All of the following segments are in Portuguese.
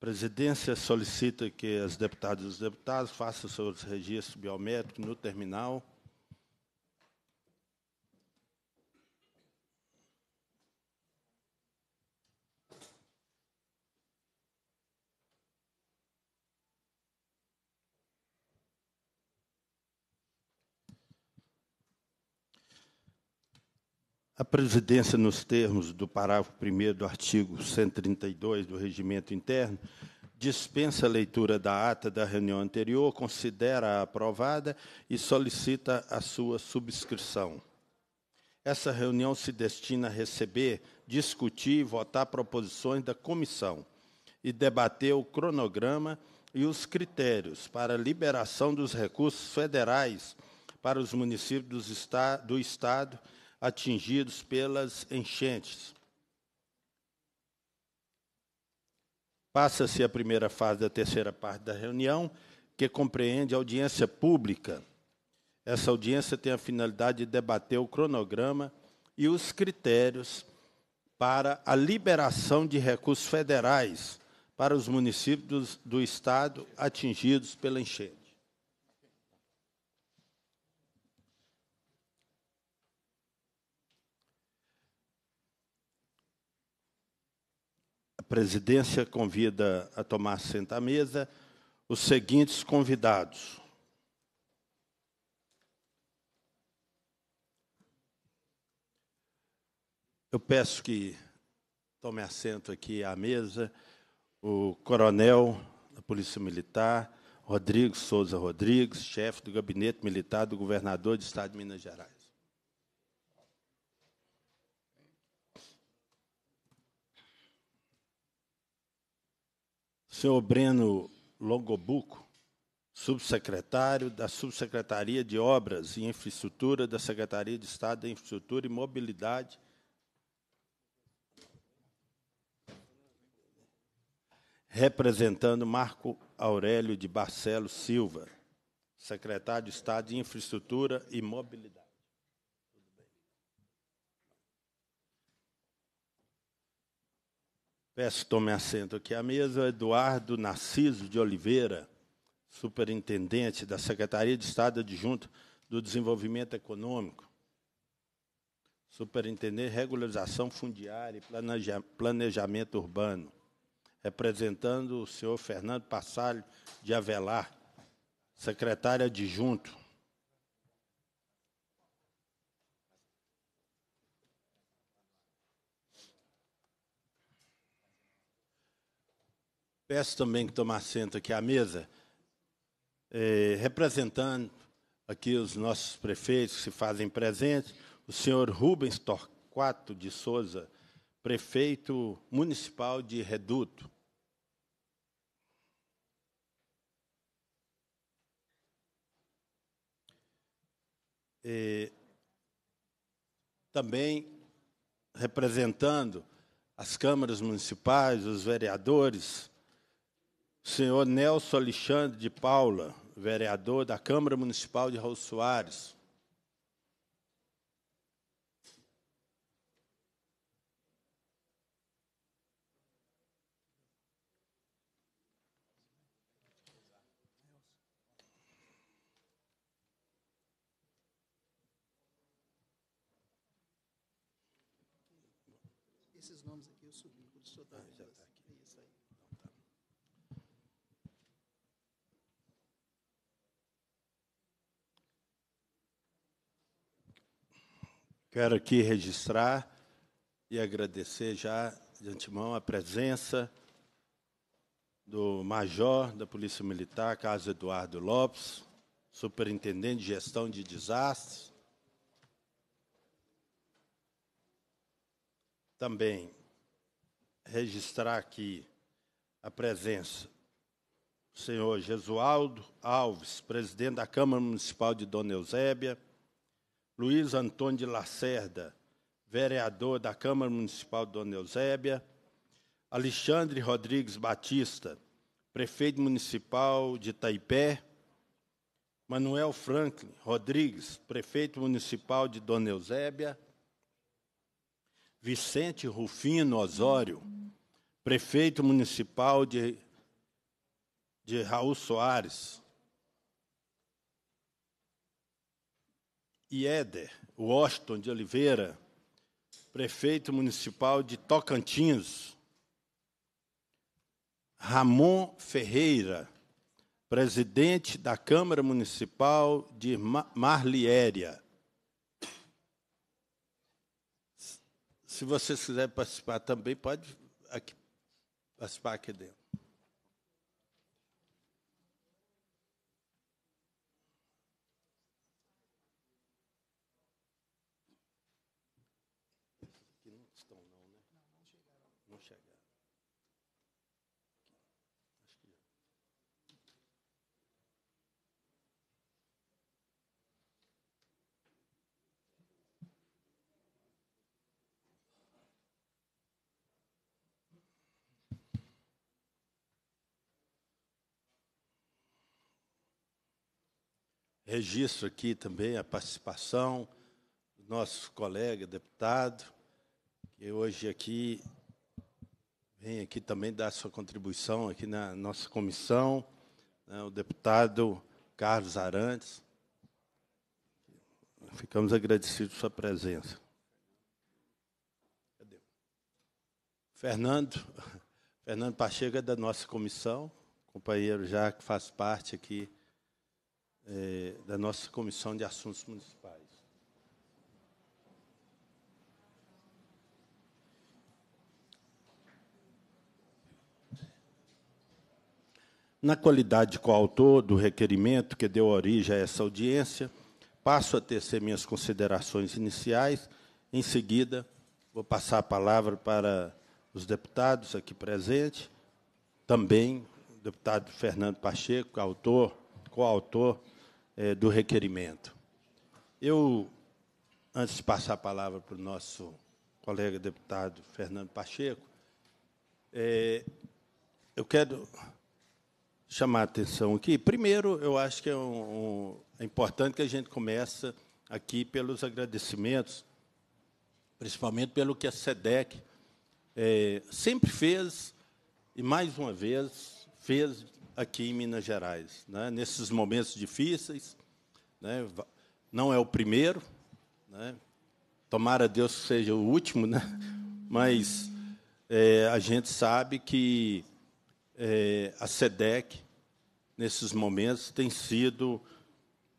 presidência solicita que as deputadas e os deputados façam seus registros biométricos no terminal A presidência, nos termos do parágrafo 1 do artigo 132 do Regimento Interno, dispensa a leitura da ata da reunião anterior, considera-a aprovada e solicita a sua subscrição. Essa reunião se destina a receber, discutir e votar proposições da comissão e debater o cronograma e os critérios para a liberação dos recursos federais para os municípios do Estado atingidos pelas enchentes. Passa-se a primeira fase da terceira parte da reunião, que compreende a audiência pública. Essa audiência tem a finalidade de debater o cronograma e os critérios para a liberação de recursos federais para os municípios do Estado atingidos pela enchente. presidência convida a tomar assento à mesa os seguintes convidados. Eu peço que tome assento aqui à mesa o coronel da Polícia Militar, Rodrigo Souza Rodrigues, chefe do Gabinete Militar do Governador do Estado de Minas Gerais. senhor Breno Longobuco, subsecretário da Subsecretaria de Obras e Infraestrutura da Secretaria de Estado de Infraestrutura e Mobilidade. Representando Marco Aurélio de Barcelos Silva, secretário de Estado de Infraestrutura e Mobilidade. Peço tome assento aqui à mesa. Eduardo Narciso de Oliveira, superintendente da Secretaria de Estado Adjunto do Desenvolvimento Econômico, superintendente regularização fundiária e planejamento urbano, representando o senhor Fernando Passalho de Avelar, secretário adjunto Peço também que tomar assento aqui à mesa, é, representando aqui os nossos prefeitos que se fazem presentes, o senhor Rubens Torquato de Souza, prefeito municipal de Reduto. E, é, também representando as câmaras municipais, os vereadores, senhor Nelson Alexandre de Paula, vereador da Câmara Municipal de Raul Soares, Quero aqui registrar e agradecer já de antemão a presença do Major da Polícia Militar, Carlos Eduardo Lopes, Superintendente de Gestão de Desastres. Também registrar aqui a presença do senhor Jesualdo Alves, presidente da Câmara Municipal de Dona Eusébia, Luiz Antônio de Lacerda, vereador da Câmara Municipal de Dona Eusébia, Alexandre Rodrigues Batista, prefeito municipal de Taipé, Manuel Franklin Rodrigues, prefeito municipal de Dona Eusébia, Vicente Rufino Osório, prefeito municipal de, de Raul Soares, e Éder Washington de Oliveira, prefeito municipal de Tocantins. Ramon Ferreira, presidente da Câmara Municipal de Marliéria. Se vocês quiserem participar também, pode aqui, participar aqui dentro. Registro aqui também a participação do nosso colega deputado, que hoje aqui vem aqui também dar sua contribuição aqui na nossa comissão, né, o deputado Carlos Arantes. Ficamos agradecidos pela sua presença. Cadê? Fernando, Fernando Pacheco é da nossa comissão, companheiro já que faz parte aqui é, da nossa Comissão de Assuntos Municipais. Na qualidade de coautor do requerimento que deu origem a essa audiência, passo a tecer minhas considerações iniciais. Em seguida, vou passar a palavra para os deputados aqui presentes, também o deputado Fernando Pacheco, autor, coautor é, do requerimento. Eu, antes de passar a palavra para o nosso colega deputado Fernando Pacheco, é, eu quero chamar a atenção aqui. Primeiro, eu acho que é, um, um, é importante que a gente comece aqui pelos agradecimentos, principalmente pelo que a SEDEC é, sempre fez, e mais uma vez fez aqui em Minas Gerais. Né? Nesses momentos difíceis, né? não é o primeiro, né? tomara Deus que seja o último, né? mas é, a gente sabe que é, a SEDEC, nesses momentos, tem sido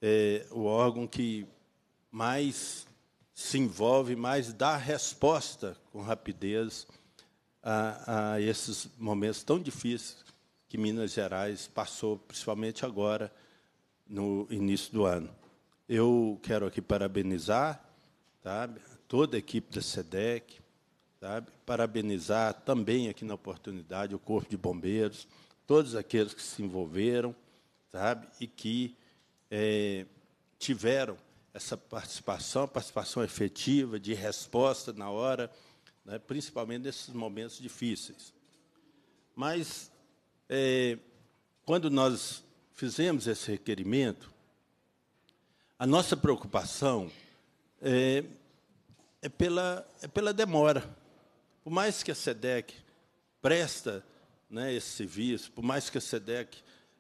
é, o órgão que mais se envolve, mais dá resposta com rapidez a, a esses momentos tão difíceis que Minas Gerais passou, principalmente agora, no início do ano. Eu quero aqui parabenizar sabe, toda a equipe da SEDEC, sabe, parabenizar também aqui na oportunidade o Corpo de Bombeiros, todos aqueles que se envolveram sabe, e que é, tiveram essa participação, participação efetiva, de resposta na hora, né, principalmente nesses momentos difíceis. Mas é, quando nós fizemos esse requerimento, a nossa preocupação é, é, pela, é pela demora. Por mais que a SEDEC presta né, esse serviço, por mais que a SEDEC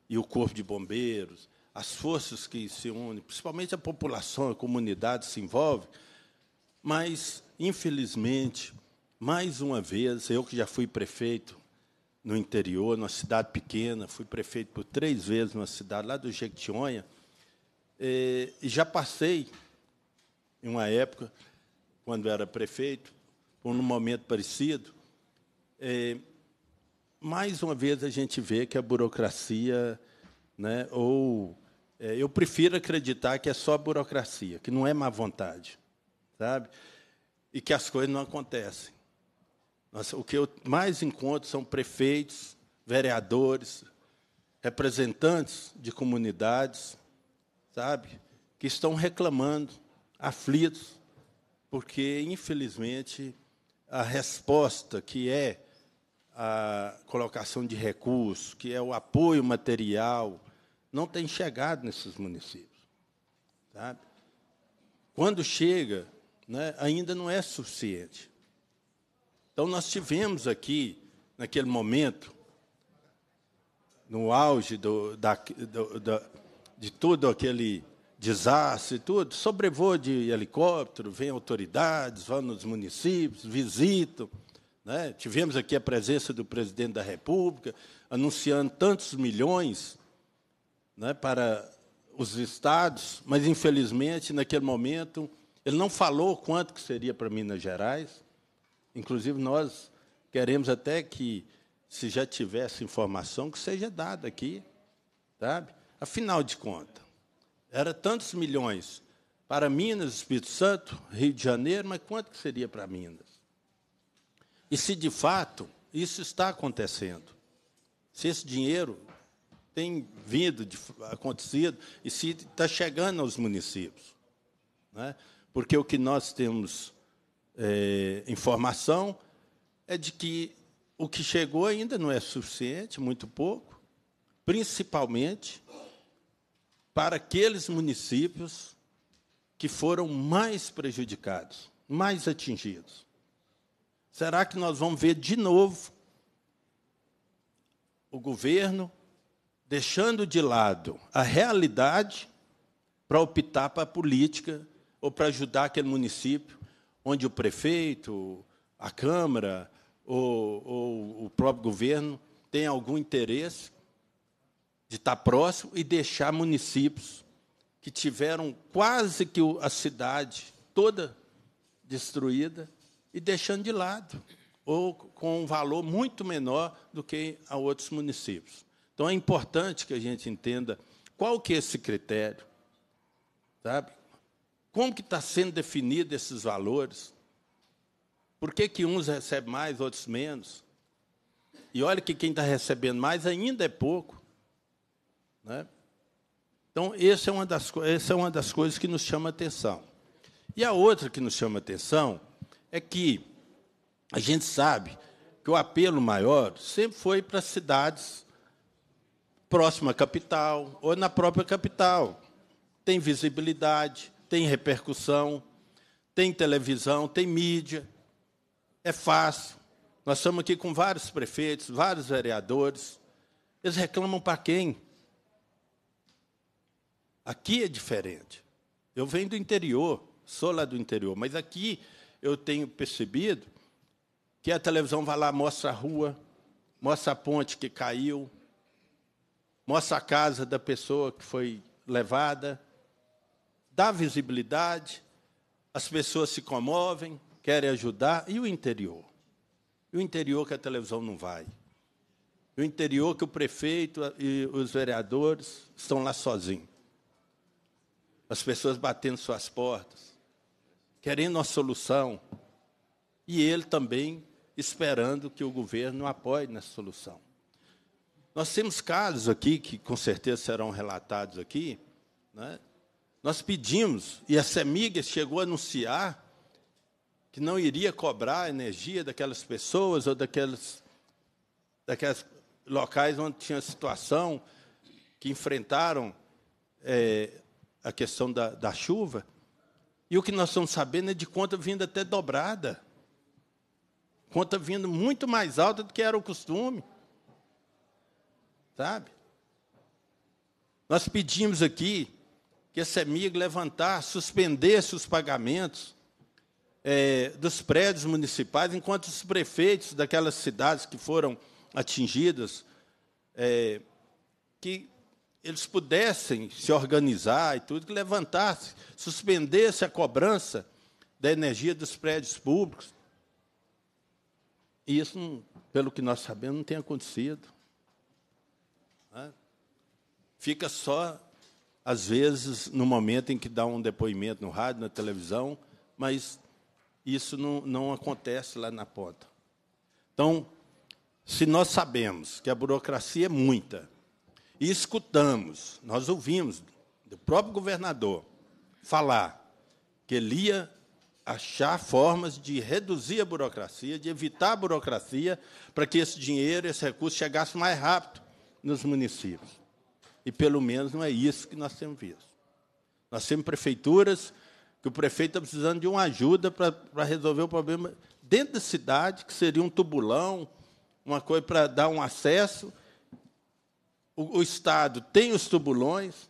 e o Corpo de Bombeiros, as forças que se unem, principalmente a população, a comunidade se envolve, mas, infelizmente, mais uma vez, eu que já fui prefeito no interior, numa cidade pequena. Fui prefeito por três vezes numa cidade lá do Jequitinhonha. É, e já passei, em uma época, quando era prefeito, por um momento parecido. É, mais uma vez a gente vê que a burocracia, né, ou é, eu prefiro acreditar que é só burocracia, que não é má vontade, sabe? E que as coisas não acontecem. Nossa, o que eu mais encontro são prefeitos, vereadores, representantes de comunidades, sabe, que estão reclamando, aflitos, porque, infelizmente, a resposta que é a colocação de recursos, que é o apoio material, não tem chegado nesses municípios. Sabe? Quando chega, né, ainda não é suficiente. Então, nós tivemos aqui, naquele momento, no auge do, da, do, da, de todo aquele desastre, tudo, sobrevoo de helicóptero, vem autoridades, vão nos municípios, visitam. Né? Tivemos aqui a presença do presidente da República, anunciando tantos milhões né, para os estados, mas, infelizmente, naquele momento, ele não falou quanto que seria para Minas Gerais, Inclusive, nós queremos até que, se já tivesse informação, que seja dada aqui. Sabe? Afinal de contas, era tantos milhões para Minas, Espírito Santo, Rio de Janeiro, mas quanto que seria para Minas? E se, de fato, isso está acontecendo, se esse dinheiro tem vindo, de, acontecido, e se está chegando aos municípios. Né? Porque o que nós temos é, informação é de que o que chegou ainda não é suficiente, muito pouco, principalmente para aqueles municípios que foram mais prejudicados, mais atingidos. Será que nós vamos ver de novo o governo deixando de lado a realidade para optar para a política ou para ajudar aquele município onde o prefeito, a Câmara ou, ou o próprio governo tem algum interesse de estar próximo e deixar municípios que tiveram quase que a cidade toda destruída e deixando de lado, ou com um valor muito menor do que a outros municípios. Então, é importante que a gente entenda qual que é esse critério. Sabe? Como que está sendo definido esses valores? Por que, que uns recebem mais, outros menos? E olha que quem está recebendo mais ainda é pouco. Né? Então, essa é, uma das, essa é uma das coisas que nos chama atenção. E a outra que nos chama atenção é que a gente sabe que o apelo maior sempre foi para cidades próximas à capital ou na própria capital. Tem visibilidade, tem repercussão, tem televisão, tem mídia. É fácil. Nós estamos aqui com vários prefeitos, vários vereadores. Eles reclamam para quem? Aqui é diferente. Eu venho do interior, sou lá do interior, mas aqui eu tenho percebido que a televisão vai lá, mostra a rua, mostra a ponte que caiu, mostra a casa da pessoa que foi levada, dá visibilidade, as pessoas se comovem, querem ajudar. E o interior? E o interior que a televisão não vai? E o interior que o prefeito e os vereadores estão lá sozinhos? As pessoas batendo suas portas, querendo uma solução. E ele também esperando que o governo apoie nessa solução. Nós temos casos aqui, que com certeza serão relatados aqui, né, nós pedimos, e a Semigas chegou a anunciar que não iria cobrar a energia daquelas pessoas ou daquelas locais onde tinha situação, que enfrentaram é, a questão da, da chuva. E o que nós estamos sabendo é de conta vindo até dobrada. Conta vindo muito mais alta do que era o costume. Sabe? Nós pedimos aqui que a CEMIG levantar, suspendesse os pagamentos é, dos prédios municipais, enquanto os prefeitos daquelas cidades que foram atingidas, é, que eles pudessem se organizar e tudo, que levantasse, suspendesse a cobrança da energia dos prédios públicos. E isso, pelo que nós sabemos, não tem acontecido. Né? Fica só às vezes, no momento em que dá um depoimento no rádio, na televisão, mas isso não, não acontece lá na ponta. Então, se nós sabemos que a burocracia é muita, e escutamos, nós ouvimos do próprio governador falar que ele ia achar formas de reduzir a burocracia, de evitar a burocracia, para que esse dinheiro, esse recurso chegasse mais rápido nos municípios e pelo menos não é isso que nós temos visto. Nós temos prefeituras que o prefeito está precisando de uma ajuda para, para resolver o problema dentro da cidade, que seria um tubulão, uma coisa para dar um acesso. O, o Estado tem os tubulões,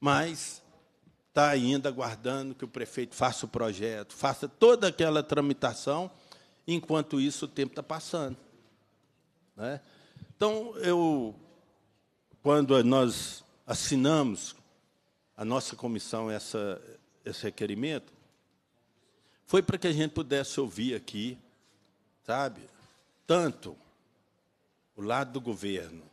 mas está ainda aguardando que o prefeito faça o projeto, faça toda aquela tramitação, enquanto isso o tempo está passando. Né? Então, eu quando nós assinamos a nossa comissão essa, esse requerimento, foi para que a gente pudesse ouvir aqui, sabe, tanto o lado do governo,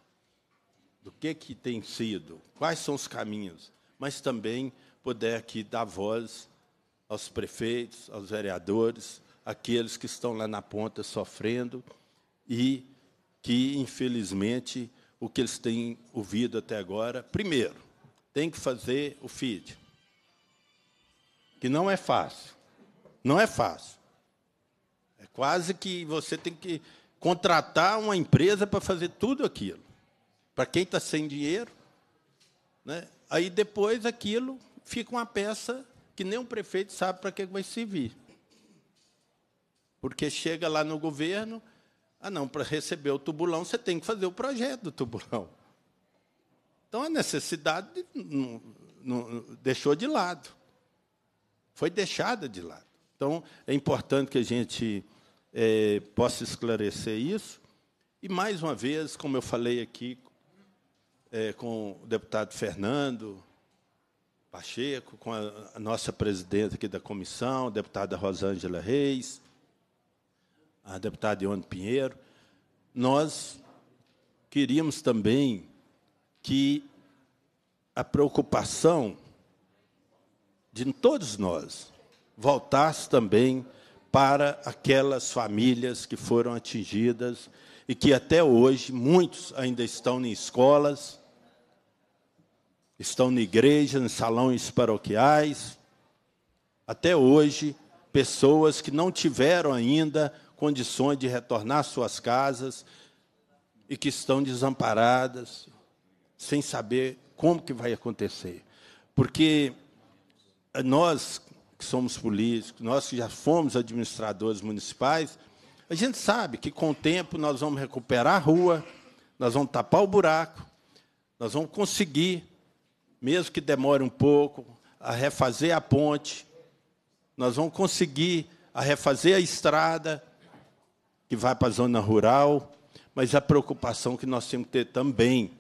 do que, que tem sido, quais são os caminhos, mas também poder aqui dar voz aos prefeitos, aos vereadores, aqueles que estão lá na ponta sofrendo e que, infelizmente, o que eles têm ouvido até agora. Primeiro, tem que fazer o feed, que não é fácil. Não é fácil. É quase que você tem que contratar uma empresa para fazer tudo aquilo. Para quem está sem dinheiro, né? aí depois aquilo fica uma peça que nem o prefeito sabe para que vai servir. Porque chega lá no governo, ah, não, para receber o tubulão você tem que fazer o projeto do tubulão. Então a necessidade não, não, deixou de lado. Foi deixada de lado. Então é importante que a gente é, possa esclarecer isso. E, mais uma vez, como eu falei aqui é, com o deputado Fernando Pacheco, com a, a nossa presidenta aqui da comissão, a deputada Rosângela Reis, a deputada Ione Pinheiro, nós queríamos também que a preocupação de todos nós voltasse também para aquelas famílias que foram atingidas e que até hoje muitos ainda estão em escolas, estão na igreja, em salões paroquiais. Até hoje, pessoas que não tiveram ainda condições de retornar às suas casas e que estão desamparadas, sem saber como que vai acontecer. Porque nós que somos políticos, nós que já fomos administradores municipais, a gente sabe que com o tempo nós vamos recuperar a rua, nós vamos tapar o buraco, nós vamos conseguir, mesmo que demore um pouco, a refazer a ponte, nós vamos conseguir a refazer a estrada, que vai para a zona rural, mas a preocupação que nós temos que ter também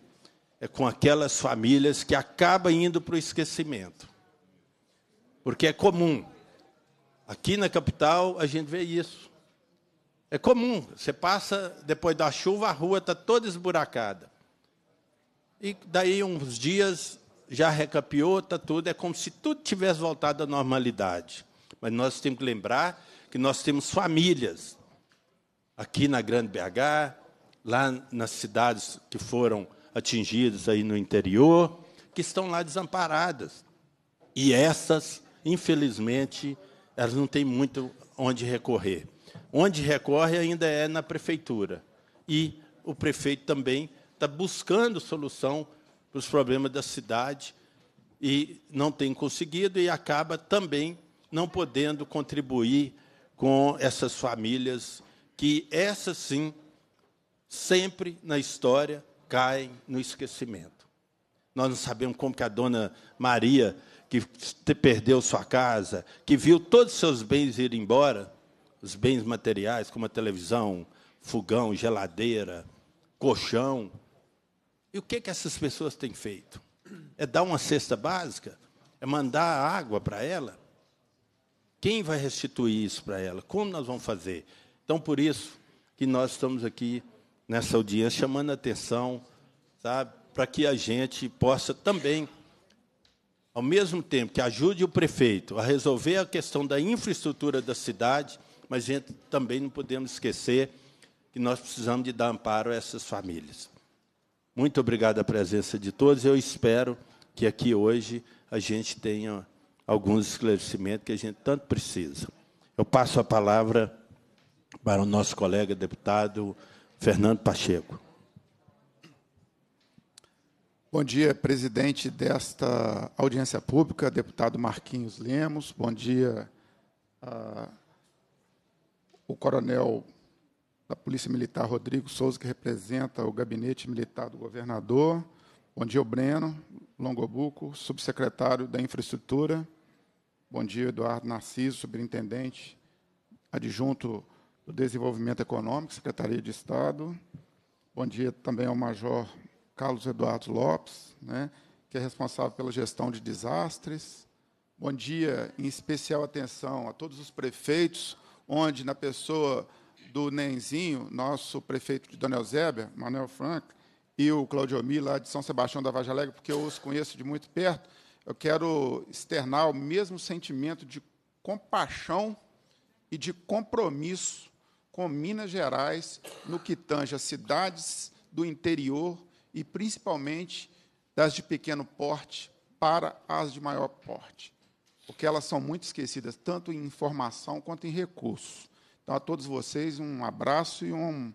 é com aquelas famílias que acabam indo para o esquecimento. Porque é comum. Aqui na capital a gente vê isso. É comum. Você passa, depois da chuva, a rua está toda esburacada. E daí uns dias já recapiou, está tudo. É como se tudo tivesse voltado à normalidade. Mas nós temos que lembrar que nós temos famílias aqui na Grande BH, lá nas cidades que foram atingidas aí no interior, que estão lá desamparadas. E essas, infelizmente, elas não têm muito onde recorrer. Onde recorre ainda é na prefeitura. E o prefeito também está buscando solução para os problemas da cidade e não tem conseguido e acaba também não podendo contribuir com essas famílias que essas sim, sempre na história, caem no esquecimento. Nós não sabemos como que a dona Maria, que perdeu sua casa, que viu todos os seus bens ir embora, os bens materiais, como a televisão, fogão, geladeira, colchão. E o que, que essas pessoas têm feito? É dar uma cesta básica? É mandar água para ela? Quem vai restituir isso para ela? Como nós vamos fazer? Então, por isso que nós estamos aqui nessa audiência, chamando a atenção, sabe, para que a gente possa também, ao mesmo tempo que ajude o prefeito a resolver a questão da infraestrutura da cidade, mas a gente também não podemos esquecer que nós precisamos de dar amparo a essas famílias. Muito obrigado à presença de todos. Eu espero que aqui hoje a gente tenha alguns esclarecimentos que a gente tanto precisa. Eu passo a palavra para o nosso colega deputado Fernando Pacheco. Bom dia, presidente desta audiência pública, deputado Marquinhos Lemos. Bom dia, ah, o coronel da Polícia Militar Rodrigo Souza, que representa o gabinete militar do governador. Bom dia, o Breno Longobuco, subsecretário da Infraestrutura. Bom dia, Eduardo Narciso, superintendente adjunto do Desenvolvimento Econômico, Secretaria de Estado. Bom dia também ao Major Carlos Eduardo Lopes, né, que é responsável pela gestão de desastres. Bom dia, em especial atenção a todos os prefeitos, onde na pessoa do Nenzinho, nosso prefeito de Dona Eusébia, Manuel Frank, e o Claudio Omi, lá de São Sebastião da Vaja Alegre, porque eu os conheço de muito perto, eu quero externar o mesmo sentimento de compaixão e de compromisso com Minas Gerais no que tange as cidades do interior e principalmente das de pequeno porte para as de maior porte, porque elas são muito esquecidas tanto em informação quanto em recurso. Então a todos vocês um abraço e um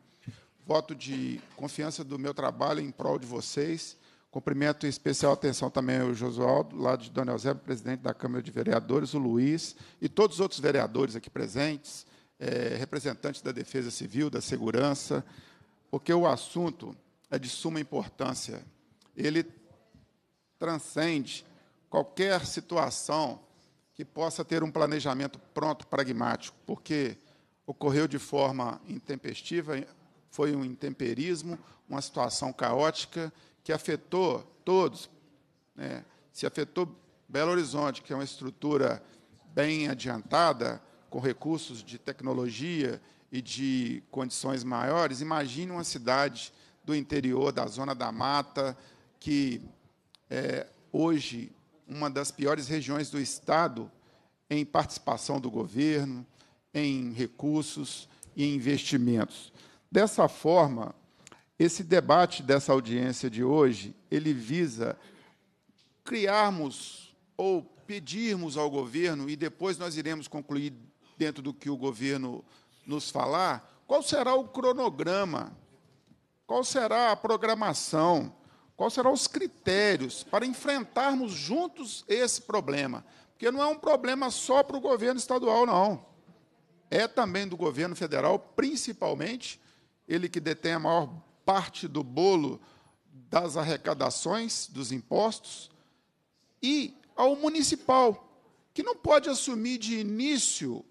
voto de confiança do meu trabalho em prol de vocês. Cumprimento em especial atenção também ao Josualdo, lá de Dona Eusébio, presidente da Câmara de Vereadores, o Luiz e todos os outros vereadores aqui presentes, é, representantes da Defesa Civil, da Segurança, porque o assunto é de suma importância. Ele transcende qualquer situação que possa ter um planejamento pronto, pragmático, porque ocorreu de forma intempestiva, foi um intemperismo, uma situação caótica que afetou todos. Né? Se afetou Belo Horizonte, que é uma estrutura bem adiantada, com recursos de tecnologia e de condições maiores, imagine uma cidade do interior, da zona da mata, que é hoje uma das piores regiões do Estado em participação do governo, em recursos e investimentos. Dessa forma, esse debate dessa audiência de hoje, ele visa criarmos ou pedirmos ao governo, e depois nós iremos concluir dentro do que o governo nos falar, qual será o cronograma, qual será a programação, quais serão os critérios para enfrentarmos juntos esse problema. Porque não é um problema só para o governo estadual, não. É também do governo federal, principalmente, ele que detém a maior parte do bolo das arrecadações, dos impostos, e ao municipal, que não pode assumir de início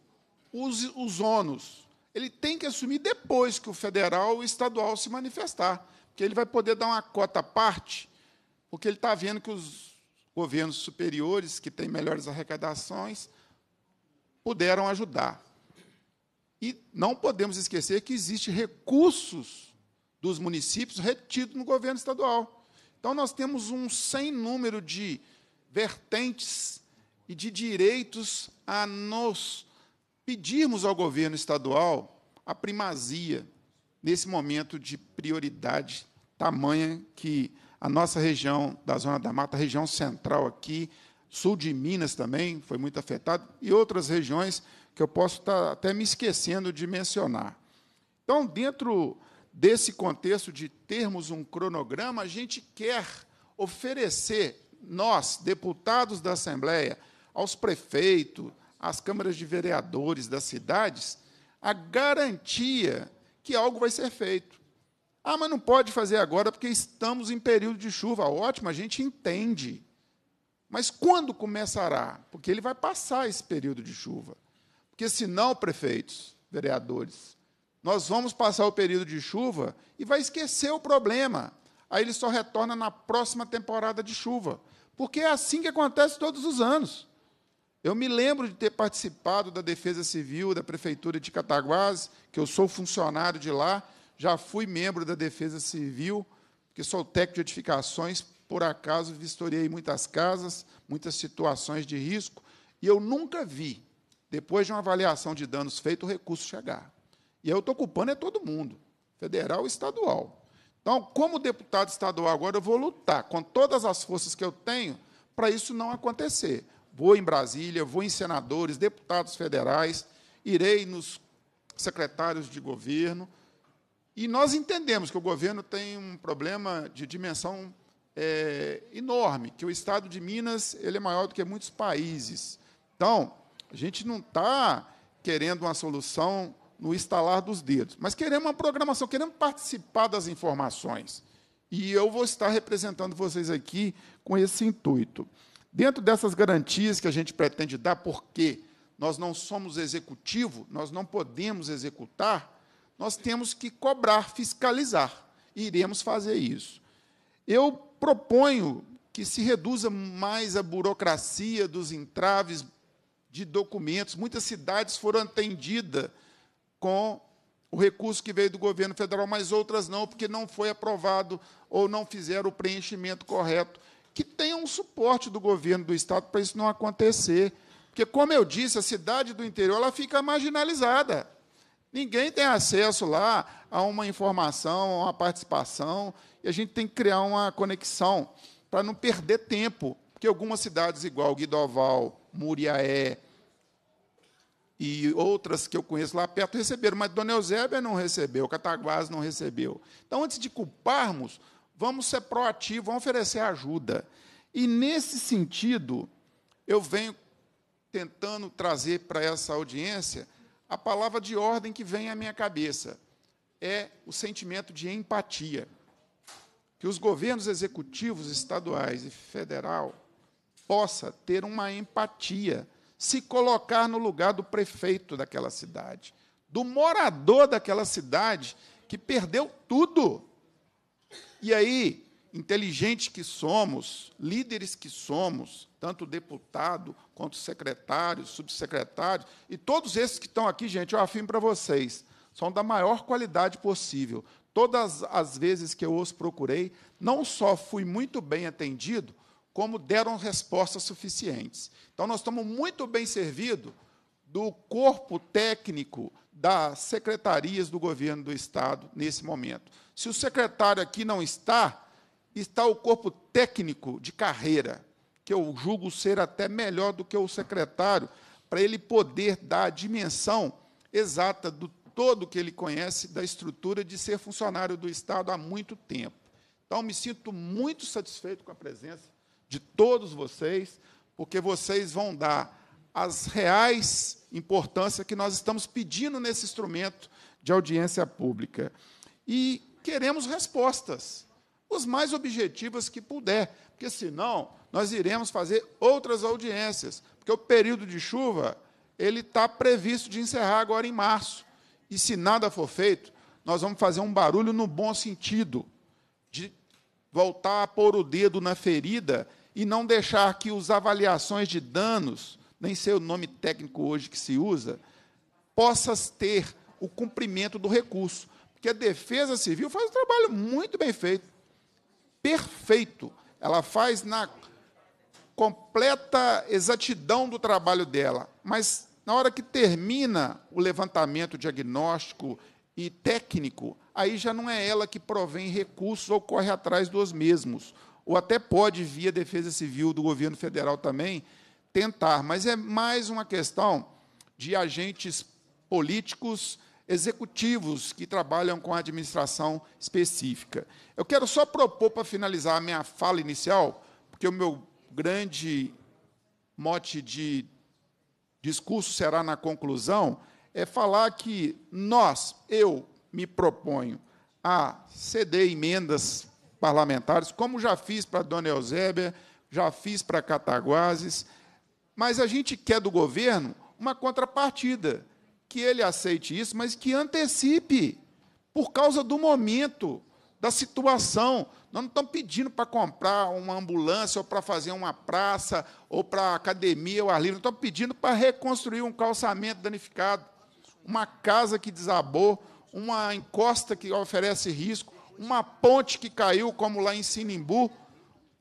os, os ônus. Ele tem que assumir depois que o federal ou o estadual se manifestar, porque ele vai poder dar uma cota à parte, porque ele está vendo que os governos superiores, que têm melhores arrecadações, puderam ajudar. E não podemos esquecer que existem recursos dos municípios retidos no governo estadual. Então, nós temos um sem número de vertentes e de direitos a nos pedirmos ao governo estadual a primazia nesse momento de prioridade tamanha que a nossa região da Zona da Mata, região central aqui, sul de Minas também foi muito afetado, e outras regiões que eu posso estar até me esquecendo de mencionar. Então, dentro desse contexto de termos um cronograma, a gente quer oferecer, nós, deputados da Assembleia, aos prefeitos, às câmaras de vereadores das cidades a garantia que algo vai ser feito. Ah, mas não pode fazer agora porque estamos em período de chuva. Ótimo, a gente entende. Mas quando começará? Porque ele vai passar esse período de chuva. Porque senão, prefeitos, vereadores, nós vamos passar o período de chuva e vai esquecer o problema. Aí ele só retorna na próxima temporada de chuva. Porque é assim que acontece todos os anos. Eu me lembro de ter participado da Defesa Civil da Prefeitura de Cataguás, que eu sou funcionário de lá, já fui membro da Defesa Civil, que sou técnico de edificações, por acaso vistoriei muitas casas, muitas situações de risco, e eu nunca vi, depois de uma avaliação de danos feita, o recurso chegar. E eu estou culpando é todo mundo, federal e estadual. Então, como deputado estadual, agora eu vou lutar com todas as forças que eu tenho para isso não acontecer vou em Brasília, vou em senadores, deputados federais, irei nos secretários de governo. E nós entendemos que o governo tem um problema de dimensão é, enorme, que o estado de Minas ele é maior do que muitos países. Então, a gente não está querendo uma solução no estalar dos dedos, mas queremos uma programação, queremos participar das informações. E eu vou estar representando vocês aqui com esse intuito. Dentro dessas garantias que a gente pretende dar, porque nós não somos executivo, nós não podemos executar, nós temos que cobrar, fiscalizar. E iremos fazer isso. Eu proponho que se reduza mais a burocracia dos entraves de documentos. Muitas cidades foram atendidas com o recurso que veio do governo federal, mas outras não, porque não foi aprovado ou não fizeram o preenchimento correto que tenha um suporte do governo do Estado para isso não acontecer. Porque, como eu disse, a cidade do interior ela fica marginalizada. Ninguém tem acesso lá a uma informação, a uma participação, e a gente tem que criar uma conexão para não perder tempo, porque algumas cidades igual Guidoval, Muriaé e outras que eu conheço lá perto receberam, mas Dona Eusébia não recebeu, Cataguás não recebeu. Então, antes de culparmos, vamos ser proativos, vamos oferecer ajuda. E nesse sentido, eu venho tentando trazer para essa audiência a palavra de ordem que vem à minha cabeça. É o sentimento de empatia. Que os governos executivos estaduais e federal possa ter uma empatia, se colocar no lugar do prefeito daquela cidade, do morador daquela cidade que perdeu tudo e aí, inteligente que somos, líderes que somos, tanto deputado quanto secretário, subsecretário, e todos esses que estão aqui, gente, eu afirmo para vocês, são da maior qualidade possível. Todas as vezes que eu os procurei, não só fui muito bem atendido, como deram respostas suficientes. Então, nós estamos muito bem servidos do corpo técnico das secretarias do governo do Estado nesse momento. Se o secretário aqui não está, está o corpo técnico de carreira, que eu julgo ser até melhor do que o secretário, para ele poder dar a dimensão exata do todo que ele conhece da estrutura de ser funcionário do Estado há muito tempo. Então, me sinto muito satisfeito com a presença de todos vocês, porque vocês vão dar as reais importância que nós estamos pedindo nesse instrumento de audiência pública. E queremos respostas, os mais objetivas que puder, porque senão nós iremos fazer outras audiências, porque o período de chuva ele está previsto de encerrar agora em março. E se nada for feito, nós vamos fazer um barulho no bom sentido, de voltar a pôr o dedo na ferida e não deixar que os avaliações de danos, nem sei o nome técnico hoje que se usa, possas ter o cumprimento do recurso. Porque a Defesa Civil faz um trabalho muito bem feito, perfeito. Ela faz na completa exatidão do trabalho dela, mas na hora que termina o levantamento diagnóstico e técnico, aí já não é ela que provém recursos ou corre atrás dos mesmos, ou até pode via Defesa Civil do governo federal também tentar, mas é mais uma questão de agentes políticos executivos que trabalham com a administração específica. Eu quero só propor, para finalizar a minha fala inicial, porque o meu grande mote de discurso será na conclusão, é falar que nós, eu me proponho a ceder emendas parlamentares, como já fiz para a Dona Eusébia, já fiz para Cataguases, mas a gente quer do governo uma contrapartida que ele aceite isso, mas que antecipe, por causa do momento, da situação. Nós não estamos pedindo para comprar uma ambulância, ou para fazer uma praça, ou para academia, ou ar livre. Nós estamos pedindo para reconstruir um calçamento danificado, uma casa que desabou, uma encosta que oferece risco, uma ponte que caiu, como lá em Sinimbu,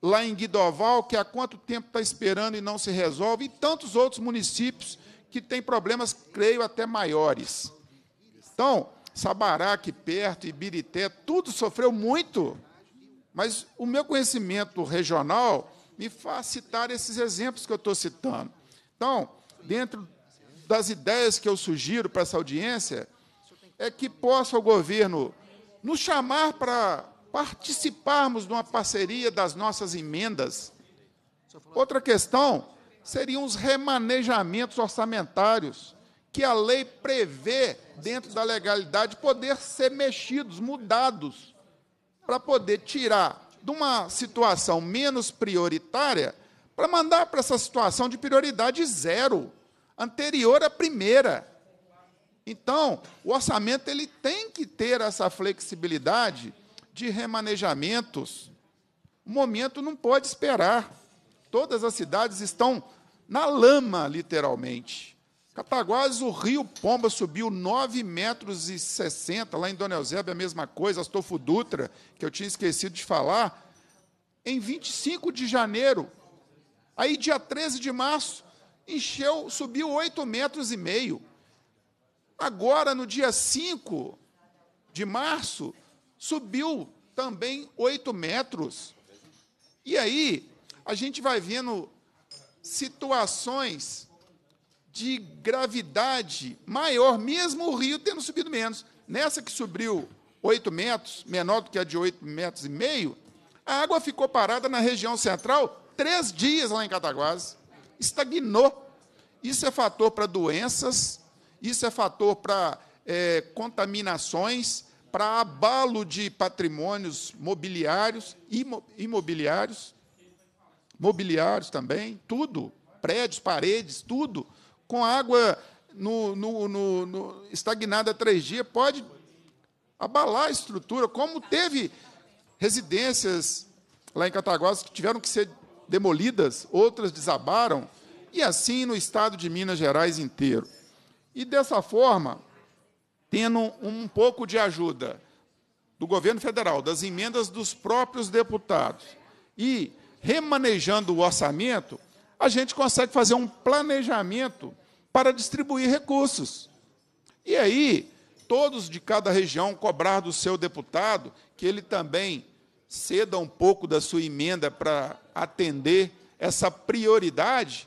lá em Guidoval, que há quanto tempo está esperando e não se resolve, e tantos outros municípios que tem problemas, creio, até maiores. Então, Sabará aqui perto, Ibirité, tudo sofreu muito. Mas o meu conhecimento regional me faz citar esses exemplos que eu estou citando. Então, dentro das ideias que eu sugiro para essa audiência, é que possa o governo nos chamar para participarmos de uma parceria das nossas emendas. Outra questão seriam os remanejamentos orçamentários que a lei prevê, dentro da legalidade, poder ser mexidos, mudados, para poder tirar de uma situação menos prioritária para mandar para essa situação de prioridade zero, anterior à primeira. Então, o orçamento ele tem que ter essa flexibilidade de remanejamentos. O momento não pode esperar. Todas as cidades estão na lama, literalmente. Cataguases, o rio Pomba subiu 9 metros e 60, lá em Dona Eusébia a mesma coisa, Astolfo Dutra, que eu tinha esquecido de falar, em 25 de janeiro. Aí, dia 13 de março, encheu, subiu 8 metros e meio. Agora, no dia 5 de março, subiu também 8 metros. E aí, a gente vai vendo situações de gravidade maior, mesmo o rio tendo subido menos. Nessa que subiu 8 metros, menor do que a de 8 metros e meio, a água ficou parada na região central três dias lá em Cataguases. Estagnou. Isso é fator para doenças, isso é fator para é, contaminações, para abalo de patrimônios mobiliários, imobiliários mobiliários também, tudo, prédios, paredes, tudo, com água no, no, no, no estagnada há três dias, pode abalar a estrutura, como teve residências lá em Cataguases que tiveram que ser demolidas, outras desabaram, e assim no estado de Minas Gerais inteiro. E dessa forma, tendo um pouco de ajuda do governo federal, das emendas dos próprios deputados e remanejando o orçamento, a gente consegue fazer um planejamento para distribuir recursos. E aí, todos de cada região cobrar do seu deputado que ele também ceda um pouco da sua emenda para atender essa prioridade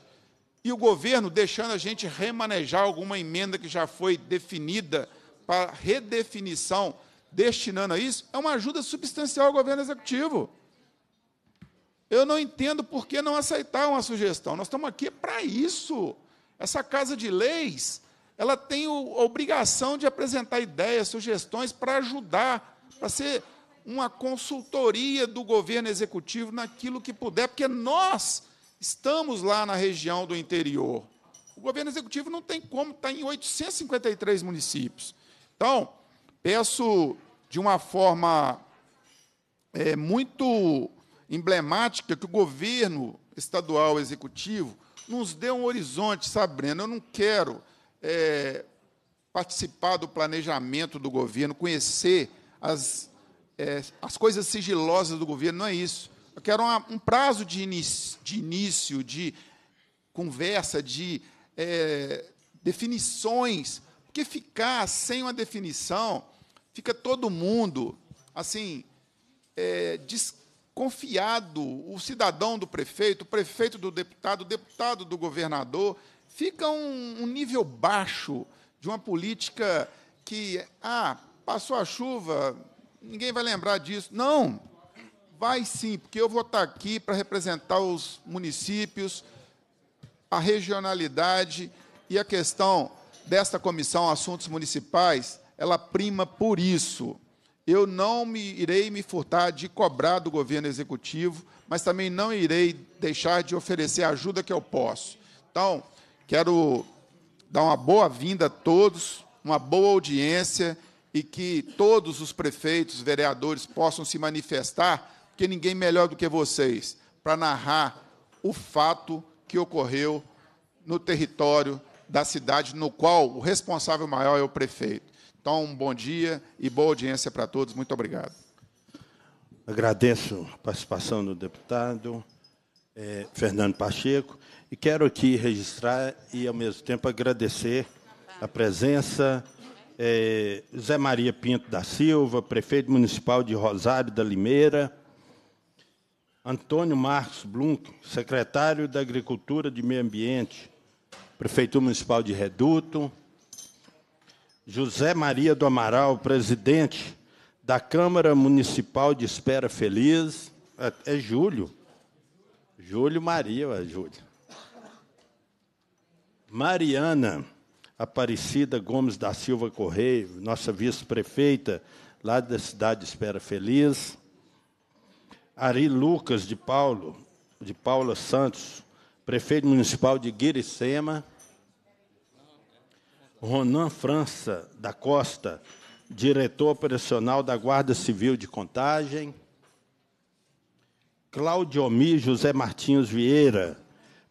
e o governo deixando a gente remanejar alguma emenda que já foi definida para redefinição, destinando a isso, é uma ajuda substancial ao governo executivo. Eu não entendo por que não aceitar uma sugestão. Nós estamos aqui para isso. Essa casa de leis, ela tem a obrigação de apresentar ideias, sugestões para ajudar, para ser uma consultoria do governo executivo naquilo que puder, porque nós estamos lá na região do interior. O governo executivo não tem como, está em 853 municípios. Então, peço de uma forma é, muito emblemática que o governo estadual executivo nos dê um horizonte, sabe, Breno? Eu não quero é, participar do planejamento do governo, conhecer as, é, as coisas sigilosas do governo, não é isso. Eu quero uma, um prazo de, de, início, de conversa, de é, definições, porque ficar sem uma definição, fica todo mundo assim é, confiado, o cidadão do prefeito, o prefeito do deputado, o deputado do governador, fica um, um nível baixo de uma política que, ah, passou a chuva, ninguém vai lembrar disso. Não, vai sim, porque eu vou estar aqui para representar os municípios, a regionalidade e a questão desta comissão Assuntos Municipais, ela prima por isso eu não me, irei me furtar de cobrar do governo executivo, mas também não irei deixar de oferecer a ajuda que eu posso. Então, quero dar uma boa-vinda a todos, uma boa audiência e que todos os prefeitos, vereadores possam se manifestar, porque ninguém melhor do que vocês para narrar o fato que ocorreu no território da cidade no qual o responsável maior é o prefeito. Então, um bom dia e boa audiência para todos. Muito obrigado. Agradeço a participação do deputado eh, Fernando Pacheco e quero aqui registrar e, ao mesmo tempo, agradecer a presença eh, Zé Maria Pinto da Silva, prefeito municipal de Rosário da Limeira, Antônio Marcos Blum, secretário da Agricultura e de Meio Ambiente, Prefeitura Municipal de Reduto, José Maria do Amaral, presidente da Câmara Municipal de Espera Feliz. É, é Júlio. Júlio Maria, é Júlio. Mariana Aparecida Gomes da Silva Correia, nossa vice-prefeita lá da cidade de Espera Feliz. Ari Lucas de Paulo, de Paula Santos, prefeito municipal de Guiricema. Ronan França da Costa, diretor operacional da Guarda Civil de Contagem. Claudiomir José Martins Vieira,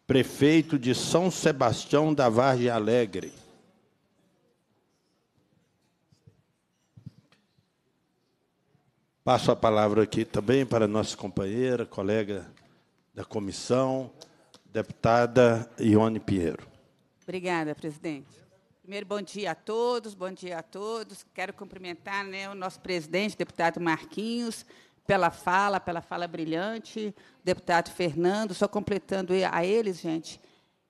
prefeito de São Sebastião da Vargem Alegre. Passo a palavra aqui também para nossa companheira, colega da comissão, deputada Ione Pinheiro. Obrigada, presidente. Primeiro, bom dia a todos, bom dia a todos. Quero cumprimentar né, o nosso presidente, deputado Marquinhos, pela fala, pela fala brilhante, deputado Fernando, só completando a eles, gente.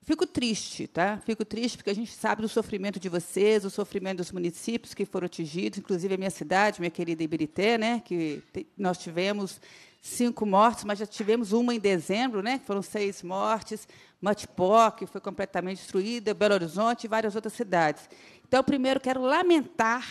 Fico triste, tá? Fico triste porque a gente sabe do sofrimento de vocês, o sofrimento dos municípios que foram atingidos, inclusive a minha cidade, minha querida Ibirité, né, que nós tivemos cinco mortes, mas já tivemos uma em dezembro, né? Foram seis mortes. Matipó, que foi completamente destruída, Belo Horizonte e várias outras cidades. Então, primeiro quero lamentar,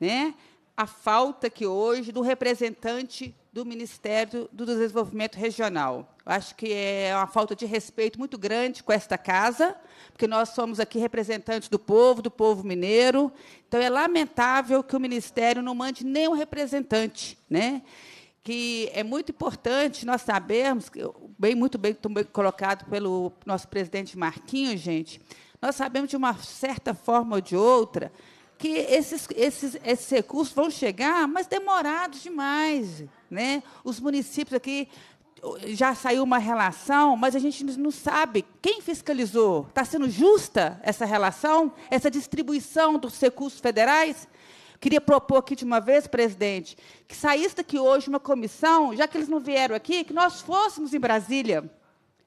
né? A falta que hoje do representante do Ministério do Desenvolvimento Regional. Eu acho que é uma falta de respeito muito grande com esta casa, porque nós somos aqui representantes do povo, do povo mineiro. Então é lamentável que o Ministério não mande nenhum representante. Né? que é muito importante nós sabermos, bem muito bem, colocado pelo nosso presidente Marquinhos, gente, nós sabemos de uma certa forma ou de outra que esses, esses, esses recursos vão chegar, mas demorados demais. Né? Os municípios aqui já saiu uma relação, mas a gente não sabe quem fiscalizou. Está sendo justa essa relação, essa distribuição dos recursos federais? Queria propor aqui de uma vez, presidente, que saísse daqui hoje uma comissão, já que eles não vieram aqui, que nós fôssemos em Brasília.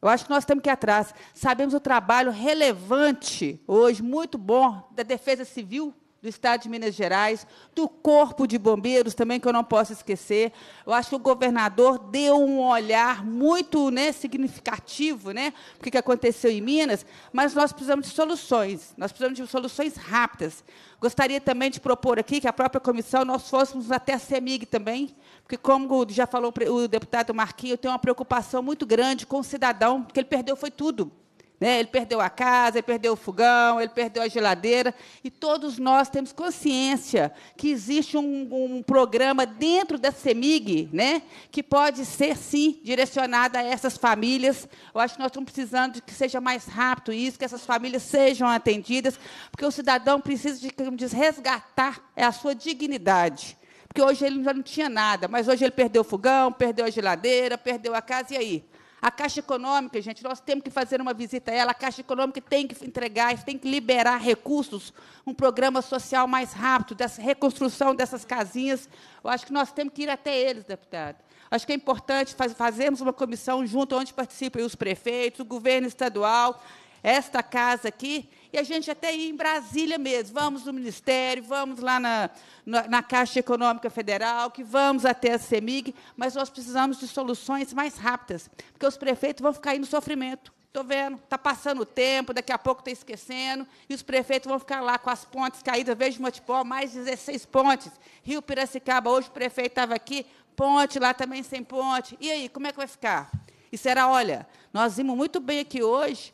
Eu acho que nós temos que ir atrás. Sabemos o trabalho relevante hoje, muito bom, da Defesa Civil do Estado de Minas Gerais, do Corpo de Bombeiros também, que eu não posso esquecer. Eu acho que o governador deu um olhar muito né, significativo né, para o que aconteceu em Minas, mas nós precisamos de soluções, nós precisamos de soluções rápidas. Gostaria também de propor aqui que a própria comissão, nós fôssemos até a CEMIG também, porque, como já falou o deputado Marquinho, eu tenho uma preocupação muito grande com o cidadão, porque ele perdeu foi tudo. Né? Ele perdeu a casa, ele perdeu o fogão, ele perdeu a geladeira. E todos nós temos consciência que existe um, um programa dentro da CEMIG né? que pode ser, sim, direcionado a essas famílias. Eu acho que nós estamos precisando de que seja mais rápido isso, que essas famílias sejam atendidas, porque o cidadão precisa de, como diz, resgatar a sua dignidade. Porque hoje ele já não tinha nada, mas hoje ele perdeu o fogão, perdeu a geladeira, perdeu a casa, e aí? A Caixa Econômica, gente, nós temos que fazer uma visita a ela. A Caixa Econômica tem que entregar, tem que liberar recursos, um programa social mais rápido, dessa reconstrução dessas casinhas. Eu acho que nós temos que ir até eles, deputado. Acho que é importante faz, fazermos uma comissão junto onde participam os prefeitos, o governo estadual, esta casa aqui, e a gente até ir em Brasília mesmo. Vamos no Ministério, vamos lá na, na, na Caixa Econômica Federal, que vamos até a CEMIG, mas nós precisamos de soluções mais rápidas, porque os prefeitos vão ficar aí no sofrimento. Estou vendo, está passando o tempo, daqui a pouco está esquecendo, e os prefeitos vão ficar lá com as pontes caídas, vejo Motipó, mais 16 pontes. Rio Piracicaba, hoje o prefeito estava aqui, ponte lá também sem ponte. E aí, como é que vai ficar? Isso era, olha, nós vimos muito bem aqui hoje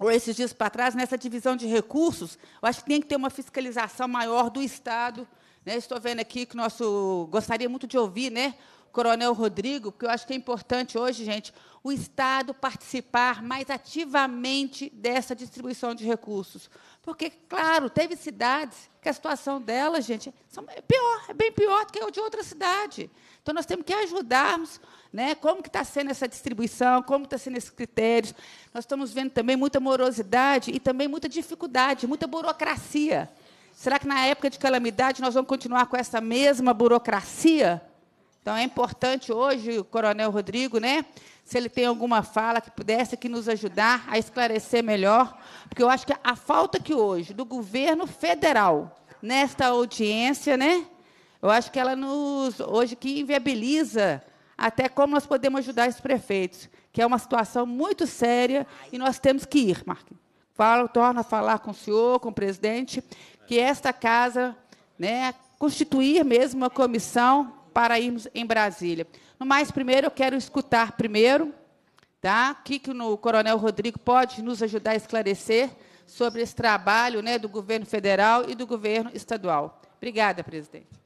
ou esses dias para trás, nessa divisão de recursos, eu acho que tem que ter uma fiscalização maior do Estado. Né? Estou vendo aqui que nosso gostaria muito de ouvir né, Coronel Rodrigo, porque eu acho que é importante hoje, gente, o Estado participar mais ativamente dessa distribuição de recursos. Porque, claro, teve cidades que a situação delas, gente, é pior, é bem pior do que a de outra cidade. Então, nós temos que ajudarmos, né, como que está sendo essa distribuição, como está sendo esses critérios. Nós estamos vendo também muita morosidade e também muita dificuldade, muita burocracia. Será que na época de calamidade nós vamos continuar com essa mesma burocracia? Então é importante hoje o Coronel Rodrigo, né? Se ele tem alguma fala que pudesse que nos ajudar a esclarecer melhor, porque eu acho que a falta que hoje do governo federal nesta audiência, né? Eu acho que ela nos hoje que inviabiliza até como nós podemos ajudar esses prefeitos, que é uma situação muito séria e nós temos que ir, Marquinhos. Falo, torna a falar com o senhor, com o presidente, que esta casa, né, constituir mesmo uma comissão para irmos em Brasília. No mais, primeiro eu quero escutar primeiro, tá? O que, que o Coronel Rodrigo pode nos ajudar a esclarecer sobre esse trabalho né, do governo federal e do governo estadual. Obrigada, presidente.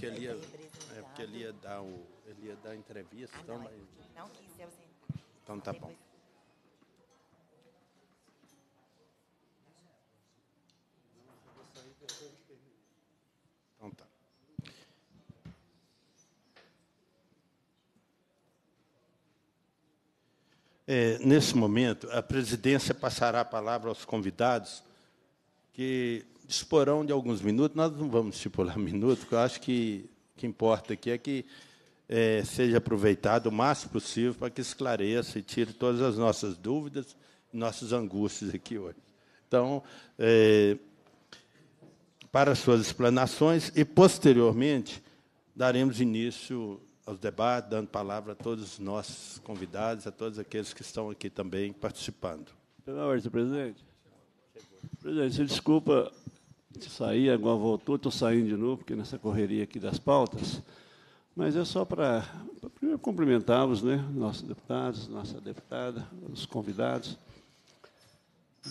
porque ele ia, é, porque ele ia dar o, ele ia dar entrevista, ah, então, não, mas... não quis eu Então tá Depois... bom. Então tá. É, nesse momento, a presidência passará a palavra aos convidados que disporão de alguns minutos, nós não vamos estipular minutos, porque eu acho que o que importa aqui é que é, seja aproveitado o máximo possível para que esclareça e tire todas as nossas dúvidas nossas angústias aqui hoje. Então, é, para suas explanações e, posteriormente, daremos início aos debates, dando palavra a todos os nossos convidados, a todos aqueles que estão aqui também participando. Senhor senhor presidente. Presidente, desculpa saí, agora voltou, estou saindo de novo, porque nessa correria aqui das pautas. Mas é só para, primeiro, cumprimentá-los, né, nossos deputados, nossa deputada, os convidados,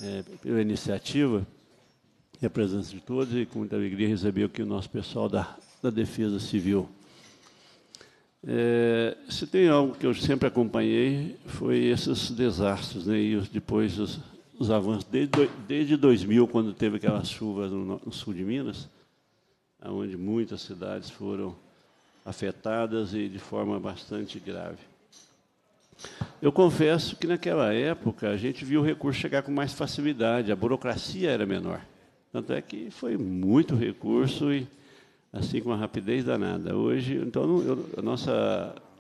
é, pela iniciativa e a presença de todos, e com muita alegria receber aqui o nosso pessoal da, da Defesa Civil. É, se tem algo que eu sempre acompanhei, foi esses desastres, né, e os, depois os, os avanços desde, desde 2000, quando teve aquelas chuvas no, no sul de Minas, onde muitas cidades foram afetadas e de forma bastante grave. Eu confesso que naquela época a gente viu o recurso chegar com mais facilidade, a burocracia era menor. Tanto é que foi muito recurso e assim com uma rapidez danada. Hoje, então, eu, o nosso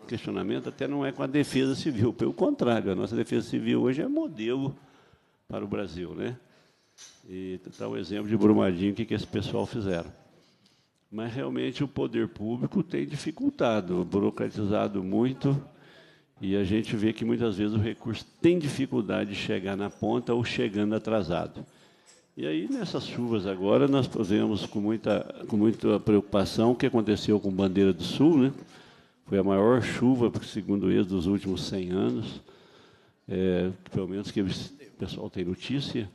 questionamento até não é com a defesa civil, pelo contrário, a nossa defesa civil hoje é modelo para o Brasil, né? E está o um exemplo de Brumadinho, o que, que esse pessoal fizeram. Mas realmente o poder público tem dificultado, burocratizado muito, e a gente vê que muitas vezes o recurso tem dificuldade de chegar na ponta ou chegando atrasado. E aí, nessas chuvas agora, nós vemos com muita, com muita preocupação o que aconteceu com Bandeira do Sul, né? Foi a maior chuva, segundo eles, dos últimos 100 anos. É, pelo menos que eles pessoal tem notícia,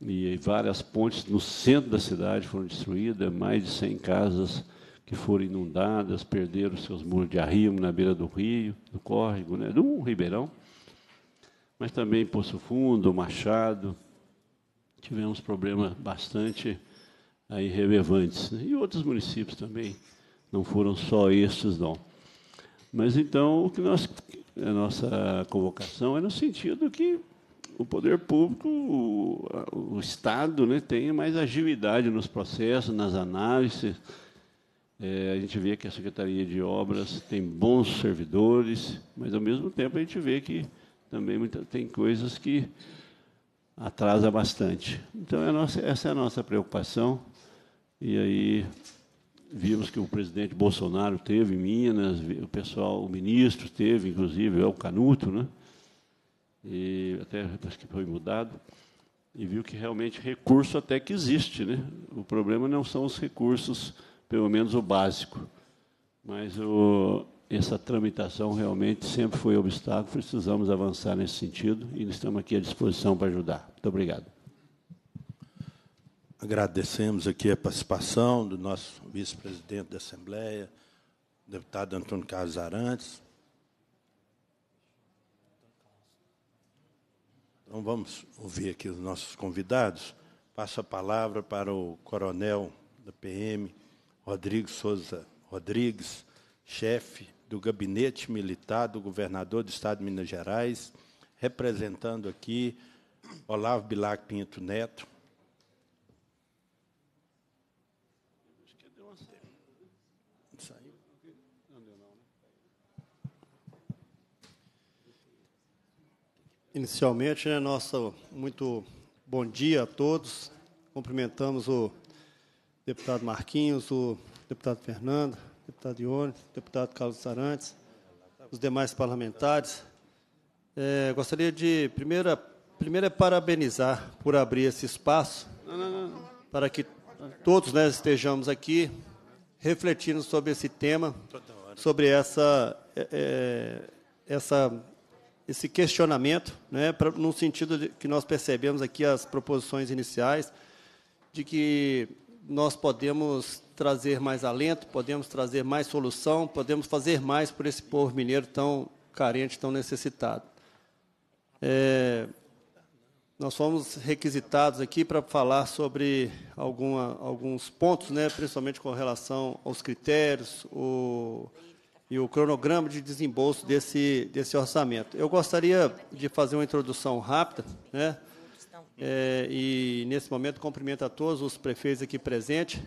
e várias pontes no centro da cidade foram destruídas, mais de 100 casas que foram inundadas, perderam seus muros de arrimo na beira do rio, do córrego, né, do ribeirão, mas também Poço Fundo, Machado, tivemos problemas bastante aí relevantes. Né? E outros municípios também, não foram só estes, não. Mas então, o que nós, a nossa convocação é no sentido que o poder público, o, o Estado, né, tenha mais agilidade nos processos, nas análises. É, a gente vê que a Secretaria de Obras tem bons servidores, mas, ao mesmo tempo, a gente vê que também muita, tem coisas que atrasa bastante. Então, é nossa, essa é a nossa preocupação. E aí, vimos que o presidente Bolsonaro teve em Minas, o pessoal, o ministro teve, inclusive, é o Canuto, né? e até acho que foi mudado, e viu que realmente recurso até que existe. Né? O problema não são os recursos, pelo menos o básico, mas o, essa tramitação realmente sempre foi obstáculo, precisamos avançar nesse sentido e estamos aqui à disposição para ajudar. Muito obrigado. Agradecemos aqui a participação do nosso vice-presidente da Assembleia, deputado Antônio Carlos Arantes, Então vamos ouvir aqui os nossos convidados. Passo a palavra para o coronel da PM, Rodrigo Souza Rodrigues, chefe do gabinete militar do governador do estado de Minas Gerais, representando aqui Olavo Bilac Pinto Neto, Inicialmente, né, nosso muito bom dia a todos. Cumprimentamos o deputado Marquinhos, o deputado Fernando, o deputado Ione, o deputado Carlos Sarantes, os demais parlamentares. É, gostaria de, primeira, primeiro, é parabenizar por abrir esse espaço para que todos nós né, estejamos aqui refletindo sobre esse tema, sobre essa, é, é essa esse questionamento, né, pra, no sentido de, que nós percebemos aqui as proposições iniciais, de que nós podemos trazer mais alento, podemos trazer mais solução, podemos fazer mais por esse povo mineiro tão carente, tão necessitado. É, nós fomos requisitados aqui para falar sobre alguma, alguns pontos, né, principalmente com relação aos critérios, o, e o cronograma de desembolso desse, desse orçamento. Eu gostaria de fazer uma introdução rápida, né? É, e nesse momento cumprimento a todos os prefeitos aqui presentes.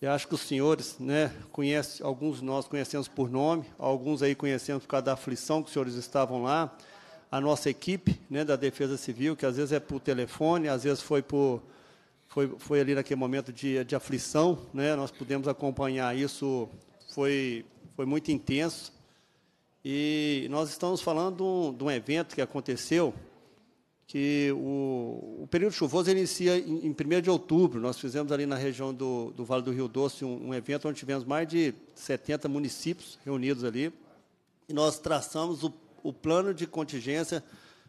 Eu acho que os senhores, né, conhecem, alguns nós conhecemos por nome, alguns aí conhecemos por causa da aflição que os senhores estavam lá. A nossa equipe, né, da Defesa Civil, que às vezes é por telefone, às vezes foi por foi, foi ali naquele momento de, de aflição, né? Nós pudemos acompanhar isso, foi foi muito intenso. E nós estamos falando de um, evento que aconteceu, que o, o período chuvoso inicia em, em 1 de outubro. Nós fizemos ali na região do, do Vale do Rio Doce um, um evento onde tivemos mais de 70 municípios reunidos ali. E nós traçamos o, o plano de contingência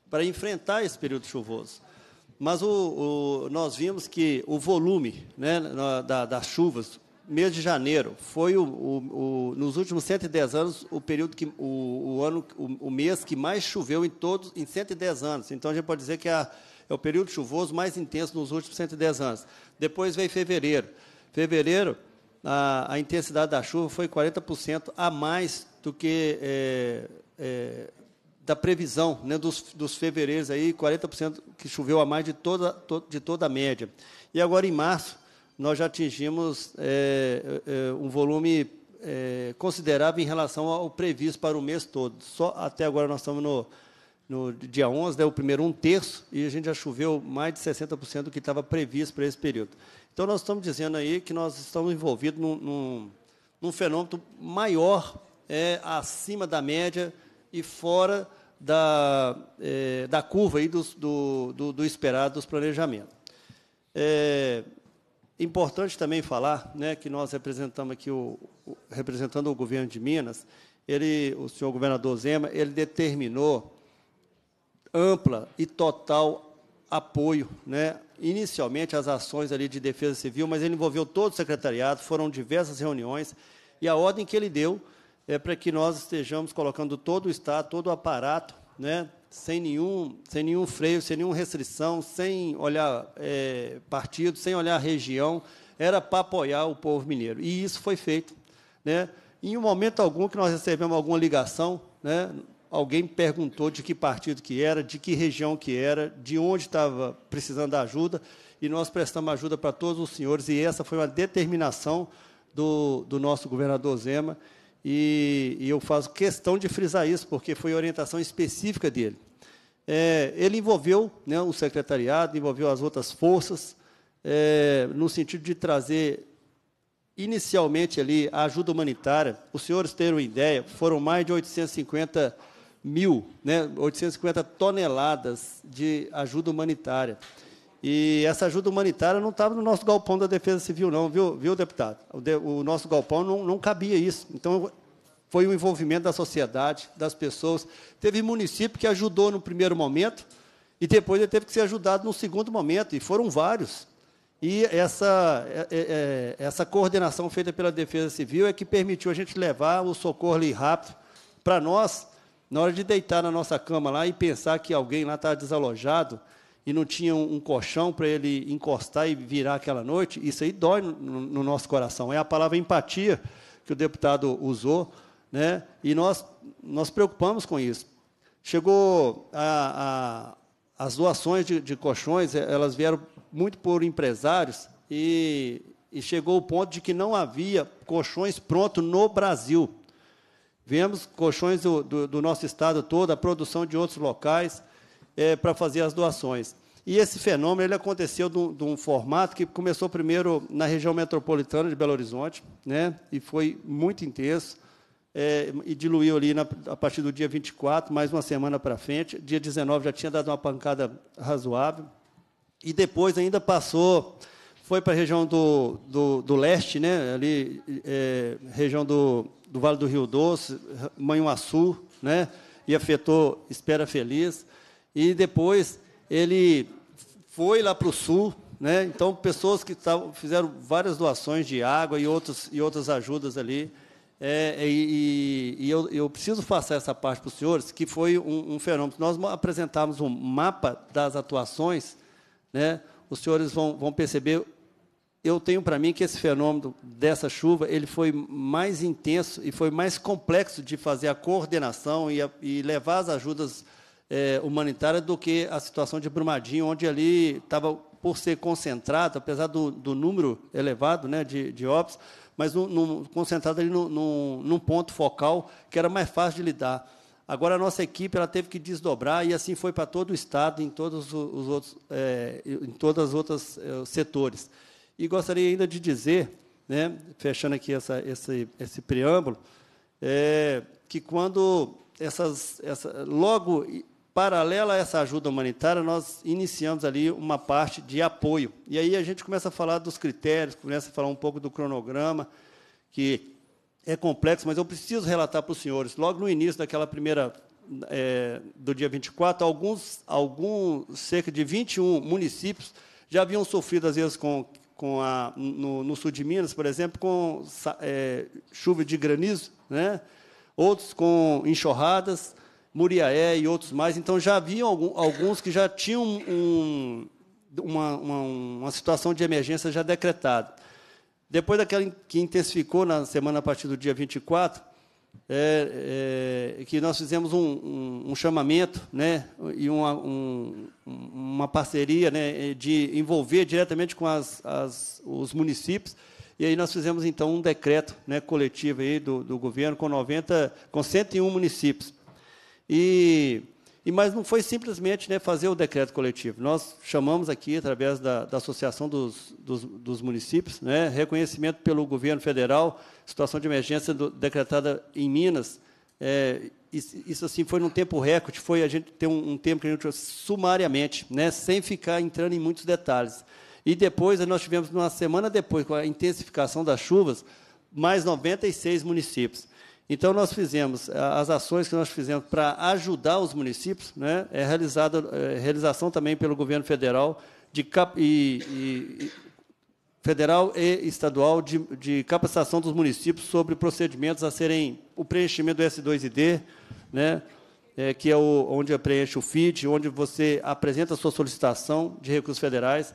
para enfrentar esse período chuvoso. Mas o, o, nós vimos que o volume né, da, das chuvas mês de janeiro foi o, o, o, nos últimos 110 anos o período que o, o ano o, mês que mais choveu em todos em 110 anos. Então a gente pode dizer que é, é o período chuvoso mais intenso nos últimos 110 anos. Depois veio fevereiro. Fevereiro a, a intensidade da chuva foi 40% a mais do que é, é, da previsão né, dos, dos fevereiros aí 40% que choveu a mais de toda de toda a média. E agora em março nós já atingimos é, é, um volume é, considerável em relação ao previsto para o mês todo. Só até agora nós estamos no, no dia 11, né, o primeiro um terço, e a gente já choveu mais de 60% do que estava previsto para esse período. Então, nós estamos dizendo aí que nós estamos envolvidos num, num, num fenômeno maior, é, acima da média e fora da, é, da curva aí dos, do, do, do esperado dos planejamentos. É, Importante também falar né, que nós representamos aqui, o, o, representando o governo de Minas, ele, o senhor governador Zema, ele determinou ampla e total apoio, né, inicialmente as ações ali de defesa civil, mas ele envolveu todo o secretariado, foram diversas reuniões, e a ordem que ele deu é para que nós estejamos colocando todo o Estado, todo o aparato, né, sem nenhum, sem nenhum freio, sem nenhuma restrição, sem olhar é, partido, sem olhar região, era para apoiar o povo mineiro. E isso foi feito. Né? Em um momento algum que nós recebemos alguma ligação, né, alguém perguntou de que partido que era, de que região que era, de onde estava precisando da ajuda, e nós prestamos ajuda para todos os senhores, e essa foi uma determinação do, do nosso governador Zema, e, e eu faço questão de frisar isso, porque foi orientação específica dele. É, ele envolveu né, o secretariado, envolveu as outras forças, é, no sentido de trazer inicialmente ali a ajuda humanitária. Os senhores terem uma ideia, foram mais de 850 mil, né, 850 toneladas de ajuda humanitária. E essa ajuda humanitária não estava no nosso galpão da Defesa Civil, não, viu, viu deputado? O, de, o nosso galpão não, não cabia isso. Então, foi o envolvimento da sociedade, das pessoas. Teve município que ajudou no primeiro momento e depois ele teve que ser ajudado no segundo momento, e foram vários. E essa, é, é, é essa coordenação feita pela Defesa Civil é que permitiu a gente levar o socorro ali rápido para nós, na hora de deitar na nossa cama lá e pensar que alguém lá está desalojado, e não tinha um, colchão para ele encostar e virar aquela noite, isso aí dói no, no, nosso coração. É a palavra empatia que o deputado usou, né? e nós nos preocupamos com isso. Chegou a, a, as doações de, de colchões, eh, elas vieram muito por empresários, e, e chegou o ponto de que não havia colchões prontos no Brasil. Vemos colchões do, do, do, nosso estado todo, a produção de outros locais, é, para fazer as doações. E esse fenômeno ele aconteceu de um, formato que começou primeiro na região metropolitana de Belo Horizonte, né, e foi muito intenso, é, e diluiu ali na, a partir do dia 24, mais uma semana para frente. Dia 19 já tinha dado uma pancada razoável, e depois ainda passou, foi para a região do, do, do, leste, né, ali, é, região do, do Vale do Rio Doce, Manhuaçu, né, e afetou Espera Feliz e depois ele foi lá para o sul, né? Então, pessoas que tavam, fizeram várias doações de água e, outros, e outras ajudas ali. É, é e, e eu, eu, preciso passar essa parte para os senhores, que foi um, um fenômeno. Nós apresentamos um mapa das atuações, né? os senhores vão, vão perceber. Eu tenho para mim que esse fenômeno dessa chuva ele foi mais intenso e foi mais complexo de fazer a coordenação e, a, e levar as ajudas é, humanitária do que a situação de Brumadinho, onde ali estava, por ser concentrado, apesar do, do número elevado né, de, de óbitos, mas no, no, concentrado ali no, no, num ponto focal que era mais fácil de lidar. Agora, a nossa equipe ela teve que desdobrar, e assim foi para todo o Estado, em todos os outros é, em todas as outras é, setores. E gostaria ainda de dizer, né, fechando aqui essa, esse, esse preâmbulo, é, que quando essas, essa, logo paralela a essa ajuda humanitária, nós iniciamos ali uma parte de apoio. E aí a gente começa a falar dos critérios, começa a falar um pouco do cronograma, que é complexo, mas eu preciso relatar para os senhores. Logo no início daquela primeira, é, do dia 24, alguns, alguns, cerca de 21 municípios já haviam sofrido, às vezes, com, com a, no, no sul de Minas, por exemplo, com é, chuva de granizo, né? outros com enxurradas, Muriaé e outros mais. Então, já haviam alguns que já tinham um, uma, uma, uma, situação de emergência já decretada. Depois daquela que intensificou na semana a partir do dia 24, é, é, que nós fizemos um, um, um chamamento né, e uma, um, uma parceria né, de envolver diretamente com as, as, os municípios. E aí nós fizemos, então, um decreto né, coletivo aí do, do governo com, 90, com 101 municípios. E, e mas não foi simplesmente né, fazer o decreto coletivo. Nós chamamos aqui, através da, da Associação dos, dos, dos Municípios, né, reconhecimento pelo governo federal, situação de emergência do, decretada em Minas, é, isso, isso, assim foi num tempo recorde, foi a gente ter um, um tempo que a gente sumariamente, né, sem ficar entrando em muitos detalhes. E depois nós tivemos uma semana depois com a intensificação das chuvas, mais 96 municípios. Então, nós fizemos, as ações que nós fizemos para ajudar os municípios, né, é realizada, é, realização também pelo governo federal, de cap, e, e, federal e estadual, de, de, capacitação dos municípios sobre procedimentos a serem, o preenchimento do S2ID, né, é, que é o, onde preenche o FIT, onde você apresenta a sua solicitação de recursos federais,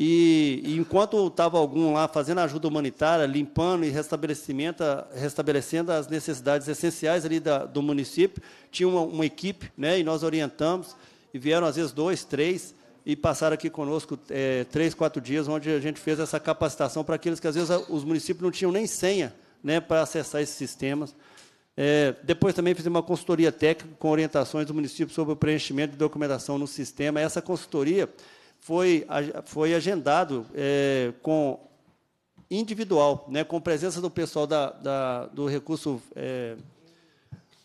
e, e enquanto estava algum lá fazendo ajuda humanitária, limpando e restabelecimento, restabelecendo as necessidades essenciais ali da, do município, tinha uma, uma equipe, né, e nós orientamos, e vieram às vezes dois, três, e passaram aqui conosco é, três, quatro dias, onde a gente fez essa capacitação para aqueles que às vezes os municípios não tinham nem senha né, para acessar esses sistemas. É, depois também fizemos uma consultoria técnica com orientações do município sobre o preenchimento de documentação no sistema. Essa consultoria foi, foi agendado é, com individual, né, com presença do pessoal da, da do recurso é,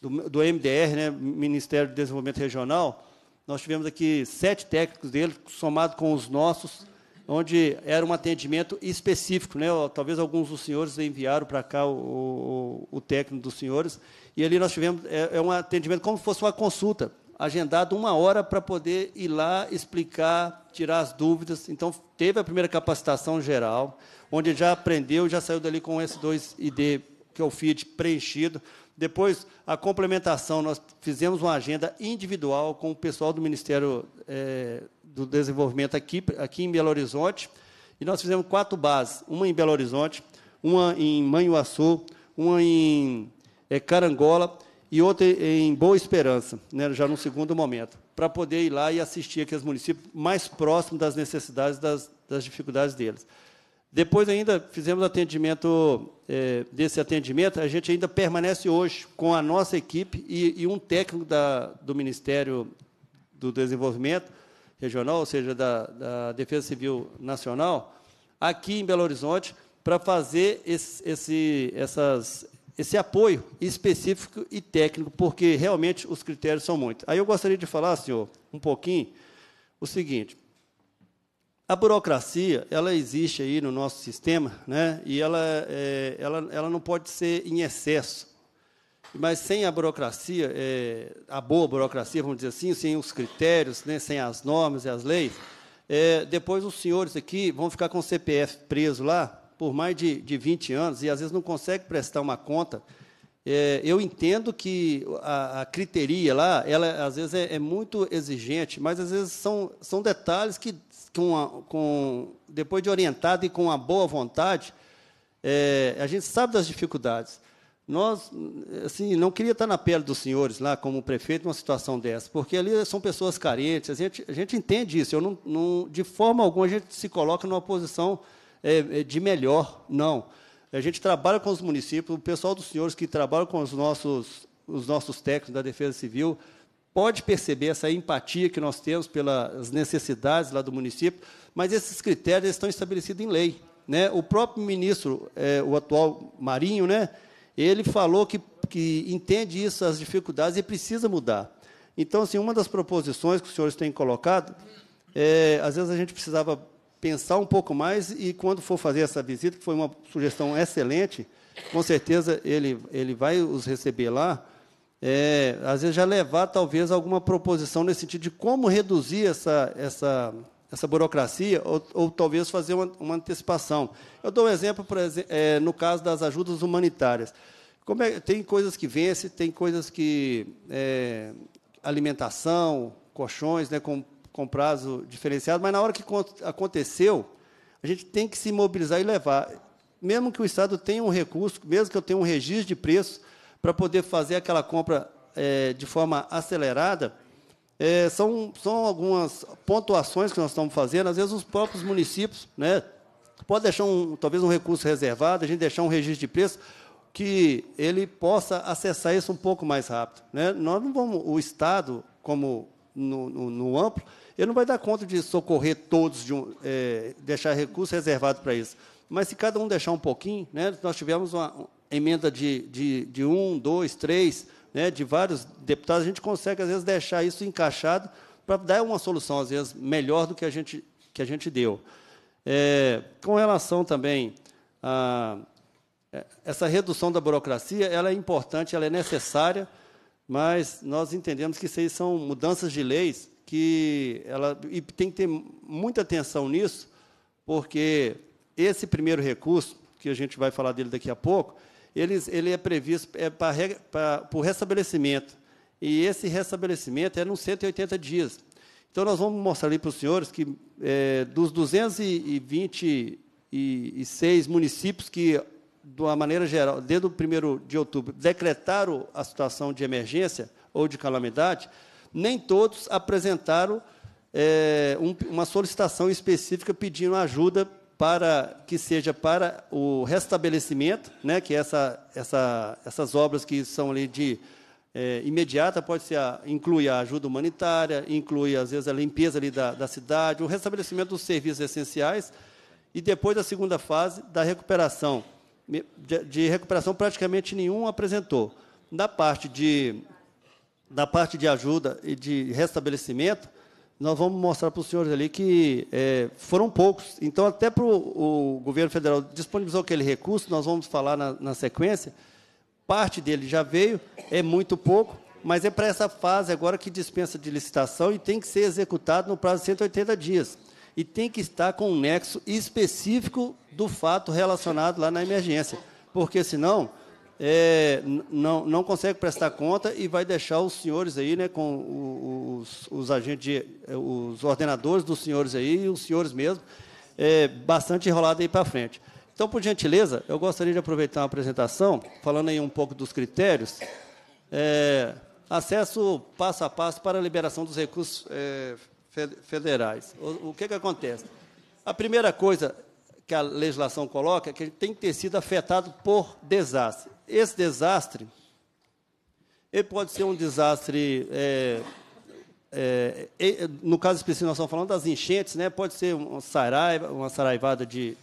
do, do MDR, né, Ministério de Desenvolvimento Regional. Nós tivemos aqui sete técnicos dele, somado com os nossos, onde era um atendimento específico. Né? Talvez alguns dos senhores enviaram para cá o, o, o técnico dos senhores, e ali nós tivemos é, é um atendimento como se fosse uma consulta agendado uma hora para poder ir lá explicar, tirar as dúvidas. Então, teve a primeira capacitação geral, onde já aprendeu, já saiu dali com S2ID, que é o FIT, preenchido. Depois, a complementação, nós fizemos uma agenda individual com o pessoal do Ministério é, do Desenvolvimento aqui, aqui em Belo Horizonte, e nós fizemos quatro bases, uma em Belo Horizonte, uma em Manhuaçu, uma em é, Carangola, e outra em Boa Esperança, né, já num segundo momento, para poder ir lá e assistir aqueles municípios mais próximos das necessidades, das, das dificuldades deles. Depois ainda fizemos atendimento, é, desse atendimento, a gente ainda permanece hoje com a nossa equipe e, e um técnico da, do Ministério do Desenvolvimento Regional, ou seja, da, da Defesa Civil Nacional, aqui em Belo Horizonte, para fazer esse, esse, essas, esse apoio específico e técnico, porque realmente os critérios são muitos. Aí eu gostaria de falar, senhor, um pouquinho o seguinte: a burocracia, ela existe aí no nosso sistema, né? E ela, é, ela, ela não pode ser em excesso. Mas sem a burocracia, é, a boa burocracia, vamos dizer assim, sem os critérios, né, sem as normas e as leis, é, depois os senhores aqui vão ficar com o CPF preso lá, por mais de, de 20 anos e às vezes não consegue prestar uma conta. É, eu entendo que a, a criteria lá, ela às vezes é, é, muito exigente, mas às vezes são, são detalhes que, com, a, com depois de orientado e com uma boa vontade, é, a gente sabe das dificuldades. Nós, assim, não queria estar na pele dos senhores lá, como prefeito, numa situação dessa, porque ali são pessoas carentes, a gente, a gente entende isso, eu não, não, de forma alguma a gente se coloca numa posição é, é, de melhor, não. A gente trabalha com os municípios, o pessoal dos senhores que trabalham com os nossos, os nossos técnicos da Defesa Civil pode perceber essa empatia que nós temos pelas necessidades lá do município, mas esses critérios estão estabelecidos em lei. Né? O próprio ministro, é, o atual Marinho, né? ele falou que, que entende isso, as dificuldades, e precisa mudar. Então, assim, uma das proposições que os senhores têm colocado, é, às vezes a gente precisava pensar um pouco mais e, quando for fazer essa visita, que foi uma sugestão excelente, com certeza ele, ele vai os receber lá, é, às vezes já levar talvez alguma proposição nesse sentido de como reduzir essa, essa, essa burocracia ou, ou talvez fazer uma, uma, antecipação. Eu dou um exemplo por, é, no caso das ajudas humanitárias. É, tem coisas que vence, tem coisas que é, alimentação, colchões, né, como com prazo diferenciado, mas na hora que aconteceu, a gente tem que se mobilizar e levar. Mesmo que o Estado tenha um recurso, mesmo que eu tenha um registro de preço para poder fazer aquela compra é, de forma acelerada, é, são, são algumas pontuações que nós estamos fazendo. Às vezes, os próprios municípios né, pode deixar, um, talvez, um recurso reservado, a gente deixar um registro de preço que ele possa acessar isso um pouco mais rápido. Né? Nós não vamos, o Estado, como no, no, no amplo, ele não vai dar conta de socorrer todos, de um, é, deixar recursos reservados para isso. Mas se cada um deixar um pouquinho, né, nós tivemos uma emenda de, de, de um, dois, três, né, de vários deputados, a gente consegue, às vezes, deixar isso encaixado para dar uma solução, às vezes, melhor do que a gente, que a gente deu. É, com relação também a é, essa redução da burocracia, ela é importante, ela é necessária, mas nós entendemos que isso aí são mudanças de leis que ela e tem que ter muita atenção nisso, porque esse primeiro recurso, que a gente vai falar dele daqui a pouco, ele, ele é previsto é para o restabelecimento. E esse restabelecimento é nos 180 dias. Então, nós vamos mostrar ali para os senhores que é, dos 226 municípios que, de uma maneira geral, desde o 1 de outubro, decretaram a situação de emergência ou de calamidade, nem todos apresentaram é, um, uma solicitação específica pedindo ajuda para que seja para o restabelecimento, né, que essa, essa, essas obras que são ali de é, imediata, pode ser a, inclui a ajuda humanitária, inclui, às vezes, a limpeza ali da, da cidade, o restabelecimento dos serviços essenciais, e depois da segunda fase da recuperação. De, de recuperação, praticamente nenhum apresentou. Na parte de da parte de ajuda e de restabelecimento, nós vamos mostrar para os senhores ali que é, foram poucos. Então, até para o, o governo federal disponibilizou aquele recurso, nós vamos falar na, na sequência, parte dele já veio, é muito pouco, mas é para essa fase agora que dispensa de licitação e tem que ser executado no prazo de 180 dias. E tem que estar com um nexo específico do fato relacionado lá na emergência, porque senão é, não, não consegue prestar conta e vai deixar os senhores aí, né, com os, os agentes, de, é, os ordenadores dos senhores aí e os senhores mesmo, é, bastante enrolado aí para frente. Então, por gentileza, eu gostaria de aproveitar a apresentação, falando aí um pouco dos critérios. É, acesso passo a passo para a liberação dos recursos é, federais. O, o, que, que acontece? A primeira coisa que a legislação coloca é que ele tem que ter sido afetado por desastre esse desastre, ele pode ser um desastre, é, é, é, no caso específico nós estamos falando das enchentes, né? pode ser uma, saraiva, uma saraivada de,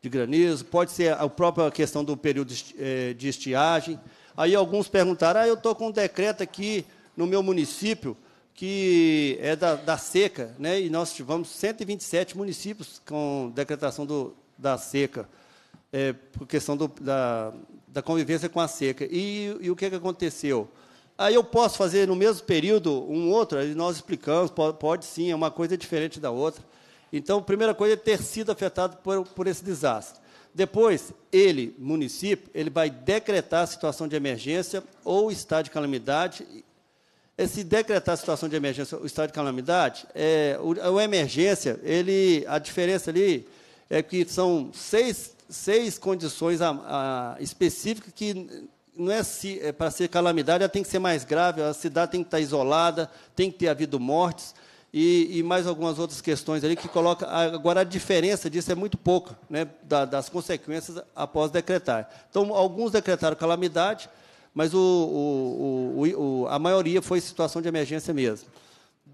de granizo, pode ser a própria questão do período de é, estiagem. Aí alguns perguntaram, ah, eu estou com um decreto aqui no meu município que é da, da seca, né? e nós tivemos 127 municípios com decretação do, da seca é, por questão do, da, da convivência com a seca. E, e o que, é que aconteceu? Aí eu posso fazer no mesmo período um outro, aí nós explicamos, pode, pode sim, é uma coisa diferente da outra. Então, a primeira coisa é ter sido afetado por, por esse desastre. Depois, ele, município, ele vai decretar a situação de emergência ou estado de calamidade. Esse decretar a situação de emergência ou estado de calamidade, é, o, a emergência, ele, a diferença ali é que são seis seis condições a, ah, a, ah, específicas que não é, se, é para ser calamidade, ela tem que ser mais grave, a cidade tem que estar isolada, tem que ter havido mortes e, e mais algumas outras questões ali que coloca agora a diferença disso é muito pouca, né, da, das consequências após decretar. Então alguns decretaram calamidade, mas o, o, o, a maioria foi situação de emergência mesmo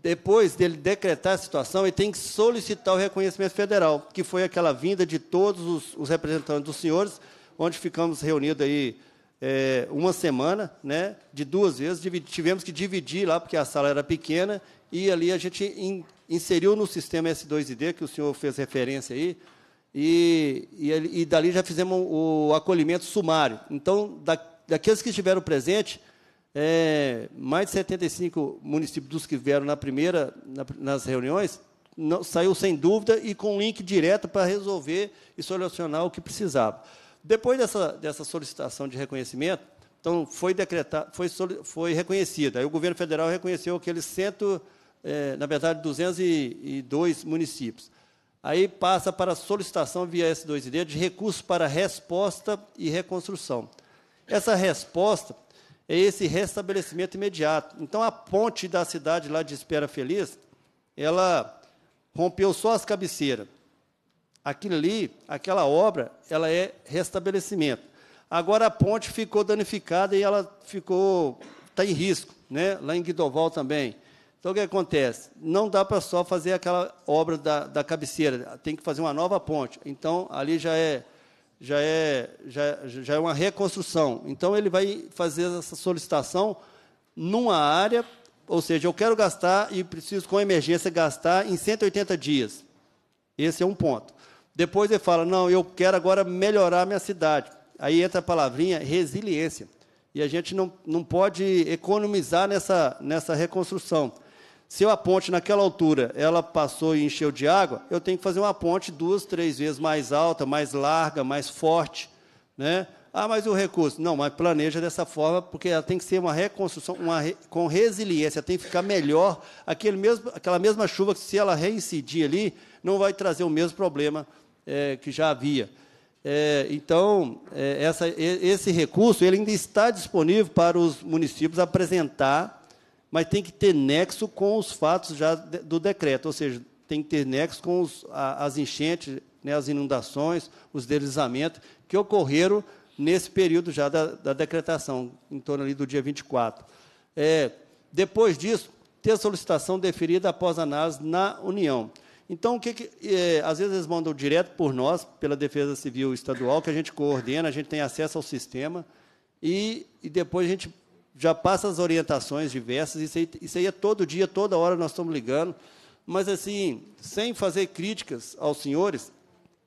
depois dele decretar a situação, ele tem que solicitar o reconhecimento federal, que foi aquela vinda de todos os, os representantes dos senhores, onde ficamos reunidos aí é, uma semana, né, de duas vezes, tivemos que dividir lá, porque a sala era pequena, e ali a gente in, inseriu no sistema S2ID, que o senhor fez referência aí, e, e, e dali já fizemos o acolhimento sumário. Então, da, daqueles que estiveram presentes, é, mais de 75 municípios dos que vieram na primeira, na, nas reuniões, não, saiu sem dúvida e com link direto para resolver e solucionar o que precisava. Depois dessa, dessa solicitação de reconhecimento, então foi decretado, foi, foi reconhecida. Aí o governo federal reconheceu aqueles 100, é, na verdade, 202 municípios. Aí passa para solicitação via S2D de recursos para resposta e reconstrução. Essa resposta é esse restabelecimento imediato. Então, a ponte da cidade lá de Espera Feliz, ela rompeu só as cabeceiras. Aquilo ali, aquela obra, ela é restabelecimento. Agora, a ponte ficou danificada e ela ficou está em risco, né? lá em Guidoval também. Então, o que acontece? Não dá para só fazer aquela obra da, da cabeceira, tem que fazer uma nova ponte. Então, ali já é já é, já, já é uma reconstrução. Então, ele vai fazer essa solicitação numa área, ou seja, eu quero gastar e preciso, com emergência, gastar em 180 dias. Esse é um ponto. Depois ele fala, não, eu quero agora melhorar a minha cidade. Aí entra a palavrinha resiliência. E a gente não, não pode economizar nessa, nessa reconstrução. Se a ponte naquela altura ela passou e encheu de água, eu tenho que fazer uma ponte duas, três vezes mais alta, mais larga, mais forte, né? Ah, mas o recurso? Não, mas planeja dessa forma, porque ela tem que ser uma reconstrução uma re... com resiliência, tem que ficar melhor. Aquele mesmo, aquela mesma chuva, que se ela reincidir ali, não vai trazer o mesmo problema é, que já havia. É, então, é, essa, esse recurso ele ainda está disponível para os municípios apresentar mas tem que ter nexo com os fatos já do decreto, ou seja, tem que ter nexo com os, as enchentes, né, as inundações, os deslizamentos que ocorreram nesse período já da, da decretação, em torno ali do dia 24. É, depois disso, ter solicitação deferida após análise na União. Então, o que, que é, às vezes eles mandam direto por nós, pela Defesa Civil Estadual, que a gente coordena, a gente tem acesso ao sistema, e, e depois a gente já passa as orientações diversas, isso aí, isso aí é todo dia, toda hora nós estamos ligando, mas assim, sem fazer críticas aos senhores,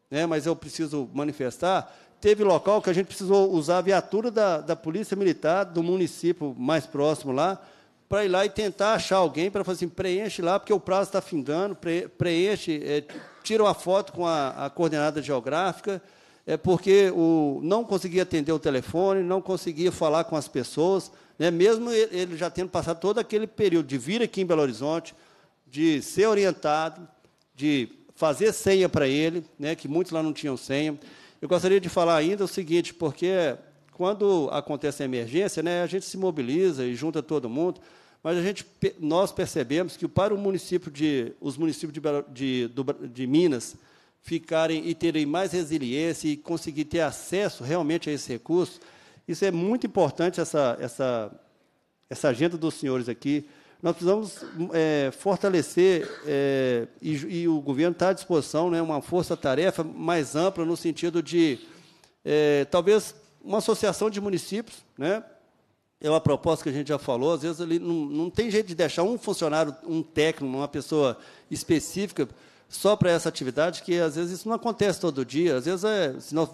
né, mas eu preciso manifestar, teve local que a gente precisou usar a viatura da, da Polícia Militar do município mais próximo lá, para ir lá e tentar achar alguém para fazer assim, preenche lá, porque o prazo está findando, pre, preenche, é, tira uma foto com a, a coordenada geográfica, é porque o, não conseguia atender o telefone, não conseguia falar com as pessoas, né? Mesmo ele já tendo passado todo aquele período de vir aqui em Belo Horizonte, de ser orientado, de fazer senha para ele, né? que muitos lá não tinham senha. Eu gostaria de falar ainda o seguinte, porque quando acontece a emergência, né, a gente se mobiliza e junta todo mundo, mas a gente, nós percebemos que para o município de, os municípios de, de, de Minas ficarem e terem mais resiliência e conseguir ter acesso realmente a esse recurso, isso é muito importante, essa, essa, essa agenda dos senhores aqui. Nós precisamos é, fortalecer, é, e, e, o governo está à disposição, né, uma força-tarefa mais ampla, no sentido de, é, talvez, uma associação de municípios, né, é uma proposta que a gente já falou, às vezes ali não, não tem jeito de deixar um funcionário, um técnico, uma pessoa específica só para essa atividade, que às vezes isso não acontece todo dia. Às vezes, é, se nós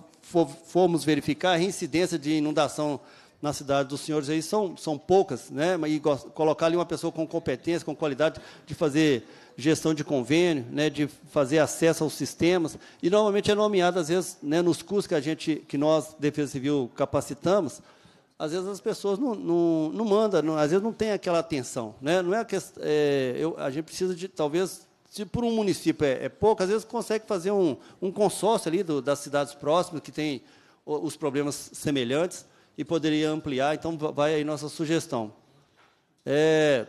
formos verificar, a incidência de inundação na cidade dos senhores aí são, são poucas, né? E colocar ali uma pessoa com competência, com qualidade de fazer gestão de convênio, né, de fazer acesso aos sistemas, e normalmente é nomeado, às vezes, né, nos cursos que a gente, que nós, Defesa Civil, capacitamos, às vezes as pessoas não, não, não mandam, não, às vezes não tem aquela atenção. Né? Não é, questão é eu, a gente precisa de, talvez, se por um município é, é pouco, às vezes consegue fazer um, um consórcio ali do, das cidades próximas que tem os problemas semelhantes e poderia ampliar. Então, vai aí nossa sugestão. É,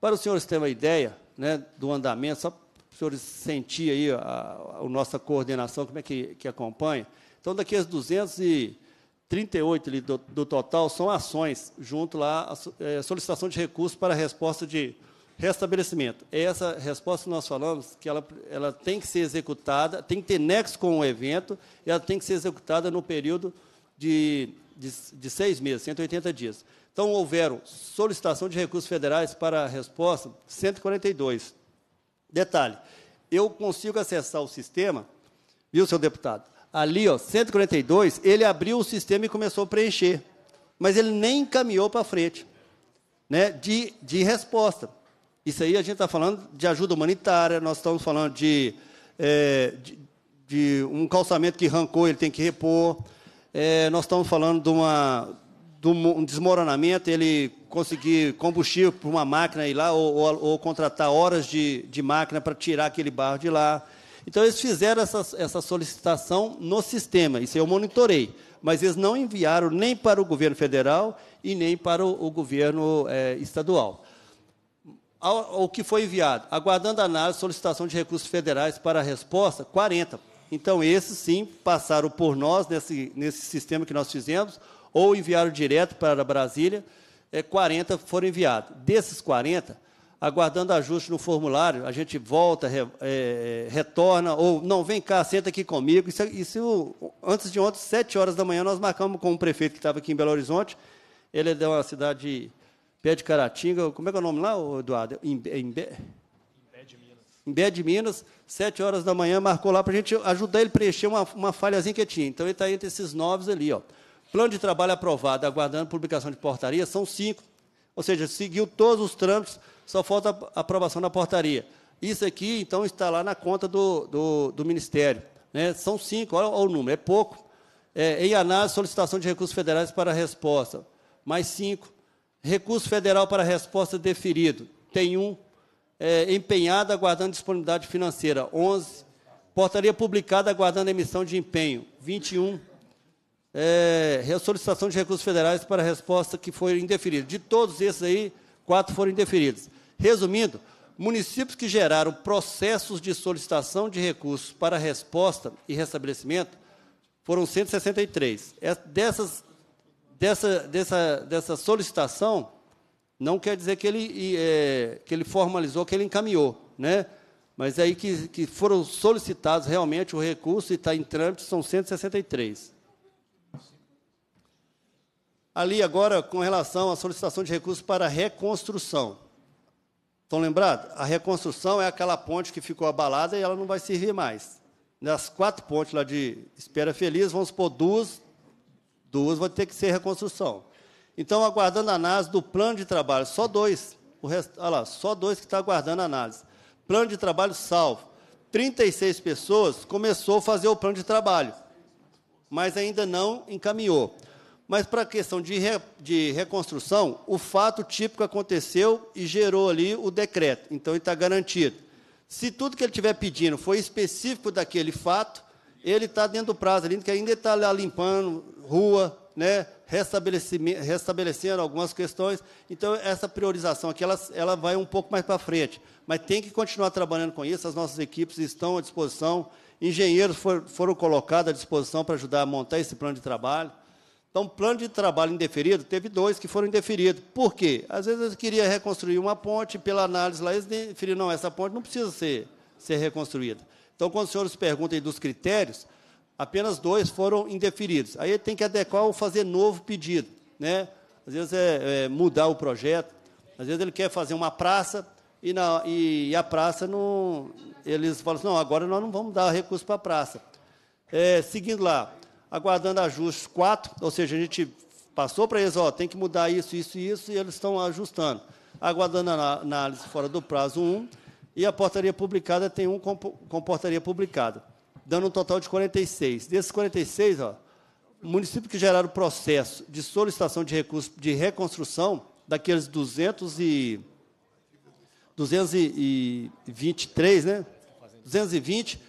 para os senhores terem uma ideia né, do andamento, só para os senhores sentirem aí a, a, a nossa coordenação, como é que, que acompanha. Então, daqui as 238 ali do, do total são ações, junto lá, a, é, solicitação de recursos para a resposta de Restabelecimento. É essa resposta que nós falamos, que ela, ela tem que ser executada, tem que ter nexo com o evento, e ela tem que ser executada no período de, de, de seis meses, 180 dias. Então, houveram solicitação de recursos federais para a resposta, 142. Detalhe, eu consigo acessar o sistema, viu, seu deputado? Ali, ó, 142, ele abriu o sistema e começou a preencher, mas ele nem encaminhou para frente né, de, de resposta. Isso aí a gente está falando de ajuda humanitária, nós estamos falando de, é, de, de, um calçamento que arrancou, ele tem que repor. É, nós estamos falando de, uma, de um desmoronamento, ele conseguir combustível para uma máquina ir lá, ou, ou, ou contratar horas de, de máquina para tirar aquele barro de lá. Então, eles fizeram essa, essa solicitação no sistema, isso eu monitorei, mas eles não enviaram nem para o governo federal e nem para o, o governo é, estadual ao, ao que foi enviado, aguardando análise solicitação de recursos federais para a resposta, 40. Então, esses sim passaram por nós, nesse, nesse sistema que nós fizemos, ou enviaram direto para Brasília, é, 40 foram enviados. Desses 40, aguardando ajuste no formulário, a gente volta, re, é, retorna, ou não, vem cá, senta aqui comigo. Isso, é, isso, antes de ontem, 7 horas da manhã, nós marcamos com o prefeito que estava aqui em Belo Horizonte. Ele é de uma cidade Pé de Caratinga, como é que é o nome lá, Eduardo? em Imbé? de Minas. Bé de Minas, sete horas da manhã, marcou lá para a gente ajudar ele a preencher uma, uma falhazinha que tinha. Então, ele está entre esses novos ali. Ó. Plano de trabalho aprovado, aguardando publicação de portaria, são cinco. Ou seja, seguiu todos os trâmites, só falta a aprovação da portaria. Isso aqui, então, está lá na conta do, do, do Ministério. Né? São cinco, olha, olha, o número, é pouco. É, em análise, solicitação de recursos federais para resposta, mais cinco. Recurso federal para resposta deferido, tem um é, empenhado aguardando disponibilidade financeira, 11. Portaria publicada aguardando emissão de empenho, 21. É, solicitação de recursos federais para resposta que foi indeferida. De todos esses aí, quatro foram indeferidos. Resumindo, municípios que geraram processos de solicitação de recursos para resposta e restabelecimento foram 163. É, dessas dessa, dessa, dessa solicitação não quer dizer que ele, é, que ele formalizou, que ele encaminhou, né? Mas é aí que, que foram solicitados realmente o recurso e está em trâmite, são 163. Ali agora, com relação à solicitação de recursos para reconstrução. Estão lembrados? A reconstrução é aquela ponte que ficou abalada e ela não vai servir mais. Nas quatro pontes lá de Espera Feliz, vamos supor, duas Duas vão ter que ser reconstrução. Então, aguardando a análise do plano de trabalho, só dois. O rest... Olha lá, só dois que estão tá aguardando a análise. Plano de trabalho salvo. 36 pessoas começou a fazer o plano de trabalho, mas ainda não encaminhou. Mas para a questão de, re... de reconstrução, o fato típico aconteceu e gerou ali o decreto. Então, ele está garantido. Se tudo que ele estiver pedindo foi específico daquele fato, ele está dentro do prazo ali, que ainda está lá limpando rua, né, restabelecendo algumas questões. Então, essa priorização aqui, ela, ela vai um pouco mais para frente. Mas tem que continuar trabalhando com isso, as nossas equipes estão à disposição, engenheiros for, foram colocados à disposição para ajudar a montar esse plano de trabalho. Então, plano de trabalho indeferido, teve dois que foram indeferidos. Por quê? Às vezes eles queria reconstruir uma ponte, pela análise lá, eles definiram, não, essa ponte não precisa ser, ser reconstruída. Então, quando os senhores perguntam dos critérios, apenas dois foram indeferidos. Aí tem que adequar ou fazer novo pedido. Né? Às vezes é, é mudar o projeto, às vezes ele quer fazer uma praça e, na, e, e a praça não. Eles falam assim, não, agora nós não vamos dar recurso para a praça. É, seguindo lá, aguardando ajustes quatro. ou seja, a gente passou para eles, ó, tem que mudar isso, isso e isso, e eles estão ajustando. Aguardando a análise fora do prazo 1, um, e a portaria publicada tem um com, portaria publicada, dando um total de 46. Desses 46, ó, o município que gerar o processo de solicitação de recurso de reconstrução, daqueles 200 e, 223, né? 220,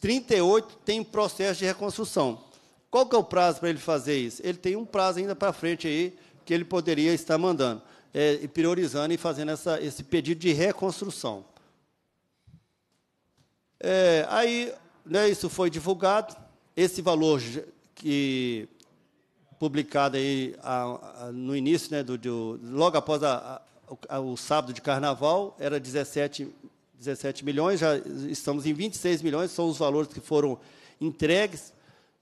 38 tem processo de reconstrução. Qual que é o prazo para ele fazer isso? Ele tem um prazo ainda para frente aí que ele poderia estar mandando, é, priorizando e fazendo essa, esse pedido de reconstrução. É, aí, né, isso foi divulgado. Esse valor que publicado aí a, a, no início, né, do, do logo após a, o sábado de carnaval, era 17, 17 milhões, já estamos em 26 milhões, são os valores que foram entregues,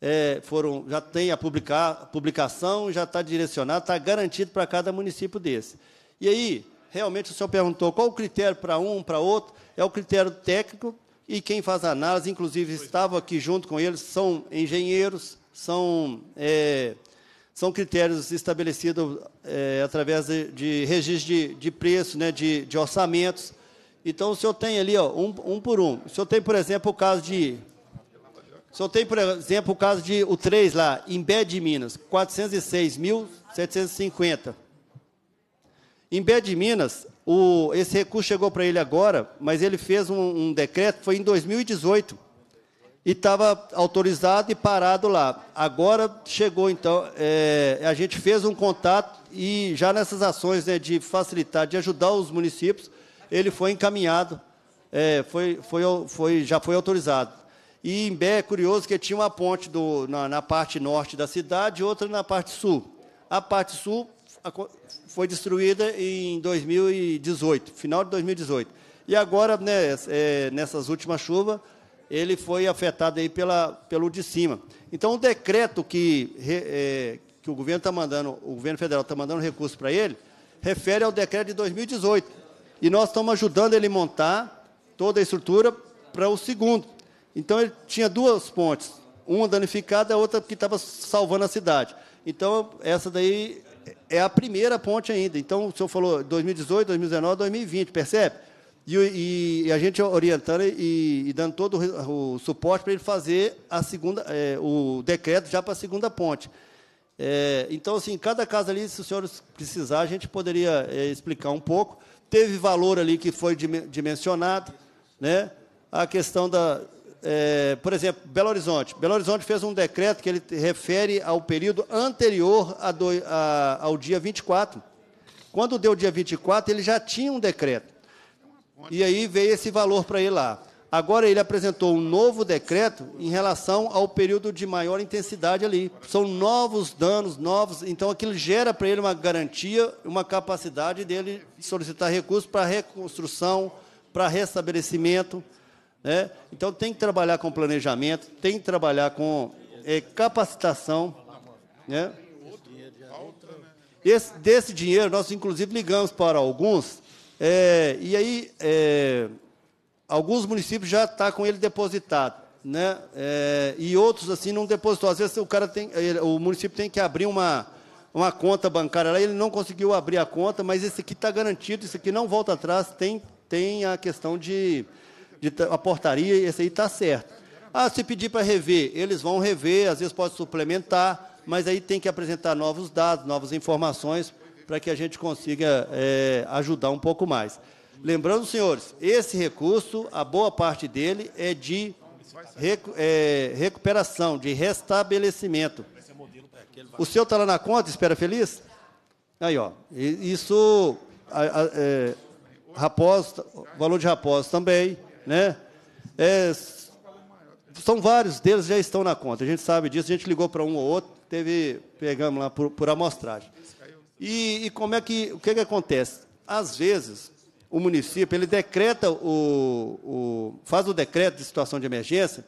é, foram, já tem a publicar, publicação, já está direcionado, está garantido para cada município desse. E aí, realmente, o senhor perguntou qual o critério para um, para outro, é o critério técnico e quem faz análise, inclusive estava aqui junto com eles, são engenheiros, são, é, são critérios estabelecidos é, através de, de registro de, de preço, né, de, de, orçamentos. Então, o senhor tem ali, ó, um, um, por um. O senhor tem, por exemplo, o caso de... O senhor tem, por exemplo, o caso de o 3 lá, em Bé de Minas, 406.750. Em Bé de Minas, o, esse recurso chegou para ele agora, mas ele fez um, um decreto, foi em 2018, e estava autorizado e parado lá. Agora chegou, então, é, a gente fez um contato e já nessas ações né, de facilitar, de ajudar os municípios, ele foi encaminhado, é, foi, foi, foi, já foi autorizado. E Bé, é curioso que tinha uma ponte do, na, na, parte norte da cidade e outra na parte sul. A parte sul foi destruída em 2018, final de 2018. E agora, né, é, nessas últimas chuvas, ele foi afetado aí pela, pelo de cima. Então, o decreto que, é, que o governo está mandando, o governo federal está mandando recurso para ele, refere ao decreto de 2018. E nós estamos ajudando ele montar toda a estrutura para o segundo. Então, ele tinha duas pontes, uma danificada, a outra que estava salvando a cidade. Então, essa daí é, é a primeira ponte ainda. Então, o senhor falou 2018, 2019, 2020, percebe? E, e a gente orientando e, e dando todo o, o suporte para ele fazer a segunda, é, o decreto já para a segunda ponte. É, então, assim, cada caso ali, se o senhores precisar, a gente poderia é, explicar um pouco. Teve valor ali que foi dimensionado, né? A questão da, é, por exemplo, Belo Horizonte. Belo Horizonte fez um decreto que ele refere ao período anterior a do, a, ao dia 24. Quando deu o dia 24, ele já tinha um decreto. E aí veio esse valor para ir lá. Agora ele apresentou um novo decreto em relação ao período de maior intensidade ali. São novos danos, novos. Então aquilo gera para ele uma garantia, uma capacidade dele solicitar recursos para reconstrução, para restabelecimento. Né? Então, tem que trabalhar com planejamento, tem que trabalhar com é, capacitação. Né? Esse, desse dinheiro, nós, inclusive, ligamos para alguns, é, e aí é, alguns municípios já estão tá com ele depositado. Né? É, e outros assim não depositou. Às vezes o cara tem, ele, o município tem que abrir uma, uma conta bancária lá, ele não conseguiu abrir a conta, mas esse aqui está garantido, isso aqui não volta atrás, tem, tem a questão de de a portaria, esse aí está certo. Ah, se pedir para rever, eles vão rever, às vezes pode suplementar, mas aí tem que apresentar novos dados, novas informações, para que a gente consiga é, ajudar um pouco mais. Lembrando, senhores, esse recurso, a boa parte dele é de recu é, recuperação, de restabelecimento. O seu está lá na conta, espera feliz? Aí, ó. Isso. A, a, é, valor de rapós também. Né? É, são vários deles já estão na conta. A gente sabe disso, a gente ligou para um ou outro, teve, pegamos lá por, por amostragem. E, e, como é que o que, que acontece? Às vezes o município ele decreta o, o faz o decreto de situação de emergência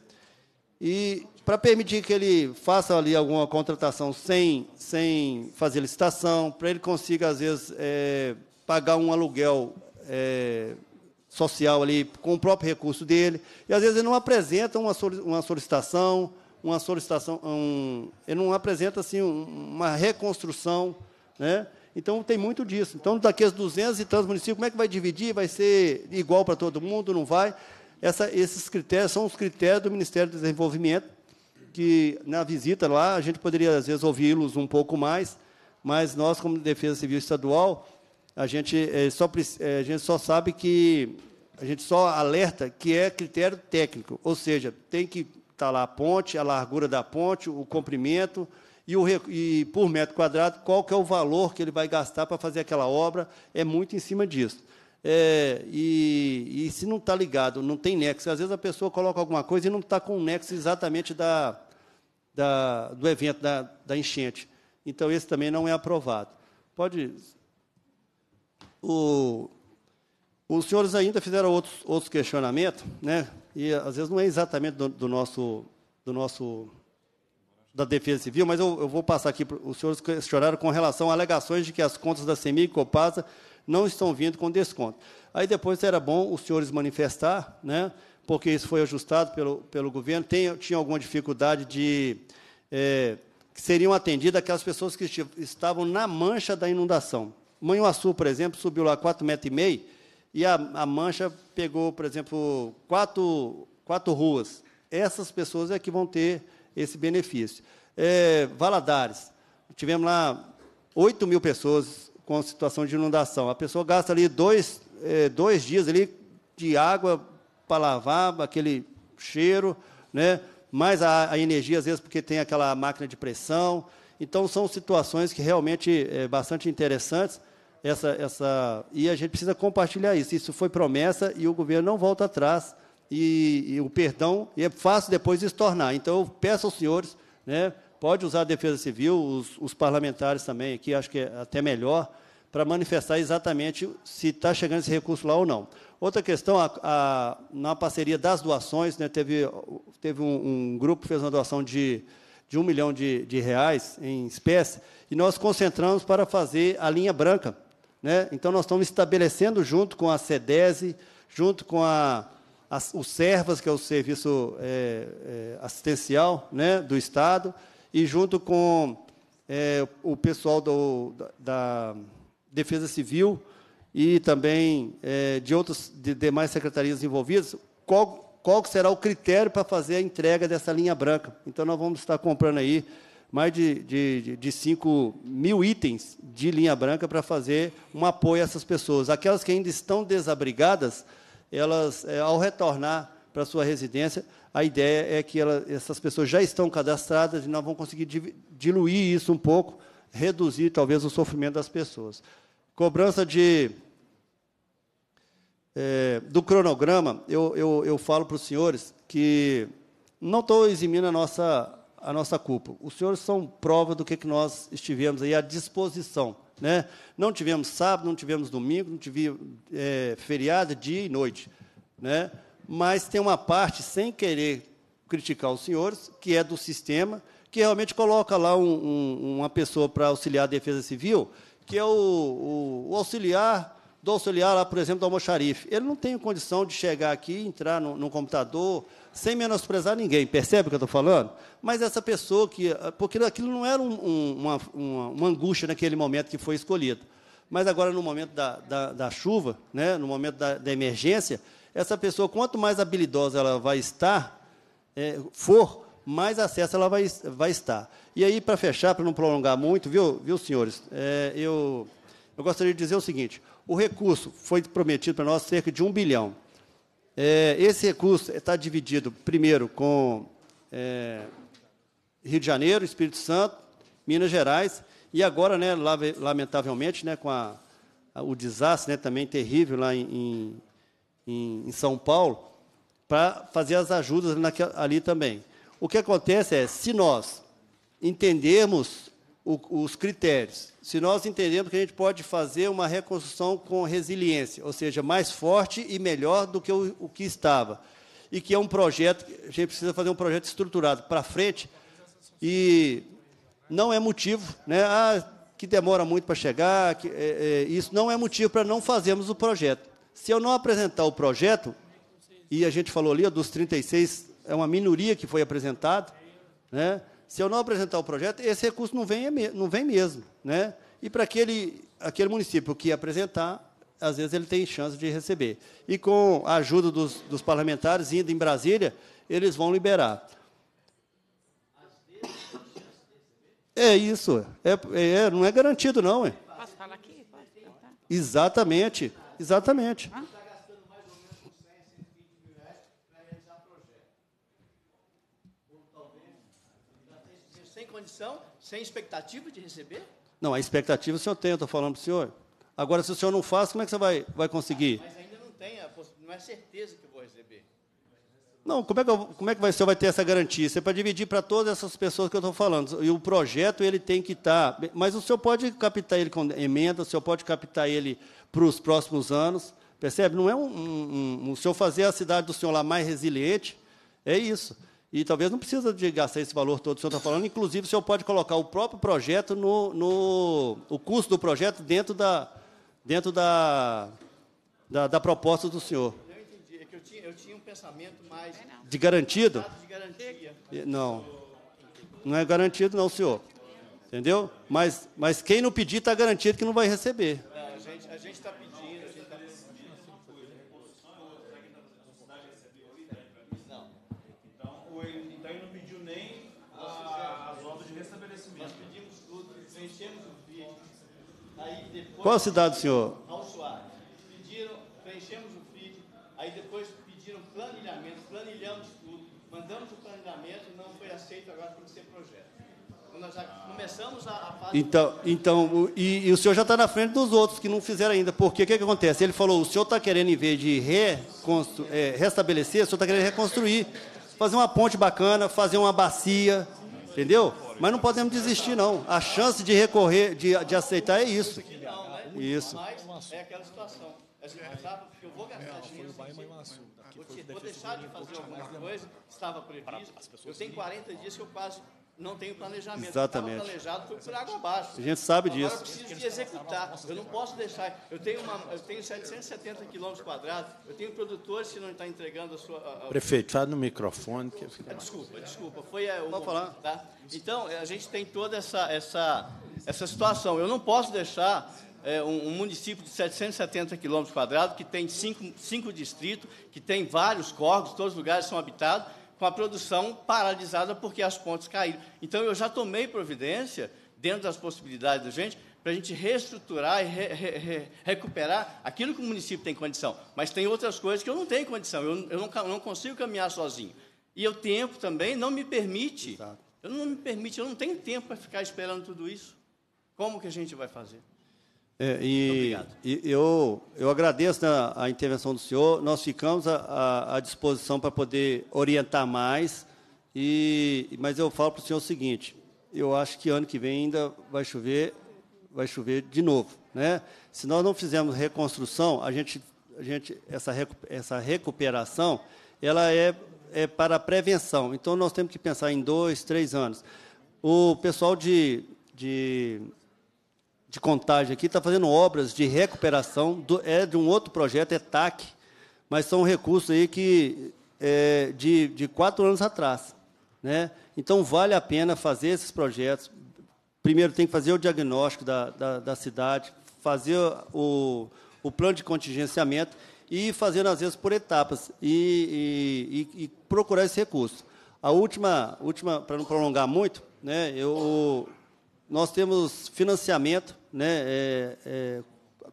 e para permitir que ele faça ali alguma contratação sem, sem fazer licitação, para ele consiga às vezes é, pagar um aluguel é, social ali com o próprio recurso dele, e às vezes ele não apresenta uma, uma solicitação, uma solicitação, um, ele não apresenta assim uma reconstrução, né? Então tem muito disso. Então daqueles 200 e tantos municípios, como é que vai dividir? Vai ser igual para todo mundo? Não vai? Essa, esses critérios são os critérios do Ministério do Desenvolvimento que na visita lá a gente poderia às vezes ouvi-los um pouco mais, mas nós como Defesa Civil Estadual a gente, é, só, eh, a gente só sabe que, a gente só alerta que é critério técnico, ou seja, tem que estar tá lá a ponte, a largura da ponte, o comprimento, e, o, e, por metro quadrado, qual que é o valor que ele vai gastar para fazer aquela obra, é muito em cima disso. É, e, e, se não está ligado, não tem nexo, às vezes a pessoa coloca alguma coisa e não está com o nexo exatamente da, da do evento, da, da, enchente. Então, esse também não é aprovado. Pode o, os senhores ainda fizeram outros, outros questionamentos, né? e às vezes não é exatamente do, do nosso, do nosso da Defesa Civil, mas eu, eu, vou passar aqui, os senhores questionaram com relação a alegações de que as contas da CEMIG e Copasa não estão vindo com desconto. Aí depois era bom os senhores manifestar, né, porque isso foi ajustado pelo, pelo governo, tem, tinha alguma dificuldade de... É, que seriam atendidas aquelas pessoas que estavam na mancha da inundação. Manhuaçu, por exemplo, subiu lá 4,5 metros e meio, e a, a mancha pegou, por exemplo, quatro, quatro ruas. Essas pessoas é que vão ter esse benefício. É, Valadares, tivemos lá 8 mil pessoas com situação de inundação. A pessoa gasta ali dois, é, dois dias ali de água para lavar, aquele cheiro, né? mais a, a, energia, às vezes, porque tem aquela máquina de pressão. Então, são situações que realmente é bastante interessantes essa, essa. E a gente precisa compartilhar isso. Isso foi promessa e o governo não volta atrás. E, e o perdão, e é fácil depois se tornar. Então, eu peço aos senhores, né, pode usar a defesa civil, os, os parlamentares também aqui, acho que é até melhor, para manifestar exatamente se está chegando esse recurso lá ou não. Outra questão, a, a, na parceria das doações, né, teve, teve um, um, grupo que fez uma doação de, de um milhão de, de reais em espécie, e nós concentramos para fazer a linha branca, né? Então, nós estamos estabelecendo, junto com a SEDESE, junto com a, a, o SERVAS, que é o Serviço é, é, Assistencial né, do Estado, e junto com é, o pessoal do, da, da, Defesa Civil e também é, de outros de demais secretarias envolvidas, qual, qual será o critério para fazer a entrega dessa linha branca. Então, nós vamos estar comprando aí mais de, de, de 5 mil itens de linha branca para fazer um apoio a essas pessoas. Aquelas que ainda estão desabrigadas, elas, é, ao retornar para sua residência, a ideia é que ela, essas pessoas já estão cadastradas e nós vamos conseguir diluir isso um pouco, reduzir talvez o sofrimento das pessoas. Cobrança de é, do cronograma, eu, eu, eu falo para os senhores que não estou eximindo a nossa a nossa culpa. Os senhores são prova do que, que nós estivemos aí à disposição. Né? Não tivemos sábado, não tivemos domingo, não tivemos é, feriado, dia e noite. Né? Mas tem uma parte, sem querer criticar os senhores, que é do sistema, que realmente coloca lá um, um, uma pessoa para auxiliar a defesa civil, que é o, o, o auxiliar do auxiliar lá, por exemplo, do almoxarife. Ele não tem condição de chegar aqui, entrar no, no computador, sem menosprezar ninguém, percebe o que eu estou falando? Mas essa pessoa que. Ah, porque aquilo não era um, um, uma, uma, uma, angústia naquele momento que foi escolhido. Mas agora, no momento da, da, da chuva, né, no momento da, da, emergência, essa pessoa, quanto mais habilidosa ela vai estar, é, for, mais acesso ela vai, vai estar. E aí, para fechar, para não prolongar muito, viu, viu senhores? É, eu, eu gostaria de dizer o seguinte: o recurso foi prometido para nós cerca de um bilhão. É, esse recurso está dividido, primeiro, com é, Rio de Janeiro, Espírito Santo, Minas Gerais, e agora, né, lamentavelmente, né, com a, a, o desastre né, também terrível lá em, em, em São Paulo, para fazer as ajudas naquela, ali também. O que acontece é, se nós entendermos o, os critérios se nós entendemos que a gente pode fazer uma reconstrução com resiliência, ou seja, mais forte e melhor do que o, o que estava. E que é um projeto, a gente precisa fazer um projeto estruturado para frente, e não é motivo, né? Ah, que demora muito para chegar, que, é, é, isso não é motivo para não fazermos o projeto. Se eu não apresentar o projeto, e a gente falou ali, dos 36, é uma minoria que foi apresentada, né? se eu não apresentar o projeto, esse recurso não vem, é não vem mesmo. Né? E para aquele, aquele município que apresentar, às vezes ele tem chance de receber. E com a ajuda dos, dos parlamentares, indo em Brasília, eles vão liberar. É isso. É, é, é não é garantido, não. É. Posso falar aqui? Exatamente. Exatamente. Ah? sem expectativa de receber? Não, a expectativa o senhor tem, eu estou falando para o senhor. Agora, se o senhor não faz, como é que você vai, vai conseguir? mas ainda não tem, não é certeza que eu vou receber. Não, como é que, eu, como é que vai, o senhor vai ter essa garantia? Você é para dividir para todas essas pessoas que eu estou falando. E o projeto ele tem que estar. Tá, mas o senhor pode captar ele com emenda, o senhor pode captar ele para os próximos anos. Percebe? Não é um, um, um, O senhor fazer a cidade do senhor lá mais resiliente, é isso e talvez não precisa de gastar esse valor todo que o senhor está falando. Inclusive, o senhor pode colocar o próprio projeto no, no o custo do projeto dentro da, dentro da, da, da proposta do senhor. Eu entendi, é que eu tinha, eu tinha um pensamento mais... É de garantido? De garantia. Não, não é garantido não, senhor. Entendeu? Mas, mas quem não pedir está garantido que não vai receber. Não, é, a gente está Qual cidade, senhor? Pediram, preenchemos o FID, aí depois pediram planilhamento, planilhamos tudo, mandamos o não foi aceito, agora ser projeto. Então, nós já começamos a, fase... Então, então e, e o senhor já está na frente dos outros que não fizeram ainda, porque o que, que acontece? Ele falou, o senhor está querendo, em vez de é, restabelecer, o senhor está querendo reconstruir, fazer uma ponte bacana, fazer uma bacia, entendeu? Mas não podemos desistir, não. A chance de recorrer, de, de aceitar é isso. Isso. Mas é aquela situação. É assim, eu vou gastar é, dinheiro. Foi o Bahia Vou, te, vou deixar de fazer alguma coisa, estava previsto. Eu tenho 40 dias que eu quase não tenho planejamento. Exatamente. Estava planejado, foi por água abaixo. A gente sabe disso. Agora eu preciso de executar. Eu não posso deixar. Eu tenho, uma, eu tenho 770 quilômetros quadrados, eu tenho produtores que não estão tá entregando a sua... A, a... Prefeito, fala no microfone. Que fica... É, desculpa, é, desculpa. Foi é, o... Vou falar. Tá? Então, a gente tem toda essa, essa, essa situação. Eu não posso deixar é, um, um, município de 770 quilômetros quadrados, que tem cinco, cinco distritos, que tem vários corpos, todos os lugares são habitados, com a produção paralisada porque as pontes caíram. Então, eu já tomei providência, dentro das possibilidades da gente, para a gente reestruturar e re, re, re, recuperar aquilo que o município tem condição. Mas tem outras coisas que eu não tenho condição, eu, eu não, eu não consigo caminhar sozinho. E o tempo também não me permite. Exato. Eu não me permite, eu não tenho tempo para ficar esperando tudo isso. Como que a gente vai fazer? É, e, e, eu, eu agradeço né, a intervenção do senhor. Nós ficamos à, disposição para poder orientar mais. E, mas eu falo para o senhor o seguinte: eu acho que ano que vem ainda vai chover, vai chover de novo, né? Se nós não fizermos reconstrução, a gente, a gente essa, essa recuperação, ela é, é para a prevenção. Então nós temos que pensar em dois, três anos. O pessoal de, de de contagem aqui está fazendo obras de recuperação, do, é de um outro projeto, é TAC, mas são recursos aí que é, de, de quatro anos atrás. Né? Então, vale a pena fazer esses projetos. Primeiro, tem que fazer o diagnóstico da, da, da cidade, fazer o, o plano de contingenciamento e fazendo, às vezes, por etapas e, e, e procurar esse recurso. A última, última para não prolongar muito, né, eu nós temos financiamento né, é, é,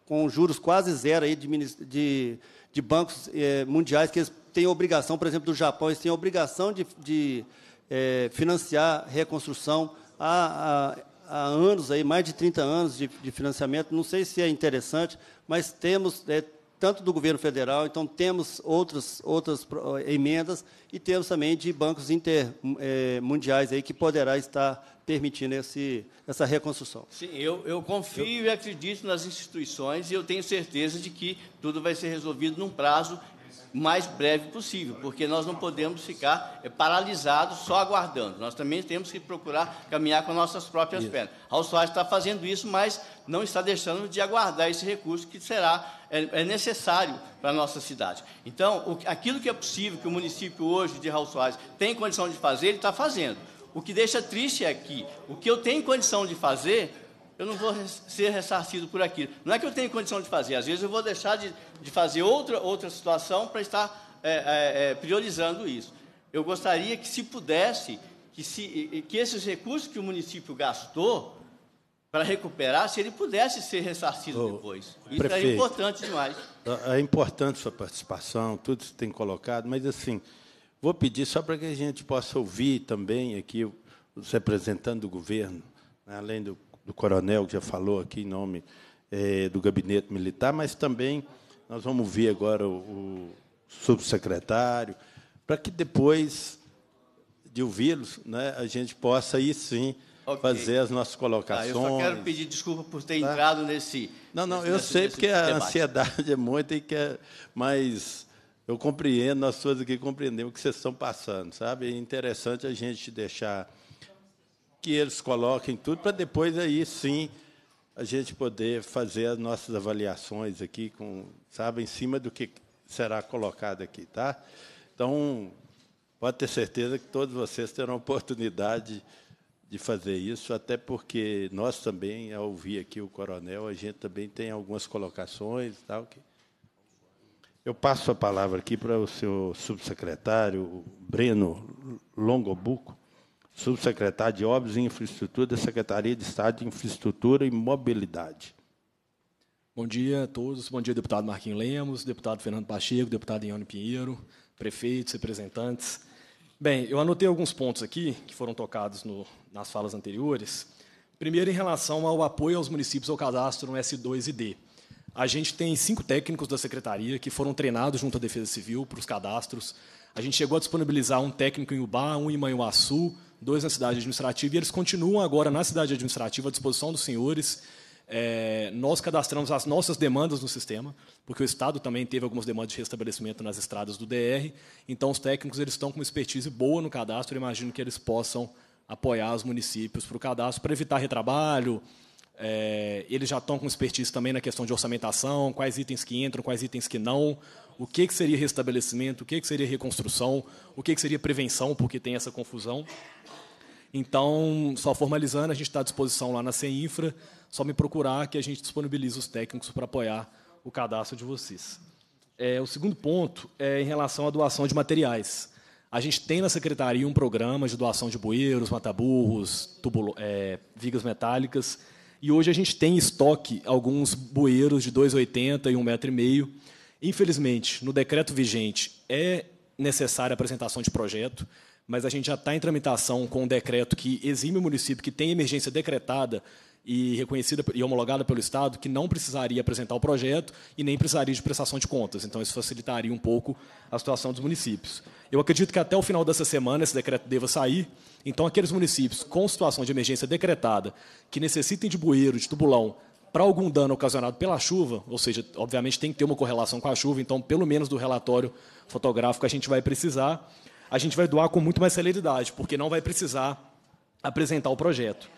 com juros quase zero aí de, de, de bancos é, mundiais que eles têm obrigação, por exemplo, do Japão, eles têm obrigação de, de é, financiar reconstrução há, há, há, anos, aí, mais de 30 anos de, de, financiamento. Não sei se é interessante, mas temos, é, tanto do governo federal, então temos outras, outras é, emendas e temos também de bancos intermundiais aí que poderá estar permitindo esse, essa reconstrução. Sim, eu, eu confio eu... e acredito nas instituições e eu tenho certeza de que tudo vai ser resolvido num prazo mais breve possível, porque nós não podemos ficar eh, paralisados só aguardando. Nós também temos que procurar caminhar com nossas próprias isso. pernas. Raul Soares está fazendo isso, mas não está deixando de aguardar esse recurso que será é, é necessário para a nossa cidade. Então, o, aquilo que é possível que o município hoje de Raul Soares tem condição de fazer, ele está fazendo. O que deixa triste é que o que eu tenho condição de fazer, eu não vou ser ressarcido por aquilo. Não é que eu tenho condição de fazer, às vezes eu vou deixar de, de fazer outra, outra situação para estar é, é, é priorizando isso. Eu gostaria que, se pudesse, que, se, que esses recursos que o município gastou para recuperar, se ele pudesse ser ressarcido oh, depois. Isso é prefeito, é importante demais. É, é importante sua participação, tudo você tem colocado, mas assim Vou pedir só para que a gente possa ouvir também aqui os representantes do governo, né, além do, do coronel que já falou aqui em nome é, do gabinete militar, mas também nós vamos ouvir agora o, o subsecretário, para que depois de ouvi-los, né, a gente possa aí sim okay. fazer as nossas colocações. Tá, ah, eu só quero pedir desculpa por ter tá? entrado nesse. Não, não, nesse, eu sei porque a ansiedade é muita e que é mais eu compreendo, nós todos aqui compreendemos o que vocês estão passando, sabe? É interessante a gente deixar que eles coloquem tudo para depois aí sim a gente poder fazer as nossas avaliações aqui com, sabe, em cima do que será colocado aqui, tá? Então, pode ter certeza que todos vocês terão oportunidade de fazer isso, até porque nós também, ao ouvir aqui o coronel, a gente também tem algumas colocações, tal, que eu passo a palavra aqui para o seu subsecretário, Breno Longobuco, subsecretário de Obras e Infraestrutura da Secretaria de Estado de Infraestrutura e Mobilidade. Bom dia a todos. Bom dia, deputado Marquinhos Lemos, deputado Fernando Pacheco, deputado Ione Pinheiro, prefeitos, representantes. Bem, eu anotei alguns pontos aqui que foram tocados no, nas falas anteriores. Primeiro, em relação ao apoio aos municípios ao cadastro no S2 e D. A gente tem cinco técnicos da secretaria que foram treinados junto à Defesa Civil para os cadastros. A gente chegou a disponibilizar um técnico em Ubá, um em Manhuaçu, dois na cidade administrativa, e eles continuam agora na cidade administrativa à disposição dos senhores. É, nós cadastramos as nossas demandas no sistema, porque o Estado também teve algumas demandas de restabelecimento nas estradas do DR. Então, os técnicos eles estão com uma expertise boa no cadastro. imagino que eles possam apoiar os municípios para o cadastro, para evitar retrabalho, é, eles já estão com expertise também na questão de orçamentação, quais itens que entram, quais itens que não, o que, que seria restabelecimento, o que, que seria reconstrução, o que, que seria prevenção, porque tem essa confusão. Então, só formalizando, a gente está à disposição lá na CINFRA, só me procurar que a gente disponibiliza os técnicos para apoiar o cadastro de vocês. É, o segundo ponto é em relação à doação de materiais. A gente tem na secretaria um programa de doação de bueiros, mataburros, tubulo, é, vigas metálicas, e hoje a gente tem em estoque alguns bueiros de 2,80 e 1,5 metro. Infelizmente, no decreto vigente, é necessária a apresentação de projeto, mas a gente já está em tramitação com um decreto que exime o município que tem emergência decretada e reconhecida e homologada pelo Estado, que não precisaria apresentar o projeto e nem precisaria de prestação de contas. Então, isso facilitaria um pouco a situação dos municípios. Eu acredito que até o final dessa semana esse decreto deva sair então, aqueles municípios com situação de emergência decretada, que necessitem de bueiro, de tubulão, para algum dano ocasionado pela chuva, ou seja, obviamente tem que ter uma correlação com a chuva, então, pelo menos do relatório fotográfico a gente vai precisar, a gente vai doar com muito mais celeridade, porque não vai precisar apresentar o projeto.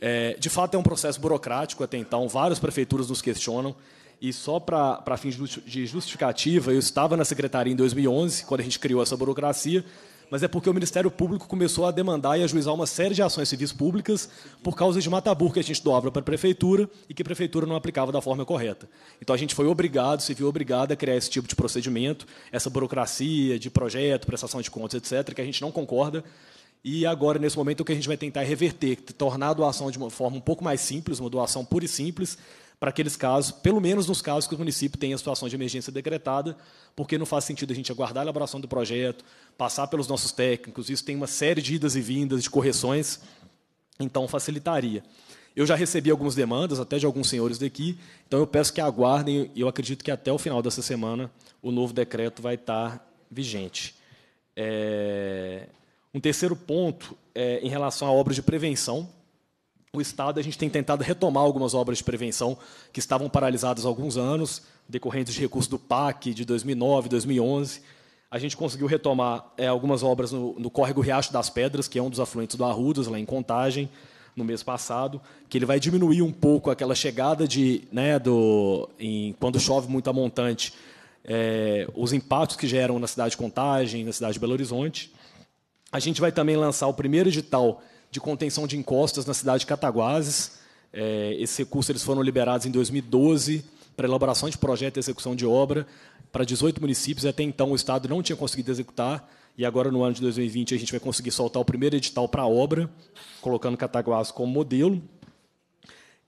É, de fato, é um processo burocrático até então, várias prefeituras nos questionam, e só para fins de justificativa, eu estava na secretaria em 2011, quando a gente criou essa burocracia, mas é porque o Ministério Público começou a demandar e ajuizar uma série de ações civis públicas por causa de mataburro que a gente doava para a prefeitura e que a prefeitura não aplicava da forma correta. Então a gente foi obrigado, se viu obrigado a criar esse tipo de procedimento, essa burocracia de projeto, prestação de contas, etc., que a gente não concorda. E agora, nesse momento, o que a gente vai tentar é reverter, tornar a doação de uma forma um pouco mais simples, uma doação pura e simples, para aqueles casos, pelo menos nos casos que o município tem a situação de emergência decretada, porque não faz sentido a gente aguardar a elaboração do projeto, passar pelos nossos técnicos, isso tem uma série de idas e vindas, de correções, então facilitaria. Eu já recebi algumas demandas, até de alguns senhores daqui, então eu peço que aguardem, e eu acredito que até o final dessa semana o novo decreto vai estar vigente. É... Um terceiro ponto é em relação à obras de prevenção, o Estado, a gente tem tentado retomar algumas obras de prevenção que estavam paralisadas há alguns anos, decorrentes de recursos do PAC de 2009, 2011. A gente conseguiu retomar é, algumas obras no, no córrego Riacho das Pedras, que é um dos afluentes do Arrudas, lá em Contagem, no mês passado, que ele vai diminuir um pouco aquela chegada de, né, do, em, quando chove muito a montante, é, os impactos que geram na cidade de Contagem, na cidade de Belo Horizonte. A gente vai também lançar o primeiro edital de contenção de encostas na cidade de Cataguases. É, esse recurso eles foram liberados em 2012 para elaboração de projeto e execução de obra para 18 municípios. Até então, o Estado não tinha conseguido executar, e agora, no ano de 2020, a gente vai conseguir soltar o primeiro edital para a obra, colocando Cataguases como modelo.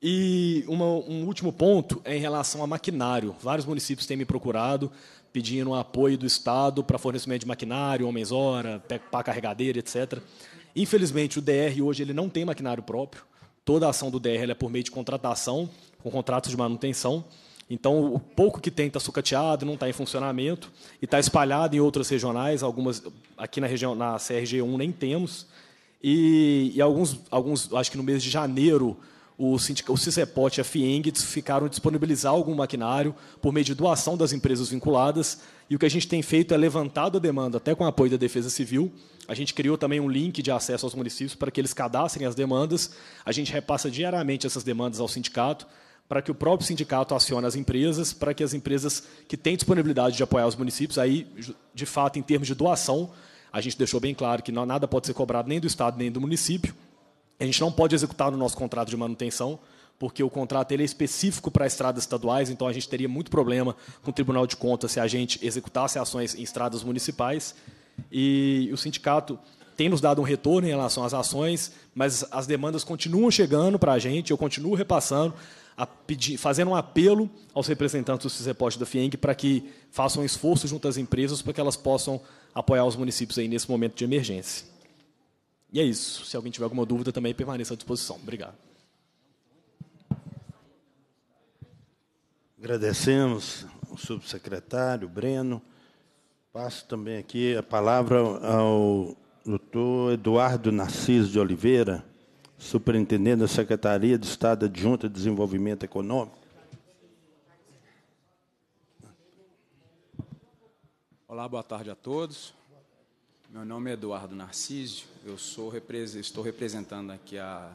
E uma, um último ponto é em relação a maquinário. Vários municípios têm me procurado pedindo apoio do Estado para fornecimento de maquinário, homens-hora, pá carregadeira, etc. Infelizmente, o DR hoje ele não tem maquinário próprio. Toda a ação do DR é por meio de contratação, com contratos de manutenção. Então, o pouco que tem está sucateado, não está em funcionamento e está espalhado em outras regionais. Algumas aqui na região, na CRG1 nem temos. E, e alguns, alguns, acho que no mês de janeiro, o, o CISEPOT e a FIENG ficaram disponibilizar algum maquinário por meio de doação das empresas vinculadas e o que a gente tem feito é levantado a demanda, até com o apoio da Defesa Civil. A gente criou também um link de acesso aos municípios para que eles cadastrem as demandas. A gente repassa diariamente essas demandas ao sindicato, para que o próprio sindicato acione as empresas, para que as empresas que têm disponibilidade de apoiar os municípios, aí, de fato, em termos de doação, a gente deixou bem claro que nada pode ser cobrado nem do Estado nem do município. A gente não pode executar no nosso contrato de manutenção porque o contrato ele é específico para estradas estaduais, então a gente teria muito problema com o Tribunal de Contas se a gente executasse ações em estradas municipais. E o sindicato tem nos dado um retorno em relação às ações, mas as demandas continuam chegando para a gente, eu continuo repassando, pedir, fazendo um apelo aos representantes do CISEPOT da FIENG para que façam um esforço junto às empresas para que elas possam apoiar os municípios aí nesse momento de emergência. E é isso. Se alguém tiver alguma dúvida, também permaneça à disposição. Obrigado. Agradecemos ao subsecretário Breno. Passo também aqui a palavra ao doutor Eduardo Narciso de Oliveira, superintendente da Secretaria de Estado Adjunta de Desenvolvimento Econômico. Olá, boa tarde a todos. Meu nome é Eduardo Narciso, eu sou, estou representando aqui a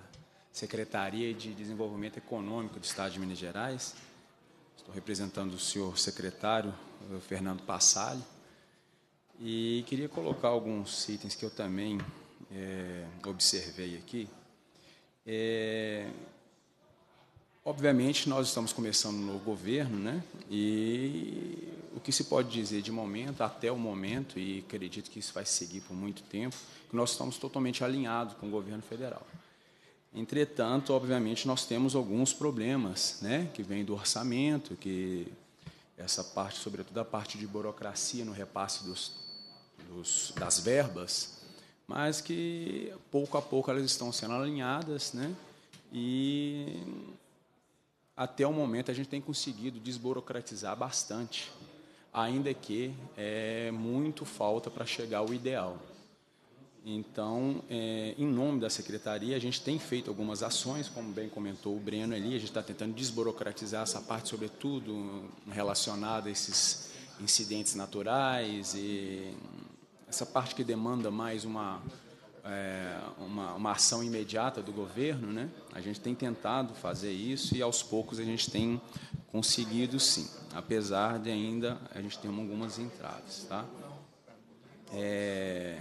Secretaria de Desenvolvimento Econômico do Estado de Minas Gerais. Estou representando o senhor secretário, Fernando Passalho e queria colocar alguns itens que eu também é, observei aqui. É, obviamente, nós estamos começando um novo governo, né? e o que se pode dizer de momento até o momento, e acredito que isso vai seguir por muito tempo, que nós estamos totalmente alinhados com o governo federal. Entretanto, obviamente, nós temos alguns problemas, né, que vêm do orçamento, que essa parte, sobretudo a parte de burocracia no repasse dos, dos, das verbas, mas que pouco a pouco elas estão sendo alinhadas, né, e até o momento a gente tem conseguido desburocratizar bastante, ainda que é muito falta para chegar ao ideal. Então, é, em nome da secretaria, a gente tem feito algumas ações, como bem comentou o Breno ali, a gente está tentando desburocratizar essa parte, sobretudo relacionada a esses incidentes naturais e essa parte que demanda mais uma, é, uma, uma, ação imediata do governo. Né? A gente tem tentado fazer isso e, aos poucos, a gente tem conseguido sim, apesar de ainda a gente ter algumas entradas. Tá? É...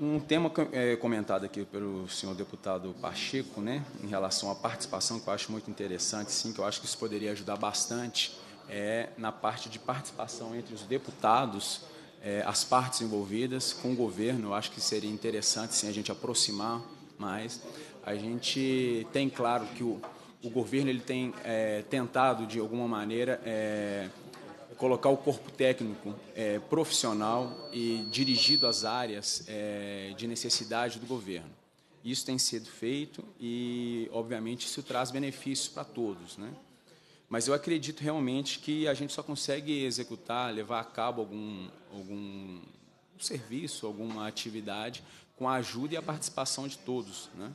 Um tema é, comentado aqui pelo senhor deputado Pacheco, né, em relação à participação, que eu acho muito interessante, sim, que eu acho que isso poderia ajudar bastante, é na parte de participação entre os deputados, é, as partes envolvidas com o governo. Eu acho que seria interessante, sim, a gente aproximar mais. A gente tem claro que o, o governo ele tem é, tentado, de alguma maneira, é, colocar o corpo técnico é, profissional e dirigido às áreas é, de necessidade do governo. Isso tem sido feito e, obviamente, isso traz benefícios para todos. Né? Mas eu acredito realmente que a gente só consegue executar, levar a cabo algum, algum serviço, alguma atividade com a ajuda e a participação de todos. Né?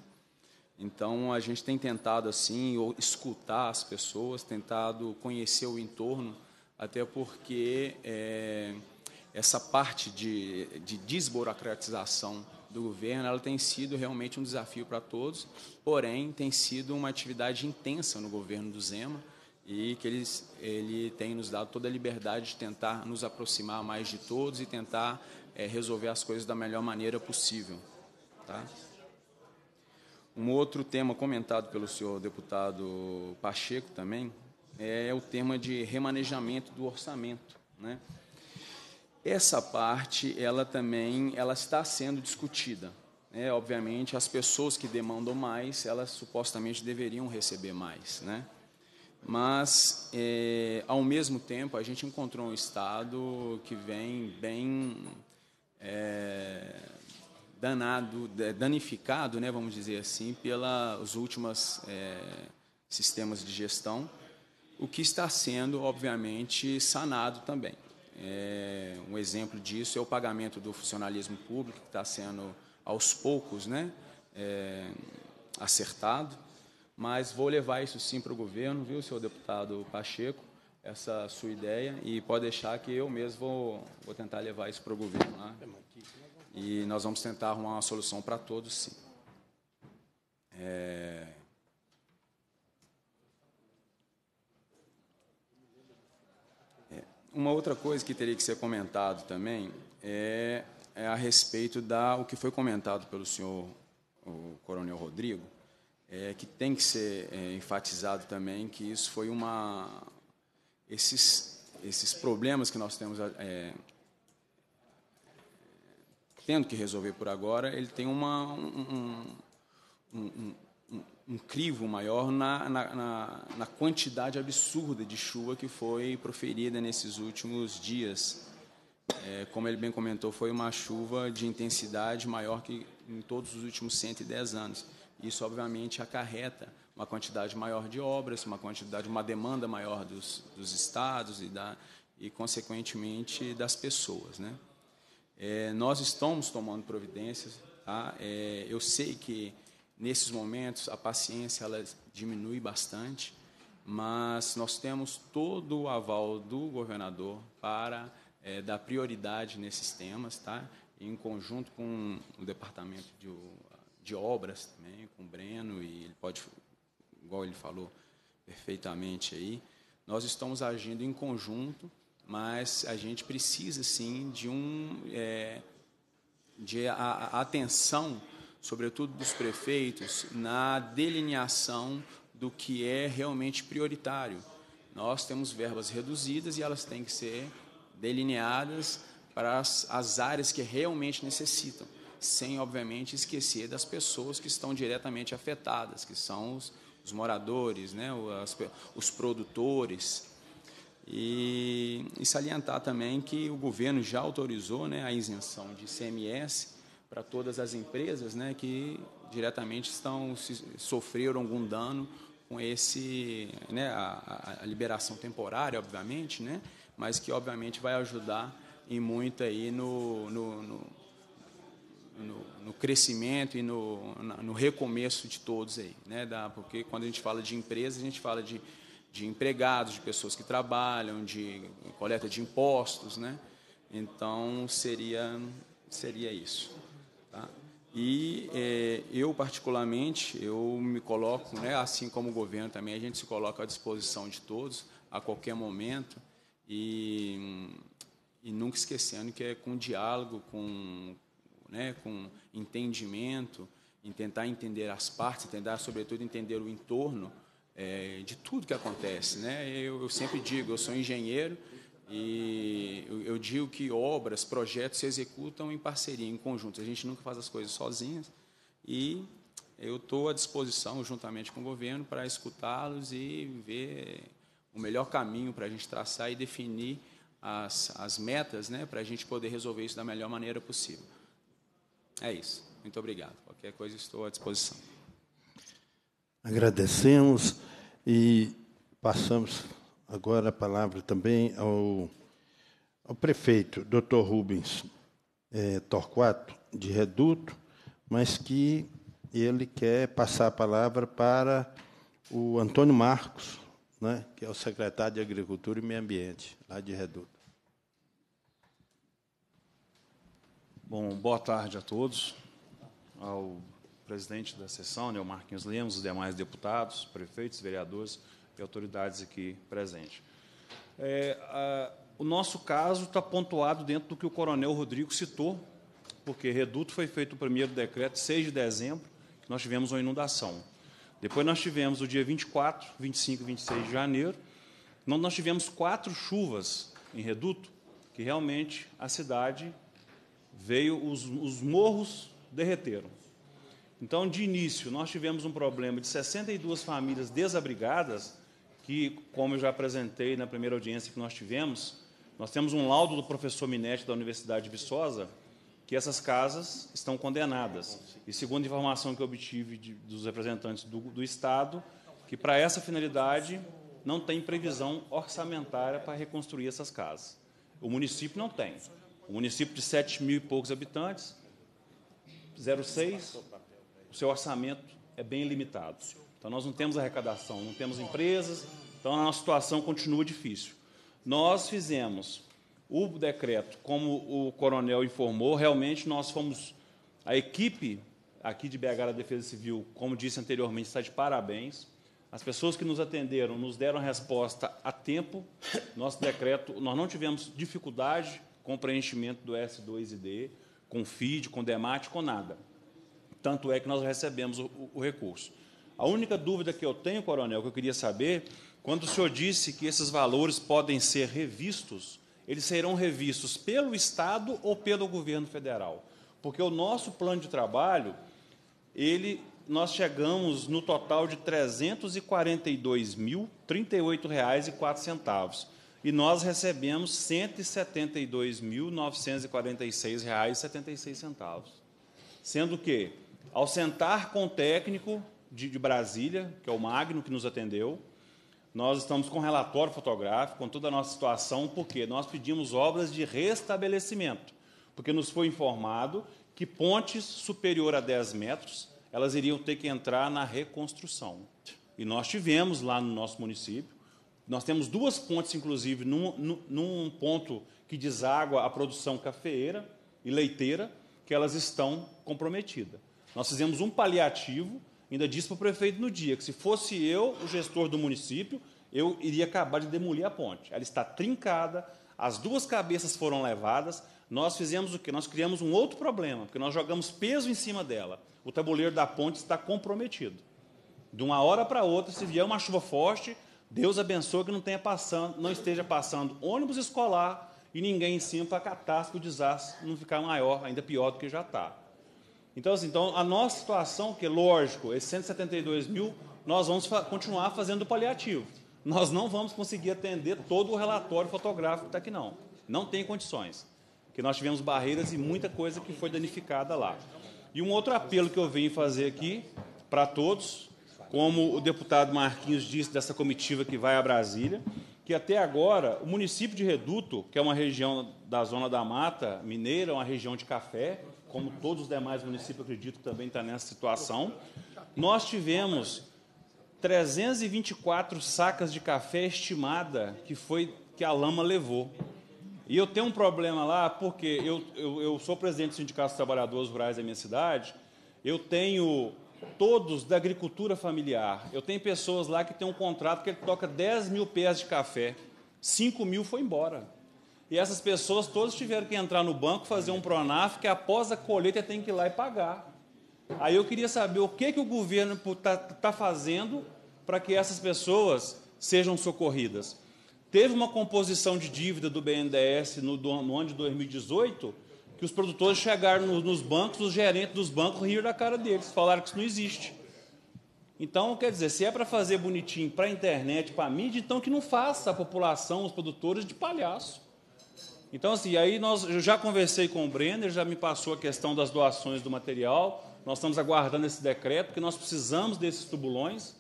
Então a gente tem tentado assim escutar as pessoas, tentado conhecer o entorno até porque é, essa parte de, de desburocratização do governo, ela tem sido realmente um desafio para todos, porém tem sido uma atividade intensa no governo do Zema e que ele, ele tem nos dado toda a liberdade de tentar nos aproximar mais de todos e tentar é, resolver as coisas da melhor maneira possível. Tá? Um outro tema comentado pelo senhor deputado Pacheco também, é, é o tema de remanejamento do orçamento, né? Essa parte, ela também, ela está sendo discutida. Né? Obviamente, as pessoas que demandam mais, elas supostamente deveriam receber mais, né? Mas, é, ao mesmo tempo, a gente encontrou um Estado que vem bem é, danado, é, danificado, né, vamos dizer assim, pelos últimos é, sistemas de gestão o que está sendo, obviamente, sanado também. É, um exemplo disso é o pagamento do funcionalismo público, que está sendo, aos poucos, né, é, acertado. Mas vou levar isso sim para o governo, viu, senhor deputado Pacheco, essa sua ideia, e pode deixar que eu mesmo vou, vou tentar levar isso para o governo lá. E nós vamos tentar arrumar uma solução para todos, sim. É... Uma outra coisa que teria que ser comentado também é, é a respeito da o que foi comentado pelo senhor o coronel Rodrigo, é, que tem que ser é, enfatizado também que isso foi uma esses esses problemas que nós temos é, tendo que resolver por agora, ele tem uma um, um, um, um crivo maior na, na, na, na quantidade absurda de chuva que foi proferida nesses últimos dias. É, como ele bem comentou, foi uma chuva de intensidade maior que em todos os últimos 110 anos. Isso, obviamente, acarreta uma quantidade maior de obras, uma quantidade, uma demanda maior dos, dos estados e, da, e, consequentemente, das pessoas. Né? É, nós estamos tomando providências. Tá? É, eu sei que Nesses momentos, a paciência ela diminui bastante, mas nós temos todo o aval do governador para é, dar prioridade nesses temas, tá? em conjunto com o departamento de, de obras também, com o Breno, e ele pode, igual ele falou perfeitamente aí, nós estamos agindo em conjunto, mas a gente precisa sim de um é, de a, a atenção sobretudo dos prefeitos, na delineação do que é realmente prioritário. Nós temos verbas reduzidas e elas têm que ser delineadas para as, as áreas que realmente necessitam, sem, obviamente, esquecer das pessoas que estão diretamente afetadas, que são os, os moradores, né, os produtores. E, e, salientar também que o governo já autorizou né, a isenção de CMS para todas as empresas né, que diretamente estão sofreram algum dano com esse né, a, a, liberação temporária, obviamente, né, mas que obviamente vai ajudar em muito aí no, no, no, no crescimento e no, no recomeço de todos aí, né, da, porque quando a gente fala de empresa a gente fala de, de empregados, de pessoas que trabalham, de coleta de impostos, né, então seria seria isso. E é, eu, particularmente, eu me coloco, né, assim como o governo também, a gente se coloca à disposição de todos, a qualquer momento, e, e nunca esquecendo que é com diálogo, com, né, com entendimento, em tentar entender as partes, tentar, sobretudo, entender o entorno é, de tudo que acontece. Né? Eu, eu sempre digo, eu sou engenheiro, e eu, digo que obras, projetos se executam em parceria, em conjunto. A gente nunca faz as coisas sozinhos. E eu estou à disposição, juntamente com o governo, para escutá-los e ver o melhor caminho para a gente traçar e definir as, as metas, né, para a gente poder resolver isso da melhor maneira possível. É isso. Muito obrigado. Qualquer coisa, estou à disposição. Agradecemos e passamos agora a palavra também ao, ao prefeito, Dr. Rubens é, Torquato, de Reduto, mas que ele quer passar a palavra para o Antônio Marcos, né, que é o secretário de Agricultura e Meio Ambiente, lá de Reduto. Bom, boa tarde a todos, ao presidente da sessão, né, o Marquinhos Lemos, os demais deputados, prefeitos, vereadores, e autoridades aqui presentes. É, a, o nosso caso está pontuado dentro do que o coronel Rodrigo citou, porque reduto foi feito o primeiro decreto, 6 de dezembro, que nós tivemos uma inundação. Depois nós tivemos o dia 24, 25 e 26 de janeiro, nós tivemos quatro chuvas em reduto, que realmente a cidade veio, os, os morros derreteram. Então, de início, nós tivemos um problema de 62 famílias desabrigadas, que, como eu já apresentei na primeira audiência que nós tivemos, nós temos um laudo do professor Minetti da Universidade de Viçosa que essas casas estão condenadas. E segundo a informação que eu obtive de, dos representantes do, do Estado, que para essa finalidade não tem previsão orçamentária para reconstruir essas casas. O município não tem. O município de 7 mil e poucos habitantes, 0,6, o seu orçamento é bem limitado. Então nós não temos arrecadação, não temos empresas, então a nossa situação continua difícil. Nós fizemos o decreto, como o coronel informou, realmente nós fomos a equipe aqui de BH da Defesa Civil, como disse anteriormente, está de parabéns. As pessoas que nos atenderam nos deram resposta a tempo. Nosso decreto, nós não tivemos dificuldade com o preenchimento do S2ID, com o FID, com o DEMAT, com nada. Tanto é que nós recebemos o, o recurso. A única dúvida que eu tenho, coronel, que eu queria saber, quando o senhor disse que esses valores podem ser revistos, eles serão revistos pelo Estado ou pelo governo federal? Porque o nosso plano de trabalho, ele nós chegamos no total de R$ 342.038,04 e nós recebemos R$ 172.946,76, sendo que, ao sentar com o técnico, de, de Brasília, que é o Magno que nos atendeu. Nós estamos com relatório fotográfico, com toda a nossa situação, porque nós pedimos obras de restabelecimento, porque nos foi informado que pontes superior a 10 metros, elas iriam ter que entrar na reconstrução. E nós tivemos lá no nosso município, nós temos duas pontes, inclusive, num, num ponto que deságua a produção cafeeira e leiteira, que elas estão comprometidas. Nós fizemos um paliativo, Ainda disse para o prefeito no dia que se fosse eu, o gestor do município, eu iria acabar de demolir a ponte. Ela está trincada, as duas cabeças foram levadas, nós fizemos o quê? Nós criamos um outro problema, porque nós jogamos peso em cima dela. O tabuleiro da ponte está comprometido. De uma hora para outra, se vier uma chuva forte, Deus abençoe que não, tenha passando, não esteja passando ônibus escolar e ninguém em cima para a catástrofe, o desastre não ficar maior, ainda pior do que já está. Então, assim, então a nossa situação, que é lógico, esses 172 mil, nós vamos fa continuar fazendo paliativo. Nós não vamos conseguir atender todo o relatório fotográfico que está aqui, não. Não tem condições. Que nós tivemos barreiras e muita coisa que foi danificada lá. E um outro apelo que eu vim fazer aqui para todos, como o deputado Marquinhos disse dessa comitiva que vai a Brasília, que até agora o município de Reduto, que é uma região da zona da mata mineira, uma região de café, como todos os demais municípios, acredito também está nessa situação. Nós tivemos 324 sacas de café estimada que foi que a lama levou. E eu tenho um problema lá, porque eu, eu, eu sou presidente do Sindicato dos Trabalhadores Rurais da minha cidade, eu tenho todos da agricultura familiar. Eu tenho pessoas lá que têm um contrato que ele toca 10 mil pés de café, 5 mil foi embora. E essas pessoas todas tiveram que entrar no banco, fazer um Pronaf, que após a colheita tem que ir lá e pagar. Aí eu queria saber o que, que o governo está tá fazendo para que essas pessoas sejam socorridas. Teve uma composição de dívida do BNDES no, no ano de 2018 que os produtores chegaram nos bancos, os gerentes dos bancos riram da cara deles, falaram que isso não existe. Então, quer dizer, se é para fazer bonitinho para a internet, para a mídia, então que não faça a população, os produtores de palhaço. Então, assim, aí nós, eu já conversei com o Brenner, já me passou a questão das doações do material. Nós estamos aguardando esse decreto, porque nós precisamos desses tubulões,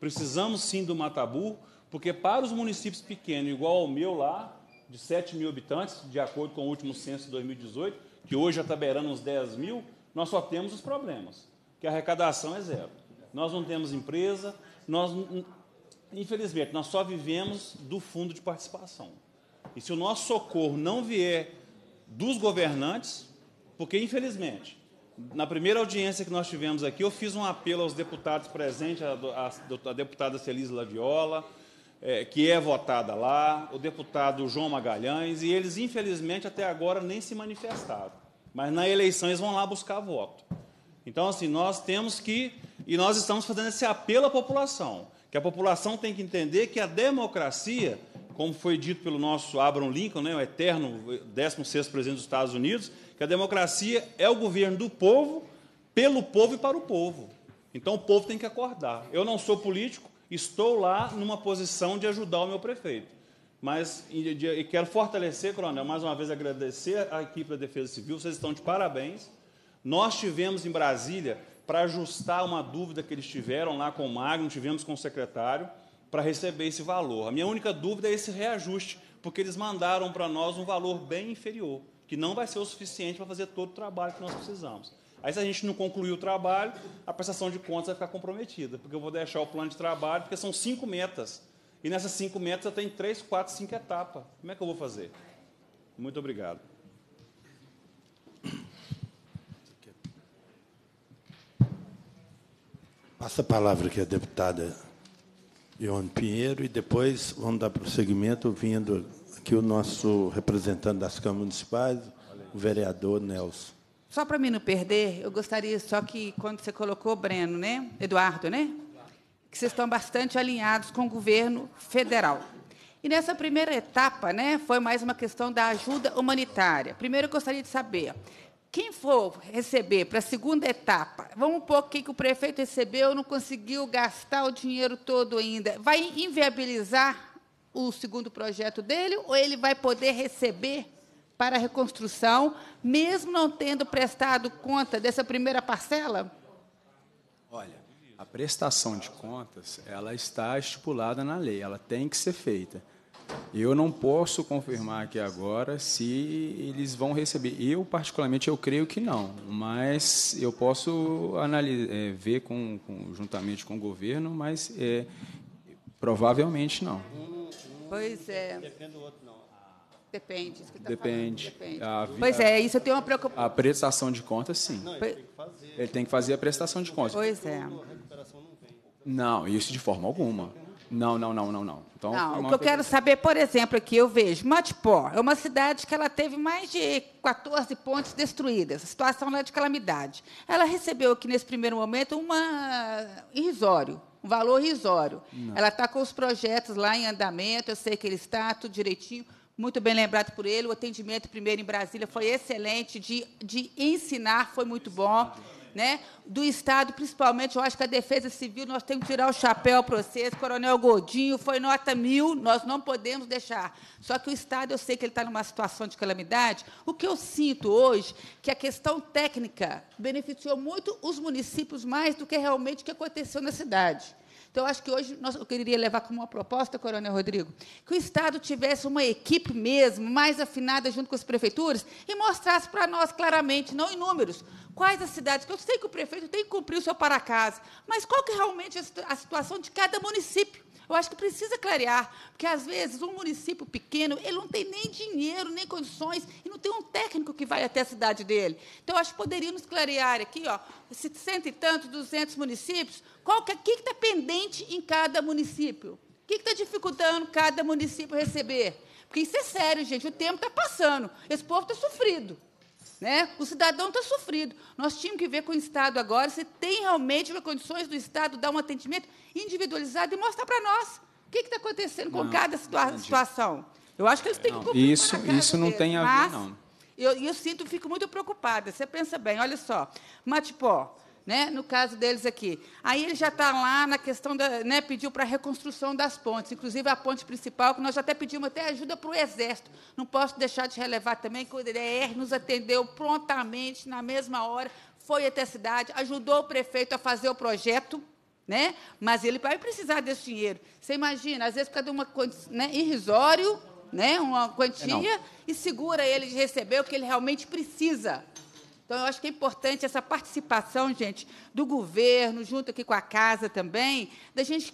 precisamos sim do Matabu, porque para os municípios pequenos, igual ao meu lá, de 7 mil habitantes, de acordo com o último censo de 2018, que hoje já está beirando uns 10 mil, nós só temos os problemas, que a arrecadação é zero. Nós não temos empresa, nós, infelizmente, nós só vivemos do fundo de participação. E se o nosso socorro não vier dos governantes, porque infelizmente, na primeira audiência que nós tivemos aqui, eu fiz um apelo aos deputados presentes, a, a, a deputada Celise Laviola, é, que é votada lá, o deputado João Magalhães, e eles, infelizmente, até agora nem se manifestaram. Mas na eleição eles vão lá buscar voto. Então, assim, nós temos que, e nós estamos fazendo esse apelo à população, que a população tem que entender que a democracia como foi dito pelo nosso Abraham Lincoln, né, o eterno 16º presidente dos Estados Unidos, que a democracia é o governo do povo, pelo povo e para o povo. Então o povo tem que acordar. Eu não sou político, estou lá numa posição de ajudar o meu prefeito. Mas e, quero fortalecer, Coronel, mais uma vez agradecer à equipe da Defesa Civil, vocês estão de parabéns. Nós tivemos em Brasília, para ajustar uma dúvida que eles tiveram lá com o Magno, tivemos com o secretário, para receber esse valor. A minha única dúvida é esse reajuste, porque eles mandaram para nós um valor bem inferior, que não vai ser o suficiente para fazer todo o trabalho que nós precisamos. Aí, se a gente não concluir o trabalho, a prestação de contas vai ficar comprometida, porque eu vou deixar o plano de trabalho, porque são cinco metas. E nessas cinco metas eu tenho três, quatro, cinco etapas. Como é que eu vou fazer? Muito obrigado. Passa a palavra aqui à deputada Ione Pinheiro, e depois vamos dar prosseguimento vindo aqui o nosso representante das câmaras municipais, o vereador Nelson. Só para mim não perder, eu gostaria só que quando você colocou Breno, né, Eduardo, né, que vocês estão bastante alinhados com o governo federal. E nessa primeira etapa, né, foi mais uma questão da ajuda humanitária. Primeiro eu gostaria de saber quem for receber para a segunda etapa, vamos pôr o que o prefeito recebeu, não conseguiu gastar o dinheiro todo ainda, vai inviabilizar o segundo projeto dele ou ele vai poder receber para a reconstrução, mesmo não tendo prestado conta dessa primeira parcela? Olha, a prestação de contas, ela está estipulada na lei, ela tem que ser feita. Eu não posso confirmar aqui agora se eles vão receber. Eu, particularmente, eu creio que não, mas eu posso analisar, é, ver com, com, juntamente com o governo, mas é, provavelmente não. Pois é. Depende do outro, não. Depende. Isso que tá Depende. depende. A, pois é, isso eu tenho uma preocupação. A prestação de contas, sim. Não, ele, tem que fazer. ele tem que fazer a prestação de contas. Pois é. Não, isso de forma alguma. Não, não, não, não, não. Então, não, o que eu quero saber, por exemplo, aqui eu vejo Matipó, é uma cidade que ela teve mais de 14 pontes destruídas, A situação lá é de calamidade. Ela recebeu aqui nesse primeiro momento uma irrisório, um valor irrisório. Ela está com os projetos lá em andamento, eu sei que ele está tudo direitinho, muito bem lembrado por ele. O atendimento primeiro em Brasília foi excelente, de, de ensinar foi muito bom né, do Estado, principalmente, eu acho que a Defesa Civil, nós temos que tirar o chapéu para vocês, Coronel Godinho, foi nota mil, nós não podemos deixar. Só que o Estado, eu sei que ele está numa situação de calamidade, o que eu sinto hoje, que a questão técnica beneficiou muito os municípios mais do que realmente o que aconteceu na cidade. Então, acho que hoje nós, eu queria levar como uma proposta, Coronel Rodrigo, que o Estado tivesse uma equipe mesmo, mais afinada junto com as prefeituras, e mostrasse para nós claramente, não em números, quais as cidades, que eu sei que o prefeito tem que cumprir o seu para casa, mas qual que é realmente a situação de cada município. Eu acho que precisa clarear, porque às vezes um município pequeno, ele não tem nem dinheiro, nem condições, e não tem um técnico que vai até a cidade dele. Então, eu acho que poderíamos clarear aqui, ó, esses cento e tantos, duzentos municípios, qual que, é, que está pendente em cada município? O que está dificultando cada município receber? Porque isso é sério, gente, o tempo está passando, esse povo está sofrido. Né? O cidadão está sofrido. Nós tínhamos que ver com o Estado agora se tem realmente condições do Estado dar um atendimento individualizado e mostrar para nós o que está acontecendo com não, cada situa situação. Eu acho que eles têm não, que cumprir Isso, isso não tem a ver, não. Eu, eu sinto, fico muito preocupada. Você pensa bem, olha só. Matipó, né? no caso deles aqui. Aí ele já está lá na questão da. Né, pediu para a reconstrução das pontes, inclusive a ponte principal, que nós até pedimos até ajuda para o Exército. Não posso deixar de relevar também que o DDR nos atendeu prontamente, na mesma hora, foi até a cidade, ajudou o prefeito a fazer o projeto. Né? Mas ele vai precisar desse dinheiro. Você imagina, às vezes, por causa de uma né, irrisório, né, uma é, quantia, e segura ele de receber o que ele realmente precisa. Então, eu acho que é importante essa participação, gente, do governo, junto aqui com a casa também, da gente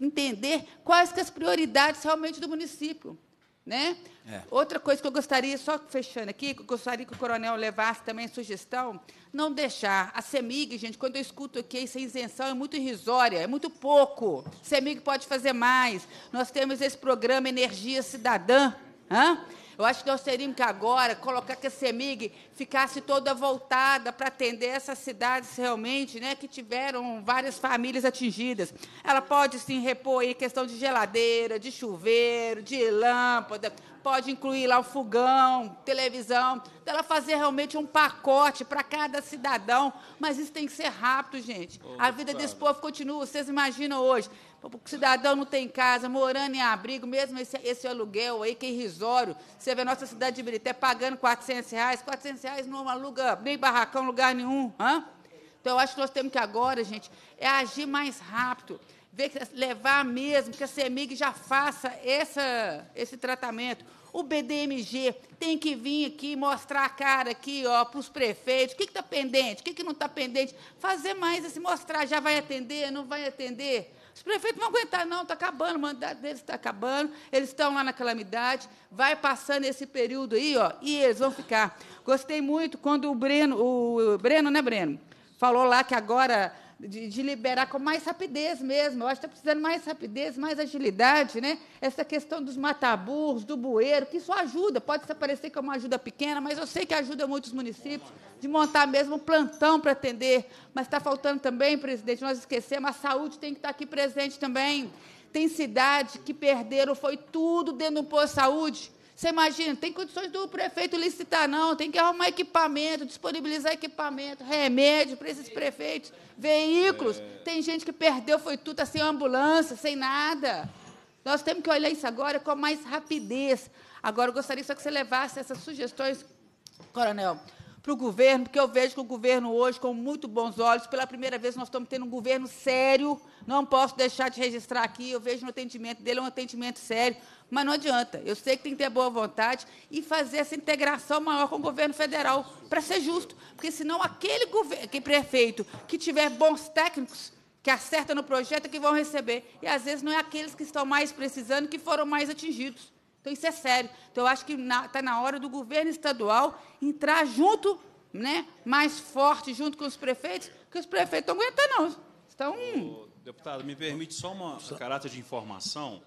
entender quais que é as prioridades realmente do município. Né? É. Outra coisa que eu gostaria, só fechando aqui, que eu gostaria que o coronel levasse também a sugestão, não deixar. A CEMIG, gente, quando eu escuto aqui, essa isenção é muito irrisória, é muito pouco. A CEMIG pode fazer mais. Nós temos esse programa Energia Cidadã, hã? Eu acho que nós teríamos que agora colocar que a CEMIG ficasse toda voltada para atender essas cidades realmente, né, que tiveram várias famílias atingidas. Ela pode sim repor aí questão de geladeira, de chuveiro, de lâmpada, pode incluir lá o fogão, televisão, ela fazer realmente um pacote para cada cidadão, mas isso tem que ser rápido, gente. a vida desse povo continua, vocês imaginam hoje, o cidadão não tem casa, morando em abrigo, mesmo esse, esse aluguel aí, que é irrisório. Você vê a nossa cidade de Brité pagando 400 reais, 400 reais não aluga nem barracão, lugar nenhum. hein? Então, eu acho que nós temos que agora, gente, é agir mais rápido, ver, levar mesmo que a CEMIG já faça essa, esse tratamento. O BDMG tem que vir aqui mostrar a cara aqui, ó, para os prefeitos, o que está pendente, o que, que não está pendente. Fazer mais assim, mostrar, já vai atender, não vai atender. Os prefeitos vão aguentar, não, está acabando, o mandato deles está acabando, eles estão lá na calamidade, vai passando esse período aí, ó, e eles vão ficar. Gostei muito quando o Breno, o Breno, né, Breno? Falou lá que agora de, de, liberar com mais rapidez mesmo. Eu acho que está precisando mais rapidez, mais agilidade, né? Essa questão dos mataburros, do bueiro, que isso ajuda. Pode parecer que é uma ajuda pequena, mas eu sei que ajuda muitos municípios de montar mesmo um plantão para atender. Mas está faltando também, presidente, nós esquecemos, a saúde tem que estar tá aqui presente também. Tem cidade que perderam, foi tudo dentro do posto de saúde. Você imagina, tem condições do prefeito licitar, não, tem que arrumar equipamento, disponibilizar equipamento, remédio para esses prefeitos, veículos. É. Tem gente que perdeu, foi tudo, sem assim, ambulância, sem nada. Nós temos que olhar isso agora com mais rapidez. Agora, eu gostaria só que você levasse essas sugestões, coronel, para o governo, porque eu vejo que o governo hoje, com muito bons olhos, pela primeira vez nós estamos tendo um governo sério, não posso deixar de registrar aqui, eu vejo no atendimento dele é um atendimento sério, mas não adianta. Eu sei que tem que ter boa vontade e fazer essa integração maior com o governo federal, para ser justo, porque senão aquele, governo, aquele prefeito que tiver bons técnicos, que acerta no projeto, é que vão receber, e às vezes não é aqueles que estão mais precisando que foram mais atingidos. Então, isso é sério. Então, eu acho que está na, tá na, hora do governo estadual entrar junto, né, mais forte, junto com os prefeitos, porque os prefeitos não aguentam, não. Estão... Ô, deputado, me permite só uma só... caráter de informação.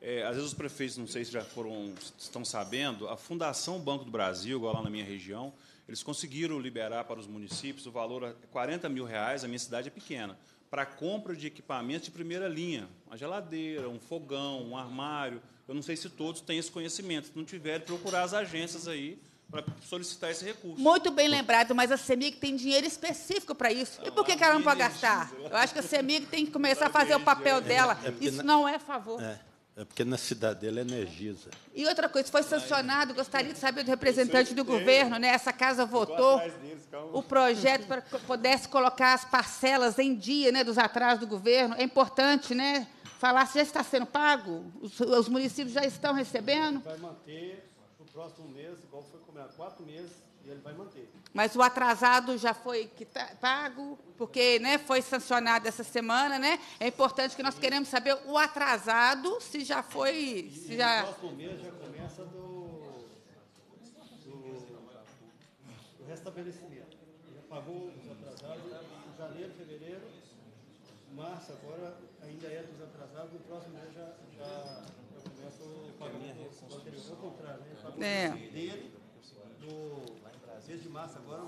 É, às vezes os prefeitos, não sei se já foram, estão sabendo, a Fundação Banco do Brasil, igual lá na minha região, eles conseguiram liberar para os municípios o valor de 40 mil reais, a minha cidade é pequena, para compra de equipamentos de primeira linha, uma geladeira, um fogão, um armário, eu não sei se todos têm esse conhecimento. Se não tiverem, procurar as agências aí para solicitar esse recurso. Muito bem lembrado, mas a CEMIG tem dinheiro específico para isso. e por que, que ela não pode gastar? Eu acho que a CEMIG tem que começar a fazer o papel é, dela. É isso não é favor. É. é porque na cidade dele é energiza. E outra coisa, foi sancionado, gostaria de saber do representante do governo, né? Essa casa votou o projeto para que pudesse colocar as parcelas em dia, né, dos atrasos do governo. É importante, né? se já está sendo pago? Os, os municípios já estão recebendo? Vai manter o próximo mês, igual foi combinado, quatro meses, e ele vai manter. Mas o atrasado já foi tá pago, porque né, foi sancionado essa semana, né? É importante que nós queremos saber o atrasado, se já foi. Se já... O próximo mês já começa do, do, do restabelecimento. Já pagou os atrasados em janeiro, fevereiro, março, agora ainda é dos atrasados, no próximo mês já, já eu começo com é a minha reconstrução. Ao contrário, né? Fabrício é. dele, do mês de março agora,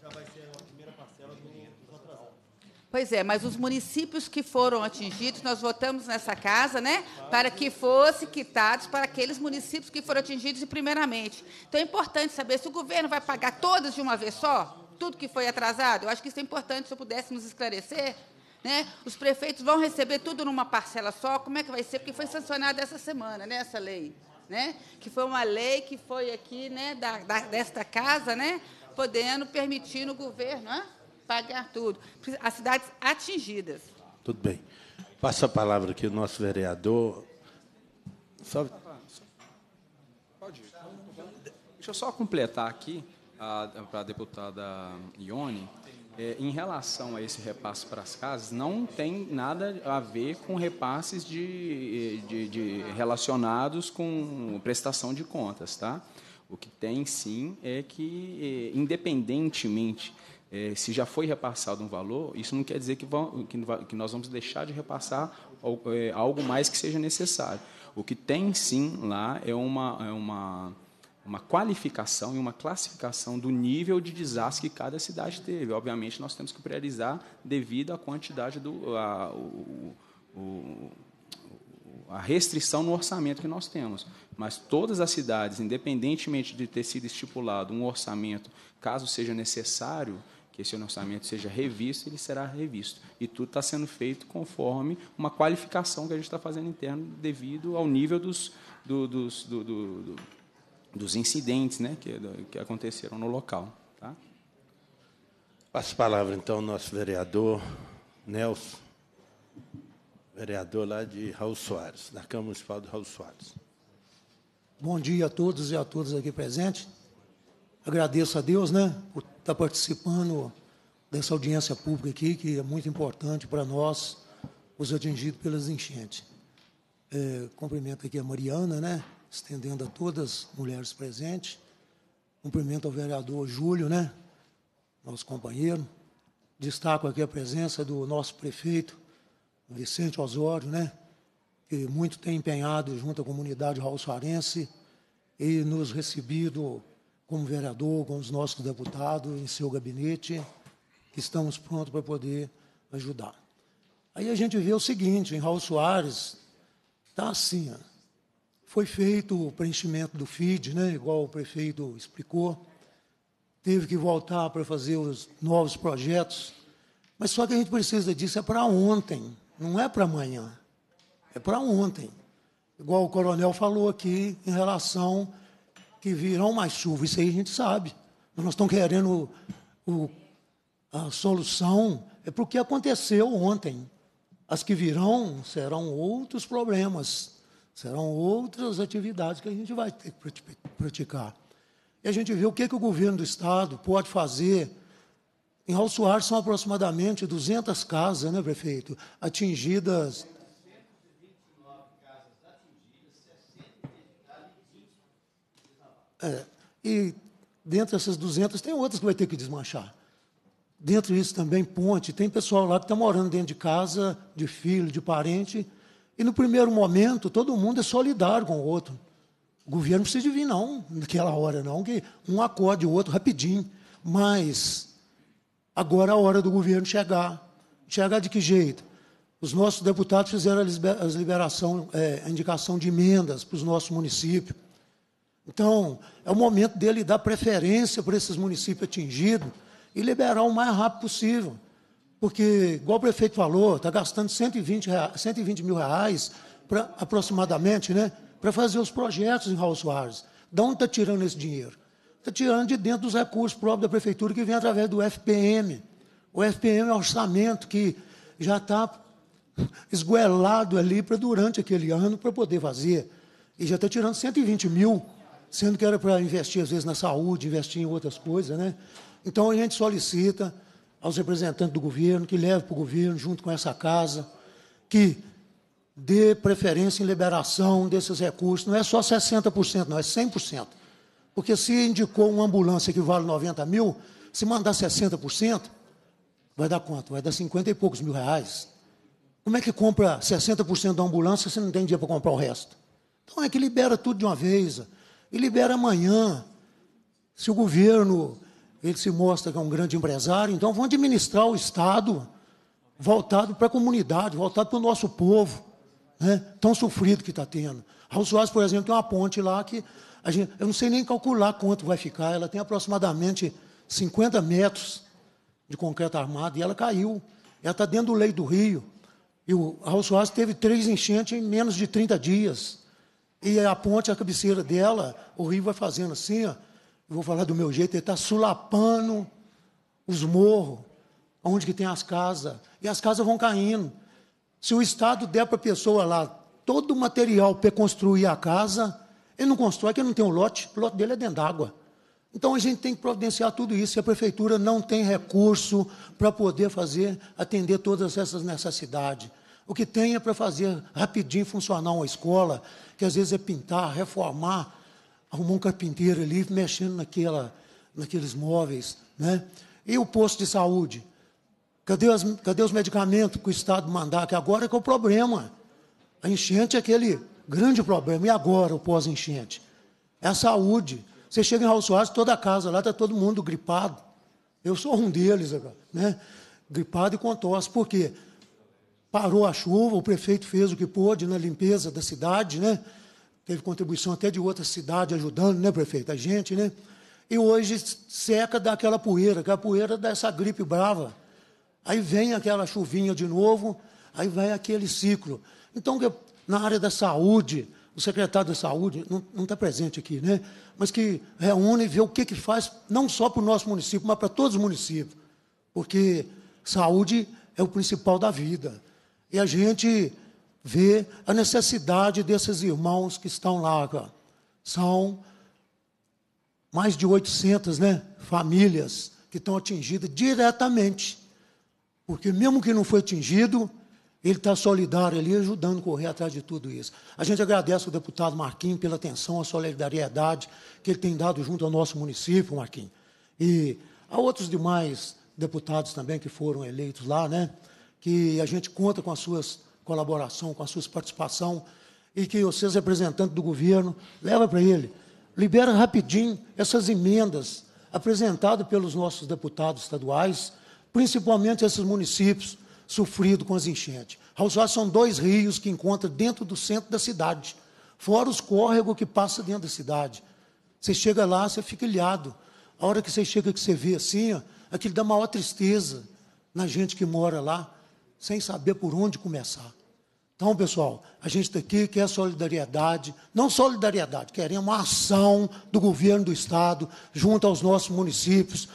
já vai ser a primeira parcela do, dos atrasados. Pois é, mas os municípios que foram atingidos, nós votamos nessa casa, né, para que fossem quitados para aqueles municípios que foram atingidos primeiramente. Então é importante saber se o governo vai pagar todas de uma vez só, tudo que foi atrasado. Eu acho que isso é importante, se eu pudesse nos esclarecer. Né? Os prefeitos vão receber tudo numa parcela só. Como é que vai ser? Porque foi sancionada essa semana, né, essa lei. Né? Que foi uma lei que foi aqui né, da, da, desta casa, né, podendo, permitir no governo né, pagar tudo. As cidades atingidas. Tudo bem. Passa a palavra aqui o nosso vereador. Só... Pode ir. Deixa eu só completar aqui para a deputada Ione é, em relação a esse repasse para as casas, não tem nada a ver com repasses de, de, de relacionados com prestação de contas, tá? O que tem sim é que, é, independentemente é, se já foi repassado um valor, isso não quer dizer que, vão, que, que nós vamos deixar de repassar algo, é, algo mais que seja necessário. O que tem sim lá é uma, é uma uma qualificação e uma classificação do nível de desastre que cada cidade teve. Obviamente, nós temos que priorizar devido à quantidade do a, o, o, a restrição no orçamento que nós temos. Mas todas as cidades, independentemente de ter sido estipulado um orçamento, caso seja necessário que esse orçamento seja revisto, ele será revisto. E tudo está sendo feito conforme uma qualificação que a gente está fazendo interno devido ao nível dos, do, dos do, do, do dos incidentes né, que, que aconteceram no local. Tá? Passo a palavra, então, ao nosso vereador Nelson, vereador lá de Raul Soares, da Câmara Municipal de Raul Soares. Bom dia a todos e a todas aqui presentes. Agradeço a Deus né, por estar tá participando dessa audiência pública aqui, que é muito importante para nós, os atingidos pelas enchentes. É, cumprimento aqui a Mariana, né? estendendo a todas as mulheres presentes. Cumprimento ao vereador Júlio, né? Nosso companheiro. Destaco aqui a presença do nosso prefeito, Vicente Osório, né? Que muito tem empenhado junto à comunidade raulsoarense e nos recebido como vereador, com os nossos deputados, em seu gabinete, estamos prontos para poder ajudar. Aí a gente vê o seguinte, em Raul Soares, está assim, ó, foi feito o preenchimento do FID, né, igual o prefeito explicou. Teve que voltar para fazer os novos projetos. Mas só que a gente precisa disso é para ontem, não é para amanhã. É para ontem. Igual o coronel falou aqui em relação que virão mais chuvas, isso aí a gente sabe. Mas nós estamos querendo o, a solução é para o que aconteceu ontem. As que virão serão outros problemas. Serão outras atividades que a gente vai ter que praticar. E a gente vê o que, que o governo do Estado pode fazer. Em Alçoar são aproximadamente 200 casas, né, prefeito? Atingidas É, e dentro dessas 200, tem outras que vai ter que desmanchar. Dentro disso também, ponte. Tem pessoal lá que está morando dentro de casa, de filho, de parente, e no primeiro momento, todo mundo é solidário com o outro. O governo não precisa vir, não, naquela hora, não, que um acorde o outro rapidinho. Mas agora é a hora do governo chegar. Chegar de que jeito? Os nossos deputados fizeram a liberação, é, a indicação de emendas para os nossos municípios. Então, é o momento dele dar preferência para esses municípios atingidos e liberar o mais rápido possível porque, igual o prefeito falou, está gastando 120, 120 mil reais, pra, aproximadamente, né, para fazer os projetos em Raul Soares. De onde está tirando esse dinheiro? Está tirando de dentro dos recursos próprios da prefeitura que vem através do FPM. O FPM é um orçamento que já está esguelado ali para durante aquele ano para poder fazer. E já está tirando 120 mil, sendo que era para investir, às vezes, na saúde, investir em outras coisas. Né? Então a gente solicita aos representantes do governo, que leve para o governo, junto com essa casa, que dê preferência em liberação desses recursos. Não é só 60%, não, é 100%. Porque se indicou uma ambulância que vale 90 mil, se mandar 60%, vai dar quanto? Vai dar 50 e poucos mil reais. Como é que compra 60% da ambulância se não tem dinheiro para comprar o resto? Então é que libera tudo de uma vez. E libera amanhã. Se o governo ele se mostra que é um grande empresário, então vamos administrar o Estado voltado para a comunidade, voltado para o nosso povo, né? tão sofrido que está tendo. Raul Soares, por exemplo, tem uma ponte lá que gente, eu não sei nem calcular quanto vai ficar, ela tem aproximadamente 50 metros de concreto armado e ela caiu. Ela está dentro do leito do Rio. E o Raul Soares teve três enchentes em menos de 30 dias. E a ponte, a cabeceira dela, o rio vai fazendo assim, ó, vou falar do meu jeito, ele está sulapando os morros, onde que tem as casas, e as casas vão caindo. Se o Estado der para a pessoa lá todo o material para construir a casa, ele não constrói, porque não tem um lote, o lote dele é dentro d'água. Então a gente tem que providenciar tudo isso, e a prefeitura não tem recurso para poder fazer, atender todas essas necessidades. O que tem é para fazer rapidinho funcionar uma escola, que às vezes é pintar, reformar, Arrumou um carpinteiro ali mexendo naquela, naqueles móveis. Né? E o posto de saúde? Cadê, as, cadê os medicamentos que o Estado mandar? Que agora é que é o problema. A enchente é aquele grande problema. E agora o pós-enchente? É a saúde. Você chega em Raul Soares, toda a casa lá está todo mundo gripado. Eu sou um deles, né? gripado e com tosse. Por quê? Parou a chuva, o prefeito fez o que pôde na limpeza da cidade, né? Teve contribuição até de outra cidade ajudando, né, prefeito? A gente, né? E hoje seca daquela poeira, aquela é poeira dessa gripe brava. Aí vem aquela chuvinha de novo, aí vem aquele ciclo. Então, na área da saúde, o secretário da Saúde, não está presente aqui, né? mas que reúne e vê o que, que faz, não só para o nosso município, mas para todos os municípios. Porque saúde é o principal da vida. E a gente ver a necessidade desses irmãos que estão lá. São mais de 800 né, famílias que estão atingidas diretamente. Porque, mesmo que não foi atingido, ele está solidário ali, ajudando a correr atrás de tudo isso. A gente agradece ao deputado Marquinhos pela atenção, a solidariedade que ele tem dado junto ao nosso município, Marquinhos. E há outros demais deputados também que foram eleitos lá, né? Que a gente conta com as suas colaboração, com a sua participação, e que vocês, representantes do governo, leva para ele. Libera rapidinho essas emendas apresentadas pelos nossos deputados estaduais, principalmente esses municípios sofridos com as enchentes. Rausar são dois rios que encontram dentro do centro da cidade, fora os córregos que passam dentro da cidade. Você chega lá, você fica ilhado. A hora que você chega, que você vê assim, ó, aquilo dá maior tristeza na gente que mora lá, sem saber por onde começar. Então, pessoal, a gente tá aqui quer solidariedade, não solidariedade, queremos uma ação do governo do Estado junto aos nossos municípios,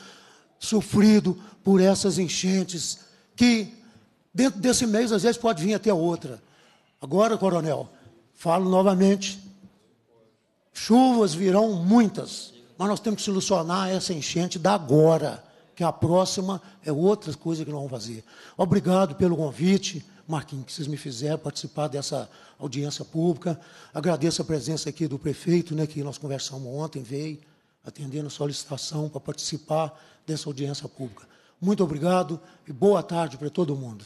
sofrido por essas enchentes, que dentro desse mês, às vezes, pode vir até outra. Agora, coronel, falo novamente, chuvas virão muitas, mas nós temos que solucionar essa enchente da agora, que a próxima é outra coisa que nós vamos fazer. Obrigado pelo convite Marquinhos, que vocês me fizeram participar dessa audiência pública. Agradeço a presença aqui do prefeito, né, que nós conversamos ontem, veio atendendo a solicitação para participar dessa audiência pública. Muito obrigado e boa tarde para todo mundo.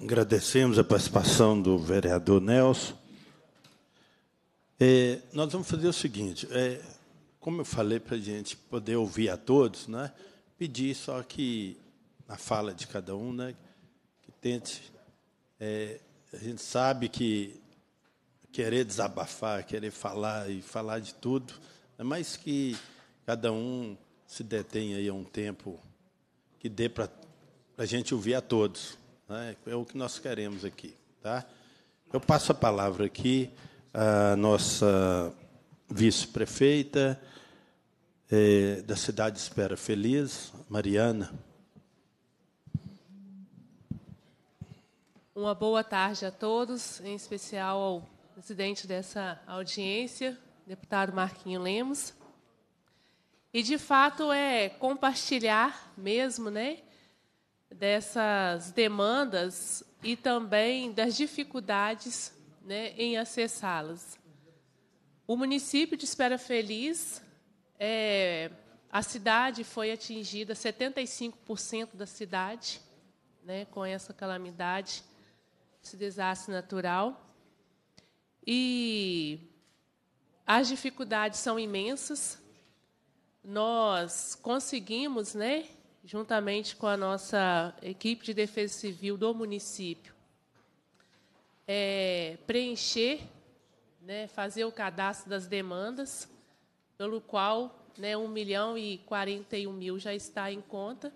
Agradecemos a participação do vereador Nelson. É, nós vamos fazer o seguinte, é, como eu falei para a gente poder ouvir a todos, né, pedir só que na fala de cada um, né, Tente, É, a gente sabe que querer desabafar, querer falar e falar de tudo, é mais que cada um se detém aí a um tempo que dê para a gente ouvir a todos. Né? É o que nós queremos aqui. Tá? Eu passo a palavra aqui à nossa vice-prefeita é, da cidade Espera Feliz, Mariana. Uma boa tarde a todos, em especial ao presidente dessa audiência, deputado Marquinho Lemos. E, de fato, é compartilhar mesmo né, dessas demandas e também das dificuldades né, em acessá-las. O município de Espera Feliz, é, a cidade foi atingida, 75% da cidade, né, com essa calamidade esse desastre natural. E as dificuldades são imensas. Nós conseguimos, né, juntamente com a nossa equipe de defesa civil do município, é, preencher, né, fazer o cadastro das demandas, pelo qual né, 1 milhão e 41 mil já está em conta.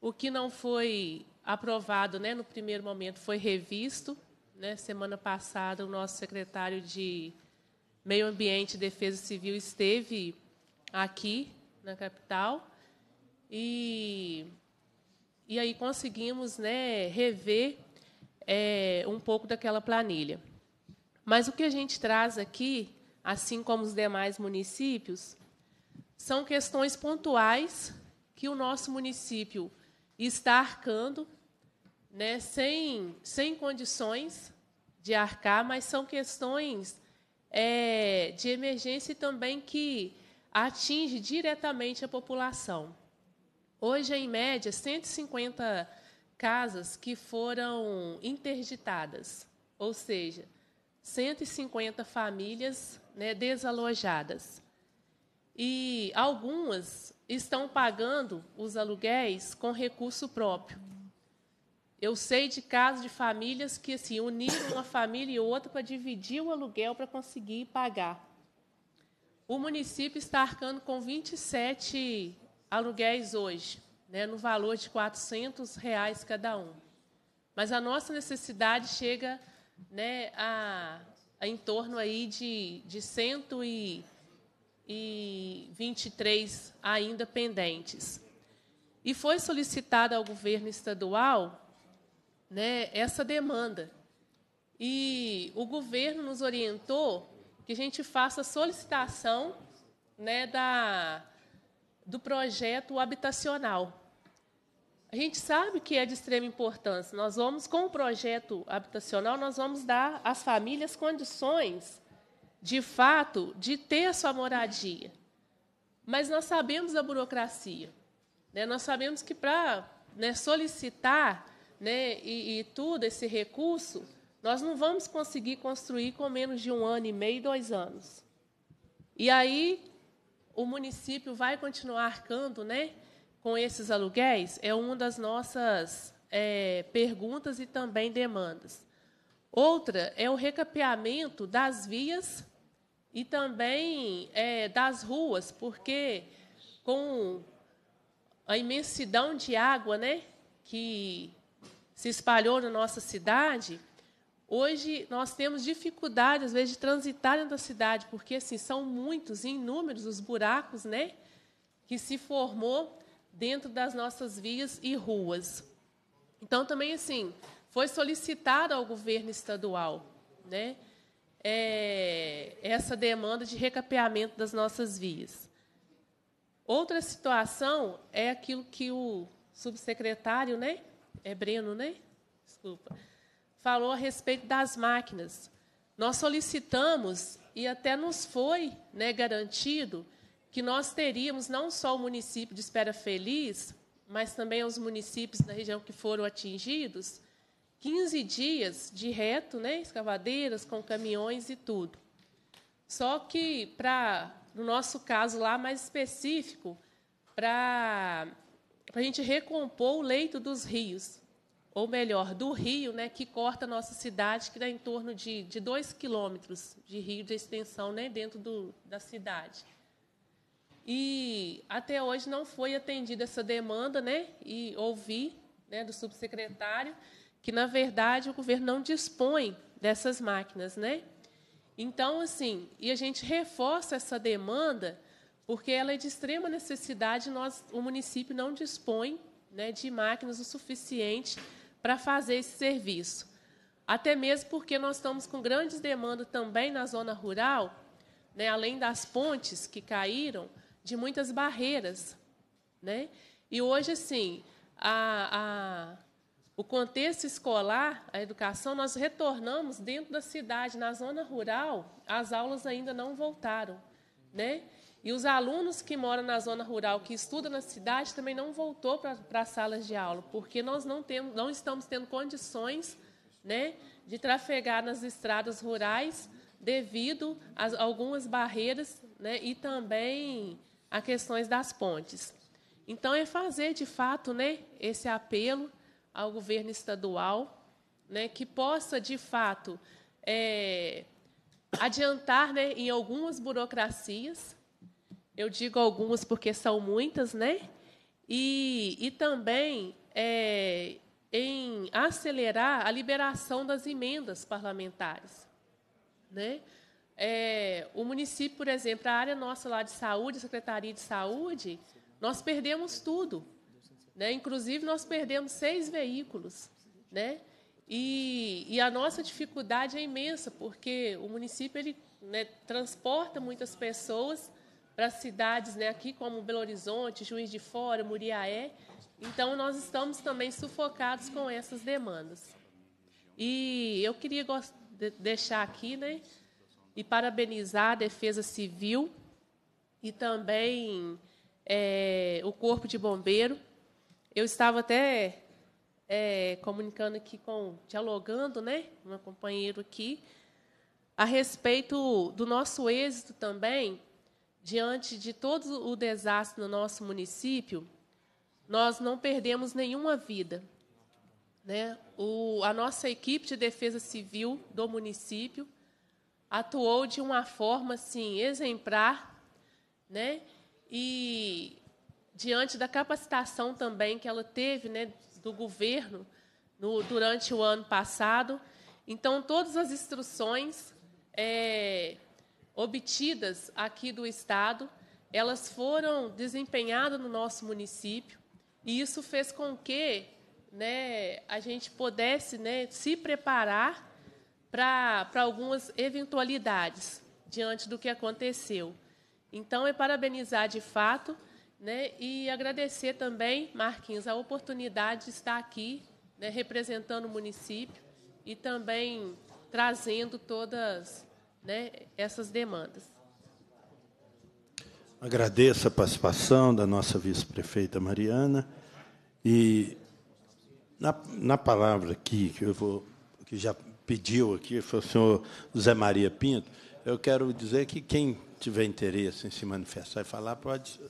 O que não foi aprovado né, no primeiro momento, foi revisto. Né, semana passada, o nosso secretário de Meio Ambiente e Defesa Civil esteve aqui na capital. E, e aí conseguimos né, rever é, um pouco daquela planilha. Mas o que a gente traz aqui, assim como os demais municípios, são questões pontuais que o nosso município está arcando né, sem, sem condições de arcar, mas são questões é, de emergência também que atinge diretamente a população. Hoje, em média, 150 casas que foram interditadas, ou seja, 150 famílias né, desalojadas. E algumas estão pagando os aluguéis com recurso próprio. Eu sei de casos de famílias que assim, uniram uma família e outra para dividir o aluguel para conseguir pagar. O município está arcando com 27 aluguéis hoje, né, no valor de R$ 400 reais cada um. Mas a nossa necessidade chega né, a, a em torno aí de, de 123 ainda pendentes. E foi solicitado ao governo estadual né, essa demanda. E o governo nos orientou que a gente faça solicitação né, da, do projeto habitacional. A gente sabe que é de extrema importância. Nós vamos, com o projeto habitacional, nós vamos dar às famílias condições, de fato, de ter a sua moradia. Mas nós sabemos a burocracia. Né? Nós sabemos que, para né, solicitar né, e, e tudo, esse recurso, nós não vamos conseguir construir com menos de um ano e meio, dois anos. E aí o município vai continuar arcando né, com esses aluguéis? É uma das nossas é, perguntas e também demandas. Outra é o recapeamento das vias e também é, das ruas, porque com a imensidão de água né, que se espalhou na nossa cidade, hoje nós temos dificuldade, às vezes, de transitar dentro da cidade, porque assim, são muitos e inúmeros os buracos né, que se formou dentro das nossas vias e ruas. Então, também assim, foi solicitado ao governo estadual né, é, essa demanda de recapeamento das nossas vias. Outra situação é aquilo que o subsecretário né, é Breno, né? Desculpa. Falou a respeito das máquinas. Nós solicitamos e até nos foi né, garantido que nós teríamos não só o município de Espera Feliz, mas também os municípios da região que foram atingidos, 15 dias de reto, né, escavadeiras com caminhões e tudo. Só que para no nosso caso lá mais específico, para para a gente recompor o leito dos rios, ou melhor, do rio né, que corta a nossa cidade, que dá em torno de, de dois quilômetros de rio de extensão né, dentro do, da cidade. E até hoje não foi atendida essa demanda, né, e ouvi né, do subsecretário que, na verdade, o governo não dispõe dessas máquinas. Né? Então, assim, e a gente reforça essa demanda porque ela é de extrema necessidade. Nós, o município não dispõe né, de máquinas o suficiente para fazer esse serviço. Até mesmo porque nós estamos com grandes demandas também na zona rural, né, além das pontes que caíram, de muitas barreiras. Né? E hoje, assim, a, a, o contexto escolar, a educação, nós retornamos dentro da cidade, na zona rural, as aulas ainda não voltaram. Né? E os alunos que moram na zona rural, que estudam na cidade, também não voltou para as salas de aula, porque nós não, temos, não estamos tendo condições né, de trafegar nas estradas rurais devido a algumas barreiras né, e também a questões das pontes. Então, é fazer, de fato, né, esse apelo ao governo estadual, né, que possa, de fato, é, adiantar né, em algumas burocracias, eu digo algumas porque são muitas, né? E, e também é, em acelerar a liberação das emendas parlamentares. Né? É, o município, por exemplo, a área nossa lá de saúde, a Secretaria de Saúde, nós perdemos tudo. Né? Inclusive, nós perdemos seis veículos. Né? E, e a nossa dificuldade é imensa, porque o município ele, né, transporta muitas pessoas para cidades né, aqui como Belo Horizonte, Juiz de Fora, Muriaé. Então, nós estamos também sufocados com essas demandas. E eu queria deixar aqui né, e parabenizar a Defesa Civil e também é, o Corpo de Bombeiro. Eu estava até é, comunicando aqui com, dialogando, né, meu companheiro aqui, a respeito do nosso êxito também diante de todo o desastre no nosso município, nós não perdemos nenhuma vida. Né? O, a nossa equipe de defesa civil do município atuou de uma forma assim, exemplar, né? e diante da capacitação também que ela teve né, do governo no, durante o ano passado. Então, todas as instruções é, obtidas aqui do Estado, elas foram desempenhadas no nosso município, e isso fez com que né, a gente pudesse né, se preparar para algumas eventualidades diante do que aconteceu. Então, é parabenizar de fato né, e agradecer também, Marquinhos, a oportunidade de estar aqui né, representando o município e também trazendo todas né, essas demandas. Agradeço a participação da nossa vice-prefeita Mariana. E na, na palavra aqui, que eu vou, que já pediu aqui, foi o senhor José Maria Pinto, eu quero dizer que quem tiver interesse em se manifestar e falar, pode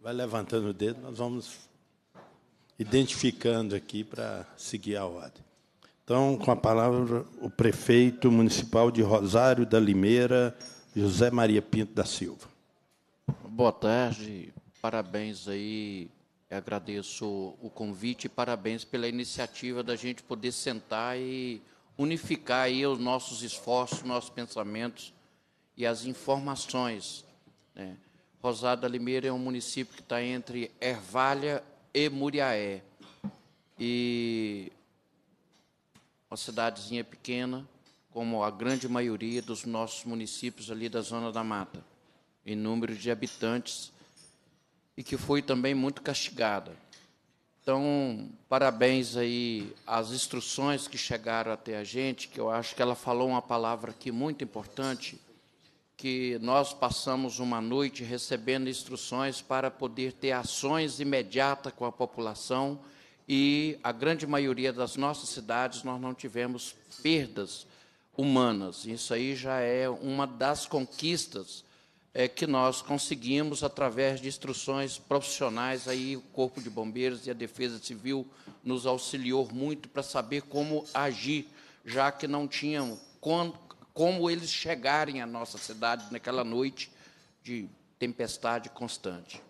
vai levantando o dedo, nós vamos identificando aqui para seguir a ordem. Então, com a palavra, o prefeito municipal de Rosário da Limeira, José Maria Pinto da Silva. Boa tarde, parabéns aí, Eu agradeço o convite e parabéns pela iniciativa da gente poder sentar e unificar aí os nossos esforços, nossos pensamentos e as informações. Né? Rosário da Limeira é um município que está entre Ervalha e Muriaé. E uma cidadezinha pequena, como a grande maioria dos nossos municípios ali da Zona da Mata, em número de habitantes, e que foi também muito castigada. Então, parabéns aí às instruções que chegaram até a gente, que eu acho que ela falou uma palavra aqui muito importante, que nós passamos uma noite recebendo instruções para poder ter ações imediatas com a população e a grande maioria das nossas cidades nós não tivemos perdas humanas. Isso aí já é uma das conquistas é, que nós conseguimos através de instruções profissionais. Aí o Corpo de Bombeiros e a Defesa Civil nos auxiliou muito para saber como agir, já que não tínhamos como eles chegarem à nossa cidade naquela noite de tempestade constante.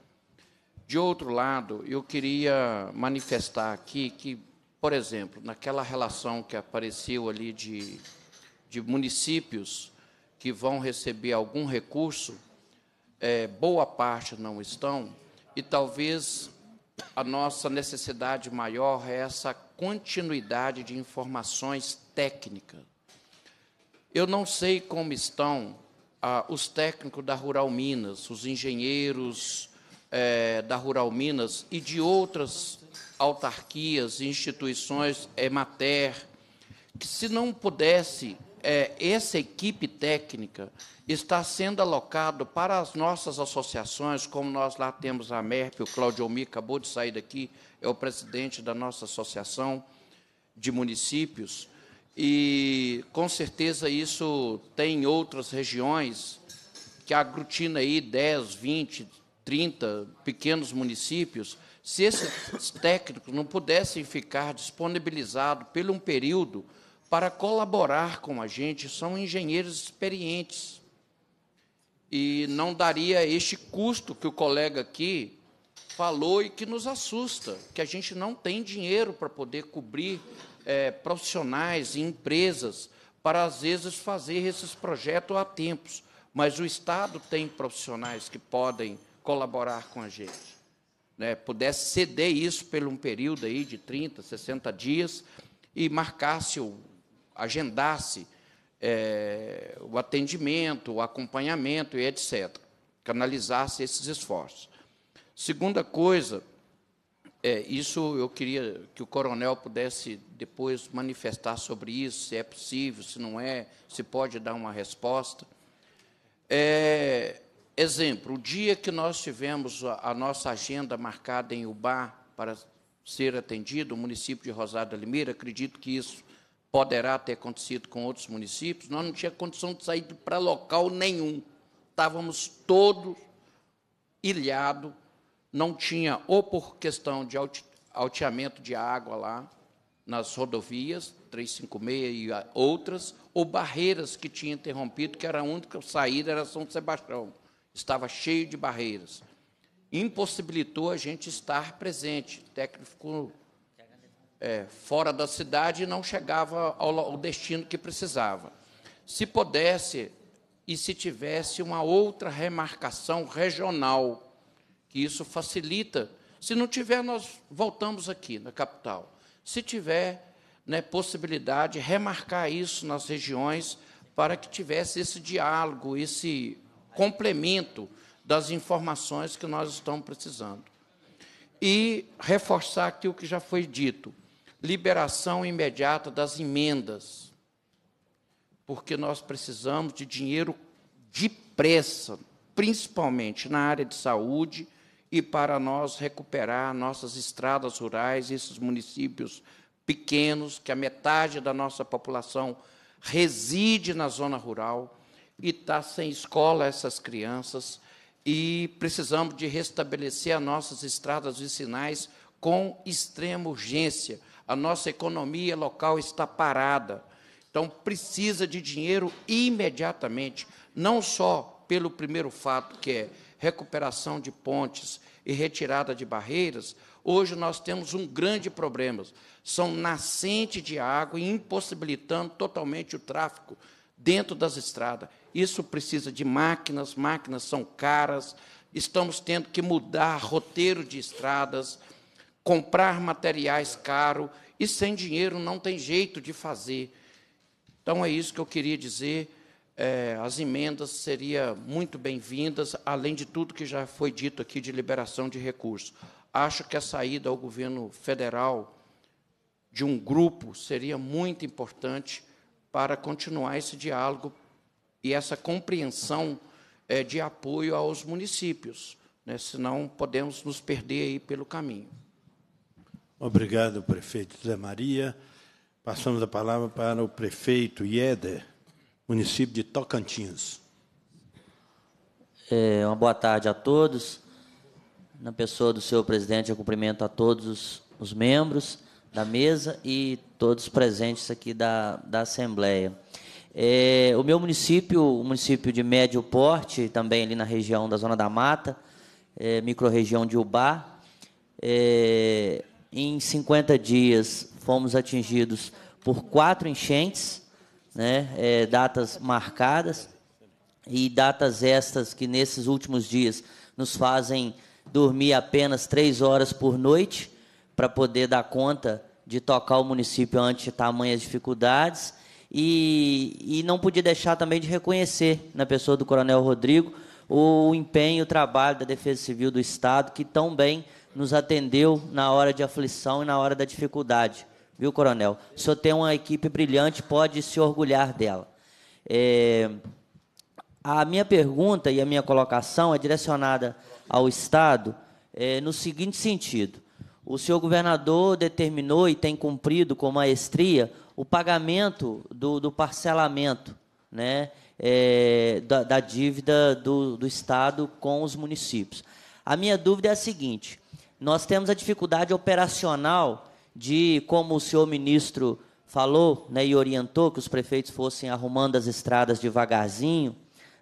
De outro lado, eu queria manifestar aqui que, por exemplo, naquela relação que apareceu ali de, de municípios que vão receber algum recurso, é, boa parte não estão, e talvez a nossa necessidade maior é essa continuidade de informações técnicas. Eu não sei como estão ah, os técnicos da Rural Minas, os engenheiros, é, da Rural Minas e de outras autarquias e instituições, Emater, é que se não pudesse, é, essa equipe técnica está sendo alocado para as nossas associações, como nós lá temos a MERP, o Claudio Almi acabou de sair daqui, é o presidente da nossa associação de municípios, e com certeza isso tem outras regiões que aglutina aí 10, 20, 30 pequenos municípios, se esses técnicos não pudessem ficar disponibilizados por um período para colaborar com a gente, são engenheiros experientes. E não daria este custo que o colega aqui falou e que nos assusta, que a gente não tem dinheiro para poder cobrir é, profissionais e empresas para, às vezes, fazer esses projetos a tempos. Mas o Estado tem profissionais que podem colaborar com a gente, né, pudesse ceder isso por um período aí de 30, 60 dias e marcasse, ou agendasse é, o atendimento, o acompanhamento e etc. Canalizasse esses esforços. Segunda coisa, é, isso eu queria que o coronel pudesse depois manifestar sobre isso, se é possível, se não é, se pode dar uma resposta. É, Exemplo, o dia que nós tivemos a, nossa agenda marcada em Ubar para ser atendido, o município de Rosário Rosada Limeira, acredito que isso poderá ter acontecido com outros municípios, nós não tínhamos condição de sair para local nenhum. Estávamos todos ilhados, não tinha, ou por questão de alteamento de água lá, nas rodovias, 356 e outras, ou barreiras que tinha interrompido, que era a única saída, era São Sebastião estava cheio de barreiras. Impossibilitou a gente estar presente. O técnico ficou é, fora da cidade e não chegava ao, ao destino que precisava. Se pudesse e se tivesse uma outra remarcação regional, que isso facilita. Se não tiver, nós voltamos aqui na capital. Se tiver né, possibilidade, remarcar isso nas regiões para que tivesse esse diálogo, esse complemento das informações que nós estamos precisando. E reforçar aqui o que já foi dito: liberação imediata das emendas, porque nós precisamos de dinheiro depressa, principalmente na área de saúde e para nós recuperar nossas estradas rurais, esses municípios pequenos, que a metade da nossa população reside na zona rural e está sem escola essas crianças, e precisamos de restabelecer as nossas estradas vicinais com extrema urgência. A nossa economia local está parada. Então, precisa de dinheiro imediatamente, não só pelo primeiro fato, que é recuperação de pontes e retirada de barreiras, hoje nós temos um grande problema. São nascentes de água impossibilitando totalmente o tráfego dentro das estradas. Isso precisa de máquinas, máquinas são caras, estamos tendo que mudar roteiro de estradas, comprar materiais caro e sem dinheiro não tem jeito de fazer. Então é isso que eu queria dizer. É, as emendas seriam muito bem-vindas, além de tudo que já foi dito aqui de liberação de recursos. Acho que a saída ao governo federal de um grupo seria muito importante para continuar esse diálogo e essa compreensão é, de apoio aos municípios, né? senão podemos nos perder aí pelo caminho. Obrigado, prefeito Zé Maria. Passamos a palavra para o prefeito Ieder, município de Tocantins. É, uma boa tarde a todos. Na pessoa do seu presidente, eu cumprimento a todos os, os membros da mesa e todos presentes aqui da, da Assembleia. É, o meu município, o município de médio porte, também ali na região da Zona da Mata, é, microrregião de Ubá, é, em 50 dias fomos atingidos por quatro enchentes, né, é, datas marcadas e datas estas que nesses últimos dias nos fazem dormir apenas três horas por noite para poder dar conta de tocar o município ante tamanhas dificuldades e, e não podia deixar também de reconhecer na pessoa do Coronel Rodrigo o empenho, o trabalho da Defesa Civil do Estado, que tão bem nos atendeu na hora de aflição e na hora da dificuldade. Viu, Coronel? O senhor tem uma equipe brilhante, pode se orgulhar dela. É, a minha pergunta e a minha colocação é direcionada ao Estado é, no seguinte sentido: o senhor governador determinou e tem cumprido com maestria o pagamento do, do parcelamento né, é, da, da, dívida do, do Estado com os municípios. A minha dúvida é a seguinte: nós temos a dificuldade operacional de, como o senhor ministro falou né, e orientou, que os prefeitos fossem arrumando as estradas devagarzinho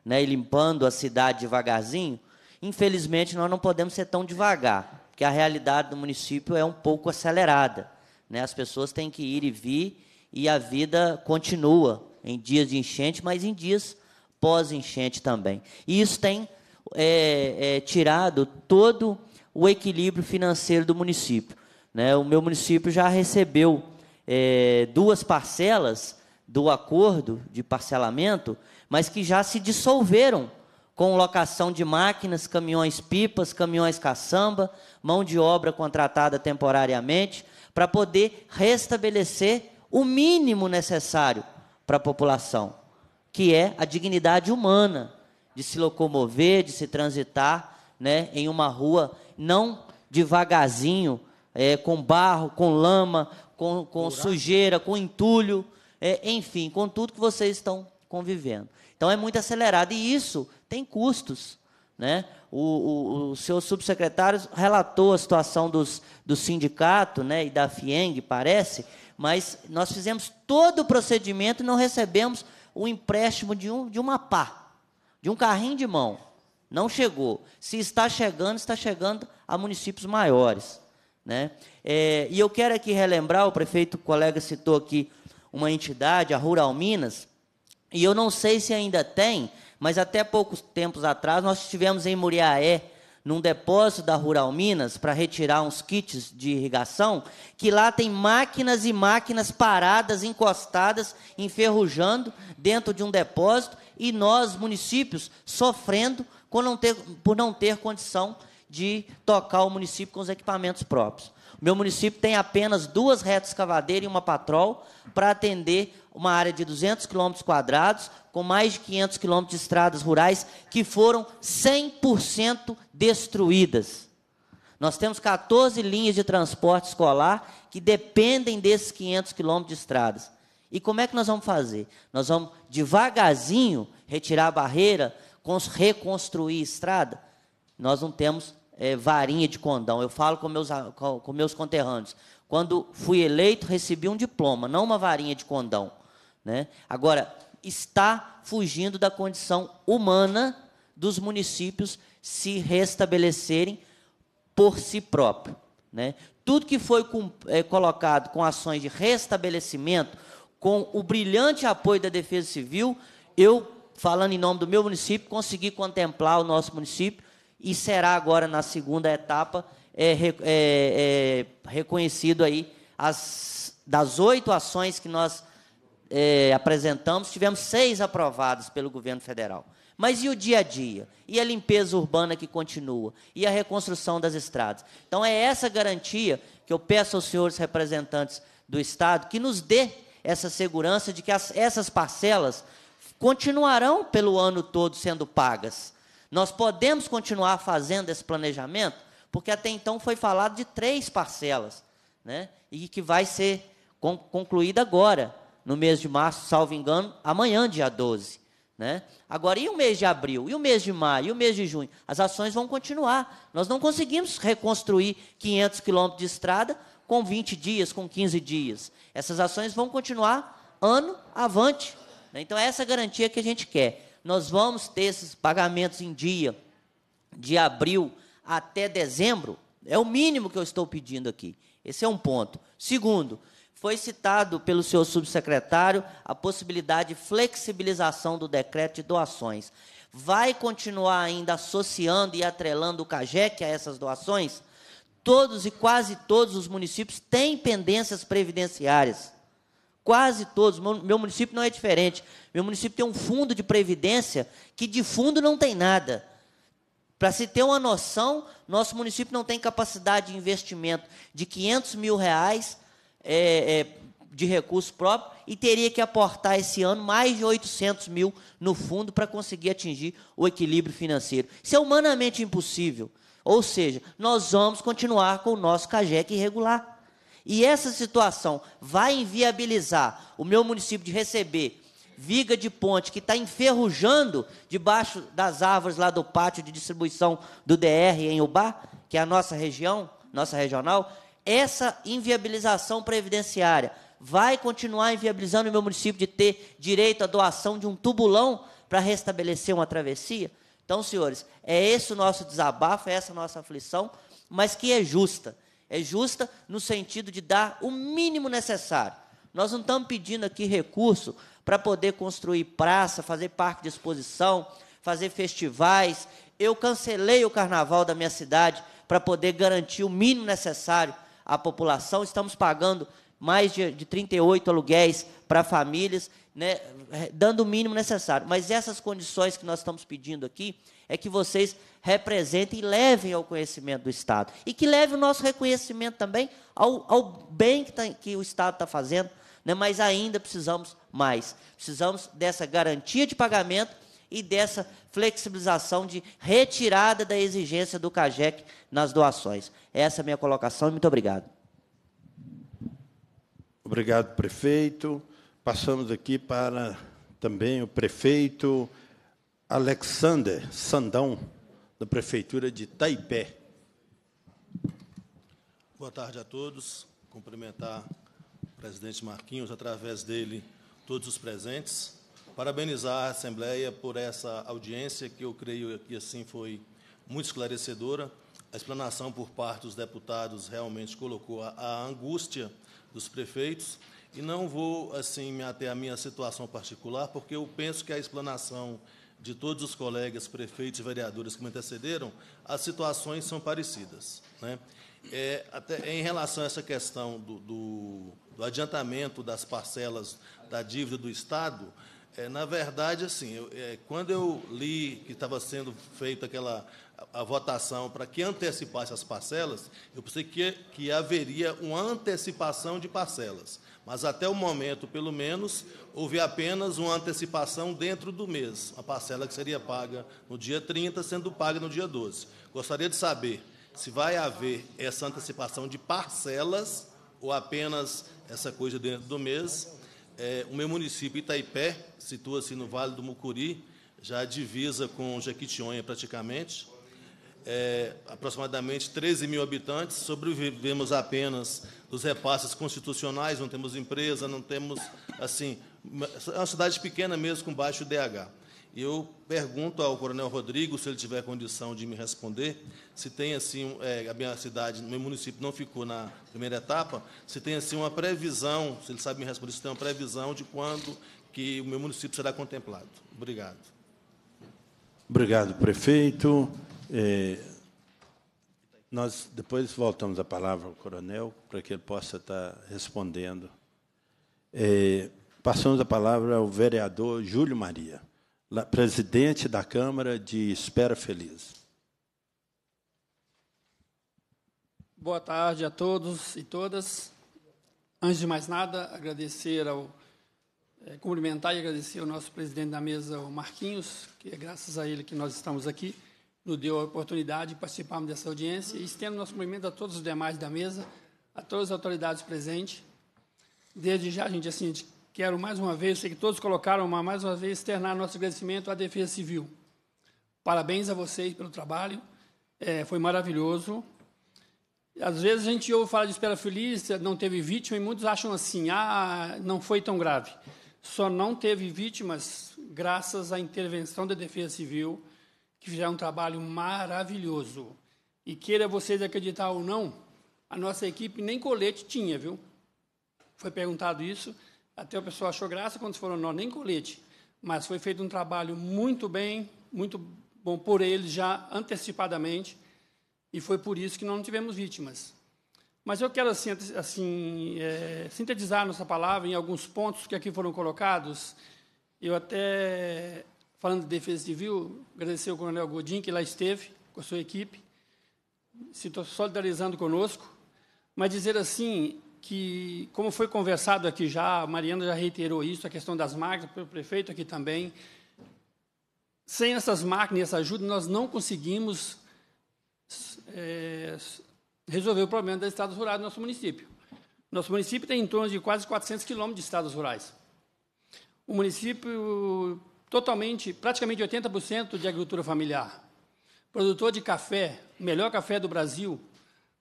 né, e limpando a cidade devagarzinho. Infelizmente, nós não podemos ser tão devagar, porque a realidade do município é um pouco acelerada. Né? As pessoas têm que ir e vir e a vida continua em dias de enchente, mas em dias pós-enchente também. E isso tem é, é, tirado todo o equilíbrio financeiro do município. Né? O meu município já recebeu é, duas parcelas do acordo de parcelamento, mas que já se dissolveram com locação de máquinas, caminhões pipas, caminhões caçamba, mão de obra contratada temporariamente, para poder restabelecer o mínimo necessário para a população, que é a dignidade humana de se locomover, de se transitar né, em uma rua, não devagarzinho, é, com barro, com lama, com, com sujeira, com entulho, é, enfim, com tudo que vocês estão convivendo. Então é muito acelerado e isso tem custos. Né? O, o, o seu subsecretário relatou a situação dos, do sindicato né, e da FIENG, parece, mas nós fizemos todo o procedimento e não recebemos o empréstimo de, um, de uma pá, de um carrinho de mão. Não chegou. Se está chegando, está chegando a municípios maiores. Né? É, e eu quero aqui relembrar, o prefeito o colega citou aqui uma entidade, a Rural Minas, e eu não sei se ainda tem, mas até poucos tempos atrás nós estivemos em Muriaé, num depósito da Rural Minas para retirar uns kits de irrigação, que lá tem máquinas e máquinas paradas, encostadas, enferrujando dentro de um depósito e nós, municípios, sofrendo por não ter, por não ter condição de tocar o município com os equipamentos próprios. Meu município tem apenas duas retas cavadeiras e uma patrol para atender uma área de 200 quilômetros quadrados, com mais de 500 quilômetros de estradas rurais que foram 100% destruídas. Nós temos 14 linhas de transporte escolar que dependem desses 500 quilômetros de estradas. E como é que nós vamos fazer? Nós vamos devagarzinho retirar a barreira, reconstruir a estrada? Nós não temos é, varinha de condão. Eu falo com meus, com meus conterrâneos. Quando fui eleito, recebi um diploma, não uma varinha de condão. Né? Agora, está fugindo da condição humana dos municípios se restabelecerem por si próprio. Né? Tudo que foi com, é, colocado com ações de restabelecimento, com o brilhante apoio da Defesa Civil, eu, falando em nome do meu município, consegui contemplar o nosso município e será agora na segunda etapa é, é, é, reconhecido aí as, das oito ações que nós é, apresentamos, tivemos seis aprovadas pelo governo federal. Mas e o dia a dia? E a limpeza urbana que continua? E a reconstrução das estradas? Então, é essa garantia que eu peço aos senhores representantes do Estado que nos dê essa segurança de que as, essas parcelas continuarão pelo ano todo sendo pagas. Nós podemos continuar fazendo esse planejamento, porque até então foi falado de três parcelas, né? e que vai ser concluída agora, no mês de março, salvo engano, amanhã, dia 12. Né? Agora, e o mês de abril, e o mês de maio, e o mês de junho? As ações vão continuar. Nós não conseguimos reconstruir 500 quilômetros de estrada com 20 dias, com 15 dias. Essas ações vão continuar ano avante. Né? Então, é essa garantia que a gente quer nós vamos ter esses pagamentos em dia, de abril até dezembro, é o mínimo que eu estou pedindo aqui. Esse é um ponto. Segundo, foi citado pelo senhor subsecretário a possibilidade de flexibilização do decreto de doações. Vai continuar ainda associando e atrelando o CAGEC a essas doações? Todos e quase todos os municípios têm pendências previdenciárias. Quase todos. Meu município não é diferente. Meu município tem um fundo de previdência que de fundo não tem nada. Para se ter uma noção, nosso município não tem capacidade de investimento de 500 mil reais é, é, de recurso próprio e teria que aportar esse ano mais de 800 mil no fundo para conseguir atingir o equilíbrio financeiro. Isso é humanamente impossível. Ou seja, nós vamos continuar com o nosso CAGEC irregular. E essa situação vai inviabilizar o meu município de receber viga de ponte que está enferrujando debaixo das árvores lá do pátio de distribuição do DR em Ubá, que é a nossa região, nossa regional. Essa inviabilização previdenciária vai continuar inviabilizando o meu município de ter direito à doação de um tubulão para restabelecer uma travessia? Então, senhores, é esse o nosso desabafo, é essa a nossa aflição, mas que é justa. É justa no sentido de dar o mínimo necessário. Nós não estamos pedindo aqui recurso para poder construir praça, fazer parque de exposição, fazer festivais. Eu cancelei o carnaval da minha cidade para poder garantir o mínimo necessário à população. Estamos pagando mais de, de 38 aluguéis para famílias, né, eh, dando o mínimo necessário. Mas essas condições que nós estamos pedindo aqui é que vocês representem e levem ao conhecimento do Estado. E que leve o nosso reconhecimento também ao, ao bem que, tá, que o Estado está fazendo, né? mas ainda precisamos mais. Precisamos dessa garantia de pagamento e dessa flexibilização de retirada da exigência do CAGEC nas doações. Essa é a minha colocação e muito obrigado. Obrigado, prefeito. Passamos aqui para também o prefeito Alexander Sandão da Prefeitura de Taipé. Boa tarde a todos. Cumprimentar o presidente Marquinhos, através dele, todos os presentes. Parabenizar a Assembleia por essa audiência, que eu creio que assim foi muito esclarecedora. A explanação por parte dos deputados realmente colocou a, a angústia dos prefeitos e não vou assim me ater à minha situação particular, porque eu penso que a explanação de todos os colegas, prefeitos e vereadores que me antecederam, as situações são parecidas. Né? É, até em relação a essa questão do, do, do, adiantamento das parcelas da dívida do Estado, é, na verdade, assim, eu, é, quando eu li que estava sendo feita aquela a, a votação para que antecipasse as parcelas, eu pensei que, que haveria uma antecipação de parcelas mas até o momento, pelo menos, houve apenas uma antecipação dentro do mês, uma parcela que seria paga no dia 30, sendo paga no dia 12. Gostaria de saber se vai haver essa antecipação de parcelas ou apenas essa coisa dentro do mês. É, o meu município, Itaipé, situa-se no Vale do Mucuri, já divisa com Jequitinhonha praticamente. É, aproximadamente 13 mil habitantes, sobrevivemos apenas dos repasses constitucionais, não temos empresa, não temos, assim, é uma cidade pequena mesmo, com baixo DH. Eu pergunto ao Coronel Rodrigo, se ele tiver condição de me responder, se tem, assim, é, a minha cidade, meu município não ficou na primeira etapa, se tem, assim, uma previsão, se ele sabe me responder, se tem uma previsão de quando que o meu município será contemplado. Obrigado. Obrigado, prefeito. É... Nós depois voltamos a palavra ao coronel para que ele possa estar respondendo. É, passamos a palavra ao vereador Júlio Maria, presidente da Câmara de Espera Feliz. Boa tarde a todos e todas. Antes de mais nada, agradecer ao é, cumprimentar e agradecer ao nosso presidente da mesa, o Marquinhos, que é graças a ele que nós estamos aqui nos deu a oportunidade de participarmos dessa audiência e estendo nosso cumprimento a todos os demais da mesa, a todas as autoridades presentes. Desde já, gente, assim, quero mais uma vez, sei que todos colocaram, mas mais uma vez externar nosso agradecimento à Defesa Civil. Parabéns a vocês pelo trabalho, é, foi maravilhoso. Às vezes a gente ouve falar de espera feliz, não teve vítima, e muitos acham assim, ah, não foi tão grave. Só não teve vítimas graças à intervenção da Defesa Civil, que fizeram um trabalho maravilhoso. E queira vocês acreditar ou não, a nossa equipe nem colete tinha, viu? Foi perguntado isso, até o pessoal achou graça quando foram nós, nem colete. Mas foi feito um trabalho muito bem, muito bom por eles já antecipadamente, e foi por isso que nós não tivemos vítimas. Mas eu quero assim, assim é, sintetizar nossa palavra em alguns pontos que aqui foram colocados. Eu até falando de defesa civil, agradecer ao coronel Godin, que lá esteve, com a sua equipe, se solidarizando conosco, mas dizer assim que, como foi conversado aqui já, a Mariana já reiterou isso, a questão das máquinas, pelo prefeito aqui também, sem essas máquinas e essa ajuda, nós não conseguimos é, resolver o problema das estradas rurais do nosso município. Nosso município tem em torno de quase 400 quilômetros de estradas rurais. O município totalmente, praticamente 80% de agricultura familiar. Produtor de café, melhor café do Brasil,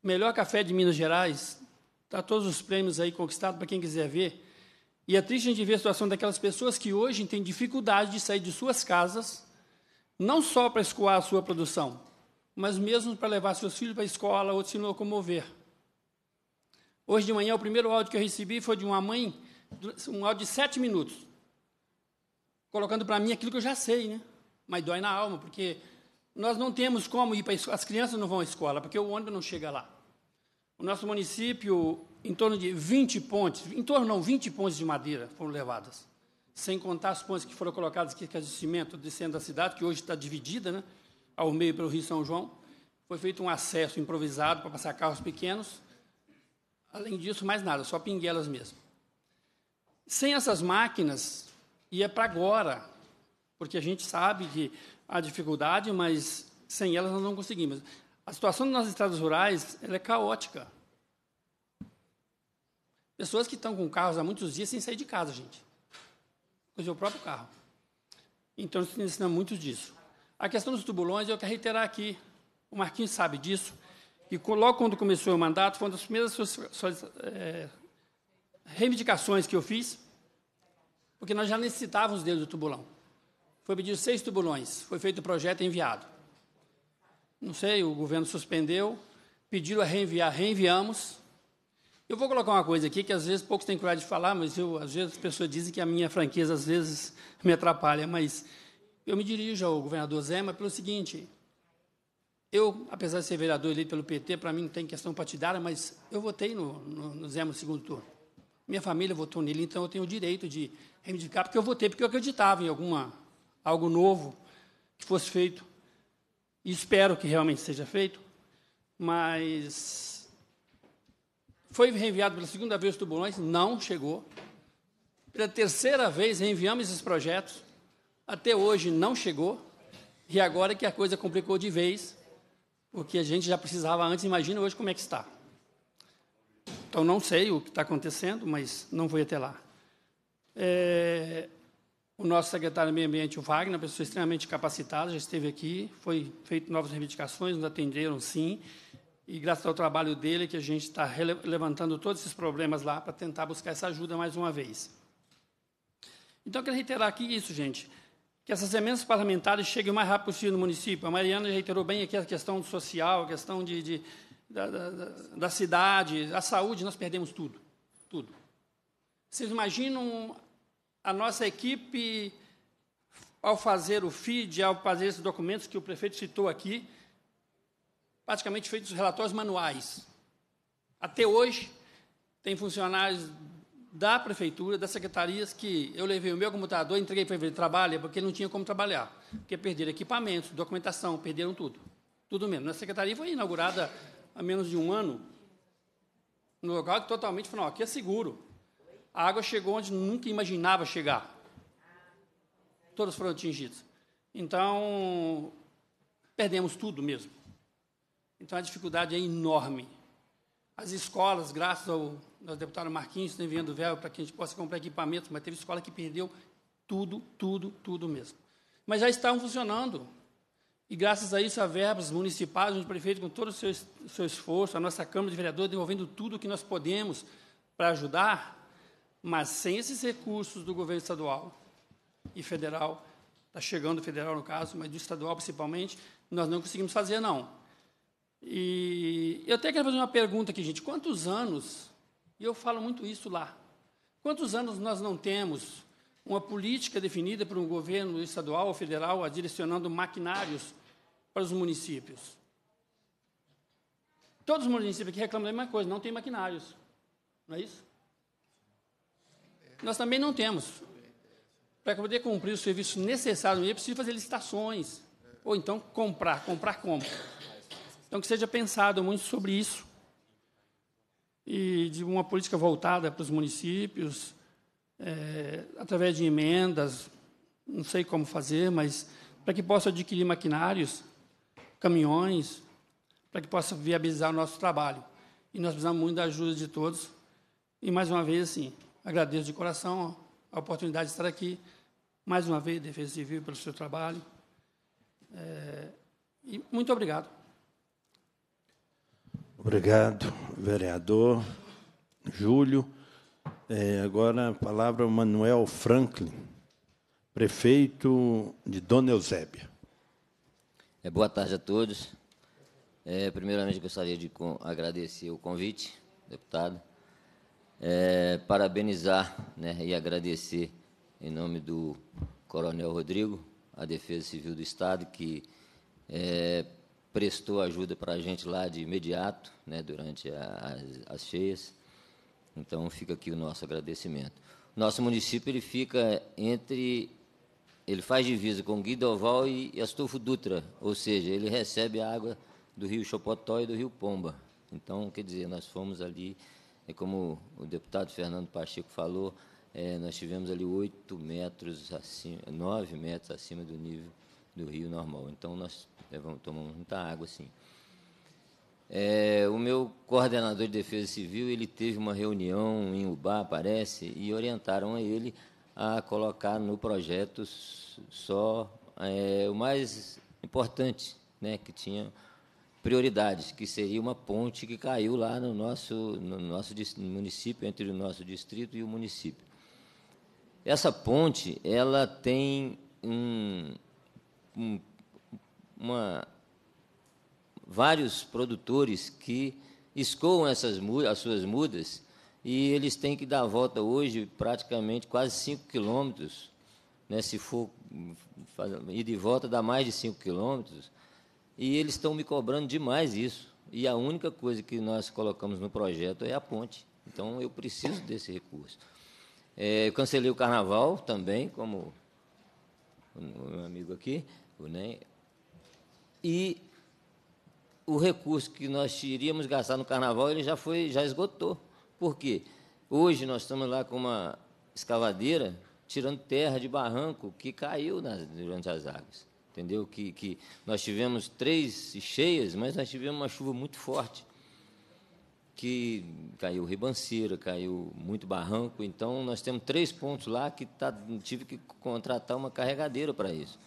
melhor café de Minas Gerais, está todos os prêmios aí conquistados para quem quiser ver. E é triste a gente ver a situação daquelas pessoas que hoje têm dificuldade de sair de suas casas, não só para escoar a sua produção, mas mesmo para levar seus filhos para a escola ou se locomover. Hoje de manhã, o primeiro áudio que eu recebi foi de uma mãe, um áudio de sete minutos colocando para mim aquilo que eu já sei, né? Mas dói na alma, porque nós não temos como ir para as crianças não vão à escola, porque o ônibus não chega lá. O nosso município, em torno de 20 pontes, em torno não, 20 pontes de madeira foram levadas, sem contar as pontes que foram colocadas aqui, que é de cimento, descendo da cidade, que hoje está dividida, né? Ao meio pelo Rio São João. Foi feito um acesso improvisado para passar carros pequenos. Além disso, mais nada, só pinguelas mesmo. Sem essas máquinas, e é para agora, porque a gente sabe que há dificuldade, mas sem elas nós não conseguimos. A situação nas estradas rurais é caótica. Pessoas que estão com carros há muitos dias sem sair de casa, gente. Com o seu próprio carro. Então, estamos ensinando muito disso. A questão dos tubulões, eu quero reiterar aqui. O Marquinhos sabe disso. E logo quando começou o mandato, foi uma das primeiras suas, suas é, reivindicações que eu fiz porque nós já necessitávamos dele do tubulão. Foi pedido seis tubulões, foi feito o projeto enviado. Não sei, o governo suspendeu, pediram a reenviar, reenviamos. Eu vou colocar uma coisa aqui que às vezes poucos têm coragem de falar, mas eu, às vezes as pessoas dizem que a minha franqueza às vezes me atrapalha, mas eu me dirijo ao governador Zema pelo seguinte: eu, apesar de ser vereador eleito pelo PT, para mim não tem questão partidária, mas eu votei no, no, no Zema no segundo turno minha família votou nele, então eu tenho o direito de reivindicar, porque eu votei porque eu acreditava em alguma, algo novo que fosse feito. E espero que realmente seja feito, mas foi reenviado pela segunda vez os tubulões, não chegou. Pela terceira vez reenviamos esses projetos, até hoje não chegou, e agora que a coisa complicou de vez, porque a gente já precisava antes, imagina hoje como é que está. Então, não sei o que está acontecendo, mas não vou até lá. É, o nosso secretário de Meio Ambiente, o Wagner, uma pessoa extremamente capacitada, já esteve aqui, foi feito novas reivindicações, nos atenderam sim, e graças ao trabalho dele que a gente está levantando todos esses problemas lá para tentar buscar essa ajuda mais uma vez. Então, eu quero reiterar aqui isso, gente, que essas emendas parlamentares cheguem o mais rápido possível no município. A Mariana já reiterou bem aqui a questão social, a questão de, de da, da, da cidade, a saúde, nós perdemos tudo. Tudo. Vocês imaginam a nossa equipe, ao fazer o feed, ao fazer esses documentos que o prefeito citou aqui, praticamente feitos relatórios manuais. Até hoje, tem funcionários da prefeitura, das secretarias, que eu levei o meu computador, entreguei para ele, trabalha, porque ele não tinha como trabalhar, porque perderam equipamentos, documentação, perderam tudo. Tudo mesmo. Na secretaria foi inaugurada há menos de um ano, no local que totalmente falou, aqui é seguro. A água chegou onde nunca imaginava chegar. Todos foram atingidos. Então, perdemos tudo mesmo. Então, a dificuldade é enorme. As escolas, graças ao, nosso deputado Marquinhos, está enviando verba para que a gente possa comprar equipamentos, mas teve escola que perdeu tudo, tudo, tudo mesmo. Mas já estavam funcionando. E graças a isso, a verbas municipais, o prefeito, com todo o seu, seu esforço, a nossa Câmara de Vereadores devolvendo tudo o que nós podemos para ajudar, mas sem esses recursos do governo estadual e federal, está chegando o federal no caso, mas do estadual principalmente, nós não conseguimos fazer, não. E eu até quero fazer uma pergunta aqui, gente. Quantos anos, e eu falo muito isso lá, quantos anos nós não temos uma política definida por um governo estadual ou federal direcionando maquinários para os municípios. Todos os municípios aqui reclamam da mesma coisa, não tem maquinários. Não é isso? Nós também não temos. Para poder cumprir o serviço necessário. é preciso fazer licitações. Ou então comprar. Comprar como? Então, que seja pensado muito sobre isso. E de uma política voltada para os municípios, é, através de emendas, não sei como fazer, mas para que possa adquirir maquinários, caminhões, para que possa viabilizar o nosso trabalho. E nós precisamos muito da ajuda de todos. E, mais uma vez, assim, agradeço de coração a oportunidade de estar aqui, mais uma vez, Defesa Civil, pelo seu trabalho. É, e muito obrigado. Obrigado, vereador Júlio. É, agora a palavra é Manuel Franklin, prefeito de Dona Eusébia. É, boa tarde a todos. É, primeiramente, gostaria de agradecer o convite, deputado, é, parabenizar né, e agradecer, em nome do Coronel Rodrigo, a Defesa Civil do Estado, que é, prestou ajuda para a gente lá de imediato, né, durante a, as, as cheias. Então, fica aqui o nosso agradecimento. Nosso município ele fica entre. Ele faz divisa com Guidoval e Astolfo Dutra, ou seja, ele recebe a água do rio Chopotó e do rio Pomba. Então, quer dizer, nós fomos ali, é como o deputado Fernando Pacheco falou, é, nós tivemos ali oito metros acima, nove metros acima do nível do rio normal. Então, nós levamos, tomamos muita água, sim. É, o meu coordenador de defesa civil ele teve uma reunião em Ubá, parece, e orientaram a ele a colocar no projeto só é, o mais importante, né, que tinha prioridades, que seria uma ponte que caiu lá no nosso, no nosso município, entre o nosso distrito e o município. Essa ponte ela tem um, um, uma vários produtores que escoam essas, as suas mudas e eles têm que dar a volta hoje praticamente quase 5 quilômetros. Né? Se for ir de volta, dá mais de 5 quilômetros. E eles estão me cobrando demais isso. E a única coisa que nós colocamos no projeto é a ponte. Então, eu preciso desse recurso. É, eu cancelei o carnaval também, como o meu amigo aqui, o nem E o recurso que nós iríamos gastar no carnaval ele já foi já esgotou. Por quê? Hoje nós estamos lá com uma escavadeira tirando terra de barranco que caiu nas, durante as águas. Entendeu? Que, que nós tivemos três cheias, mas nós tivemos uma chuva muito forte. Que caiu ribanceira, caiu muito barranco. Então, nós temos três pontos lá que tá, tive que contratar uma carregadeira para isso.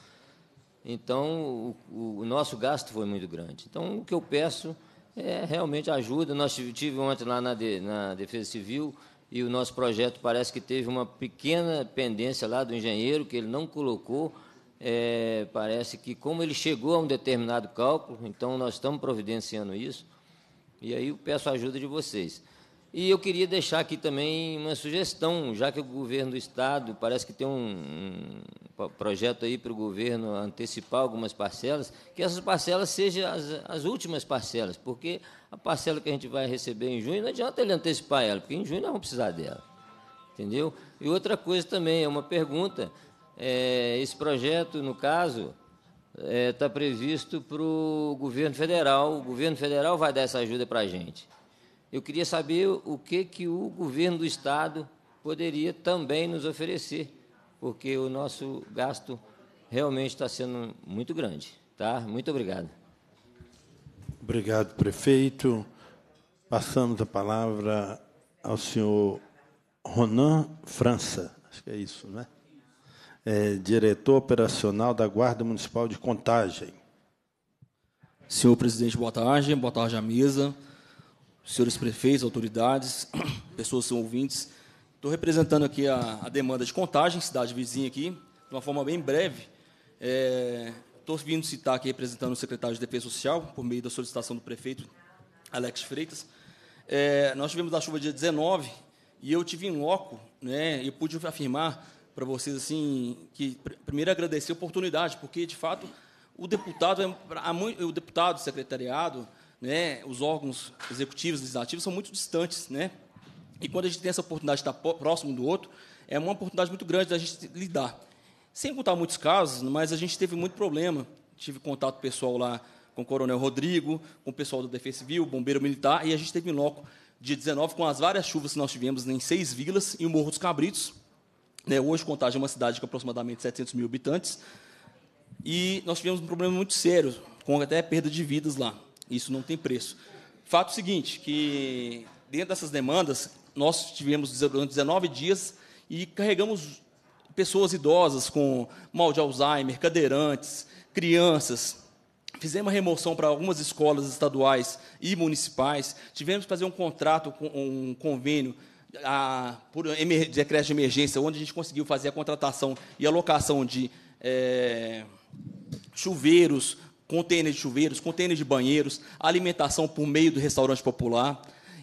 Então, o, o, nosso gasto foi muito grande. Então, o que eu peço é realmente ajuda. Nós tive ontem lá na, de, na Defesa Civil e o nosso projeto parece que teve uma pequena pendência lá do engenheiro que ele não colocou. É, parece que como ele chegou a um determinado cálculo, então nós estamos providenciando isso. E aí eu peço a ajuda de vocês. E eu queria deixar aqui também uma sugestão, já que o governo do Estado parece que tem um, um projeto aí para o governo antecipar algumas parcelas, que essas parcelas sejam as, as, últimas parcelas, porque a parcela que a gente vai receber em junho, não adianta ele antecipar ela, porque em junho nós vamos precisar dela. Entendeu? E outra coisa também, é uma pergunta: é, esse projeto, no caso, está é, tá previsto para o governo federal, o governo federal vai dar essa ajuda para a gente. Eu queria saber o que, que o governo do Estado poderia também nos oferecer, porque o nosso gasto realmente está sendo muito grande. Tá? Muito obrigado. Obrigado, prefeito. Passamos a palavra ao senhor Ronan França, acho que é isso, né? É, diretor operacional da Guarda Municipal de Contagem. Senhor presidente, boa tarde. Boa tarde à mesa senhores prefeitos, autoridades, pessoas que são ouvintes. Estou representando aqui a, a, demanda de contagem, cidade vizinha aqui, de uma forma bem breve. Estou é, vindo citar aqui, representando o secretário de Defesa Social, por meio da solicitação do prefeito, Alex Freitas. É, nós tivemos a chuva dia 19 e eu tive em loco, né, e pude afirmar para vocês assim que primeiro agradecer a oportunidade, porque de fato o deputado, é o deputado secretariado, né, os órgãos executivos, e legislativos, são muito distantes. Né? E quando a gente tem essa oportunidade de estar próximo do outro, é uma oportunidade muito grande da gente lidar. Sem contar muitos casos, mas a gente teve muito problema. Tive contato pessoal lá com o Coronel Rodrigo, com o pessoal da Defesa Civil, Bombeiro Militar, e a gente teve em loco dia 19 com as várias chuvas que nós tivemos em seis vilas e o Morro dos Cabritos. Né, hoje, Contagem é uma cidade com aproximadamente 700 mil habitantes. E nós tivemos um problema muito sério, com até perda de vidas lá. Isso não tem preço. Fato seguinte, que dentro dessas demandas, nós tivemos durante 19 dias e carregamos pessoas idosas com mal de Alzheimer, cadeirantes, crianças. Fizemos a remoção para algumas escolas estaduais e municipais. Tivemos que fazer um contrato, um convênio a, ah, por emer, decreto de emergência, onde a gente conseguiu fazer a contratação e alocação de é, chuveiros, contêineres de chuveiros, contêineres de banheiros, alimentação por meio do restaurante popular.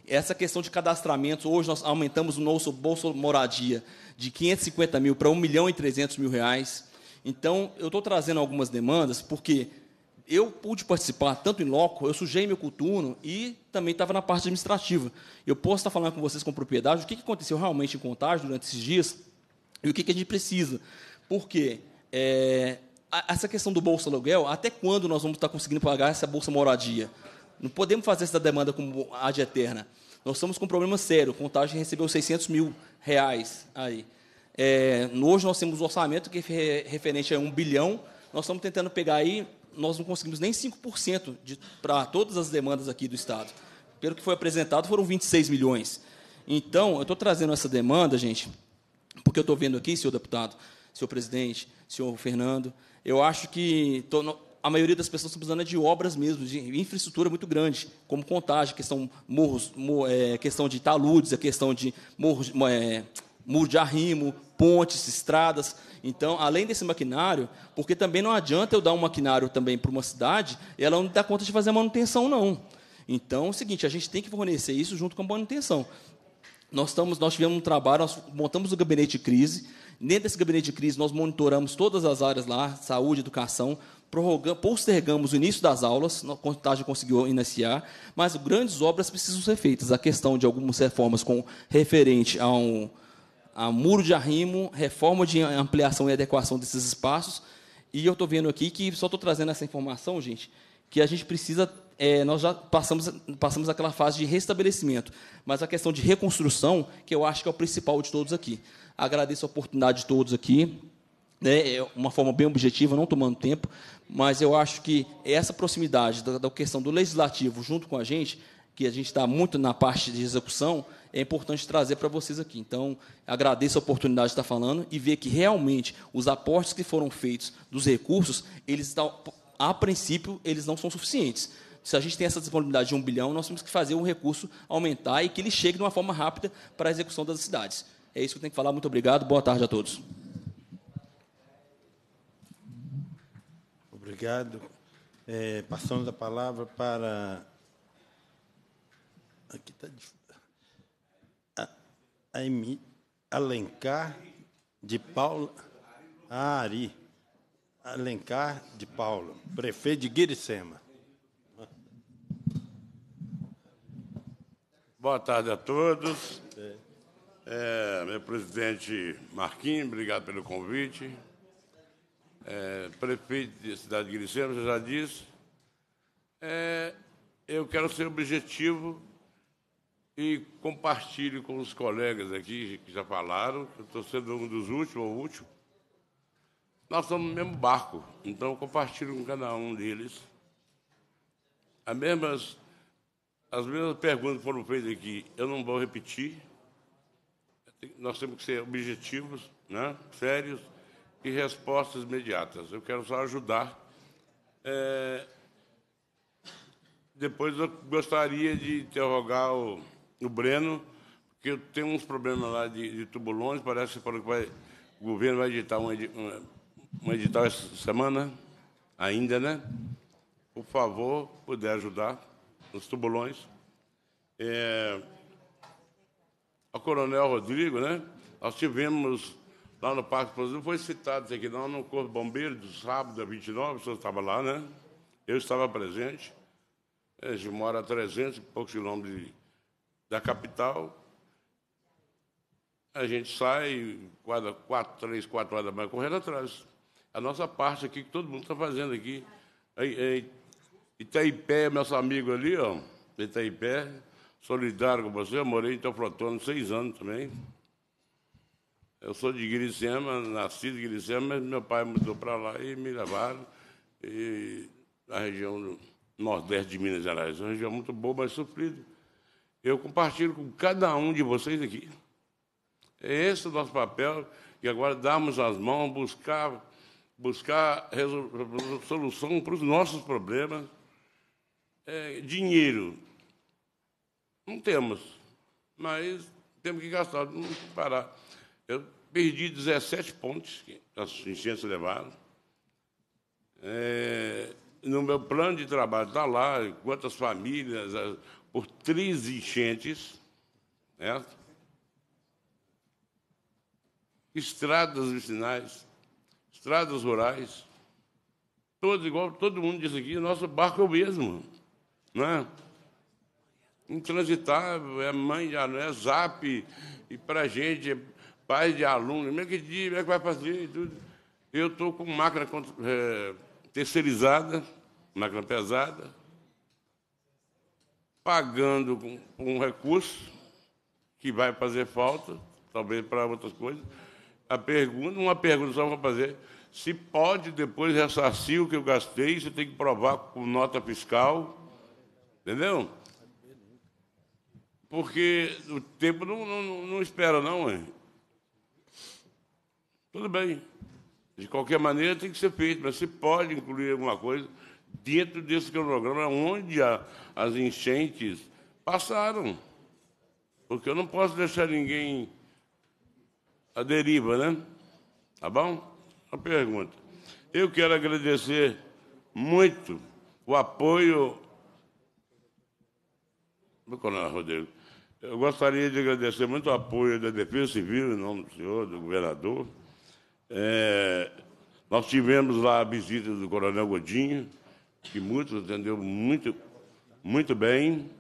Essa questão de cadastramentos, hoje nós aumentamos o nosso bolso moradia de 550 mil para 1 milhão e 300 mil reais. Então, eu estou trazendo algumas demandas, porque eu pude participar tanto em loco, eu sujei meu coturno e também estava na parte administrativa. Eu posso estar falando com vocês com propriedade o que aconteceu realmente em contagem durante esses dias e o que a gente precisa. Porque é, essa questão do bolsa aluguel, até quando nós vamos estar conseguindo pagar essa bolsa moradia? Não podemos fazer essa demanda como a de eterna. Nós estamos com um problema sério. Contagem recebeu 600 mil reais aí. É, hoje nós temos um orçamento que é referente a um bilhão. Nós estamos tentando pegar aí, nós não conseguimos nem 5% para todas as demandas aqui do Estado. Pelo que foi apresentado, foram 26 milhões. Então, eu estou trazendo essa demanda, gente, porque eu estou vendo aqui, senhor deputado, senhor presidente, senhor Fernando, eu acho que tô, a maioria das pessoas estão precisando é de obras mesmo, de infraestrutura muito grande, como contagem, questão, morros, mor, é, questão de taludes, a é questão de morros, é, muro de arrimo, pontes, estradas. Então, além desse maquinário, porque também não adianta eu dar um maquinário também para uma cidade e ela não dá conta de fazer a manutenção, não. Então, é o seguinte, a gente tem que fornecer isso junto com a manutenção. Nós, estamos, nós tivemos um trabalho, nós montamos o um gabinete de crise, Dentro desse gabinete de crise, nós monitoramos todas as áreas lá, saúde, educação, postergamos o início das aulas, a contagem conseguiu iniciar, mas grandes obras precisam ser feitas. A questão de algumas reformas com referente a um a muro de arrimo, reforma de ampliação e adequação desses espaços. E eu estou vendo aqui que, só estou trazendo essa informação, gente, que a gente precisa é, nós já passamos, passamos aquela fase de restabelecimento, mas a questão de reconstrução, que eu acho que é o principal de todos aqui. Agradeço a oportunidade de todos aqui. Né? É uma forma bem objetiva, não tomando tempo, mas eu acho que é essa proximidade da, da questão do legislativo junto com a gente, que a gente está muito na parte de execução, é importante trazer para vocês aqui. Então, agradeço a oportunidade de estar falando e ver que realmente os aportes que foram feitos dos recursos, eles estão, a princípio, eles não são suficientes. Se a gente tem essa disponibilidade de um bilhão, nós temos que fazer o recurso aumentar e que ele chegue de uma forma rápida para a execução das cidades. É isso que eu tenho que falar. Muito obrigado. Boa tarde a todos. Obrigado. É, passando a palavra para. Aqui está. A, Emi... Alencar de Paula. Ari. Alencar de Paula, prefeito de Guiricema. Boa tarde a todos. É. É, meu presidente Marquinhos, obrigado pelo convite. É, prefeito da cidade de Griceiro, você já disse. É, eu quero ser objetivo e compartilho com os colegas aqui que já falaram, que eu estou sendo um dos últimos, ou último. Nós estamos no mesmo barco, então eu compartilho com cada um deles. As mesmas, as mesmas perguntas foram feitas aqui, eu não vou repetir nós temos que ser objetivos, né, sérios e respostas imediatas. Eu quero só ajudar. É... Depois eu gostaria de interrogar o, o Breno, porque tem uns problemas lá de, de tubulões, parece que vai, o governo vai editar um, um, um edital essa semana, ainda, né? Por favor, puder ajudar nos tubulões. É a Coronel Rodrigo, né? Nós tivemos lá no Parque Brasil, foi citado isso aqui, não, no Corpo Bombeiro, do sábado, 29, o senhor estava lá, né? Eu estava presente. A gente mora a 300 e poucos quilômetros da capital. A gente sai, quadra, quatro, três, quatro horas da manhã, correndo atrás. A nossa parte aqui, que todo mundo está fazendo aqui. Aí, aí, Itaipé, nosso amigo ali, ó, Itaipé, solidário com você. Eu morei em Teoflotone seis anos também. Eu sou de Guiricema, nascido de Guiricema, mas meu pai mudou para lá e me levaram e, na região do nordeste de Minas Gerais. Uma região muito boa, mas sofrida. Eu compartilho com cada um de vocês aqui. É esse o nosso papel, e agora darmos as mãos, buscar, buscar solução para os nossos problemas. É, dinheiro, não temos, mas temos que gastar, não parar. Eu perdi 17 pontos que as enchentes levaram. É, no meu plano de trabalho está lá quantas famílias, eh, por três enchentes, certo? estradas vicinais, estradas rurais, todos igual, todo mundo disse aqui, nosso barco é o mesmo. Não é? intransitável, é mãe de aluno, é zap, e para a gente, é pai de aluno, como é que dia, como é que vai fazer tudo. Eu estou com máquina é, terceirizada, máquina pesada, pagando com, com um recurso que vai fazer falta, talvez para outras coisas. A pergunta, uma pergunta só vou fazer, se pode depois ressarcir o que eu gastei, você tem que provar com nota fiscal, entendeu? porque o tempo não, não, não espera, não, é? Tudo bem. De qualquer maneira, tem que ser feito, mas se pode incluir alguma coisa dentro desse cronograma onde a, as enchentes passaram. Porque eu não posso deixar ninguém à deriva, né? Tá bom? Uma pergunta. Eu quero agradecer muito o apoio. Vou coronel Rodrigo eu gostaria de agradecer muito o apoio da Defesa Civil, em nome do senhor, do governador. É, nós tivemos lá a visita do coronel Godinho, que muito atendeu muito, muito bem.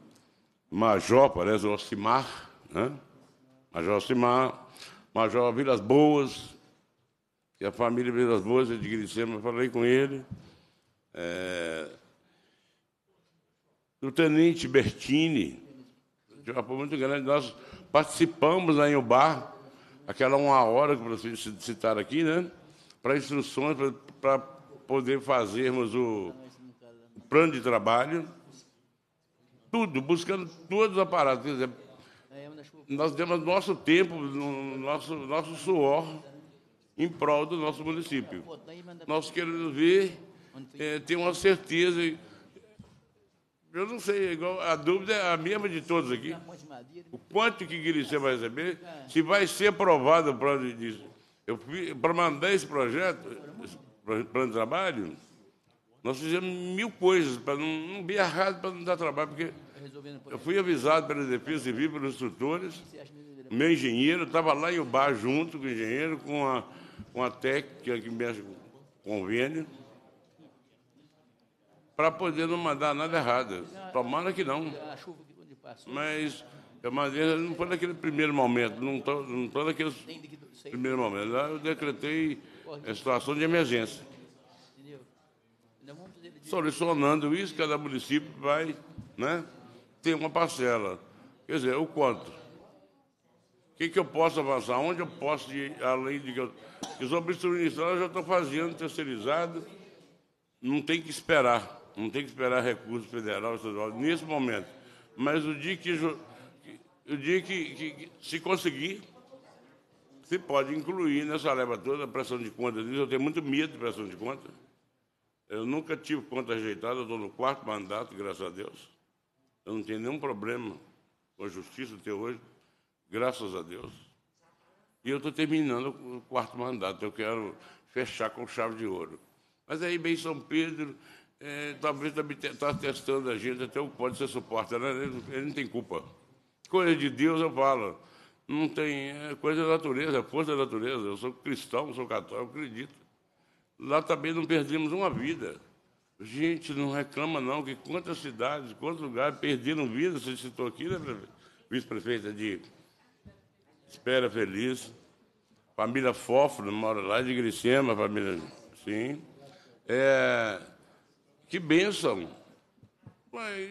Major, parece, Ocimar, né? Major Ocimar, Major Vilas Boas, que a família Vilas Boas é de Grisema, falei com ele. É, o tenente Bertini, de um apoio muito grande. Nós participamos aí né, no bar, aquela uma hora que o citaram citar aqui, né? Para instruções, para poder fazermos o, o plano de trabalho. Tudo, buscando todos os aparatos. Quer dizer, nós demos nosso tempo, nosso, nosso suor em prol do nosso município. Nós queremos ver, é, ter uma certeza eu não sei, igual, a dúvida é a mesma de todos aqui. O quanto que Guiricê vai receber, se vai ser aprovado o plano de. para mandar esse projeto, esse plano de trabalho, nós fizemos mil coisas para não, não bem errado para não dar trabalho, porque eu fui avisado pela Defesa Civil, pelos instrutores, meu engenheiro, estava lá em bar junto com o engenheiro, com a, com a técnica que mexe com o convênio para poder não mandar nada errado. Tomara que não. Mas, é mas não foi naquele primeiro momento, não, tô, não foi naquele primeiro momento. Lá eu decretei a situação de emergência. Solucionando isso, cada município vai né, ter uma parcela. Quer dizer, o quanto? O que, que eu posso avançar? Onde eu posso, ir, além de que eu. Porque sobre eu já estou fazendo terceirizado, não tem que esperar. Não tem que esperar recurso federal, estadual, nesse momento. Mas o dia que, o dia que, que, que se conseguir, se pode incluir nessa leva toda a pressão de contas. Eu tenho muito medo de pressão de contas. Eu nunca tive conta rejeitada, estou no quarto mandato, graças a Deus. Eu não tenho nenhum problema com a justiça até hoje, graças a Deus. E eu estou terminando o quarto mandato, eu quero fechar com chave de ouro. Mas aí vem São Pedro, é, talvez é, tá testando a gente até o pode ser suporta, né? Ele, ele, não tem culpa. Coisa de Deus, eu falo. Não tem. É coisa da natureza, é força da natureza. Eu sou cristão, sou católico, acredito. Lá também não perdemos uma vida. Gente, não reclama não, que quantas cidades, quantos lugares perderam vida, você citou aqui, né, vice-prefeita de Espera Feliz, família Fófilo, mora lá de Grisema, família, sim. É, que bênção! Mas,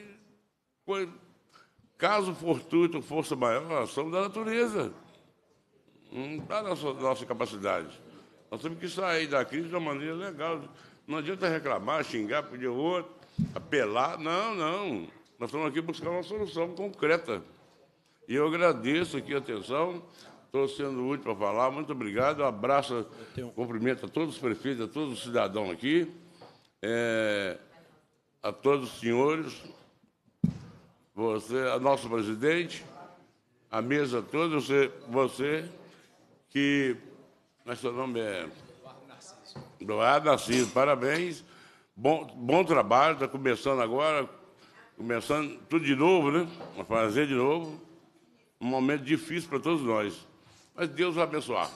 caso fortuito, força maior, somos da natureza. Não está na nossa, nossa capacidade. Nós temos que sair da crise de uma maneira legal. Não adianta reclamar, xingar, pedir outro, apelar. Não, não. Nós estamos aqui buscar uma solução concreta. E eu agradeço aqui a atenção. Estou sendo útil para falar. Muito obrigado. Abraço, cumprimento a todos os prefeitos, a todos os cidadãos aqui. É a todos os senhores, você, a nosso presidente, a mesa toda, você, você que. Mas seu nome é. Eduardo Narciso, parabéns. Bom, bom trabalho, está começando agora, começando tudo de novo, né? A fazer de novo. Um momento difícil para todos nós. Mas Deus vai abençoar.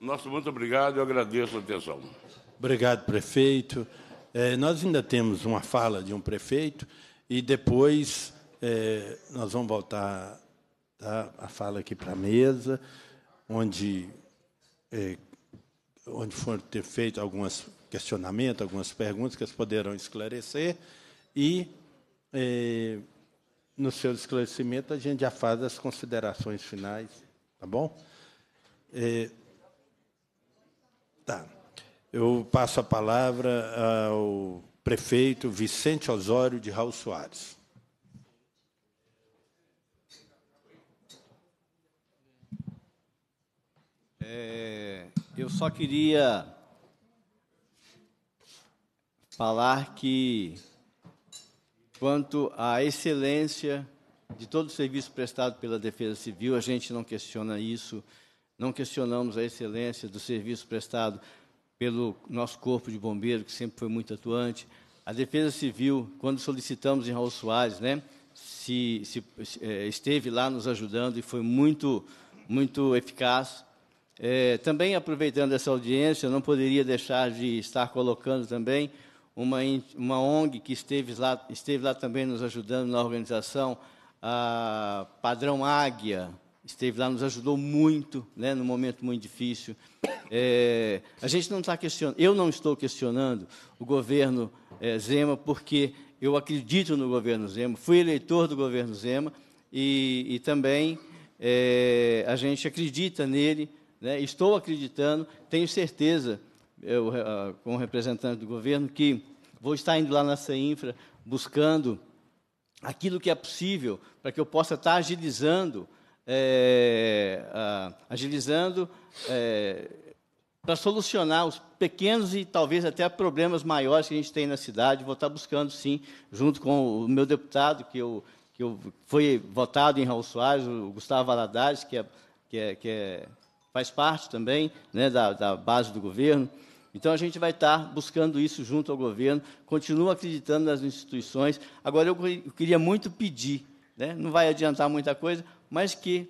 Nosso muito obrigado e eu agradeço a atenção. Obrigado, prefeito. É, nós ainda temos uma fala de um prefeito e depois é, nós vamos voltar tá, a fala aqui para a mesa, onde, é, onde foram ter feito alguns questionamentos, algumas perguntas que eles poderão esclarecer e é, no seu esclarecimento a gente já faz as considerações finais, tá bom? É, tá. Eu passo a palavra ao prefeito Vicente Osório de Raul Soares. É, eu só queria falar que, quanto à excelência de todo o serviço prestado pela Defesa Civil, a gente não questiona isso, não questionamos a excelência do serviço prestado pelo nosso corpo de bombeiro, que sempre foi muito atuante. A Defesa Civil, quando solicitamos em Raul Soares, né, se, se eh, esteve lá nos ajudando e foi muito, muito eficaz. É, também aproveitando essa audiência, não poderia deixar de estar colocando também uma, uma ONG que esteve lá, esteve lá também nos ajudando na organização, a Padrão Águia, esteve lá, nos ajudou muito, né, num momento muito difícil. É, a gente não está questionando, eu não estou questionando o governo é, Zema, porque eu acredito no governo Zema, fui eleitor do governo Zema e, e também é, a gente acredita nele, né, estou acreditando, tenho certeza, eu, é, é, como representante do governo, que vou estar indo lá na CEINFRA buscando aquilo que é possível para que eu possa estar agilizando é, agilizando é, para solucionar os pequenos e talvez até problemas maiores que a gente tem na cidade. Vou estar buscando, sim, junto com o meu deputado, que, eu, que eu, foi votado em Raul Soares, o Gustavo Valadares, que, é, que, é, que é, faz parte também né, da, da base do governo. Então, a gente vai estar buscando isso junto ao governo, continua acreditando nas instituições. Agora, eu queria muito pedir, né? não vai adiantar muita coisa, mas que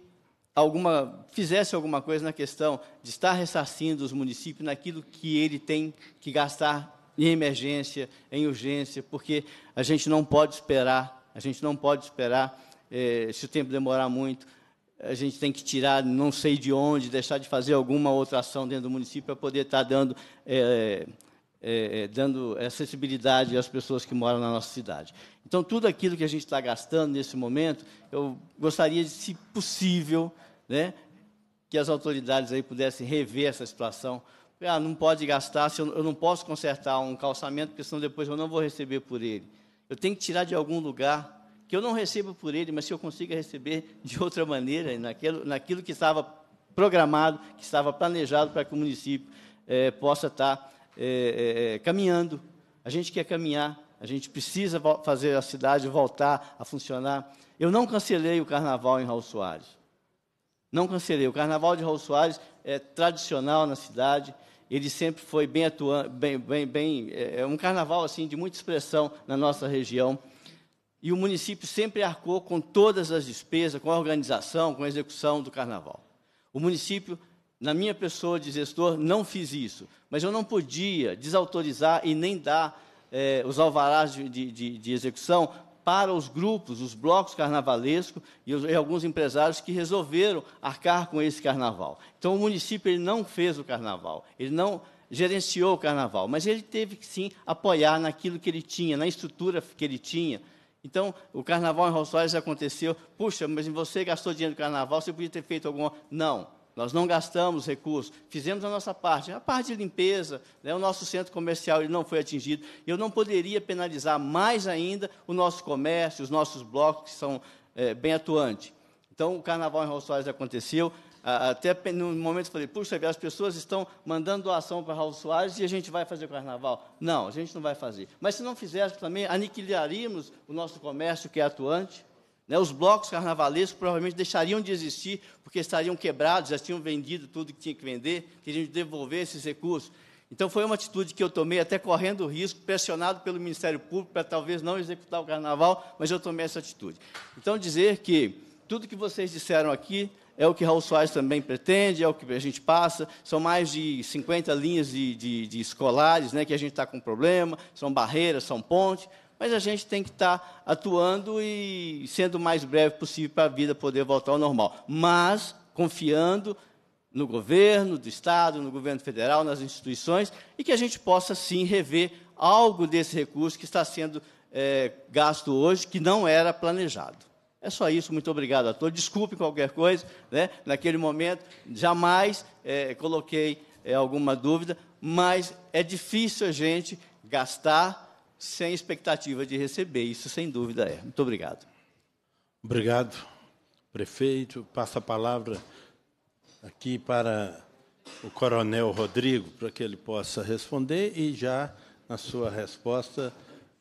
alguma fizesse alguma coisa na questão de estar ressarcindo os municípios naquilo que ele tem que gastar em emergência, em urgência, porque a gente não pode esperar, a gente não pode esperar eh, se o tempo demorar muito, a gente tem que tirar não sei de onde, deixar de fazer alguma outra ação dentro do município para poder estar dando eh, é, é, dando acessibilidade às pessoas que moram na nossa cidade. Então, tudo aquilo que a gente está gastando nesse momento, eu gostaria de, se possível, né, que as autoridades aí pudessem rever essa situação. Ah, não pode gastar, eu, eu não posso consertar um calçamento, porque senão depois eu não vou receber por ele. Eu tenho que tirar de algum lugar que eu não recebo por ele, mas se eu consiga receber de outra maneira, naquilo, naquilo que estava programado, que estava planejado para que o município é, possa estar é, é, é, caminhando. A gente quer caminhar, a gente precisa fazer a cidade voltar a funcionar. Eu não cancelei o carnaval em Raul Soares. Não cancelei. O carnaval de Raul Soares é tradicional na cidade. Ele sempre foi bem atuante, bem, bem, bem, é, é um carnaval assim de muita expressão na nossa região. E o município sempre arcou com todas as despesas, com a organização, com a execução do carnaval. O município na minha pessoa de gestor, não fiz isso. Mas eu não podia desautorizar e nem dar eh, os alvarás de, de, de, execução para os grupos, os blocos carnavalescos e, os, e, alguns empresários que resolveram arcar com esse carnaval. Então, o município ele não fez o carnaval, ele não gerenciou o carnaval, mas ele teve que, sim, apoiar naquilo que ele tinha, na estrutura que ele tinha, então, o carnaval em Rossóis aconteceu. Puxa, mas você gastou dinheiro no carnaval, você podia ter feito alguma. Não. Nós não gastamos recursos, fizemos a nossa parte. A parte de limpeza, né, o nosso centro comercial ele não foi atingido. Eu não poderia penalizar mais ainda o nosso comércio, os nossos blocos que são é, bem atuantes. Então, o carnaval em Raul Soares aconteceu. Até no momento falei, puxa, as pessoas estão mandando doação para Raul Soares e a gente vai fazer o carnaval. Não, a gente não vai fazer. Mas se não fizéssemos também, aniquilaríamos o nosso comércio que é atuante. Né, os blocos carnavalescos provavelmente deixariam de existir, porque estariam quebrados, já tinham vendido tudo que tinha que vender, queriam devolver esses recursos. Então, foi uma atitude que eu tomei, até correndo o risco, pressionado pelo Ministério Público para talvez não executar o carnaval, mas eu tomei essa atitude. Então, dizer que tudo que vocês disseram aqui é o que Raul Soares também pretende, é o que a gente passa. São mais de 50 linhas de, de, de escolares né, que a gente está com problema, são barreiras, são pontes mas a gente tem que estar tá atuando e sendo o mais breve possível para a vida poder voltar ao normal. Mas confiando no governo do Estado, no governo federal, nas instituições, e que a gente possa sim rever algo desse recurso que está sendo é, gasto hoje, que não era planejado. É só isso, muito obrigado a todos. Desculpe qualquer coisa, né? naquele momento jamais é, coloquei é, alguma dúvida, mas é difícil a gente gastar sem expectativa de receber. Isso, sem dúvida, é. Muito obrigado. Obrigado, prefeito. Passa a palavra aqui para o coronel Rodrigo, para que ele possa responder e já, na sua resposta,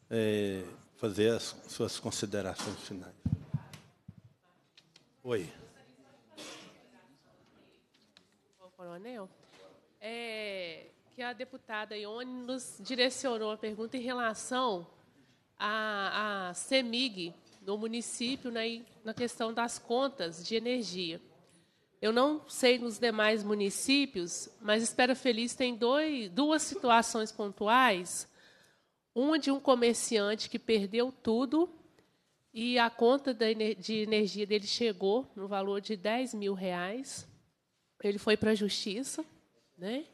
é, fazer as suas considerações finais. Oi. Coronel, é, que a deputada Ione nos direcionou a pergunta em relação à, à CEMIG no município né, na questão das contas de energia. Eu não sei nos demais municípios, mas Espera Feliz tem dois, duas situações pontuais. Uma de um comerciante que perdeu tudo e a conta de energia dele chegou no valor de 10 mil reais. Ele foi para a justiça, né?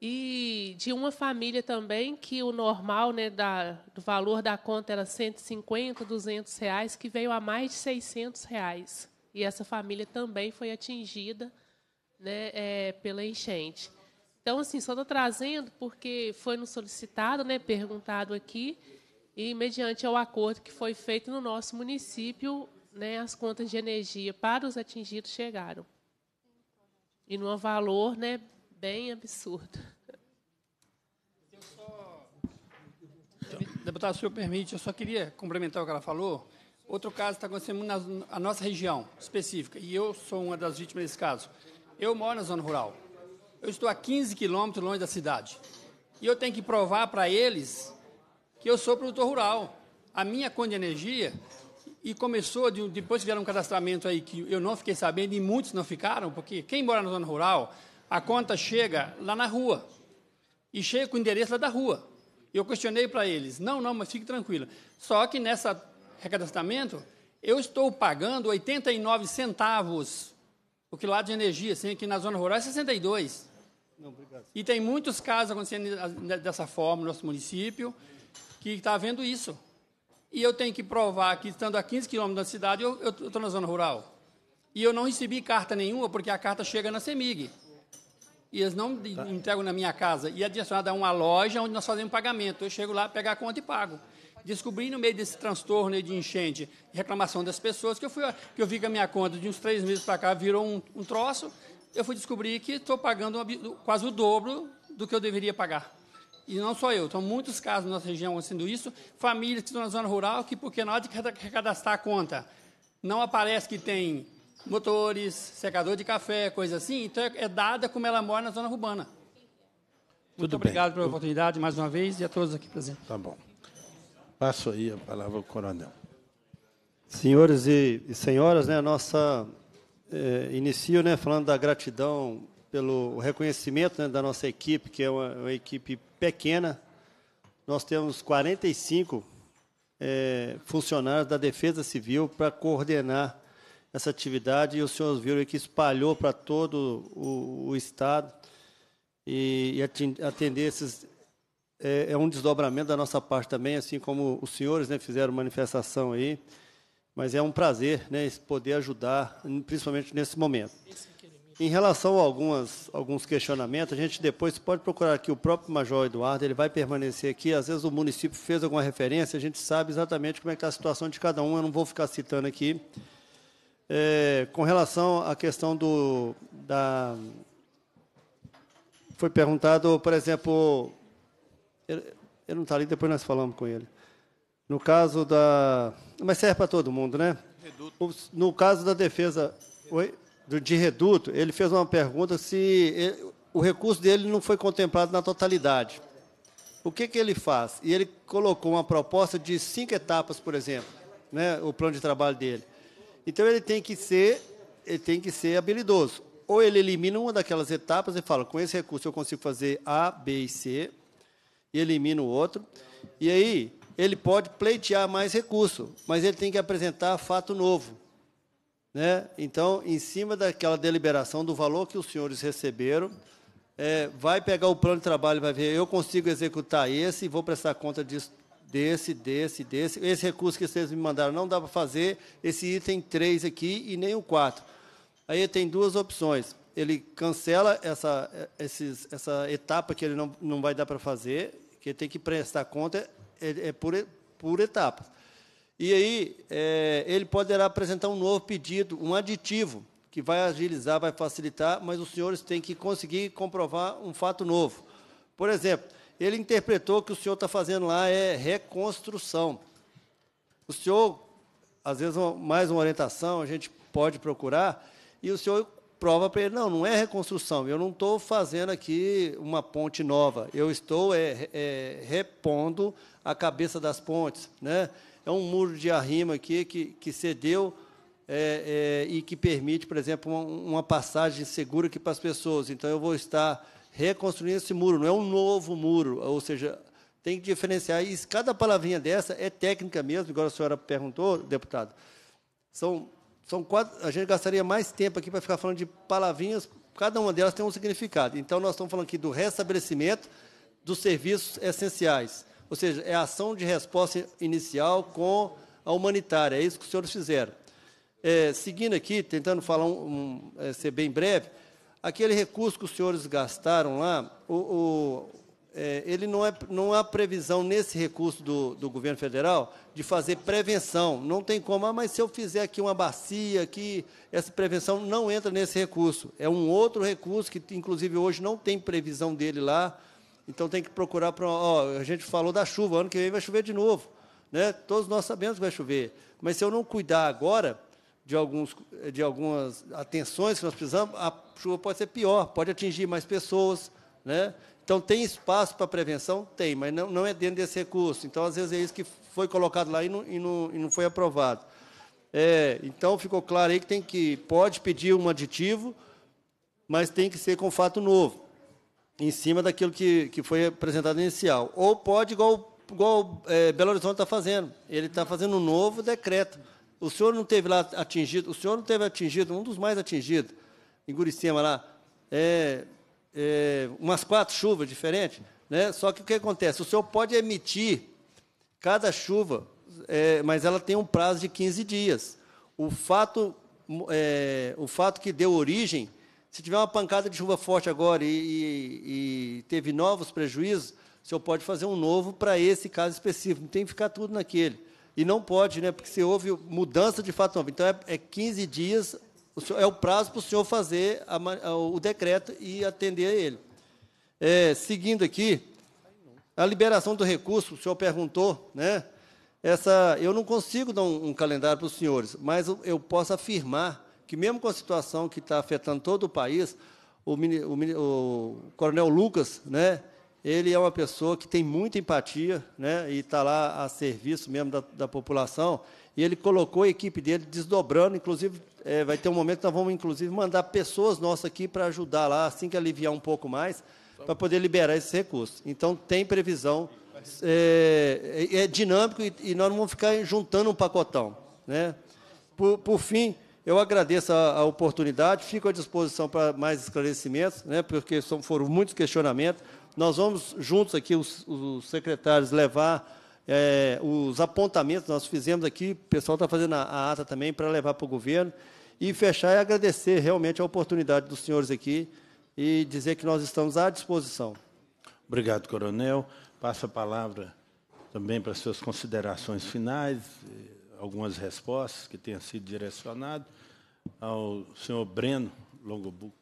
e de uma família também que o normal né, da, do valor da conta era 150, 200 reais, que veio a mais de 600 reais. E essa família também foi atingida né, é, pela enchente. Então, assim, só estou trazendo porque foi solicitado, né, perguntado aqui, e mediante ao acordo que foi feito no nosso município, né, as contas de energia para os atingidos chegaram. E num valor né, bem absurdo. Deputado, se o senhor permite, eu só queria complementar o que ela falou. Outro caso está acontecendo na, nossa região específica, e eu sou uma das vítimas desse caso. Eu moro na zona rural. Eu estou a 15 quilômetros longe da cidade. E eu tenho que provar para eles que eu sou produtor rural. A minha conta de energia, e começou, de, depois que fizeram um cadastramento aí, que eu não fiquei sabendo, e muitos não ficaram, porque quem mora na zona rural a conta chega lá na rua. E chega com o endereço lá da rua. Eu questionei para eles: não, não, mas fique tranquila. Só que nessa recadastramento, eu estou pagando 89 centavos o quilowatt de energia, assim, que na zona rural é 62. Não, obrigado. E tem muitos casos acontecendo dessa forma no nosso município, que está vendo isso. E eu tenho que provar que, estando a 15 quilômetros da cidade, eu estou na zona rural. E eu não recebi carta nenhuma, porque a carta chega na CEMIG e eles não tá. entregam na minha casa, e é direcionado a uma loja onde nós fazemos pagamento. Eu chego lá, pego a conta e pago. Descobri no meio desse transtorno de enchente, reclamação das pessoas, que eu, fui, que eu vi que a minha conta de uns três meses para cá virou um, um, troço, eu fui descobrir que estou pagando uma, quase o dobro do que eu deveria pagar. E não só eu, são então muitos casos na nossa região sendo isso, famílias que estão na zona rural que, porque na hora de cadastrar a conta, não aparece que tem motores, secador de café, coisa assim. Então é, é, dada como ela mora na zona urbana. Muito Tudo obrigado bem. pela oportunidade mais uma vez e a todos aqui presentes. Tá bom. Passo aí a palavra ao coronel. Senhores e, e senhoras, né, nossa é, inicio, né, falando da gratidão pelo reconhecimento né, da nossa equipe, que é uma, uma equipe pequena. Nós temos 45 é, eh, funcionários da Defesa Civil para coordenar essa atividade e os senhores viram que espalhou para todo o, o Estado e, e atender esses... É, é, um desdobramento da nossa parte também, assim como os senhores né, fizeram manifestação aí, mas é um prazer né, poder ajudar, principalmente nesse momento. Em relação a algumas, alguns questionamentos, a gente depois pode procurar aqui o próprio Major Eduardo, ele vai permanecer aqui. Às vezes o município fez alguma referência, a gente sabe exatamente como é que está a situação de cada um, eu não vou ficar citando aqui. É, com relação à questão do. Da, foi perguntado, por exemplo. Ele, ele não está ali, depois nós falamos com ele. No caso da. Mas serve para todo mundo, né? Reduto. No caso da defesa oi, de reduto, ele fez uma pergunta se ele, o recurso dele não foi contemplado na totalidade. O que, que ele faz? E ele colocou uma proposta de cinco etapas, por exemplo, né, o plano de trabalho dele. Então ele tem que ser, ele tem que ser habilidoso. Ou ele elimina uma daquelas etapas e fala, com esse recurso eu consigo fazer A, B e C, e elimina o outro. E aí ele pode pleitear mais recurso, mas ele tem que apresentar fato novo. Né? Então, em cima daquela deliberação do valor que os senhores receberam, é, vai pegar o plano de trabalho e vai ver, eu consigo executar esse e vou prestar conta disso desse, desse, desse. Esse recurso que vocês me mandaram não dá para fazer, esse item 3 aqui e nem o 4. Aí tem duas opções. Ele cancela essa, esses, essa etapa que ele não, não vai dar para fazer, que ele tem que prestar conta, é, é por, por etapas. E aí é, ele poderá apresentar um novo pedido, um aditivo, que vai agilizar, vai facilitar, mas os senhores têm que conseguir comprovar um fato novo. Por exemplo, ele interpretou que o senhor está fazendo lá é reconstrução. O senhor, às vezes, mais uma orientação, a gente pode procurar, e o senhor prova para ele, não, não é reconstrução, eu não estou fazendo aqui uma ponte nova, eu estou é, é, repondo a cabeça das pontes. Né? É um muro de arrimo aqui que, que cedeu é, é e que permite, por exemplo, uma, uma passagem segura aqui para as pessoas. Então, eu vou estar reconstruir esse muro, não é um novo muro, ou seja, tem que diferenciar. E cada palavrinha dessa é técnica mesmo, agora a senhora perguntou, deputado. São, são quatro, a gente gastaria mais tempo aqui para ficar falando de palavrinhas, cada uma delas tem um significado. Então, nós estamos falando aqui do restabelecimento dos serviços essenciais, ou seja, é a ação de resposta inicial com a humanitária, é isso que os senhores fizeram. É, seguindo aqui, tentando falar um, um, é, ser bem breve, aquele recurso que os senhores gastaram lá, o, o, é, ele não, é, não há previsão nesse recurso do, do governo federal de fazer prevenção. Não tem como, ah, mas se eu fizer aqui uma bacia, aqui, essa prevenção não entra nesse recurso. É um outro recurso que, inclusive, hoje não tem previsão dele lá. Então tem que procurar para. a gente falou da chuva, ano que vem vai chover de novo. Né? Todos nós sabemos que vai chover. Mas se eu não cuidar agora, de, alguns, de algumas atenções que nós precisamos, a chuva pode ser pior, pode atingir mais pessoas. Né? Então, tem espaço para prevenção? Tem, mas não, não é dentro desse recurso. Então, às vezes, é isso que foi colocado lá e não, e não, e não foi aprovado. É, então, ficou claro aí que, tem que pode pedir um aditivo, mas tem que ser com fato novo, em cima daquilo que, que foi apresentado inicial. Ou pode, igual, igual é, Belo Horizonte está fazendo, ele está fazendo um novo decreto o senhor não teve lá atingido, o senhor não teve atingido, um dos mais atingidos, em Guricema lá, é, é, umas quatro chuvas diferentes, né? Só que o que acontece? O senhor pode emitir cada chuva, é, mas ela tem um prazo de 15 dias. O fato, é, o fato que deu origem, se tiver uma pancada de chuva forte agora e, e, e teve novos prejuízos, o senhor pode fazer um novo para esse caso específico, não tem que ficar tudo naquele. E não pode, né? Porque se houve mudança de fato novo. Então, é, é 15 dias, o senhor, é o prazo para o senhor fazer a, a, o decreto e atender a ele. É, seguindo aqui, a liberação do recurso, o senhor perguntou, né? Essa, eu não consigo dar um, um calendário para os senhores, mas eu, eu, posso afirmar que, mesmo com a situação que está afetando todo o país, o, o, o Coronel Lucas, né, ele é uma pessoa que tem muita empatia né, e está lá a serviço mesmo da, da, população. E ele colocou a equipe dele desdobrando, inclusive é, vai ter um momento que nós vamos inclusive mandar pessoas nossas aqui para ajudar lá, assim que aliviar um pouco mais, para poder liberar esses recursos. Então tem previsão, é, é, é dinâmico e, e, nós não vamos ficar juntando um pacotão. Né? por, por fim, eu agradeço a, a, oportunidade, fico à disposição para mais esclarecimentos, né, porque são, foram muitos questionamentos. Nós vamos, juntos aqui, os, os secretários, levar é, os apontamentos, nós fizemos aqui, o pessoal está fazendo a, a ata também, para levar para o governo. E fechar e é agradecer realmente a oportunidade dos senhores aqui e dizer que nós estamos à disposição. Obrigado, coronel. Passa a palavra também para suas considerações finais, algumas respostas que tenham sido direcionadas ao senhor Breno Longobuco.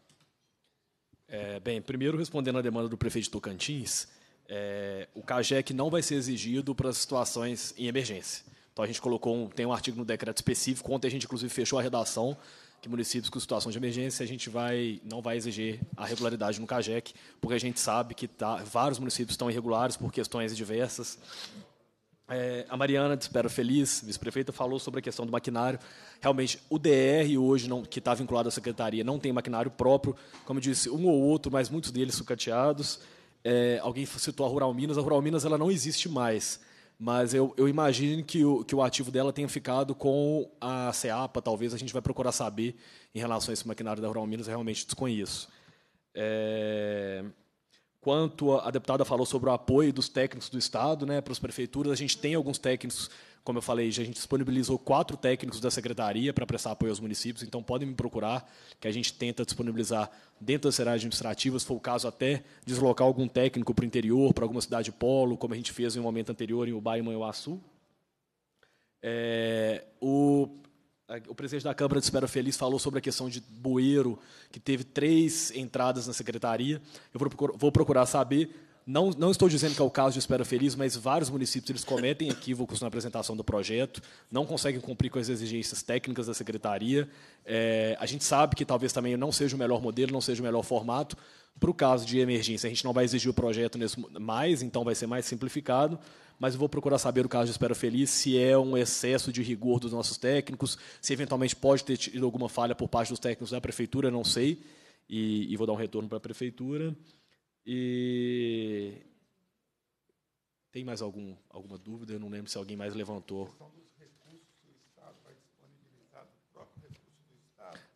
É, bem, primeiro respondendo à demanda do prefeito de Tocantins, é, o CAGEC não vai ser exigido para situações em emergência. Então a gente colocou um, tem um artigo no decreto específico, ontem a gente inclusive fechou a redação que municípios com situação de emergência a gente vai não vai exigir a regularidade no CAGEC, porque a gente sabe que tá, vários municípios estão irregulares por questões diversas é, a Mariana, te espero feliz, vice-prefeita, falou sobre a questão do maquinário. Realmente, o DR hoje, não, que está vinculado à secretaria, não tem maquinário próprio. Como eu disse, um ou outro, mas muitos deles sucateados. É, alguém citou a Rural Minas. A Rural Minas ela não existe mais, mas eu, eu imagino que o, que o ativo dela tenha ficado com a CEAPA, talvez. A gente vai procurar saber em relação a esse maquinário da Rural Minas, eu realmente desconheço. É... Quanto a deputada falou sobre o apoio dos técnicos do Estado né, para as prefeituras, a gente tem alguns técnicos, como eu falei, a gente disponibilizou quatro técnicos da secretaria para prestar apoio aos municípios, então podem me procurar, que a gente tenta disponibilizar dentro das áreas administrativas, se for o caso até deslocar algum técnico para o interior, para alguma cidade polo, como a gente fez em um momento anterior em Ubaia e Manhuaçu. É, o, o presidente da Câmara de Espera Feliz falou sobre a questão de bueiro, que teve três entradas na secretaria. Eu vou procurar, saber. Não, não estou dizendo que é o caso de Espera Feliz, mas vários municípios eles cometem equívocos na apresentação do projeto, não conseguem cumprir com as exigências técnicas da secretaria. É, a gente sabe que talvez também não seja o melhor modelo, não seja o melhor formato. Para o caso de emergência, a gente não vai exigir o projeto nesse, mais, então vai ser mais simplificado mas eu vou procurar saber o caso de Espera Feliz, se é um excesso de rigor dos nossos técnicos, se eventualmente pode ter tido alguma falha por parte dos técnicos da prefeitura, não sei, e, e vou dar um retorno para a prefeitura. E tem mais algum, alguma dúvida? Eu não lembro se alguém mais levantou.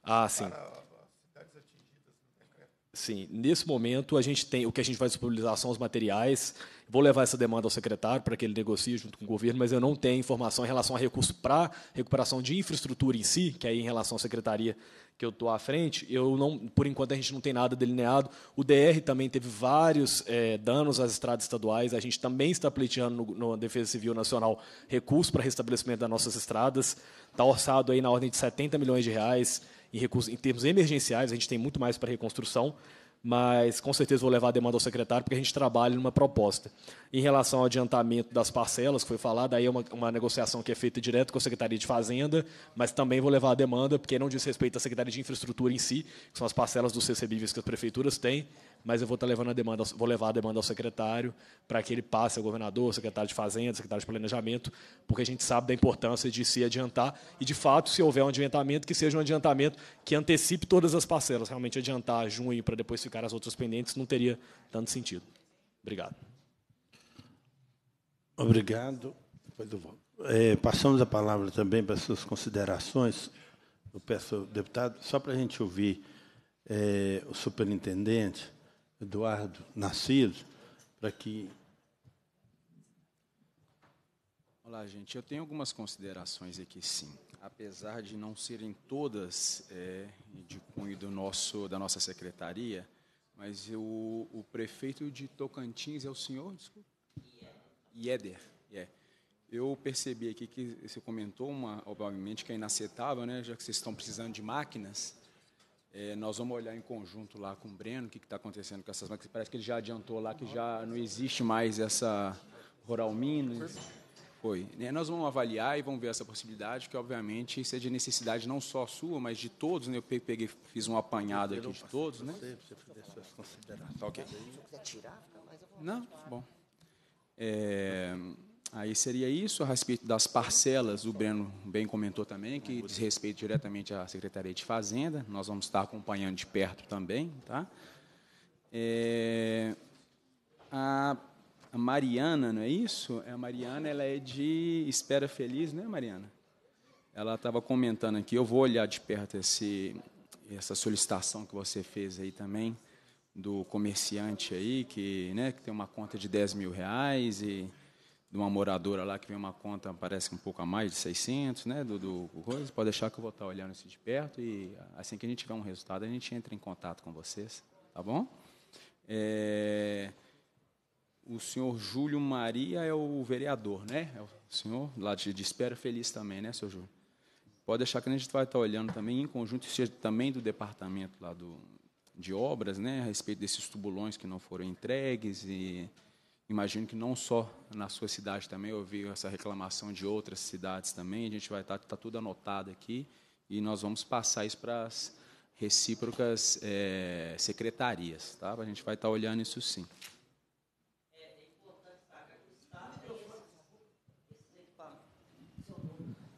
Ah, sim. Sim, nesse momento a gente tem o que a gente vai disponibilizar são os materiais. Vou levar essa demanda ao secretário para que ele negocie junto com o governo, mas eu não tenho informação em relação a recurso para recuperação de infraestrutura em si, que aí em relação à secretaria que eu estou à frente, eu não, por enquanto a gente não tem nada delineado. O DR também teve vários é, danos às estradas estaduais. A gente também está pleiteando na Defesa Civil Nacional recursos para restabelecimento das nossas estradas. Está orçado aí na ordem de 70 milhões de reais em recursos em termos emergenciais. A gente tem muito mais para reconstrução mas com certeza vou levar a demanda ao secretário, porque a gente trabalha numa proposta. Em relação ao adiantamento das parcelas, que foi falado, aí é uma, uma negociação que é feita direto com a Secretaria de Fazenda, mas também vou levar a demanda, porque não diz respeito à Secretaria de Infraestrutura em si, que são as parcelas dos recebíveis que as prefeituras têm, mas eu vou estar tá levando a demanda, vou levar a demanda ao secretário para que ele passe ao governador, secretário de Fazenda, secretário de Planejamento, porque a gente sabe da importância de se adiantar e, de fato, se houver um adiantamento, que seja um adiantamento que antecipe todas as parcelas. Realmente adiantar junho para depois ficar as outras pendentes não teria tanto sentido. Obrigado. Obrigado. É, passamos a palavra também para suas considerações. Eu peço, deputado, só para a gente ouvir é, o superintendente Eduardo Narciso, para que. Olá, gente. Eu tenho algumas considerações aqui, sim. Apesar de não serem todas é, de cunho do nosso, da nossa secretaria, mas o, o prefeito de Tocantins é o senhor? Desculpa. Ieder. Yeah. É. Eu percebi aqui que você comentou, uma, obviamente, que é inacetável, né, já que vocês estão precisando de máquinas é, nós vamos olhar em conjunto lá com o Breno o que está acontecendo com essas máquinas. Parece que ele já adiantou lá que já não existe mais essa Rural Minas. Foi. É, nós vamos avaliar e vamos ver essa possibilidade, que obviamente isso é de necessidade não só sua, mas de todos. Né? Eu peguei, fiz um apanhado aqui de todos. Né? Tá, ok. Não? Bom. É... Aí seria isso a respeito das parcelas. O Breno bem comentou também que diz respeito diretamente à Secretaria de Fazenda. Nós vamos estar acompanhando de perto também, tá? É, a Mariana, não é isso? É, a Mariana, ela é de Espera Feliz, né, Mariana? Ela estava comentando aqui. Eu vou olhar de perto esse, essa solicitação que você fez aí também do comerciante aí que, né, que tem uma conta de 10 mil reais e de uma moradora lá que vem uma conta, parece um pouco a mais, de 600, né, do, do coisa. Pode deixar que eu vou estar olhando isso de perto e assim que a gente tiver um resultado, a gente entra em contato com vocês, tá bom? É, o senhor Júlio Maria é o vereador, né? É o senhor lá de, de Espera Feliz também, né, senhor Júlio? Pode deixar que a gente vai estar olhando também em conjunto, seja é também do departamento lá do, de obras, né, a respeito desses tubulões que não foram entregues e Imagino que não só na sua cidade também, ouvi essa reclamação de outras cidades também, a gente vai estar tá, tá tudo anotado aqui e nós vamos passar isso para as recíprocas é, secretarias, tá? A gente vai estar tá olhando isso sim.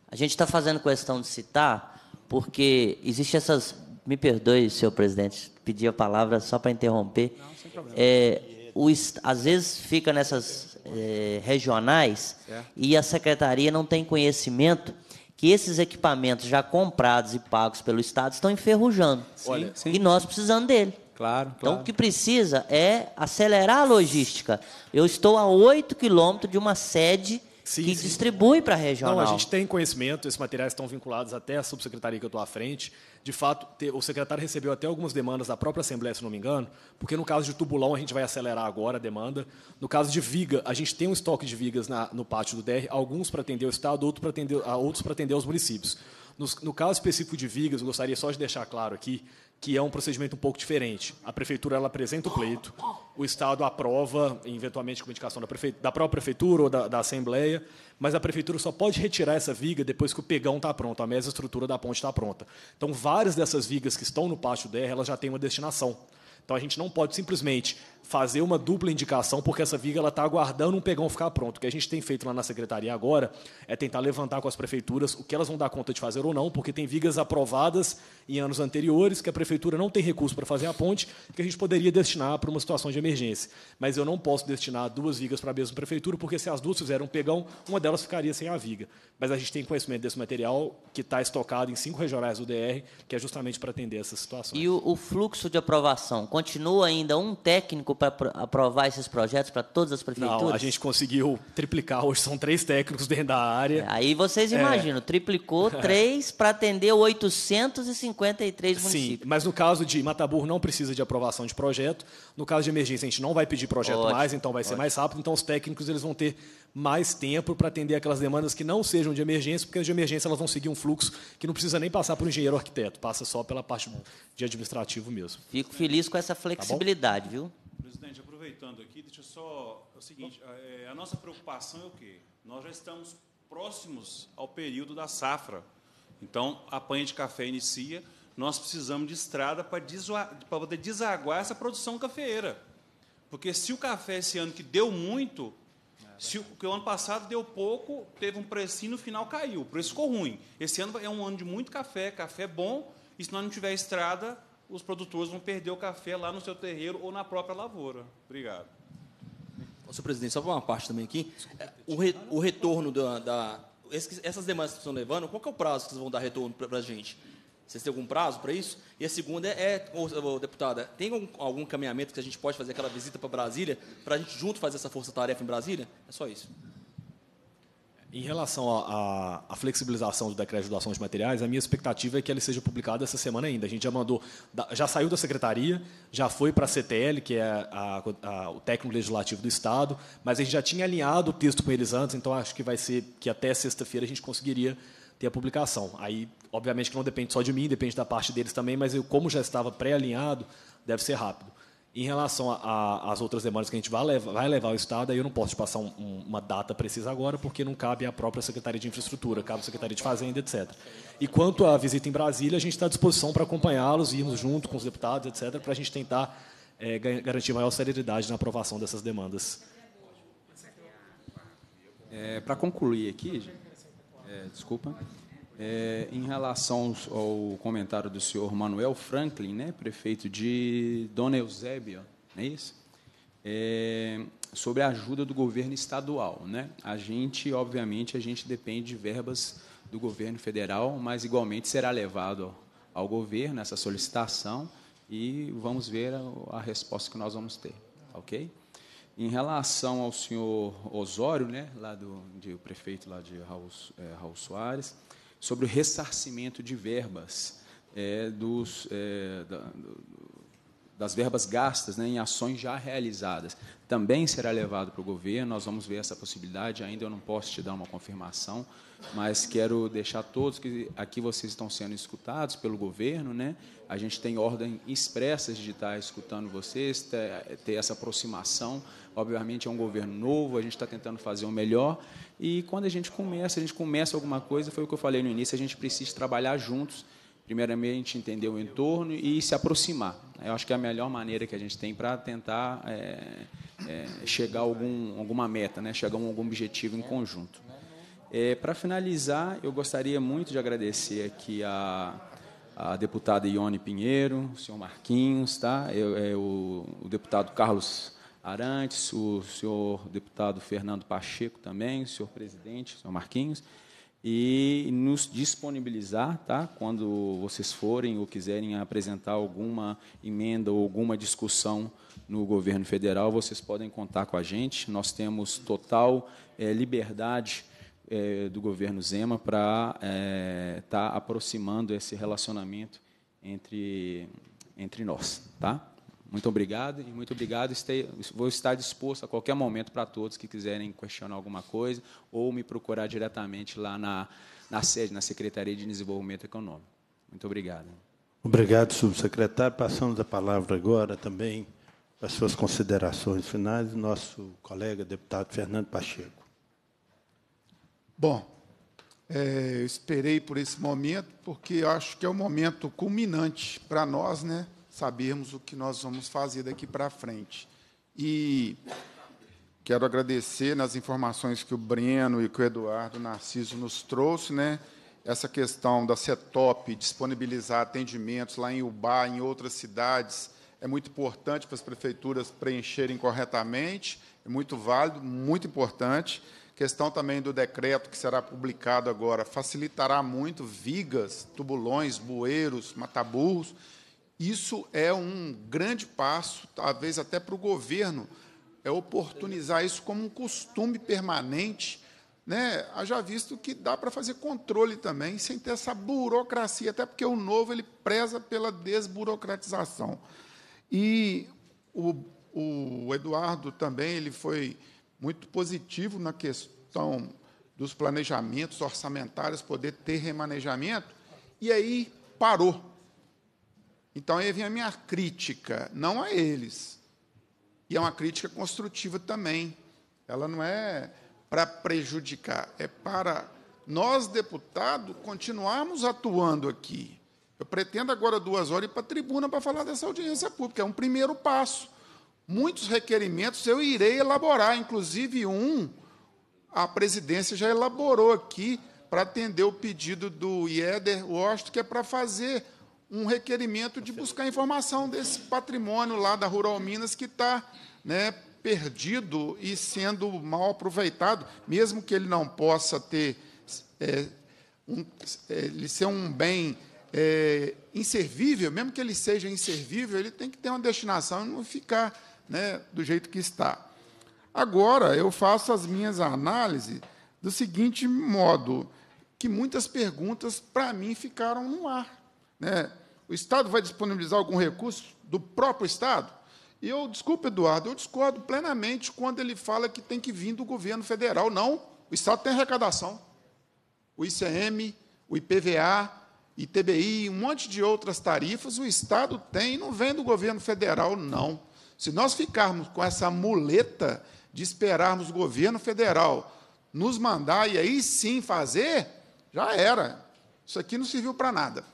A gente está fazendo questão de citar, porque existe essas. Me perdoe, senhor presidente, pedi a palavra só para interromper. Não, sem problema. É, o, às vezes fica nessas é, regionais e a secretaria não tem conhecimento que esses equipamentos já comprados e pagos pelo Estado estão enferrujando. Olha, e nós precisamos dele. Claro, então, claro. Então, o que precisa é acelerar a logística. Eu estou a 8 quilômetros de uma sede Sim, que sim. distribui para a regional. Não, a gente tem conhecimento, esses materiais estão vinculados até à subsecretaria que eu estou à frente. De fato, o secretário recebeu até algumas demandas da própria Assembleia, se não me engano, porque no caso de Tubulão a gente vai acelerar agora a demanda. No caso de Viga, a gente tem um estoque de vigas na, no pátio do DR, alguns para atender o Estado, ah, outros para atender, outros para atender os municípios. No, no, caso específico de Vigas, eu gostaria só de deixar claro aqui que é um procedimento um pouco diferente. A prefeitura ela apresenta o pleito, o Estado aprova, eventualmente com indicação da, da própria prefeitura ou da, da, Assembleia, mas a prefeitura só pode retirar essa viga depois que o pegão está pronto, a mesa estrutura da ponte está pronta. Então, várias dessas vigas que estão no pátio DR, elas já têm uma destinação. Então, a gente não pode simplesmente fazer uma dupla indicação, porque essa viga ela está aguardando um pegão ficar pronto. O que a gente tem feito lá na secretaria agora é tentar levantar com as prefeituras o que elas vão dar conta de fazer ou não, porque tem vigas aprovadas em anos anteriores que a prefeitura não tem recurso para fazer a ponte, que a gente poderia destinar para uma situação de emergência. Mas eu não posso destinar duas vigas para a mesma prefeitura, porque se as duas fizeram um pegão, uma delas ficaria sem a viga. Mas a gente tem conhecimento desse material que está estocado em cinco regionais do DR, que é justamente para atender essas situações. E o, o fluxo de aprovação continua ainda um técnico para aprovar esses projetos para todas as prefeituras? Não, a gente conseguiu triplicar, hoje são três técnicos dentro da área. É, aí vocês é. imaginam, é. triplicou três para atender 853 municípios. Sim, mas no caso de Mataburro não precisa de aprovação de projeto, no caso de emergência a gente não vai pedir projeto ótimo, mais, então vai ótimo. ser mais rápido, então os técnicos eles vão ter mais tempo para atender aquelas demandas que não sejam de emergência, porque as de emergência elas vão seguir um fluxo que não precisa nem passar por engenheiro arquiteto, passa só pela parte de administrativo mesmo. Fico feliz com essa tá flexibilidade, tá viu? aproveitando aqui, deixa eu só. É o seguinte: a, é, a nossa preocupação é o quê? Nós já estamos próximos ao período da safra. Então, a panha de café inicia, nós precisamos de estrada para poder desaguar essa produção cafeeira. Porque se o café esse ano que deu muito, é se o, que o ano passado deu pouco, teve um precinho no final caiu, o preço ficou ruim. Esse ano é um ano de muito café, café bom, e se nós não tiver estrada, os produtores vão perder o café lá no seu terreiro ou na própria lavoura. Obrigado. Senhor presidente, só para uma parte também aqui. É, o, re, o retorno da, da, Essas demandas que estão levando, qual é o prazo que vocês vão dar retorno para a gente? Vocês têm algum prazo para isso? E a segunda é, é deputada, tem algum, algum, caminhamento que a gente pode fazer aquela visita para Brasília, para a gente junto fazer essa força-tarefa em Brasília? É só isso. Em relação à flexibilização do decreto de doação de materiais, a minha expectativa é que ele seja publicado essa semana ainda. A gente já mandou, já saiu da secretaria, já foi para a CTL, que é a, a, o técnico legislativo do Estado, mas a gente já tinha alinhado o texto com eles antes, então acho que vai ser que até sexta-feira a gente conseguiria ter a publicação. Aí, obviamente, que não depende só de mim, depende da parte deles também, mas eu, como já estava pré-alinhado, deve ser rápido. Em relação às outras demandas que a gente vai levar, vai levar ao Estado, aí eu não posso te passar um, um, uma data precisa agora, porque não cabe à própria Secretaria de Infraestrutura, cabe à Secretaria de Fazenda, etc. E quanto à visita em Brasília, a gente está à disposição para acompanhá-los, irmos junto com os deputados, etc., para a gente tentar é, garantir maior celeridade na aprovação dessas demandas. É, para concluir aqui, é, desculpa. É, em relação ao comentário do senhor Manuel Franklin, né, prefeito de Dona Eusébia, não é isso? É, sobre a ajuda do governo estadual, né? A gente, obviamente, a gente depende de verbas do governo federal, mas igualmente será levado ao, governo essa solicitação e vamos ver a, a resposta que nós vamos ter, ok? Em relação ao senhor Osório, né, lá do, do prefeito lá de Raul, é, Raul Soares, sobre o ressarcimento de verbas é, dos, é, da, das verbas gastas né, em ações já realizadas. Também será levado para o governo, nós vamos ver essa possibilidade, ainda eu não posso te dar uma confirmação, mas quero deixar todos que aqui vocês estão sendo escutados pelo governo, né, a gente tem ordem expressa de estar escutando vocês, ter, ter essa aproximação. Obviamente é um governo novo, a gente está tentando fazer o melhor. E quando a gente começa, a gente começa alguma coisa, foi o que eu falei no início, a gente precisa trabalhar juntos primeiramente entender o entorno e se aproximar. Eu acho que é a melhor maneira que a gente tem para tentar é, é, chegar a algum, alguma meta, né? chegar a algum objetivo em conjunto. É, para finalizar, eu gostaria muito de agradecer aqui a a deputada Ione Pinheiro, o senhor Marquinhos, tá? Eu, eu, é, o, deputado Carlos Arantes, o senhor deputado Fernando Pacheco também, o senhor presidente, o senhor Marquinhos, e nos disponibilizar, tá? quando vocês forem ou quiserem apresentar alguma emenda ou alguma discussão no governo federal, vocês podem contar com a gente. Nós temos total é, liberdade é, do governo Zema para estar é, tá aproximando esse relacionamento entre, entre nós. Tá? Muito obrigado e muito obrigado. Este, vou estar disposto a qualquer momento para todos que quiserem questionar alguma coisa ou me procurar diretamente lá na, na sede, na Secretaria de Desenvolvimento Econômico. Muito obrigado. Obrigado, subsecretário. Passamos a palavra agora também para suas considerações finais, nosso colega deputado Fernando Pacheco. Bom, é, eu esperei por esse momento porque acho que é o momento culminante para nós, né? Sabermos o que nós vamos fazer daqui para frente. E quero agradecer nas informações que o Breno e que o Eduardo Narciso nos trouxe, né? Essa questão da CETOP disponibilizar atendimentos lá em Ubá, em outras cidades, é muito importante para as prefeituras preencherem corretamente, é muito válido, muito importante questão também do decreto que será publicado agora facilitará muito vigas, tubulões, bueiros, mataburros. Isso é um grande passo, talvez até para o governo, é oportunizar isso como um costume permanente, né? Haja visto que dá para fazer controle também sem ter essa burocracia, até porque o novo ele preza pela desburocratização. E o, o Eduardo também ele foi muito positivo na questão dos planejamentos orçamentários, poder ter remanejamento, e aí parou. Então, aí vem a minha crítica, não a eles. E é uma crítica construtiva também. Ela não é para prejudicar, é para nós, deputados, continuarmos atuando aqui. Eu pretendo agora duas horas ir para a tribuna para falar dessa audiência pública. É um primeiro passo. Muitos requerimentos eu irei elaborar, inclusive um a presidência já elaborou aqui para atender o pedido do IEDER Washington, que é para fazer um requerimento de buscar informação desse patrimônio lá da Rural Minas que está né, perdido e sendo mal aproveitado, mesmo que ele não possa ter é, um, é, ele ser um bem é, inservível, mesmo que ele seja inservível, ele tem que ter uma destinação e não ficar né, do jeito que está. Agora, eu faço as minhas análises do seguinte modo, que muitas perguntas, para mim, ficaram no ar. Né? O Estado vai disponibilizar algum recurso do próprio Estado? E eu, desculpe Eduardo, eu discordo plenamente quando ele fala que tem que vir do governo federal. Não, o Estado tem arrecadação. O ICM, o IPVA, ITBI, um monte de outras tarifas, o Estado tem, não vem do governo federal, não. Se nós ficarmos com essa muleta de esperarmos o governo federal nos mandar e aí sim fazer, já era. Isso aqui não serviu para nada.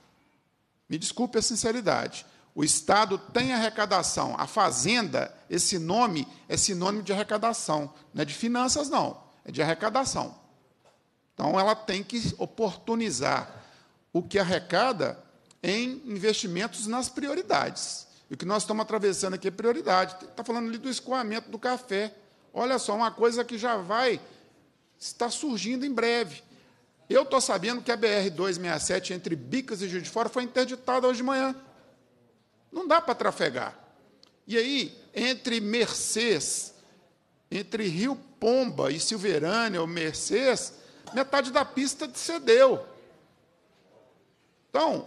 Me desculpe a sinceridade. O Estado tem arrecadação. A Fazenda, esse nome, é sinônimo de arrecadação. Não é de finanças, não. É de arrecadação. Então, ela tem que oportunizar o que arrecada em investimentos nas prioridades. E o que nós estamos atravessando aqui é prioridade. Está falando ali do escoamento do café. Olha só, uma coisa que já vai estar surgindo em breve. Eu estou sabendo que a BR-267 entre Bicas e Juiz de Fora foi interditada hoje de manhã. Não dá para trafegar. E aí, entre Mercês, entre Rio Pomba e Silverânia, ou Mercês, metade da pista cedeu. Então,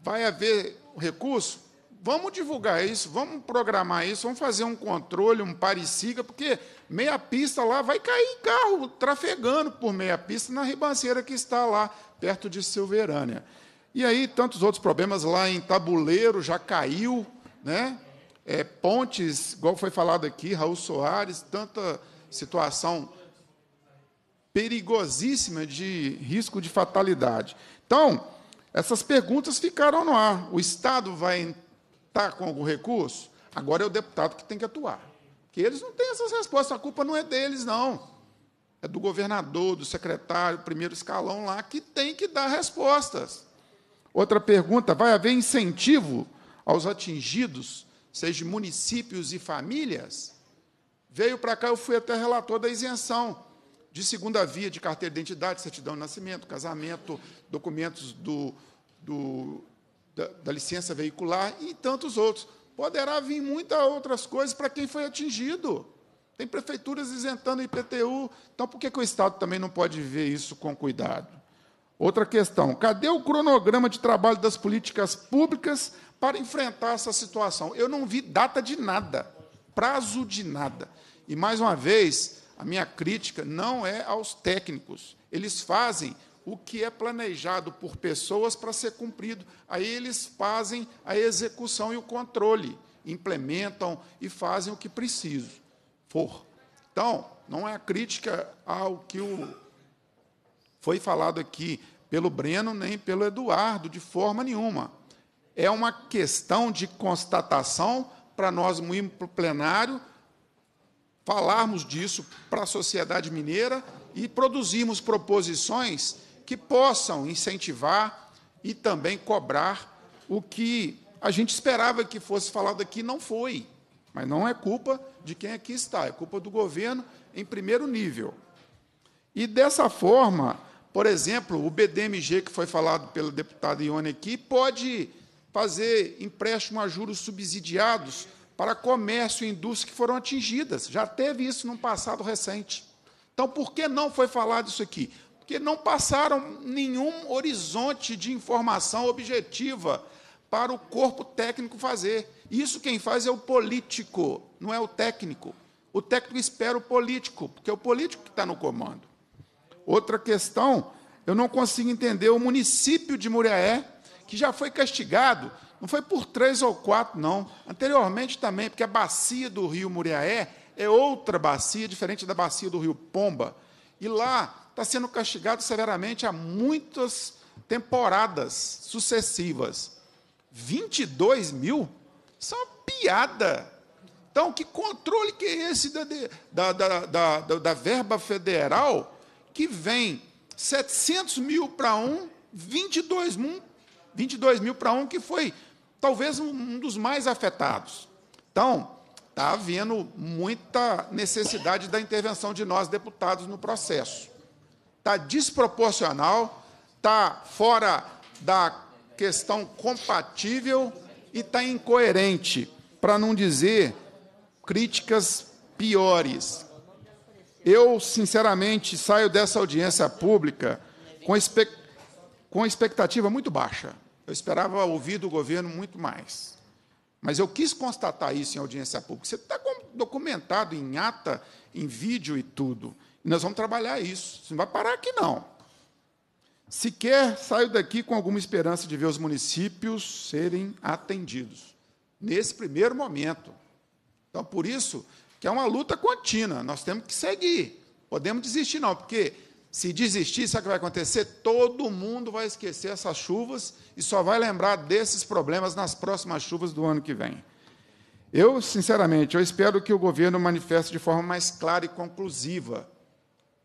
vai haver recurso? vamos divulgar isso, vamos programar isso, vamos fazer um controle, um pareciga, porque meia pista lá vai cair carro trafegando por meia pista na ribanceira que está lá, perto de Silverânia. E aí, tantos outros problemas lá em Tabuleiro já caiu, né? É, pontes, igual foi falado aqui, Raul Soares, tanta situação perigosíssima de risco de fatalidade. Então, essas perguntas ficaram no ar. O Estado vai Está com algum recurso? Agora é o deputado que tem que atuar. Porque eles não têm essas respostas, a culpa não é deles, não. É do governador, do secretário, primeiro escalão lá, que tem que dar respostas. Outra pergunta: vai haver incentivo aos atingidos, seja municípios e famílias? Veio para cá, eu fui até relator da isenção de segunda via de carteira de identidade, certidão de nascimento, casamento, documentos do, do da, da licença veicular e tantos outros. Poderá vir muitas outras coisas para quem foi atingido. Tem prefeituras isentando IPTU. Então, por que, que o Estado também não pode ver isso com cuidado? Outra questão: cadê o cronograma de trabalho das políticas públicas para enfrentar essa situação? Eu não vi data de nada, prazo de nada. E, mais uma vez, a minha crítica não é aos técnicos. Eles fazem o que é planejado por pessoas para ser cumprido. Aí eles fazem a execução e o controle, implementam e fazem o que preciso for. Então, não é a crítica ao que o foi falado aqui pelo Breno nem pelo Eduardo de forma nenhuma. É uma questão de constatação para nós no plenário falarmos disso para a sociedade mineira e produzirmos proposições que possam incentivar e também cobrar o que a gente esperava que fosse falado aqui, não foi. Mas não é culpa de quem aqui está, é culpa do governo em primeiro nível. E dessa forma, por exemplo, o BDMG, que foi falado pela deputada Ione aqui, pode fazer empréstimo a juros subsidiados para comércio e indústria que foram atingidas. Já teve isso num passado recente. Então, por que não foi falado isso aqui? porque não passaram nenhum horizonte de informação objetiva para o corpo técnico fazer. Isso quem faz é o político, não é o técnico. O técnico espera o político, porque é o político que está no comando. Outra questão, eu não consigo entender o município de Muriaé, que já foi castigado, não foi por três ou quatro, não. Anteriormente também, porque a bacia do rio Muriaé é outra bacia, diferente da bacia do rio Pomba. E lá está sendo castigado severamente há muitas temporadas sucessivas. 22 mil? Isso é uma piada. Então, que controle que é esse da, da, da, da verba federal que vem 700 mil para um, 22 mil, 22 mil para um, que foi talvez um dos mais afetados. Então, está havendo muita necessidade da intervenção de nós, deputados, no processo está desproporcional, está fora da questão compatível e está incoerente, para não dizer críticas piores. Eu, sinceramente, saio dessa audiência pública com, expect com expectativa muito baixa. Eu esperava ouvir do governo muito mais. Mas eu quis constatar isso em audiência pública. Você está documentado em ata, em vídeo e tudo. E nós vamos trabalhar isso. Você não vai parar aqui, não. Sequer saio daqui com alguma esperança de ver os municípios serem atendidos, nesse primeiro momento. Então, por isso que é uma luta contínua, nós temos que seguir. Podemos desistir, não, porque se desistir, sabe o que vai acontecer? Todo mundo vai esquecer essas chuvas e só vai lembrar desses problemas nas próximas chuvas do ano que vem. Eu, sinceramente, eu espero que o governo manifeste de forma mais clara e conclusiva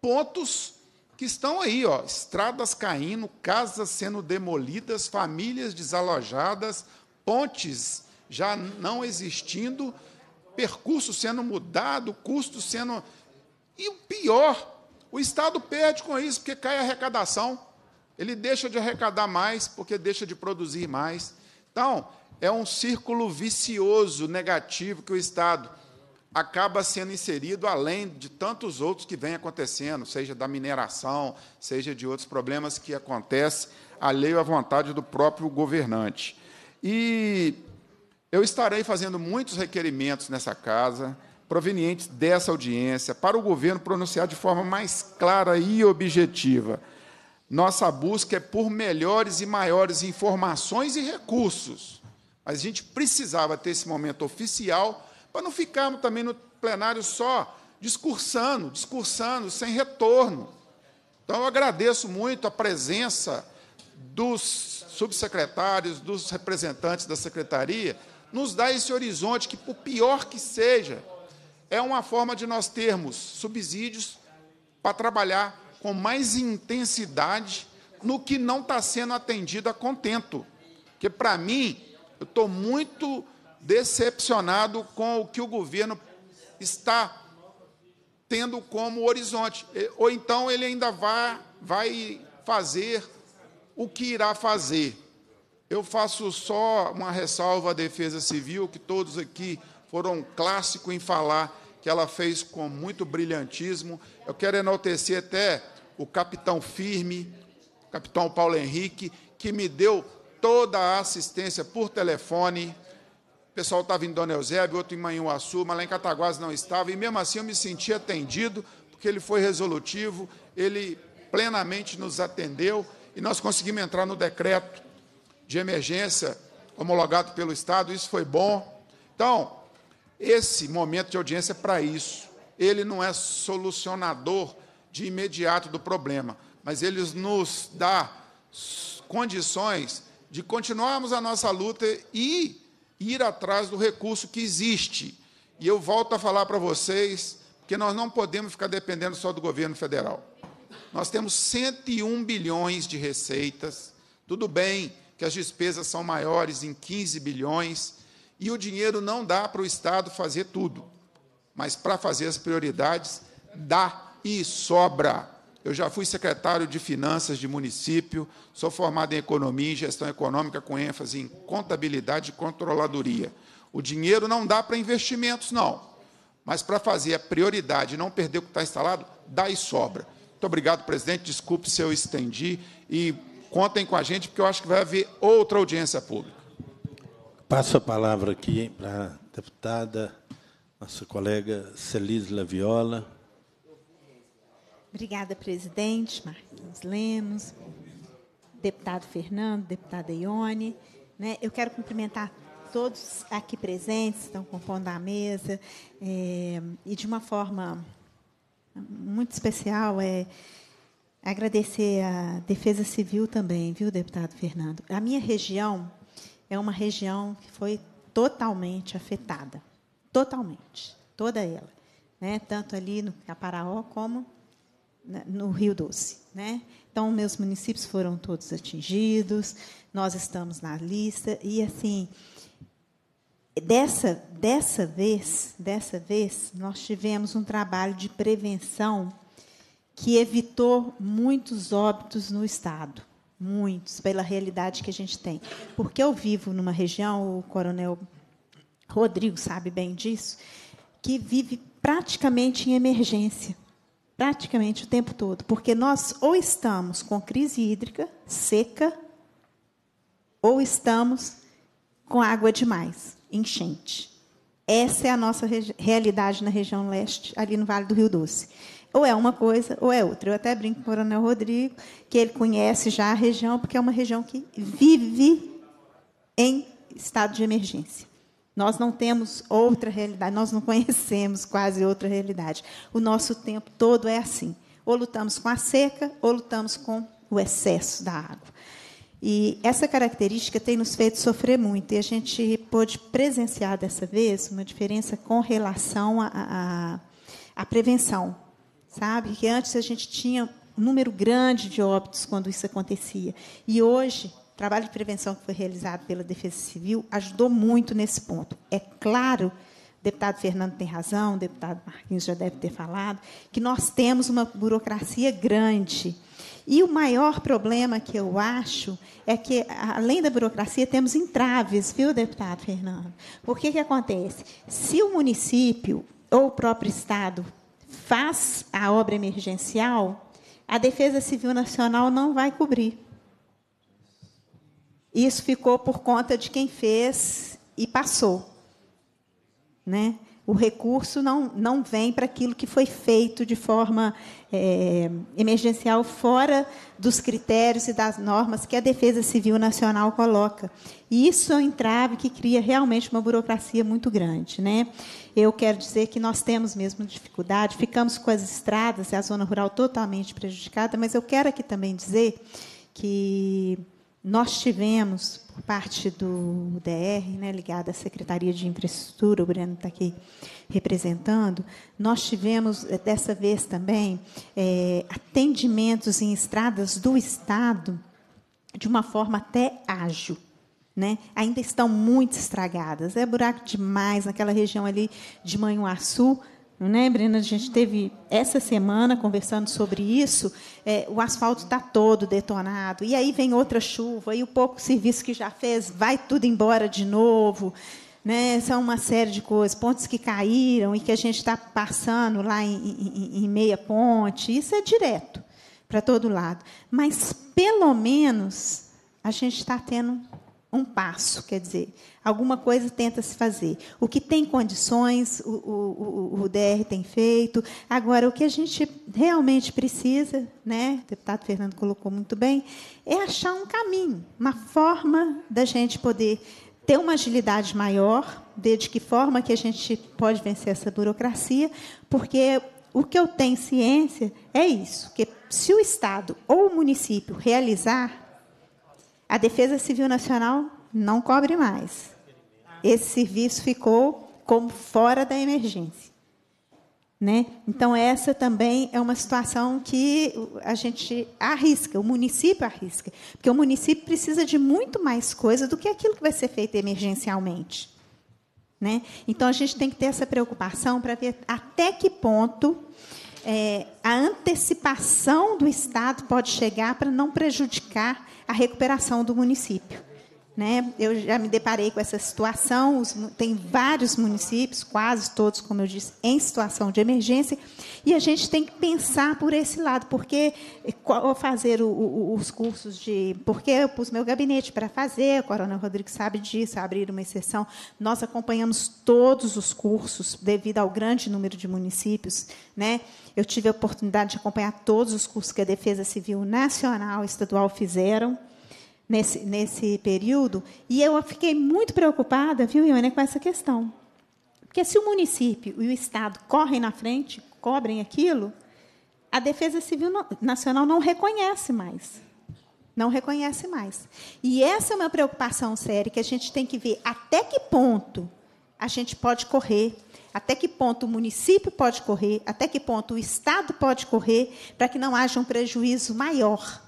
pontos que estão aí, ó, estradas caindo, casas sendo demolidas, famílias desalojadas, pontes já não existindo, percurso sendo mudado, custo sendo e o pior, o Estado perde com isso, porque cai a arrecadação. Ele deixa de arrecadar mais, porque deixa de produzir mais. Então, é um círculo vicioso, negativo, que o Estado acaba sendo inserido além de tantos outros que vêm acontecendo, seja da mineração, seja de outros problemas que acontecem alheio à vontade do próprio governante. E eu estarei fazendo muitos requerimentos nessa casa, provenientes dessa audiência, para o governo pronunciar de forma mais clara e objetiva. Nossa busca é por melhores e maiores informações e recursos. Mas a gente precisava ter esse momento oficial para não ficarmos também no plenário só discursando, discursando sem retorno. Então, eu agradeço muito a presença dos subsecretários, dos representantes da secretaria, nos dá esse horizonte que, por pior que seja, é uma forma de nós termos subsídios para trabalhar com mais intensidade no que não está sendo atendido a contento. Porque, para mim, eu estou muito decepcionado com o que o governo está tendo como horizonte. Ou então ele ainda vai, vai fazer o que irá fazer. Eu faço só uma ressalva à Defesa Civil, que todos aqui foram clássicos clássico em falar que ela fez com muito brilhantismo. Eu quero enaltecer até o capitão firme, o capitão Paulo Henrique, que me deu toda a assistência por telefone, o pessoal estava em Dona Eusébio, outro em Manhuaçu, mas lá em Cataguases não estava, e mesmo assim eu me senti atendido, porque ele foi resolutivo, ele plenamente nos atendeu, e nós conseguimos entrar no decreto de emergência homologado pelo Estado, isso foi bom. Então, esse momento de audiência é para isso. Ele não é solucionador de imediato do problema, mas ele nos dá condições de continuarmos a nossa luta e ir atrás do recurso que existe. E eu volto a falar para vocês que nós não podemos ficar dependendo só do governo federal. Nós temos 101 bilhões de receitas. Tudo bem que as despesas são maiores em 15 bilhões e o dinheiro não dá para o Estado fazer tudo. Mas para fazer as prioridades, dá e sobra. Eu já fui secretário de Finanças de município, sou formado em Economia e Gestão Econômica com ênfase em contabilidade e controladoria. O dinheiro não dá para investimentos, não. Mas para fazer a prioridade e não perder o que está instalado, dá e sobra. Muito obrigado, presidente. Desculpe se eu estendi e contem com a gente, porque eu acho que vai haver outra audiência pública. Passo a palavra aqui para a deputada, nossa colega Celis Laviola. Obrigada, presidente Marquinhos Lemos, deputado Fernando, deputada Ione. Né, eu quero cumprimentar todos aqui presentes, estão compondo a mesa, é, e de uma forma muito especial é agradecer à Defesa Civil também, viu, deputado Fernando? A minha região é uma região que foi totalmente afetada, totalmente, toda ela, né? tanto ali no Caparaó como né, no Rio Doce. Né? Então, meus municípios foram todos atingidos, nós estamos na lista, e assim, dessa, dessa vez, dessa vez, nós tivemos um trabalho de prevenção que evitou muitos óbitos no Estado. Muitos, pela realidade que a gente tem. Porque eu vivo numa região, o coronel Rodrigo sabe bem disso, que vive praticamente em emergência praticamente o tempo todo, porque nós ou estamos com crise hídrica, seca, ou estamos com água demais, enchente. Essa é a nossa realidade na região leste, ali no Vale do Rio Doce. Ou é uma coisa ou é outra. Eu até brinco com o Coronel Rodrigo, que ele conhece já a região, porque é uma região que vive em estado de emergência. Nós não temos outra realidade, nós não conhecemos quase outra realidade. O nosso tempo todo é assim. Ou lutamos com a seca, ou lutamos com o excesso da água. E essa característica tem nos feito sofrer muito. E a gente pôde presenciar dessa vez uma diferença com relação à prevenção. Sabe? Que antes a gente tinha um número grande de óbitos quando isso acontecia. E hoje o trabalho de prevenção que foi realizado pela Defesa Civil ajudou muito nesse ponto. É claro, o deputado Fernando tem razão, o deputado Marquinhos já deve ter falado, que nós temos uma burocracia grande. E o maior problema que eu acho é que, além da burocracia, temos entraves, viu, deputado Fernando? Por que, que acontece? Se o município ou o próprio Estado faz a obra emergencial, a Defesa Civil Nacional não vai cobrir. Isso ficou por conta de quem fez e passou. Né? O recurso não, não vem para aquilo que foi feito de forma é, emergencial, fora dos critérios e das normas que a Defesa Civil Nacional coloca. E isso é um entrave que cria realmente uma burocracia muito grande. Né? Eu quero dizer que nós temos mesmo dificuldade, ficamos com as estradas e a zona rural totalmente prejudicada, mas eu quero aqui também dizer que nós tivemos, por parte do DR, né, ligado à Secretaria de Infraestrutura, o Breno está aqui representando, nós tivemos, eh, dessa vez também, é, atendimentos em estradas do Estado de uma forma até ágil. Né? Ainda estão muito estragadas. É buraco demais naquela região ali de Manhuaçu. Né, Brena? A gente teve essa semana conversando sobre isso. É, o asfalto está todo detonado. E aí vem outra chuva, e o pouco serviço que já fez vai tudo embora de novo. Né? São uma série de coisas, pontes que caíram e que a gente está passando lá em, em, em meia ponte. Isso é direto para todo lado. Mas, pelo menos, a gente está tendo um passo, quer dizer, alguma coisa tenta se fazer. O que tem condições, o, o, o, o DR tem feito. Agora, o que a gente realmente precisa, né, o deputado Fernando colocou muito bem, é achar um caminho, uma forma da gente poder ter uma agilidade maior, ver de que forma que a gente pode vencer essa burocracia, porque o que eu tenho ciência é isso, que se o Estado ou o município realizar a Defesa Civil Nacional não cobre mais. Esse serviço ficou como fora da emergência. Né? Então, essa também é uma situação que a gente arrisca, o município arrisca, porque o município precisa de muito mais coisa do que aquilo que vai ser feito emergencialmente. Né? Então, a gente tem que ter essa preocupação para ver até que ponto é, a antecipação do Estado pode chegar para não prejudicar a recuperação do município. Né? Eu já me deparei com essa situação. Os, tem vários municípios, quase todos, como eu disse, em situação de emergência. E a gente tem que pensar por esse lado, porque eh, ao fazer o, o, os cursos de. Porque eu pus meu gabinete para fazer, o Coronel Rodrigues sabe disso, abrir uma exceção. Nós acompanhamos todos os cursos, devido ao grande número de municípios. Né? Eu tive a oportunidade de acompanhar todos os cursos que a Defesa Civil Nacional e Estadual fizeram nesse, nesse período. E eu fiquei muito preocupada, viu, Ione, com essa questão. Porque se o município e o Estado correm na frente, cobrem aquilo, a Defesa Civil Nacional não reconhece mais. Não reconhece mais. E essa é uma preocupação séria que a gente tem que ver até que ponto a gente pode correr, até que ponto o município pode correr, até que ponto o Estado pode correr, para que não haja um prejuízo maior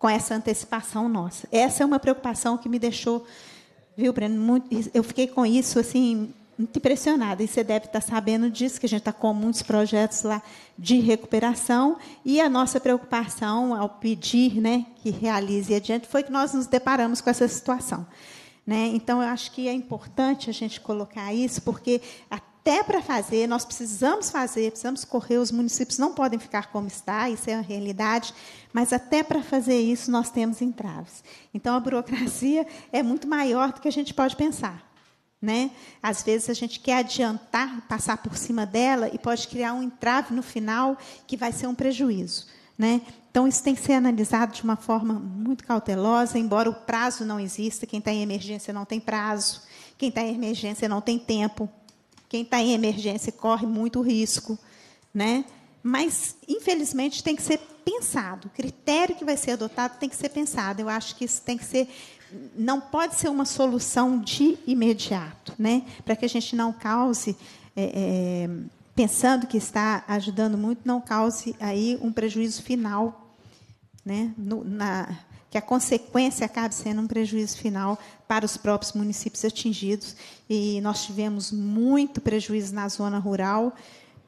com essa antecipação nossa. Essa é uma preocupação que me deixou, viu, Breno? Muito, eu fiquei com isso assim muito impressionada. E você deve estar sabendo disso, que a gente está com muitos projetos lá de recuperação. E a nossa preocupação ao pedir né, que realize adiante foi que nós nos deparamos com essa situação. Né? Então, eu acho que é importante a gente colocar isso, porque a até para fazer, nós precisamos fazer, precisamos correr, os municípios não podem ficar como está, isso é a realidade, mas até para fazer isso nós temos entraves. Então a burocracia é muito maior do que a gente pode pensar. Né? Às vezes a gente quer adiantar, passar por cima dela e pode criar um entrave no final que vai ser um prejuízo. Né? Então, isso tem que ser analisado de uma forma muito cautelosa, embora o prazo não exista, quem está em emergência não tem prazo, quem está em emergência não tem tempo, quem está em emergência corre muito risco, né? Mas, infelizmente, tem que ser pensado. O critério que vai ser adotado tem que ser pensado. Eu acho que isso tem que ser. Não pode ser uma solução de imediato, né? para que a gente não cause, é, é, pensando que está ajudando muito, não cause aí um prejuízo final né? No, na, que a consequência acabe sendo um prejuízo final para os próprios municípios atingidos. E nós tivemos muito prejuízo na zona rural.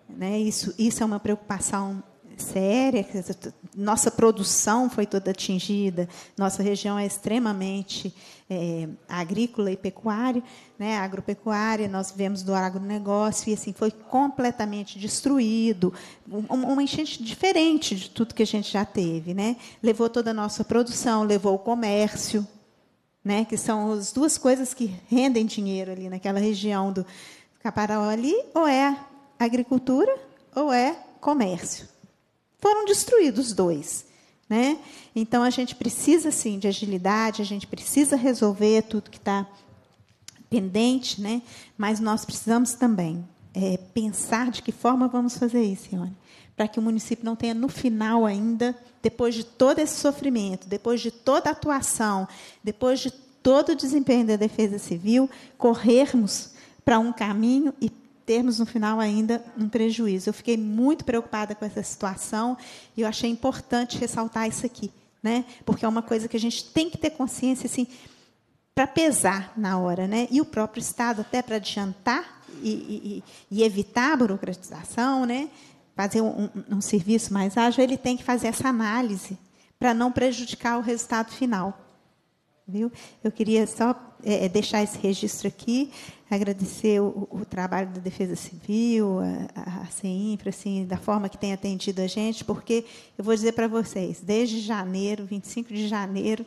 Né? Isso, isso é uma preocupação séria, nossa produção foi toda atingida, nossa região é extremamente é, agrícola e pecuária, né, agropecuária, nós vivemos do agronegócio, e assim, foi completamente destruído, um, uma enchente diferente de tudo que a gente já teve. Né? Levou toda a nossa produção, levou o comércio, né, que são as duas coisas que rendem dinheiro ali naquela região do Caparaó ali, ou é agricultura ou é comércio foram destruídos dois. Né? Então, a gente precisa, sim, de agilidade, a gente precisa resolver tudo que está pendente, né? mas nós precisamos também é, pensar de que forma vamos fazer isso, Ione, para que o município não tenha, no final ainda, depois de todo esse sofrimento, depois de toda a atuação, depois de todo o desempenho da defesa civil, corrermos para um caminho e termos no final ainda um prejuízo. Eu fiquei muito preocupada com essa situação e eu achei importante ressaltar isso aqui, né? Porque é uma coisa que a gente tem que ter consciência assim para pesar na hora, né? E o próprio Estado até para adiantar e, e, e, evitar a burocratização, né? Fazer um, um, um serviço mais ágil, ele tem que fazer essa análise para não prejudicar o resultado final. Viu? Eu queria só é, é deixar esse registro aqui agradecer o, o, trabalho da Defesa Civil, a, a CINFRA, assim, da forma que tem atendido a gente, porque eu vou dizer para vocês, desde janeiro, 25 de janeiro,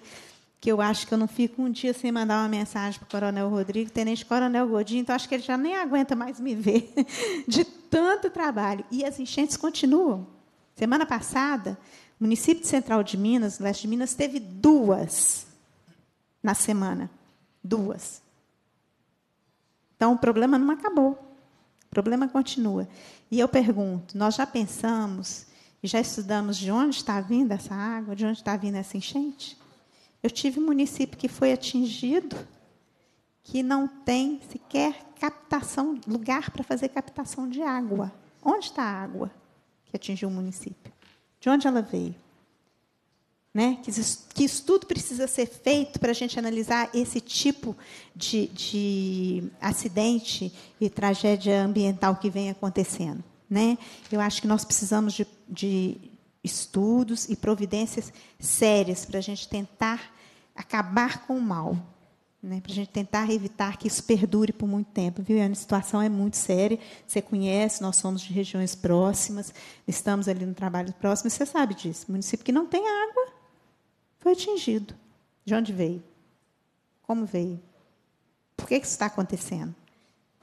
que eu acho que eu não fico um dia sem mandar uma mensagem para o Coronel Rodrigo, Tenente Coronel Godinho, então acho que ele já nem aguenta mais me ver de tanto trabalho. E as enchentes continuam. Semana passada, o município de Central de Minas, Leste de Minas, teve duas na semana. Duas. Então, o problema não acabou. O problema continua. E eu pergunto: nós já pensamos e já estudamos de onde está vindo essa água, de onde está vindo essa enchente? Eu tive um município que foi atingido que não tem sequer captação, lugar para fazer captação de água. Onde está a água que atingiu o município? De onde ela veio? né? Que, estudo precisa ser feito para a gente analisar esse tipo de, de, acidente e tragédia ambiental que vem acontecendo, né? Eu acho que nós precisamos de, de estudos e providências sérias para a gente tentar acabar com o mal, né? Para a gente tentar evitar que isso perdure por muito tempo, viu? A situação é muito séria. Você conhece, nós somos de regiões próximas, estamos ali no trabalho próximo. Você sabe disso? Município que não tem água foi atingido. De onde veio? Como veio? Por que, que isso está acontecendo?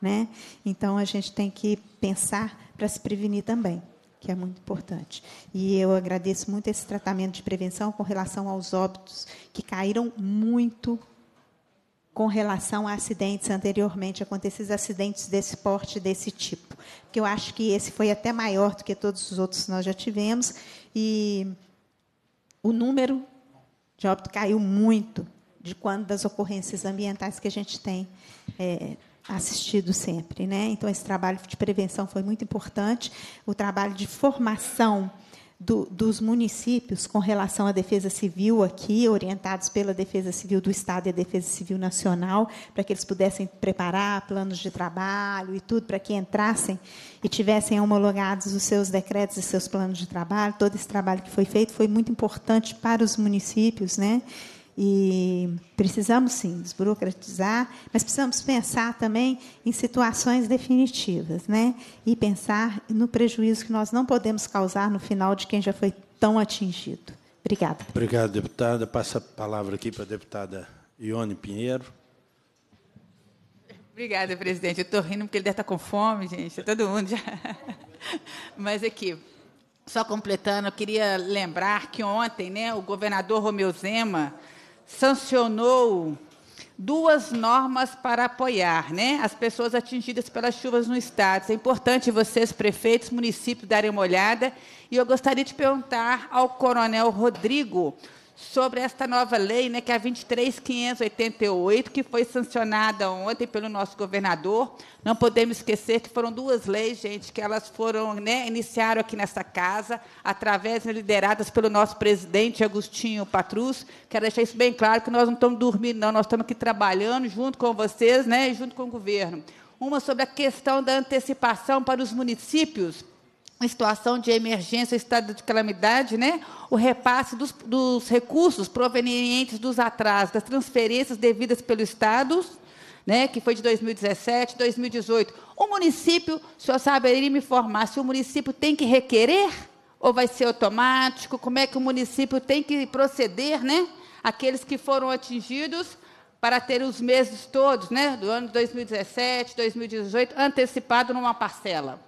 Né? Então a gente tem que pensar para se prevenir também, que é muito importante. E eu agradeço muito esse tratamento de prevenção com relação aos óbitos que caíram muito com relação a acidentes anteriormente acontecidos, acidentes desse porte, desse tipo. Porque eu acho que esse foi até maior do que todos os outros que nós já tivemos. E o número de óbito caiu muito de quando das ocorrências ambientais que a gente tem é, assistido sempre. Né? Então, esse trabalho de prevenção foi muito importante. O trabalho de formação do, dos municípios com relação à defesa civil aqui, orientados pela Defesa Civil do Estado e a Defesa Civil Nacional, para que eles pudessem preparar planos de trabalho e tudo, para que entrassem e tivessem homologados os seus decretos e seus planos de trabalho. Todo esse trabalho que foi feito foi muito importante para os municípios, né? E precisamos sim desburocratizar, mas precisamos pensar também em situações definitivas, né? E pensar no prejuízo que nós não podemos causar no final de quem já foi tão atingido. Obrigada. Obrigado, deputada. Passa a palavra aqui para a deputada Ione Pinheiro. Obrigada, presidente. Eu estou rindo porque ele deve estar tá com fome, gente. Tá todo mundo já. Mas aqui, só completando, eu queria lembrar que ontem, né, o governador Romeu Zema sancionou duas normas para apoiar né, as pessoas atingidas pelas chuvas no Estado. É importante vocês, prefeitos, municípios, darem uma olhada. E eu gostaria de perguntar ao coronel Rodrigo sobre esta nova lei, né, que é a 23.588, que foi sancionada ontem pelo nosso governador. Não podemos esquecer que foram duas leis, gente, que elas foram, né, iniciaram aqui nessa casa, através, né, lideradas pelo nosso presidente Agostinho Patrus. Quero deixar isso bem claro, que nós não estamos dormindo, não, nós estamos aqui trabalhando junto com vocês, né, junto com o governo. Uma sobre a questão da antecipação para os municípios, uma situação de emergência, estado de calamidade, né? o repasse dos, dos recursos provenientes dos atrasos, das transferências devidas pelo Estado, né? que foi de 2017, 2018. O município, o senhor saberia me informar se o município tem que requerer ou vai ser automático? Como é que o município tem que proceder, né? Aqueles que foram atingidos para ter os meses todos, né? Do ano de 2017, 2018, antecipado numa parcela.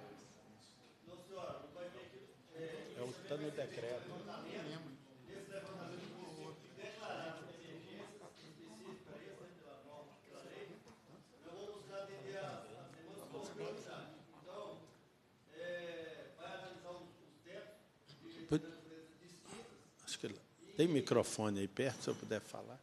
Tem microfone aí perto, se eu puder falar.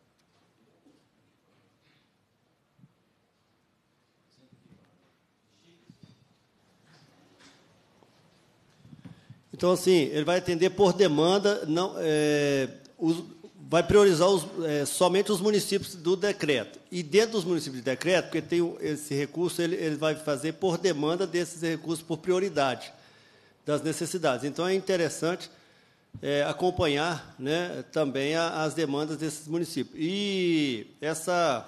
Então, assim, ele vai atender por demanda, não, é, os, vai priorizar os, é, somente os municípios do decreto. E dentro dos municípios do decreto, porque tem esse recurso, ele, ele vai fazer por demanda desses recursos, por prioridade das necessidades. Então, é interessante é, acompanhar né, também a, as demandas desses municípios. E essa,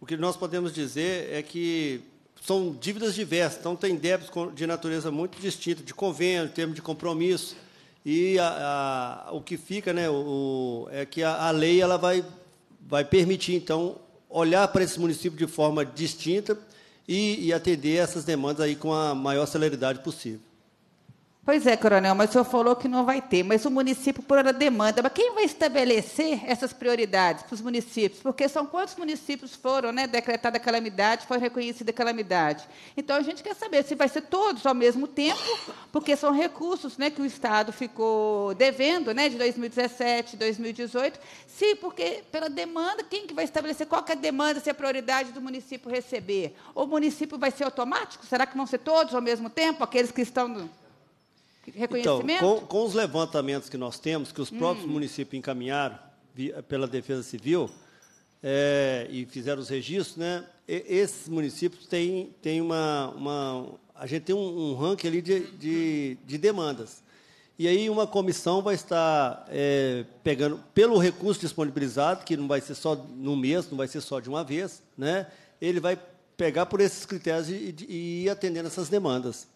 o que nós podemos dizer é que são dívidas diversas, então tem débitos de natureza muito distinta, de convênio, termo de compromisso, e a, a, o que fica né, o, é que a, a lei ela vai, vai permitir, então, olhar para esse município de forma distinta e, e atender essas demandas aí com a maior celeridade possível. Pois é, coronel, mas o senhor falou que não vai ter, mas o município por hora demanda. Mas quem vai estabelecer essas prioridades para os municípios? Porque são quantos municípios foram né, decretada calamidade, foi reconhecida calamidade. Então a gente quer saber se vai ser todos ao mesmo tempo, porque são recursos né, que o Estado ficou devendo né, de 2017, 2018. Sim, porque pela demanda, quem que vai estabelecer qual é a demanda, se é a prioridade do município receber? O município vai ser automático? Será que vão ser todos ao mesmo tempo, aqueles que estão. No... Então, reconhecimento? Então, com, com os levantamentos que nós temos, que os próprios hum. municípios encaminharam via, pela Defesa Civil é, e fizeram os registros, né? E, esses municípios têm, têm uma, uma... A gente tem um, um ranking ali de, de, de demandas. E aí uma comissão vai estar é, pegando, pelo recurso disponibilizado, que não vai ser só no mês, não vai ser só de uma vez, né? ele vai pegar por esses critérios e, e ir atendendo essas demandas.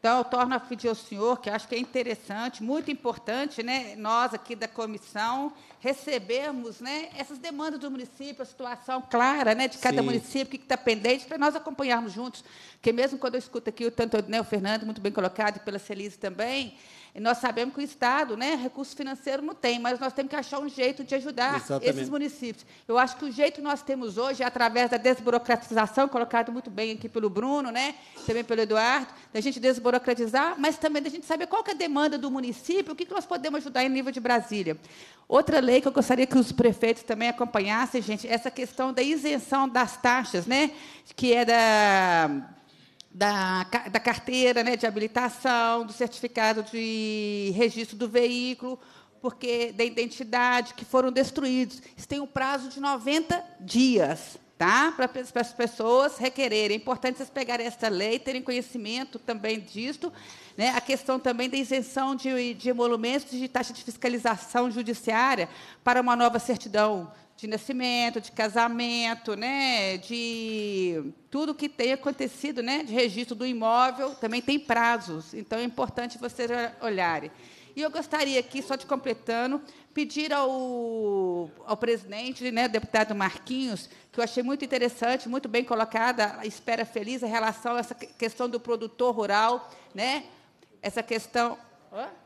Então, eu torno a pedir ao senhor, que acho que é interessante, muito importante, né, nós aqui da comissão recebermos né, essas demandas do município, a situação clara né, de cada Sim. município, o que está pendente, para nós acompanharmos juntos. Porque mesmo quando eu escuto aqui o tanto né, o Fernando, muito bem colocado, e pela Celise também, nós sabemos que o Estado, né, recurso financeiro não tem, mas nós temos que achar um jeito de ajudar Exatamente. esses municípios. Eu acho que o jeito que nós temos hoje é através da desburocratização, colocado muito bem aqui pelo Bruno, né, também pelo Eduardo, da gente desburocratizar, mas também da gente saber qual é a demanda do município, o que, que nós podemos ajudar em nível de Brasília. Outra lei que eu gostaria que os prefeitos também acompanhassem, gente, é essa questão da isenção das taxas, né, que é da da, da carteira né, de habilitação, do certificado de registro do veículo, porque da identidade que foram destruídos. Isso tem um prazo de 90 dias. Tá? Para as pessoas requererem. É importante vocês pegarem esta lei, terem conhecimento também disto. Né? A questão também da isenção de, de emolumentos de taxa de fiscalização judiciária para uma nova certidão de nascimento, de casamento, né, de tudo que tem acontecido, né, de registro do imóvel, também tem prazos. Então é importante vocês olharem. E eu gostaria aqui, só te completando, pedir ao, ao presidente, né, deputado Marquinhos, que eu achei muito interessante, muito bem colocada, a espera feliz em relação a essa questão do produtor rural, né, essa questão. Oh?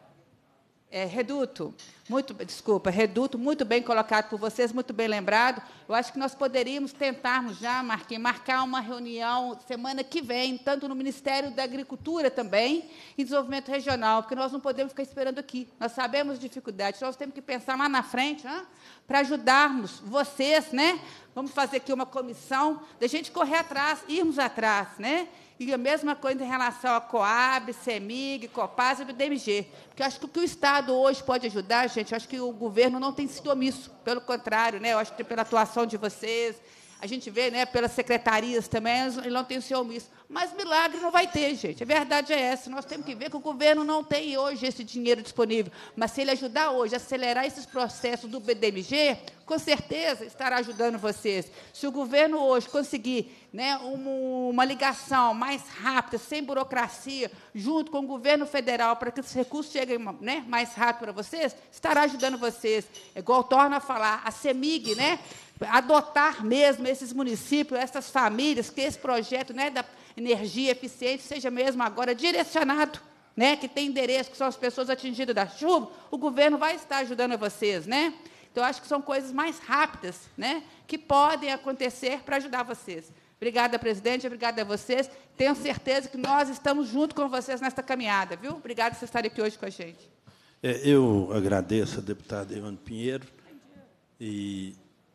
é, reduto, muito, desculpa, reduto, muito bem colocado por vocês, muito bem lembrado. Eu acho que nós poderíamos tentarmos já, Marquinhos, marcar uma reunião semana que vem, tanto no Ministério da Agricultura também e Desenvolvimento Regional, porque nós não podemos ficar esperando aqui. Nós sabemos dificuldades, nós temos que pensar lá na frente, para ajudarmos vocês, né? Vamos fazer aqui uma comissão da gente correr atrás, irmos atrás, né? E a mesma coisa em relação à Coab, CEMIG, Copasa e DMG. Porque acho que o que o Estado hoje pode ajudar, gente, acho que o governo não tem sido omisso. Pelo contrário, né? eu acho que pela atuação de vocês, a gente vê né, pelas secretarias também, ele não tem seu omisso. Mas milagre não vai ter, gente. A verdade é essa. Nós temos que ver que o governo não tem hoje esse dinheiro disponível. Mas se ele ajudar hoje a acelerar esses processos do BDMG, com certeza estará ajudando vocês. Se o governo hoje conseguir né, uma, uma ligação mais rápida, sem burocracia, junto com o governo federal, para que esses recursos cheguem né, mais rápido para vocês, estará ajudando vocês. É igual torna a falar, a CEMIG, né? adotar mesmo esses municípios, essas famílias, que esse projeto né, da energia eficiente seja mesmo agora direcionado, né, que tem endereço, que são as pessoas atingidas da chuva, o governo vai estar ajudando vocês, né? Então, acho que são coisas mais rápidas, né, que podem acontecer para ajudar vocês. Obrigada, presidente, obrigada a vocês. Tenho certeza que nós estamos junto com vocês nesta caminhada, viu? Obrigada por vocês estarem aqui hoje com a gente. É, eu agradeço a deputada Pinheiro e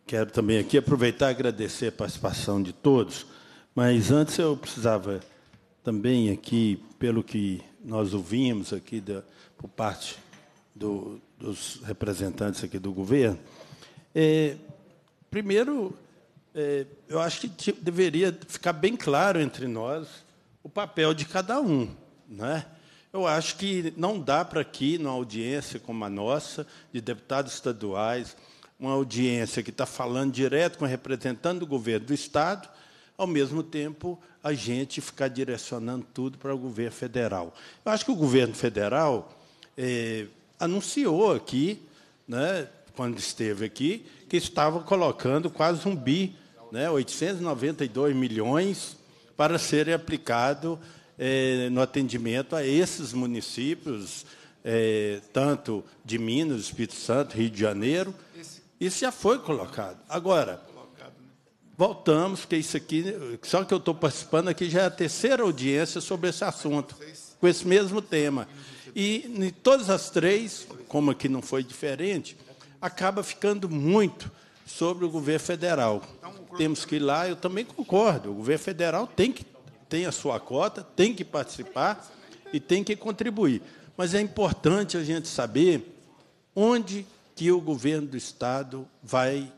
Quero também aqui aproveitar e agradecer a participação de todos, mas antes eu precisava também aqui, pelo que nós ouvimos aqui da, por parte do, dos representantes aqui do governo, é, primeiro, é, eu acho que deveria ficar bem claro entre nós o papel de cada um. Né? Eu acho que não dá para aqui, numa audiência como a nossa, de deputados estaduais, uma audiência que está falando direto com o representante do governo do Estado, ao mesmo tempo a gente ficar direcionando tudo para o governo federal. Eu acho que o governo federal é, anunciou aqui, né, quando esteve aqui, que estava colocando quase um bi, né, 892 milhões, para serem aplicado é, no atendimento a esses municípios, é, tanto de Minas, Espírito Santo, Rio de Janeiro, isso já foi colocado. Agora, voltamos, que isso aqui, só que eu estou participando aqui, já é a terceira audiência sobre esse assunto, com esse mesmo tema. E em todas as três, como aqui não foi diferente, acaba ficando muito sobre o governo federal. Temos que ir lá, eu também concordo, o governo federal tem que tem a sua cota, tem que participar e tem que contribuir. Mas é importante a gente saber onde que o governo do Estado vai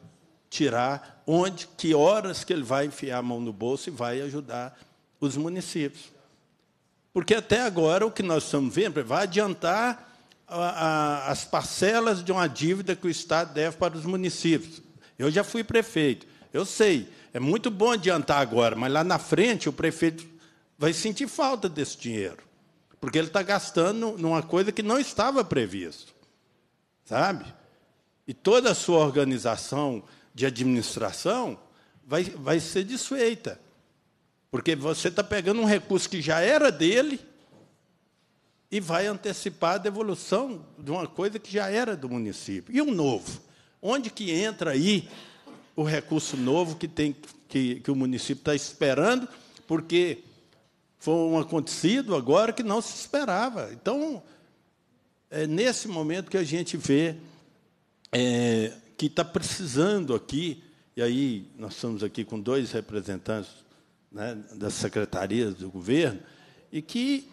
tirar, onde, que horas que ele vai enfiar a mão no bolso e vai ajudar os municípios. Porque até agora o que nós estamos vendo vai adiantar as parcelas de uma dívida que o Estado deve para os municípios. Eu já fui prefeito, eu sei, é muito bom adiantar agora, mas lá na frente o prefeito vai sentir falta desse dinheiro, porque ele está gastando numa coisa que não estava previsto. Sabe? e toda a sua organização de administração vai, vai ser desfeita. Porque você está pegando um recurso que já era dele e vai antecipar a devolução de uma coisa que já era do município. E o um novo? Onde que entra aí o recurso novo que, tem, que, que o município está esperando? Porque foi um acontecido agora que não se esperava. Então, é nesse momento que a gente vê é, que está precisando aqui, e aí nós estamos aqui com dois representantes né, das secretarias do governo, e que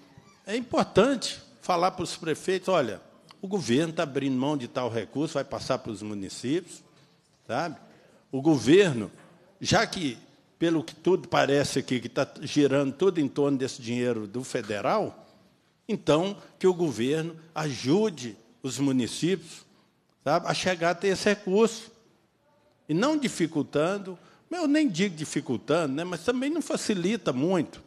é importante falar para os prefeitos, olha, o governo está abrindo mão de tal recurso, vai passar para os municípios, sabe? O governo, já que, pelo que tudo parece aqui, que está girando tudo em torno desse dinheiro do federal, então que o governo ajude os municípios sabe? a chegar a ter esse recurso. E não dificultando, eu nem digo dificultando, né? mas também não facilita muito.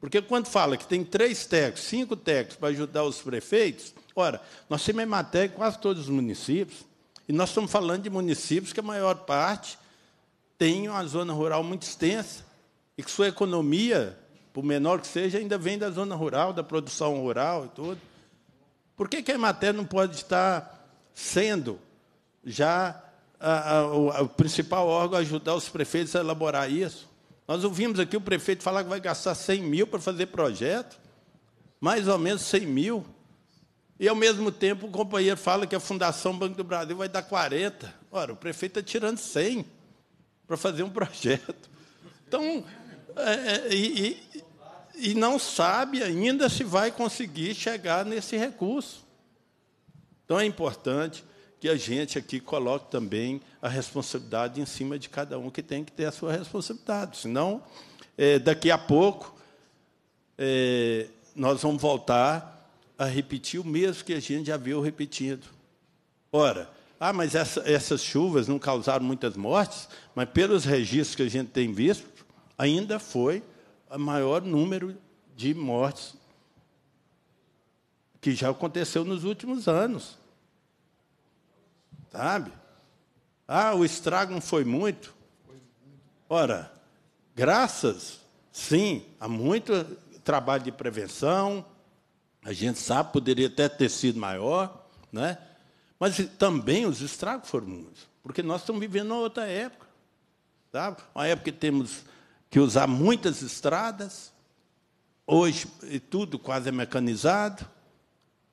Porque quando fala que tem três técnicos, cinco técnicos para ajudar os prefeitos, ora, nós temos EMATEC em quase todos os municípios, e nós estamos falando de municípios que a maior parte tem uma zona rural muito extensa, e que sua economia, por menor que seja, ainda vem da zona rural, da produção rural e tudo. Por que, que a matéria não pode estar sendo já a, a, o, o principal órgão ajudar os prefeitos a elaborar isso. Nós ouvimos aqui o prefeito falar que vai gastar 100 mil para fazer projeto, mais ou menos 100 mil. E, ao mesmo tempo, o companheiro fala que a Fundação Banco do Brasil vai dar 40. Ora, o prefeito está tirando 100 para fazer um projeto. Então, é, é e, e não sabe ainda se vai conseguir chegar nesse recurso. Então é importante que a gente aqui coloque também a responsabilidade em cima de cada um que tem que ter a sua responsabilidade. Senão, é, daqui a pouco, é, nós vamos voltar a repetir o mesmo que a gente já viu repetindo. Ora, ah, mas essa, essas chuvas não causaram muitas mortes, mas pelos registros que a gente tem visto, ainda foi o maior número de mortes que já aconteceu nos últimos anos sabe? Ah, o estrago não foi muito. Ora, graças, sim, há muito trabalho de prevenção, a gente sabe, poderia até ter sido maior, né? mas também os estragos foram muitos, porque nós estamos vivendo uma outra época. Sabe? Uma época que temos que usar muitas estradas, hoje tudo quase é mecanizado,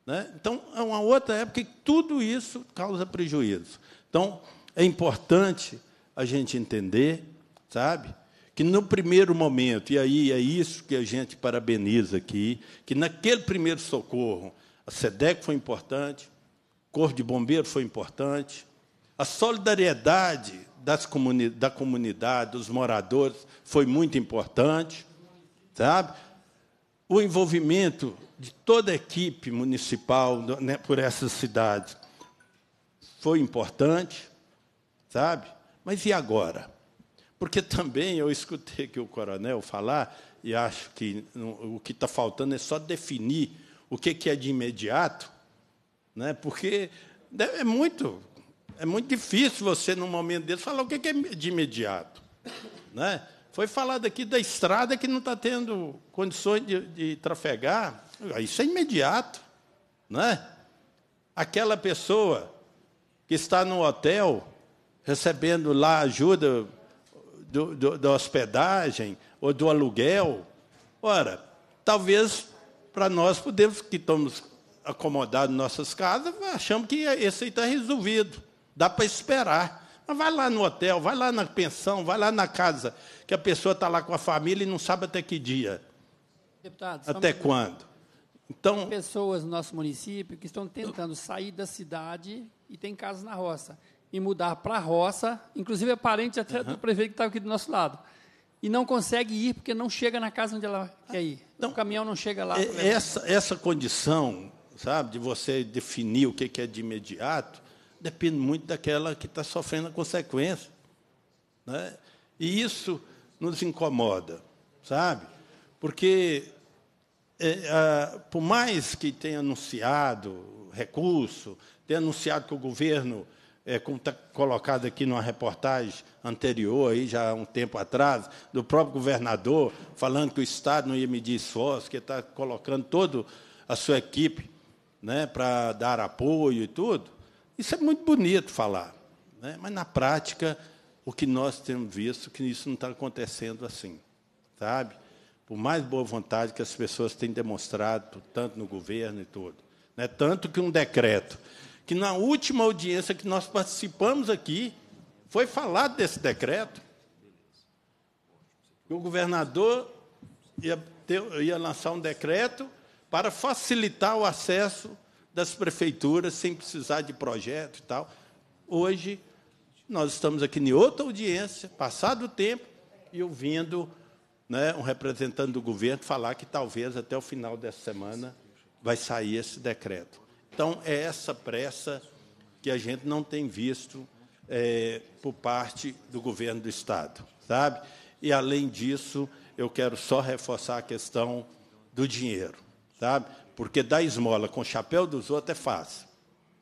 né? Então, é uma outra época que tudo isso causa prejuízo. Então, é importante a gente entender, sabe? Que no primeiro momento, e aí é isso que a gente parabeniza aqui, que naquele primeiro socorro, a SEDEC foi importante, Corpo de Bombeiro foi importante, a solidariedade das comuni da comunidade, dos moradores, foi muito importante, sabe? o envolvimento de toda a equipe municipal né, por essas cidades foi importante, sabe? Mas e agora? Porque também eu escutei que o coronel falar, e acho que o que está faltando é só definir o que é de imediato, né? porque é muito, é muito difícil você, num momento desse, falar o que é de imediato. Né? Foi falado aqui da estrada que não está tendo condições de, de trafegar. Ah, isso é imediato. Né? Aquela pessoa que está no hotel recebendo lá ajuda do, do, da hospedagem ou do aluguel. Ora, talvez para nós podemos, que estamos acomodados em nossas casas, achamos que esse aí está resolvido. Dá para esperar. Mas vai lá no hotel, vai lá na pensão, vai lá na casa, que a pessoa está lá com a família e não sabe até que dia. Deputado, até quando? Então, tem pessoas no nosso município que estão tentando sair da cidade e tem casas na roça e mudar para a roça, inclusive é parente até uhum. do prefeito que estava tá aqui do nosso lado. E não consegue ir porque não chega na casa onde ela quer ir. Então, o caminhão não chega lá. Essa, essa condição, sabe, de você definir o que é de imediato, depende muito daquela que está sofrendo a consequência. Né? E isso nos incomoda, sabe? Porque, é, a, por mais que tenha anunciado recurso, tenha anunciado que o governo, é, como está colocado aqui numa reportagem anterior, aí, já há um tempo atrás, do próprio governador, falando que o Estado não ia medir esforço, que está colocando toda a sua equipe né, para dar apoio e tudo, isso é muito bonito falar, né? mas na prática o que nós temos visto é que isso não está acontecendo assim, sabe? Por mais boa vontade que as pessoas têm demonstrado, tanto no governo e tudo, né? Tanto que um decreto que na última audiência que nós participamos aqui foi falado desse decreto. O governador ia, ter, ia lançar um decreto para facilitar o acesso das prefeituras, sem precisar de projeto e tal. Hoje, nós estamos aqui em outra audiência, passado o tempo, e ouvindo né, um representante do governo falar que talvez até o final dessa semana vai sair esse decreto. Então, é essa pressa que a gente não tem visto é, por parte do governo do Estado, sabe? E, além disso, eu quero só reforçar a questão do dinheiro, sabe? porque dar esmola com o chapéu dos outros é fácil.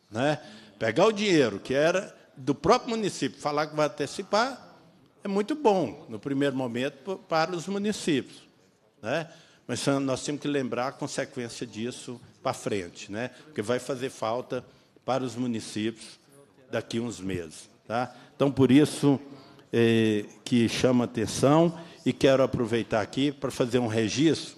Né? Pegar o dinheiro que era do próprio município, falar que vai antecipar, é muito bom, no primeiro momento, para os municípios. Né? Mas nós temos que lembrar a consequência disso para frente, né? porque vai fazer falta para os municípios daqui a uns meses. Tá? Então, por isso eh, que chama atenção e quero aproveitar aqui para fazer um registro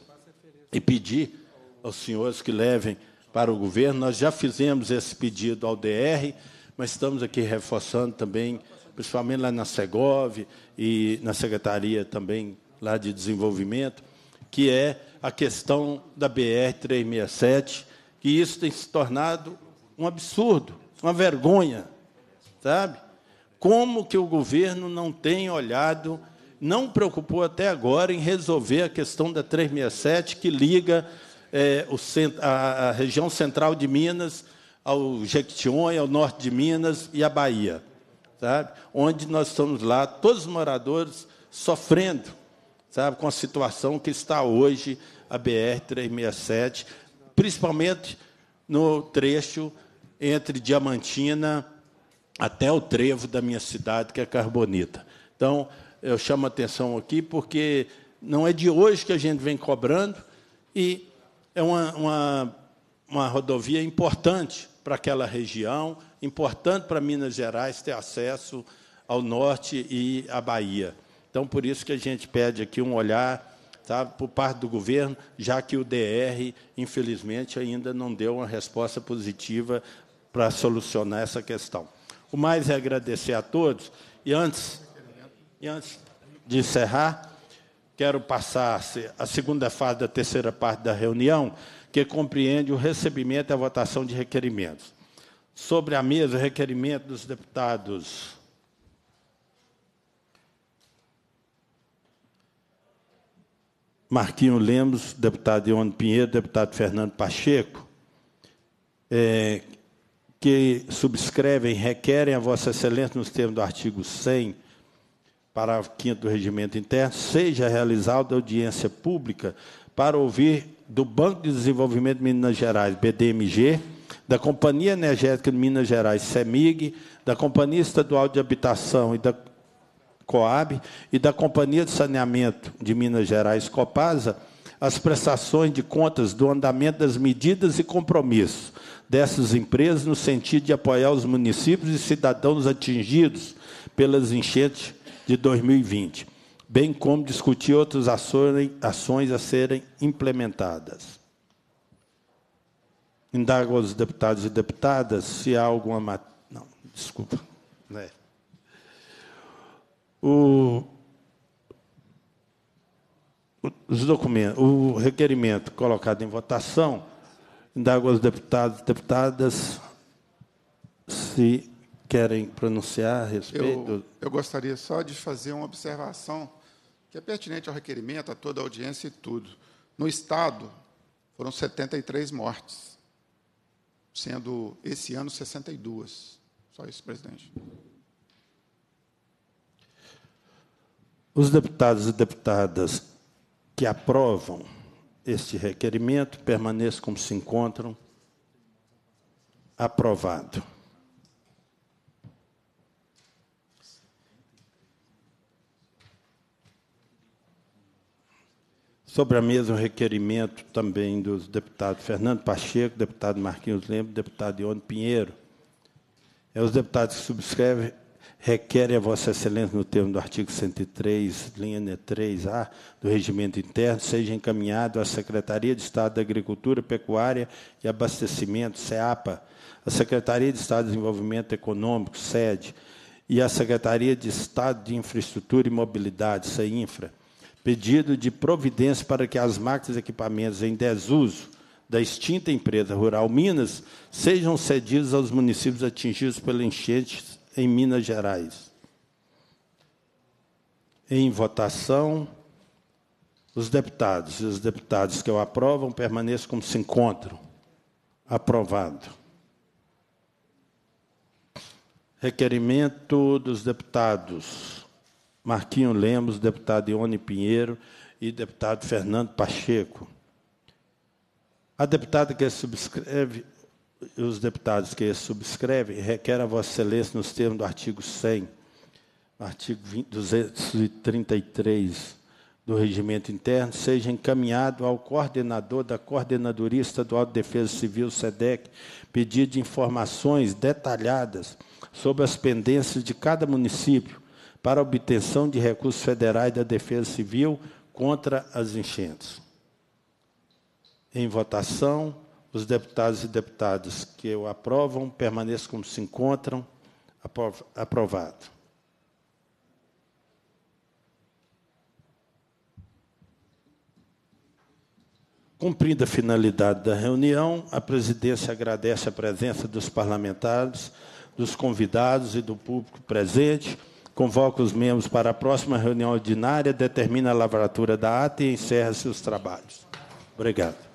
e pedir aos senhores que levem para o governo. Nós já fizemos esse pedido ao DR, mas estamos aqui reforçando também, principalmente lá na Segov e na Secretaria também lá de Desenvolvimento, que é a questão da BR-367, que isso tem se tornado um absurdo, uma vergonha, sabe? Como que o governo não tem olhado, não preocupou até agora em resolver a questão da 367 que liga é, centro, a, a, região central de Minas, ao Jequitinhonha, ao norte de Minas e à Bahia, sabe? onde nós estamos lá, todos os moradores sofrendo sabe? com a situação que está hoje a BR-367, principalmente no trecho entre Diamantina até o trevo da minha cidade, que é Carbonita. Então, eu chamo a atenção aqui porque não é de hoje que a gente vem cobrando e é uma, uma, uma rodovia importante para aquela região, importante para Minas Gerais ter acesso ao norte e à Bahia. Então, por isso que a gente pede aqui um olhar tá, por parte do governo, já que o DR, infelizmente, ainda não deu uma resposta positiva para solucionar essa questão. O mais é agradecer a todos. E antes, e antes de encerrar, quero passar a segunda fase da terceira parte da reunião, que compreende o recebimento e a votação de requerimentos. Sobre a mesa, o requerimento dos deputados. Marquinho Lemos, deputado Ione Pinheiro, deputado Fernando Pacheco, é, que subscrevem, requerem a Vossa Excelência, nos termos do artigo 100 parágrafo 5 do Regimento Interno, seja realizada audiência pública para ouvir do Banco de Desenvolvimento de Minas Gerais, BDMG, da Companhia Energética de Minas Gerais, CEMIG, da Companhia Estadual de Habitação e da Coab e da Companhia de Saneamento de Minas Gerais, Copasa, as prestações de contas do andamento das medidas e compromissos dessas empresas no sentido de apoiar os municípios e cidadãos atingidos pelas enchentes de 2020, bem como discutir outras ações a serem implementadas. Indago aos deputados e deputadas se há alguma. Mat... Não, desculpa. É. O, os documentos, o requerimento colocado em votação, indago aos deputados e deputadas se querem pronunciar a respeito? Eu, eu gostaria só de fazer uma observação que é pertinente ao requerimento, a toda a audiência e tudo. No Estado, foram 73 mortes, sendo esse ano 62. Só isso, presidente. Os deputados e deputadas que aprovam este requerimento permaneçam como se encontram. Aprovado. Sobre a mesa, um requerimento também dos deputados Fernando Pacheco, deputado Marquinhos Lembro, deputado Ione Pinheiro. É os deputados que subscrevem requerem a Vossa Excelência, no termo do artigo 103, linha 3A do Regimento Interno, seja encaminhado à Secretaria de Estado da Agricultura, Pecuária e Abastecimento, SEAPA, à Secretaria de Estado de Desenvolvimento Econômico, SED, e à Secretaria de Estado de Infraestrutura e Mobilidade, SEINFRA, pedido de providência para que as máquinas e equipamentos em desuso da extinta empresa Rural Minas sejam cedidos aos municípios atingidos pela enchente em Minas Gerais. Em votação, os deputados e os deputados que o aprovam permaneçam como se encontram. Aprovado. Requerimento dos deputados Marquinho Lemos, deputado Ione Pinheiro e deputado Fernando Pacheco. A deputada que subscreve, os deputados que subscrevem, requer a Vossa Excelência, nos termos do artigo 100, artigo 233 do Regimento Interno, seja encaminhado ao coordenador da Coordenadoria Estadual de Defesa Civil, SEDEC, pedido de informações detalhadas sobre as pendências de cada município, para obtenção de recursos federais da Defesa Civil contra as enchentes. Em votação, os deputados e deputadas que o aprovam permaneçam como se encontram. Aprovado. Cumprida a finalidade da reunião, a presidência agradece a presença dos parlamentares, dos convidados e do público presente convoca os membros para a próxima reunião ordinária, determina a lavratura da ata e encerra seus trabalhos. Obrigado.